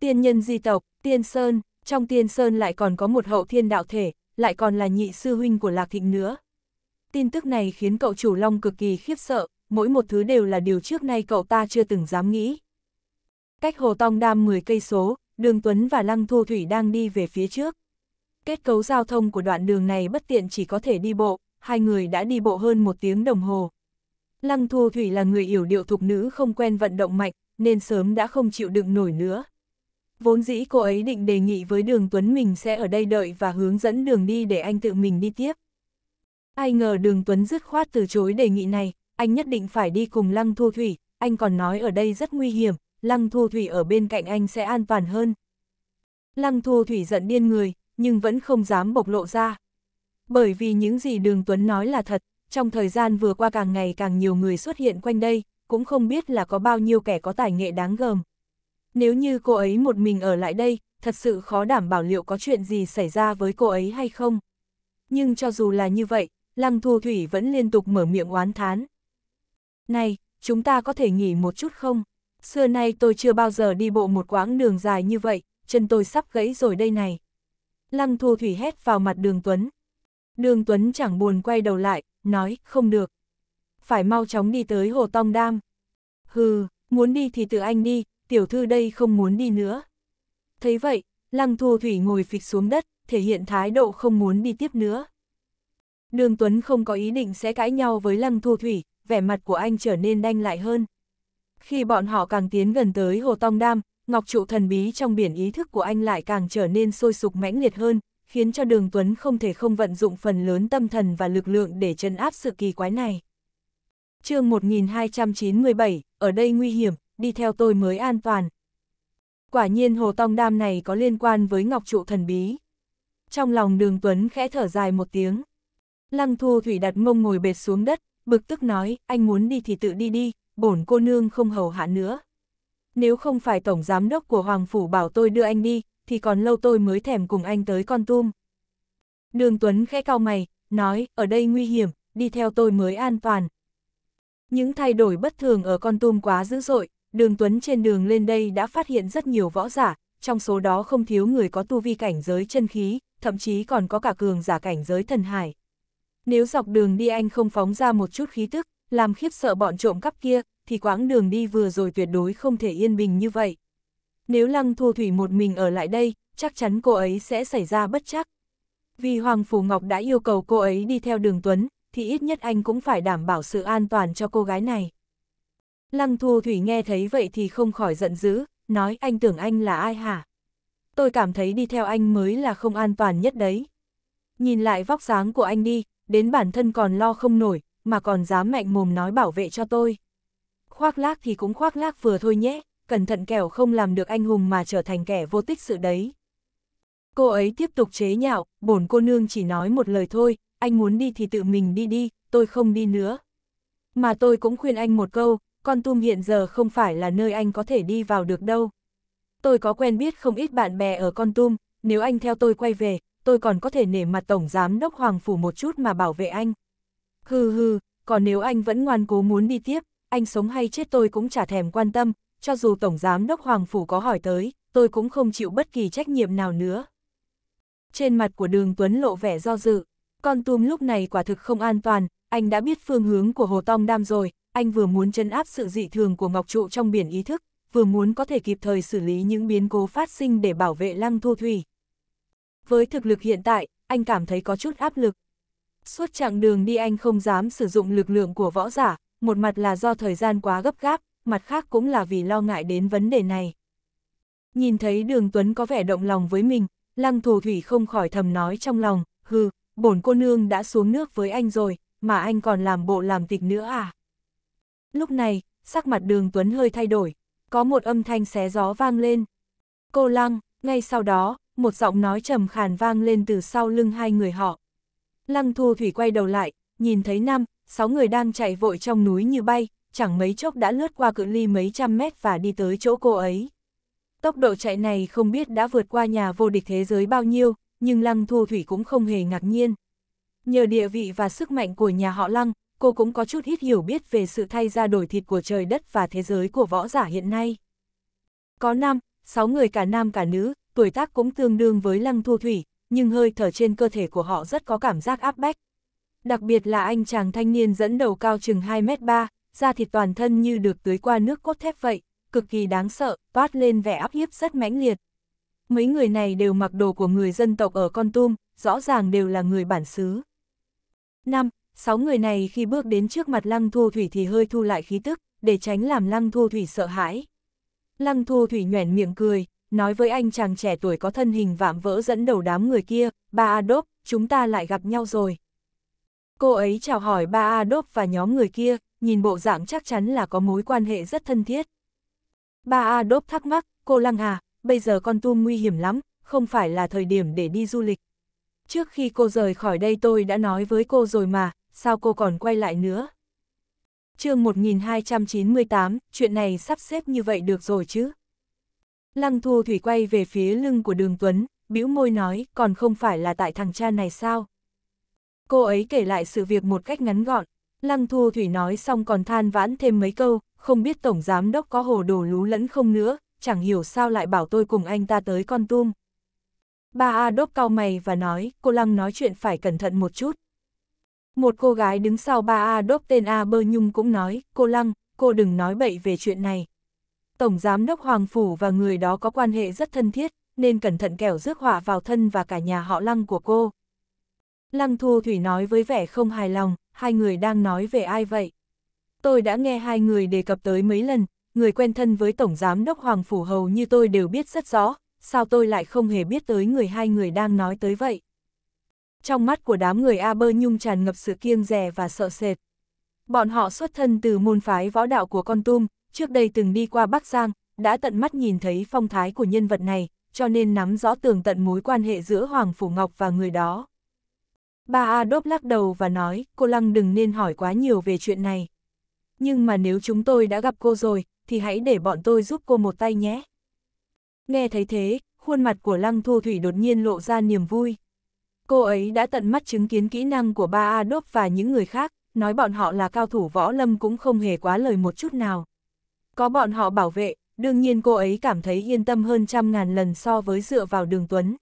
Tiên nhân di tộc, Tiên Sơn, trong Tiên Sơn lại còn có một hậu thiên đạo thể, lại còn là nhị sư huynh của Lạc Thịnh nữa. Tin tức này khiến cậu chủ Long cực kỳ khiếp sợ, mỗi một thứ đều là điều trước nay cậu ta chưa từng dám nghĩ. Cách Hồ Tong Đam 10 cây số, Đường Tuấn và Lăng Thu Thủy đang đi về phía trước. Kết cấu giao thông của đoạn đường này bất tiện chỉ có thể đi bộ, hai người đã đi bộ hơn một tiếng đồng hồ, Lăng Thu Thủy là người yểu điệu thục nữ không quen vận động mạnh, nên sớm đã không chịu đựng nổi nữa. Vốn dĩ cô ấy định đề nghị với đường Tuấn mình sẽ ở đây đợi và hướng dẫn đường đi để anh tự mình đi tiếp. Ai ngờ đường Tuấn dứt khoát từ chối đề nghị này, anh nhất định phải đi cùng Lăng Thu Thủy, anh còn nói ở đây rất nguy hiểm, Lăng Thu Thủy ở bên cạnh anh sẽ an toàn hơn. Lăng Thu Thủy giận điên người, nhưng vẫn không dám bộc lộ ra. Bởi vì những gì đường Tuấn nói là thật, trong thời gian vừa qua càng ngày càng nhiều người xuất hiện quanh đây, cũng không biết là có bao nhiêu kẻ có tài nghệ đáng gờm. Nếu như cô ấy một mình ở lại đây, thật sự khó đảm bảo liệu có chuyện gì xảy ra với cô ấy hay không. Nhưng cho dù là như vậy, Lăng Thu Thủy vẫn liên tục mở miệng oán thán. Này, chúng ta có thể nghỉ một chút không? Xưa nay tôi chưa bao giờ đi bộ một quãng đường dài như vậy, chân tôi sắp gãy rồi đây này. Lăng Thu Thủy hét vào mặt đường Tuấn. Đường Tuấn chẳng buồn quay đầu lại, nói, không được. Phải mau chóng đi tới Hồ Tong Đam. Hừ, muốn đi thì tự anh đi, tiểu thư đây không muốn đi nữa. Thấy vậy, Lăng Thu Thủy ngồi phịch xuống đất, thể hiện thái độ không muốn đi tiếp nữa. Đường Tuấn không có ý định sẽ cãi nhau với Lăng Thu Thủy, vẻ mặt của anh trở nên đanh lại hơn. Khi bọn họ càng tiến gần tới Hồ Tong Đam, Ngọc Trụ thần bí trong biển ý thức của anh lại càng trở nên sôi sục mãnh liệt hơn, khiến cho Đường Tuấn không thể không vận dụng phần lớn tâm thần và lực lượng để chấn áp sự kỳ quái này. chương 1297, ở đây nguy hiểm, đi theo tôi mới an toàn. Quả nhiên hồ Tông đam này có liên quan với ngọc trụ thần bí. Trong lòng đường Tuấn khẽ thở dài một tiếng. Lăng thu thủy đặt mông ngồi bệt xuống đất, bực tức nói, anh muốn đi thì tự đi đi, bổn cô nương không hầu hạ nữa. Nếu không phải tổng giám đốc của Hoàng Phủ bảo tôi đưa anh đi, thì còn lâu tôi mới thèm cùng anh tới con tum. Đường Tuấn khẽ cau mày, nói, ở đây nguy hiểm, đi theo tôi mới an toàn. Những thay đổi bất thường ở con tum quá dữ dội, đường Tuấn trên đường lên đây đã phát hiện rất nhiều võ giả, trong số đó không thiếu người có tu vi cảnh giới chân khí, thậm chí còn có cả cường giả cảnh giới thần hải. Nếu dọc đường đi anh không phóng ra một chút khí tức, làm khiếp sợ bọn trộm cắp kia, thì quãng đường đi vừa rồi tuyệt đối không thể yên bình như vậy nếu Lăng Thu Thủy một mình ở lại đây, chắc chắn cô ấy sẽ xảy ra bất chắc. Vì Hoàng Phủ Ngọc đã yêu cầu cô ấy đi theo đường Tuấn, thì ít nhất anh cũng phải đảm bảo sự an toàn cho cô gái này. Lăng Thu Thủy nghe thấy vậy thì không khỏi giận dữ, nói anh tưởng anh là ai hả? Tôi cảm thấy đi theo anh mới là không an toàn nhất đấy. Nhìn lại vóc dáng của anh đi, đến bản thân còn lo không nổi, mà còn dám mạnh mồm nói bảo vệ cho tôi. Khoác lác thì cũng khoác lác vừa thôi nhé cẩn thận kẻo không làm được anh hùng mà trở thành kẻ vô tích sự đấy. Cô ấy tiếp tục chế nhạo, bổn cô nương chỉ nói một lời thôi, anh muốn đi thì tự mình đi đi, tôi không đi nữa. Mà tôi cũng khuyên anh một câu, con tum hiện giờ không phải là nơi anh có thể đi vào được đâu. Tôi có quen biết không ít bạn bè ở con tum, nếu anh theo tôi quay về, tôi còn có thể nể mặt Tổng Giám Đốc Hoàng Phủ một chút mà bảo vệ anh. Hừ hừ, còn nếu anh vẫn ngoan cố muốn đi tiếp, anh sống hay chết tôi cũng chả thèm quan tâm, cho dù Tổng Giám đốc Hoàng Phủ có hỏi tới, tôi cũng không chịu bất kỳ trách nhiệm nào nữa. Trên mặt của đường Tuấn lộ vẻ do dự, con tum lúc này quả thực không an toàn, anh đã biết phương hướng của Hồ Tông Đam rồi, anh vừa muốn chân áp sự dị thường của Ngọc Trụ trong biển ý thức, vừa muốn có thể kịp thời xử lý những biến cố phát sinh để bảo vệ Lăng Thu Thủy. Với thực lực hiện tại, anh cảm thấy có chút áp lực. Suốt chặng đường đi anh không dám sử dụng lực lượng của võ giả, một mặt là do thời gian quá gấp gáp, mặt khác cũng là vì lo ngại đến vấn đề này. Nhìn thấy đường Tuấn có vẻ động lòng với mình, lăng thù thủy không khỏi thầm nói trong lòng, hừ, bổn cô nương đã xuống nước với anh rồi, mà anh còn làm bộ làm tịch nữa à. Lúc này, sắc mặt đường Tuấn hơi thay đổi, có một âm thanh xé gió vang lên. Cô lăng, ngay sau đó, một giọng nói trầm khàn vang lên từ sau lưng hai người họ. Lăng thù thủy quay đầu lại, nhìn thấy năm, sáu người đang chạy vội trong núi như bay, chẳng mấy chốc đã lướt qua cự ly mấy trăm mét và đi tới chỗ cô ấy. Tốc độ chạy này không biết đã vượt qua nhà vô địch thế giới bao nhiêu, nhưng Lăng Thu Thủy cũng không hề ngạc nhiên. Nhờ địa vị và sức mạnh của nhà họ Lăng, cô cũng có chút ít hiểu biết về sự thay ra đổi thịt của trời đất và thế giới của võ giả hiện nay. Có năm, sáu người cả nam cả nữ, tuổi tác cũng tương đương với Lăng Thu Thủy, nhưng hơi thở trên cơ thể của họ rất có cảm giác áp bách. Đặc biệt là anh chàng thanh niên dẫn đầu cao chừng 2m3, da thịt toàn thân như được tưới qua nước cốt thép vậy, cực kỳ đáng sợ, toát lên vẻ áp hiếp rất mãnh liệt. Mấy người này đều mặc đồ của người dân tộc ở Con Tum, rõ ràng đều là người bản xứ. 5. Sáu người này khi bước đến trước mặt Lăng Thu Thủy thì hơi thu lại khí tức, để tránh làm Lăng Thu Thủy sợ hãi. Lăng Thu Thủy nhoẻn miệng cười, nói với anh chàng trẻ tuổi có thân hình vạm vỡ dẫn đầu đám người kia, ba Adop, chúng ta lại gặp nhau rồi. Cô ấy chào hỏi ba Adolf và nhóm người kia, nhìn bộ dạng chắc chắn là có mối quan hệ rất thân thiết. Ba Adolf thắc mắc, cô Lăng Hà, bây giờ con tum nguy hiểm lắm, không phải là thời điểm để đi du lịch. Trước khi cô rời khỏi đây tôi đã nói với cô rồi mà, sao cô còn quay lại nữa? chương 1298, chuyện này sắp xếp như vậy được rồi chứ? Lăng Thu Thủy quay về phía lưng của đường Tuấn, bĩu môi nói, còn không phải là tại thằng cha này sao? Cô ấy kể lại sự việc một cách ngắn gọn, Lăng Thu Thủy nói xong còn than vãn thêm mấy câu, không biết Tổng Giám Đốc có hồ đồ lú lẫn không nữa, chẳng hiểu sao lại bảo tôi cùng anh ta tới con tum. Ba A Đốc cao mày và nói, cô Lăng nói chuyện phải cẩn thận một chút. Một cô gái đứng sau ba A Đốc tên A Bơ Nhung cũng nói, cô Lăng, cô đừng nói bậy về chuyện này. Tổng Giám Đốc Hoàng Phủ và người đó có quan hệ rất thân thiết, nên cẩn thận kẻo rước họa vào thân và cả nhà họ Lăng của cô. Lăng Thu Thủy nói với vẻ không hài lòng, hai người đang nói về ai vậy? Tôi đã nghe hai người đề cập tới mấy lần, người quen thân với Tổng Giám Đốc Hoàng Phủ Hầu như tôi đều biết rất rõ, sao tôi lại không hề biết tới người hai người đang nói tới vậy? Trong mắt của đám người A Bơ Nhung tràn ngập sự kiêng rè và sợ sệt. Bọn họ xuất thân từ môn phái võ đạo của con tum, trước đây từng đi qua Bắc Giang, đã tận mắt nhìn thấy phong thái của nhân vật này, cho nên nắm rõ tường tận mối quan hệ giữa Hoàng Phủ Ngọc và người đó. Ba A Adolf lắc đầu và nói, cô Lăng đừng nên hỏi quá nhiều về chuyện này. Nhưng mà nếu chúng tôi đã gặp cô rồi, thì hãy để bọn tôi giúp cô một tay nhé. Nghe thấy thế, khuôn mặt của Lăng Thu Thủy đột nhiên lộ ra niềm vui. Cô ấy đã tận mắt chứng kiến kỹ năng của ba A Adolf và những người khác, nói bọn họ là cao thủ võ lâm cũng không hề quá lời một chút nào. Có bọn họ bảo vệ, đương nhiên cô ấy cảm thấy yên tâm hơn trăm ngàn lần so với dựa vào đường Tuấn.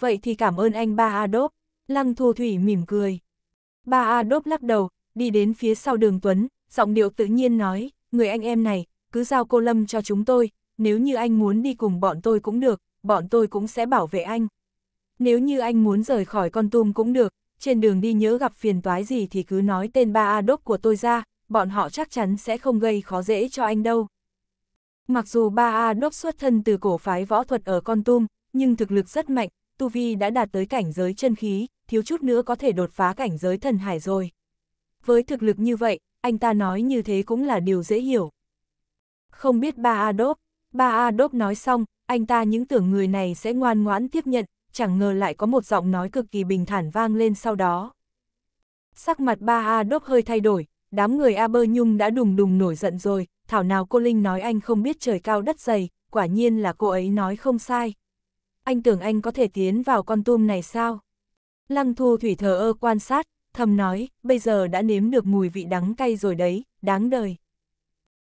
Vậy thì cảm ơn anh ba A Adolf. Lăng Thu Thủy mỉm cười. Ba A Đốp lắc đầu, đi đến phía sau đường Tuấn, giọng điệu tự nhiên nói, người anh em này, cứ giao cô Lâm cho chúng tôi, nếu như anh muốn đi cùng bọn tôi cũng được, bọn tôi cũng sẽ bảo vệ anh. Nếu như anh muốn rời khỏi con tum cũng được, trên đường đi nhớ gặp phiền toái gì thì cứ nói tên ba A Đốp của tôi ra, bọn họ chắc chắn sẽ không gây khó dễ cho anh đâu. Mặc dù ba A Đốp xuất thân từ cổ phái võ thuật ở con tum, nhưng thực lực rất mạnh, Tu Vi đã đạt tới cảnh giới chân khí, thiếu chút nữa có thể đột phá cảnh giới thần hải rồi. Với thực lực như vậy, anh ta nói như thế cũng là điều dễ hiểu. Không biết ba A Đốp, ba A Đốp nói xong, anh ta những tưởng người này sẽ ngoan ngoãn tiếp nhận, chẳng ngờ lại có một giọng nói cực kỳ bình thản vang lên sau đó. Sắc mặt ba A Đốp hơi thay đổi, đám người A Bơ Nhung đã đùng đùng nổi giận rồi, thảo nào cô Linh nói anh không biết trời cao đất dày, quả nhiên là cô ấy nói không sai anh tưởng anh có thể tiến vào con tum này sao? Lăng thu thủy thờ ơ quan sát, thầm nói, bây giờ đã nếm được mùi vị đắng cay rồi đấy, đáng đời.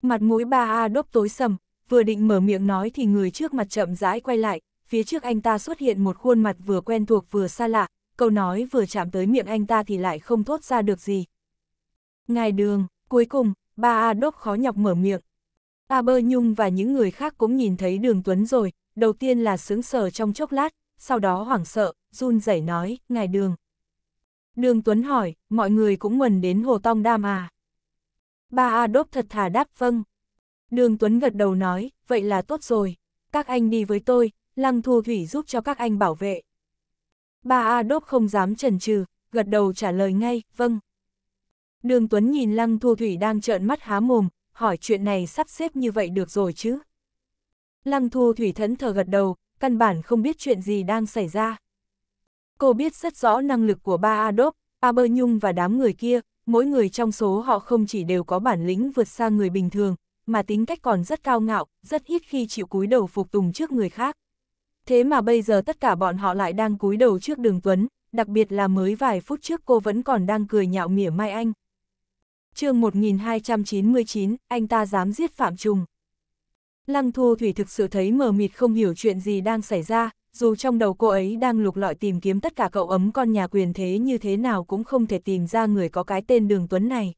Mặt mũi ba A đốt tối sầm, vừa định mở miệng nói thì người trước mặt chậm rãi quay lại, phía trước anh ta xuất hiện một khuôn mặt vừa quen thuộc vừa xa lạ, câu nói vừa chạm tới miệng anh ta thì lại không thốt ra được gì. Ngài đường, cuối cùng, ba A đốt khó nhọc mở miệng. A Bơ Nhung và những người khác cũng nhìn thấy đường Tuấn rồi, đầu tiên là sướng sờ trong chốc lát, sau đó hoảng sợ, run rẩy nói, ngài đường. Đường Tuấn hỏi, mọi người cũng nguồn đến Hồ Tong Đam à? Ba A Đốp thật thà đáp vâng. Đường Tuấn gật đầu nói, vậy là tốt rồi, các anh đi với tôi, Lăng Thu Thủy giúp cho các anh bảo vệ. Ba A Đốp không dám chần chừ, gật đầu trả lời ngay, vâng. Đường Tuấn nhìn Lăng Thu Thủy đang trợn mắt há mồm, hỏi chuyện này sắp xếp như vậy được rồi chứ? Lăng thu thủy thẫn thờ gật đầu, căn bản không biết chuyện gì đang xảy ra. Cô biết rất rõ năng lực của ba Adop, Aber Nhung và đám người kia, mỗi người trong số họ không chỉ đều có bản lĩnh vượt xa người bình thường, mà tính cách còn rất cao ngạo, rất ít khi chịu cúi đầu phục tùng trước người khác. Thế mà bây giờ tất cả bọn họ lại đang cúi đầu trước đường Tuấn, đặc biệt là mới vài phút trước cô vẫn còn đang cười nhạo mỉa mai anh. chương 1299, anh ta dám giết Phạm Trung. Lăng Thu Thủy thực sự thấy mờ mịt không hiểu chuyện gì đang xảy ra, dù trong đầu cô ấy đang lục lọi tìm kiếm tất cả cậu ấm con nhà quyền thế như thế nào cũng không thể tìm ra người có cái tên Đường Tuấn này.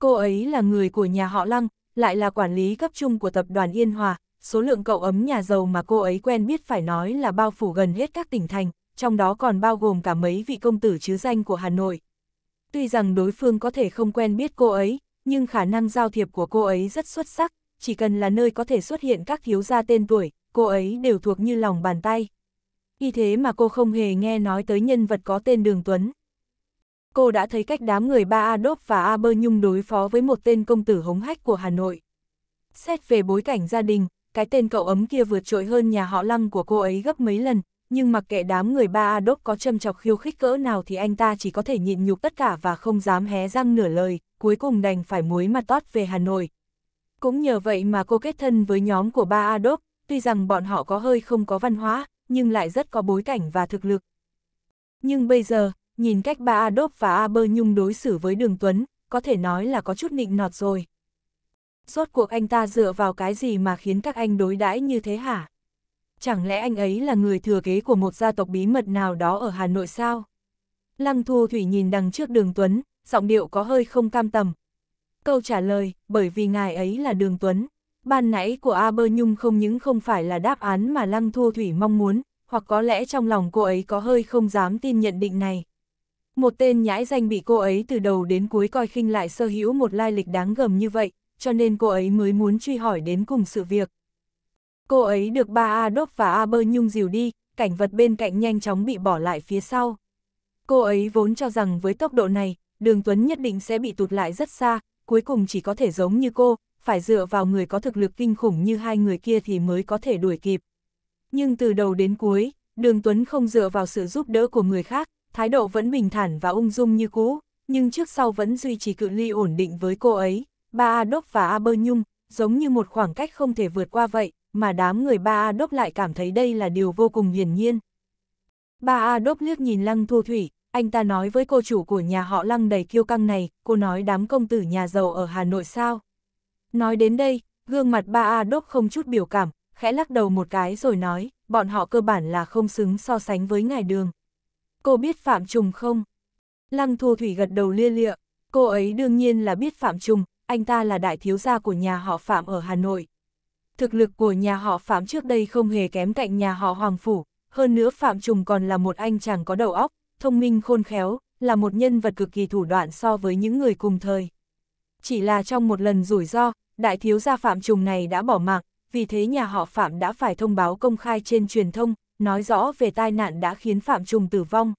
Cô ấy là người của nhà họ Lăng, lại là quản lý cấp trung của tập đoàn Yên Hòa, số lượng cậu ấm nhà giàu mà cô ấy quen biết phải nói là bao phủ gần hết các tỉnh thành, trong đó còn bao gồm cả mấy vị công tử chứ danh của Hà Nội. Tuy rằng đối phương có thể không quen biết cô ấy, nhưng khả năng giao thiệp của cô ấy rất xuất sắc, chỉ cần là nơi có thể xuất hiện các thiếu gia tên tuổi, cô ấy đều thuộc như lòng bàn tay. Y thế mà cô không hề nghe nói tới nhân vật có tên Đường Tuấn. Cô đã thấy cách đám người ba Adolf và A Bơ Nhung đối phó với một tên công tử hống hách của Hà Nội. Xét về bối cảnh gia đình, cái tên cậu ấm kia vượt trội hơn nhà họ lăng của cô ấy gấp mấy lần, nhưng mặc kệ đám người ba Adolf có châm chọc khiêu khích cỡ nào thì anh ta chỉ có thể nhịn nhục tất cả và không dám hé răng nửa lời, cuối cùng đành phải muối mặt tót về Hà Nội, cũng nhờ vậy mà cô kết thân với nhóm của ba Adolf, tuy rằng bọn họ có hơi không có văn hóa, nhưng lại rất có bối cảnh và thực lực. Nhưng bây giờ, nhìn cách ba Adolf và a bơ Nhung đối xử với Đường Tuấn, có thể nói là có chút nịnh nọt rồi. Rốt cuộc anh ta dựa vào cái gì mà khiến các anh đối đãi như thế hả? Chẳng lẽ anh ấy là người thừa kế của một gia tộc bí mật nào đó ở Hà Nội sao? Lăng Thu Thủy nhìn đằng trước đường Tuấn, giọng điệu có hơi không cam tầm, Câu trả lời, bởi vì ngài ấy là Đường Tuấn. Ban nãy của A Bơ Nhung không những không phải là đáp án mà Lăng Thu Thủy mong muốn, hoặc có lẽ trong lòng cô ấy có hơi không dám tin nhận định này. Một tên nhãi danh bị cô ấy từ đầu đến cuối coi khinh lại sơ hữu một lai lịch đáng gầm như vậy, cho nên cô ấy mới muốn truy hỏi đến cùng sự việc. Cô ấy được ba A Đốc và A Bơ Nhung dìu đi, cảnh vật bên cạnh nhanh chóng bị bỏ lại phía sau. Cô ấy vốn cho rằng với tốc độ này, đường Tuấn nhất định sẽ bị tụt lại rất xa, cuối cùng chỉ có thể giống như cô, phải dựa vào người có thực lực kinh khủng như hai người kia thì mới có thể đuổi kịp. Nhưng từ đầu đến cuối, Đường Tuấn không dựa vào sự giúp đỡ của người khác, thái độ vẫn bình thản và ung dung như cũ, nhưng trước sau vẫn duy trì cự ly ổn định với cô ấy, ba A Đốc và A Bơ Nhung, giống như một khoảng cách không thể vượt qua vậy, mà đám người ba A Đốc lại cảm thấy đây là điều vô cùng hiển nhiên. Ba A Đốc liếc nhìn Lăng Thu Thủy, anh ta nói với cô chủ của nhà họ lăng đầy kiêu căng này, cô nói đám công tử nhà giàu ở Hà Nội sao. Nói đến đây, gương mặt ba A đốc không chút biểu cảm, khẽ lắc đầu một cái rồi nói, bọn họ cơ bản là không xứng so sánh với ngài đường. Cô biết Phạm Trùng không? Lăng Thu Thủy gật đầu lia lịa, cô ấy đương nhiên là biết Phạm Trùng, anh ta là đại thiếu gia của nhà họ Phạm ở Hà Nội. Thực lực của nhà họ Phạm trước đây không hề kém cạnh nhà họ Hoàng Phủ, hơn nữa Phạm Trùng còn là một anh chàng có đầu óc, thông minh khôn khéo, là một nhân vật cực kỳ thủ đoạn so với những người cùng thời. Chỉ là trong một lần rủi ro, đại thiếu gia Phạm Trùng này đã bỏ mạng, vì thế nhà họ Phạm đã phải thông báo công khai trên truyền thông, nói rõ về tai nạn đã khiến Phạm Trùng tử vong.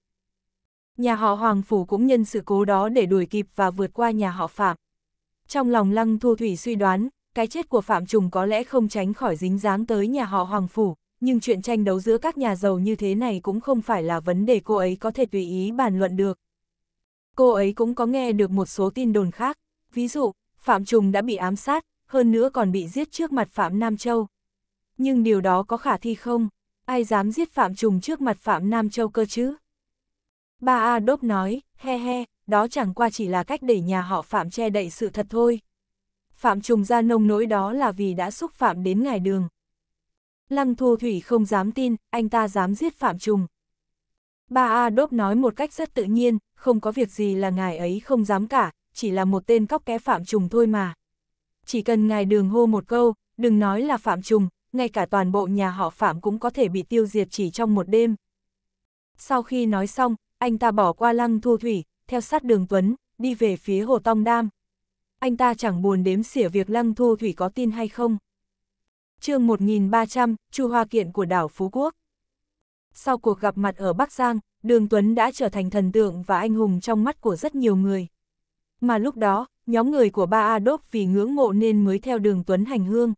Nhà họ Hoàng Phủ cũng nhân sự cố đó để đuổi kịp và vượt qua nhà họ Phạm. Trong lòng Lăng Thu Thủy suy đoán, cái chết của Phạm Trùng có lẽ không tránh khỏi dính dáng tới nhà họ Hoàng Phủ, nhưng chuyện tranh đấu giữa các nhà giàu như thế này cũng không phải là vấn đề cô ấy có thể tùy ý bàn luận được. Cô ấy cũng có nghe được một số tin đồn khác, ví dụ, Phạm Trùng đã bị ám sát, hơn nữa còn bị giết trước mặt Phạm Nam Châu. Nhưng điều đó có khả thi không? Ai dám giết Phạm Trùng trước mặt Phạm Nam Châu cơ chứ? Ba A Đốp nói, he he, đó chẳng qua chỉ là cách để nhà họ Phạm che đậy sự thật thôi. Phạm Trùng ra nông nỗi đó là vì đã xúc phạm đến ngài đường. Lăng Thu Thủy không dám tin, anh ta dám giết Phạm Trùng. Ba A Đốp nói một cách rất tự nhiên, không có việc gì là ngài ấy không dám cả, chỉ là một tên cóc ké Phạm Trùng thôi mà. Chỉ cần ngài đường hô một câu, đừng nói là Phạm Trùng, ngay cả toàn bộ nhà họ Phạm cũng có thể bị tiêu diệt chỉ trong một đêm. Sau khi nói xong, anh ta bỏ qua Lăng Thu Thủy, theo sát đường Tuấn, đi về phía Hồ Tông Đam. Anh ta chẳng buồn đếm xỉa việc Lăng Thu Thủy có tin hay không chương 1300, Chu Hoa Kiện của đảo Phú Quốc. Sau cuộc gặp mặt ở Bắc Giang, Đường Tuấn đã trở thành thần tượng và anh hùng trong mắt của rất nhiều người. Mà lúc đó, nhóm người của ba A Đốc vì ngưỡng mộ nên mới theo đường Tuấn hành hương.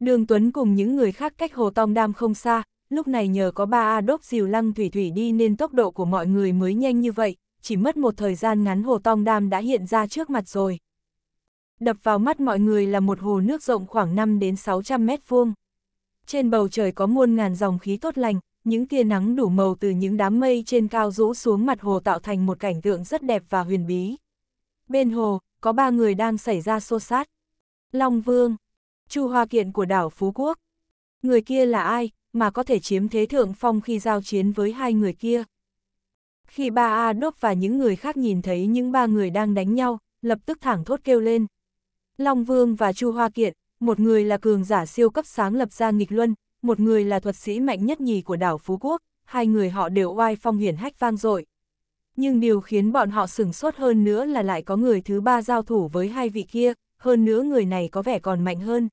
Đường Tuấn cùng những người khác cách Hồ Tòng Đam không xa, lúc này nhờ có ba A Đốc dìu lăng thủy thủy đi nên tốc độ của mọi người mới nhanh như vậy, chỉ mất một thời gian ngắn Hồ Tòng Đam đã hiện ra trước mặt rồi đập vào mắt mọi người là một hồ nước rộng khoảng 5 đến 600 mét vuông. Trên bầu trời có muôn ngàn dòng khí tốt lành, những tia nắng đủ màu từ những đám mây trên cao rũ xuống mặt hồ tạo thành một cảnh tượng rất đẹp và huyền bí. Bên hồ, có ba người đang xảy ra xô xát. Long Vương, Chu Hoa Kiện của đảo Phú Quốc. Người kia là ai, mà có thể chiếm thế thượng phong khi giao chiến với hai người kia? Khi ba A Đốc và những người khác nhìn thấy những ba người đang đánh nhau, lập tức thẳng thốt kêu lên, Long Vương và Chu Hoa Kiện, một người là cường giả siêu cấp sáng lập ra nghịch luân, một người là thuật sĩ mạnh nhất nhì của đảo Phú Quốc, hai người họ đều oai phong hiển hách vang dội. Nhưng điều khiến bọn họ sửng sốt hơn nữa là lại có người thứ ba giao thủ với hai vị kia, hơn nữa người này có vẻ còn mạnh hơn.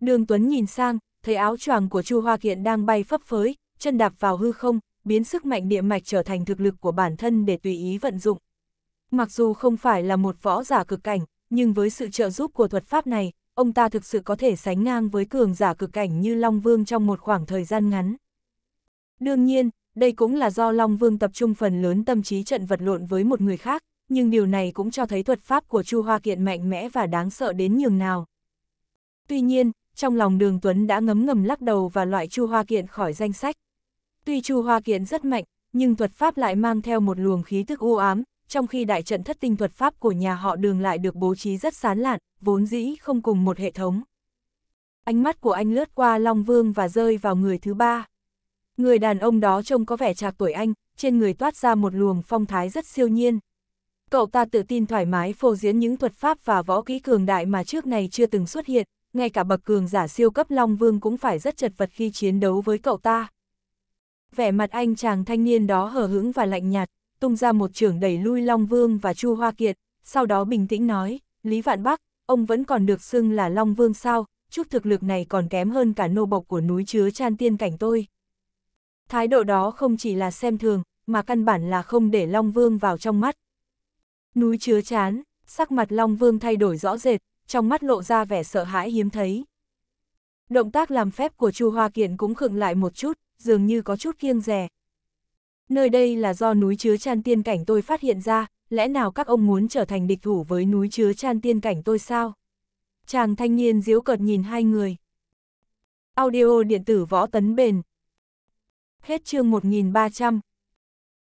Đường Tuấn nhìn sang, thấy áo choàng của Chu Hoa Kiện đang bay phấp phới, chân đạp vào hư không, biến sức mạnh địa mạch trở thành thực lực của bản thân để tùy ý vận dụng. Mặc dù không phải là một võ giả cực cảnh, nhưng với sự trợ giúp của thuật pháp này, ông ta thực sự có thể sánh ngang với cường giả cực cảnh như Long Vương trong một khoảng thời gian ngắn. Đương nhiên, đây cũng là do Long Vương tập trung phần lớn tâm trí trận vật lộn với một người khác, nhưng điều này cũng cho thấy thuật pháp của Chu Hoa Kiện mạnh mẽ và đáng sợ đến nhường nào. Tuy nhiên, trong lòng Đường Tuấn đã ngấm ngầm lắc đầu và loại Chu Hoa Kiện khỏi danh sách. Tuy Chu Hoa Kiện rất mạnh, nhưng thuật pháp lại mang theo một luồng khí tức u ám, trong khi đại trận thất tinh thuật pháp của nhà họ đường lại được bố trí rất sán lạn, vốn dĩ không cùng một hệ thống. Ánh mắt của anh lướt qua Long Vương và rơi vào người thứ ba. Người đàn ông đó trông có vẻ trạc tuổi anh, trên người toát ra một luồng phong thái rất siêu nhiên. Cậu ta tự tin thoải mái phô diễn những thuật pháp và võ kỹ cường đại mà trước này chưa từng xuất hiện, ngay cả bậc cường giả siêu cấp Long Vương cũng phải rất chật vật khi chiến đấu với cậu ta. Vẻ mặt anh chàng thanh niên đó hờ hững và lạnh nhạt, tung ra một trường đẩy lui Long Vương và Chu Hoa Kiệt, sau đó bình tĩnh nói, Lý Vạn Bắc, ông vẫn còn được xưng là Long Vương sao, chút thực lực này còn kém hơn cả nô bộc của núi chứa chan tiên cảnh tôi. Thái độ đó không chỉ là xem thường, mà căn bản là không để Long Vương vào trong mắt. Núi chứa chán, sắc mặt Long Vương thay đổi rõ rệt, trong mắt lộ ra vẻ sợ hãi hiếm thấy. Động tác làm phép của Chu Hoa Kiện cũng khựng lại một chút, dường như có chút kiêng rè, nơi đây là do núi chứa chan tiên cảnh tôi phát hiện ra, lẽ nào các ông muốn trở thành địch thủ với núi chứa chan tiên cảnh tôi sao? Chàng thanh niên diếu cợt nhìn hai người. Audio điện tử võ tấn bền. Hết chương 1300.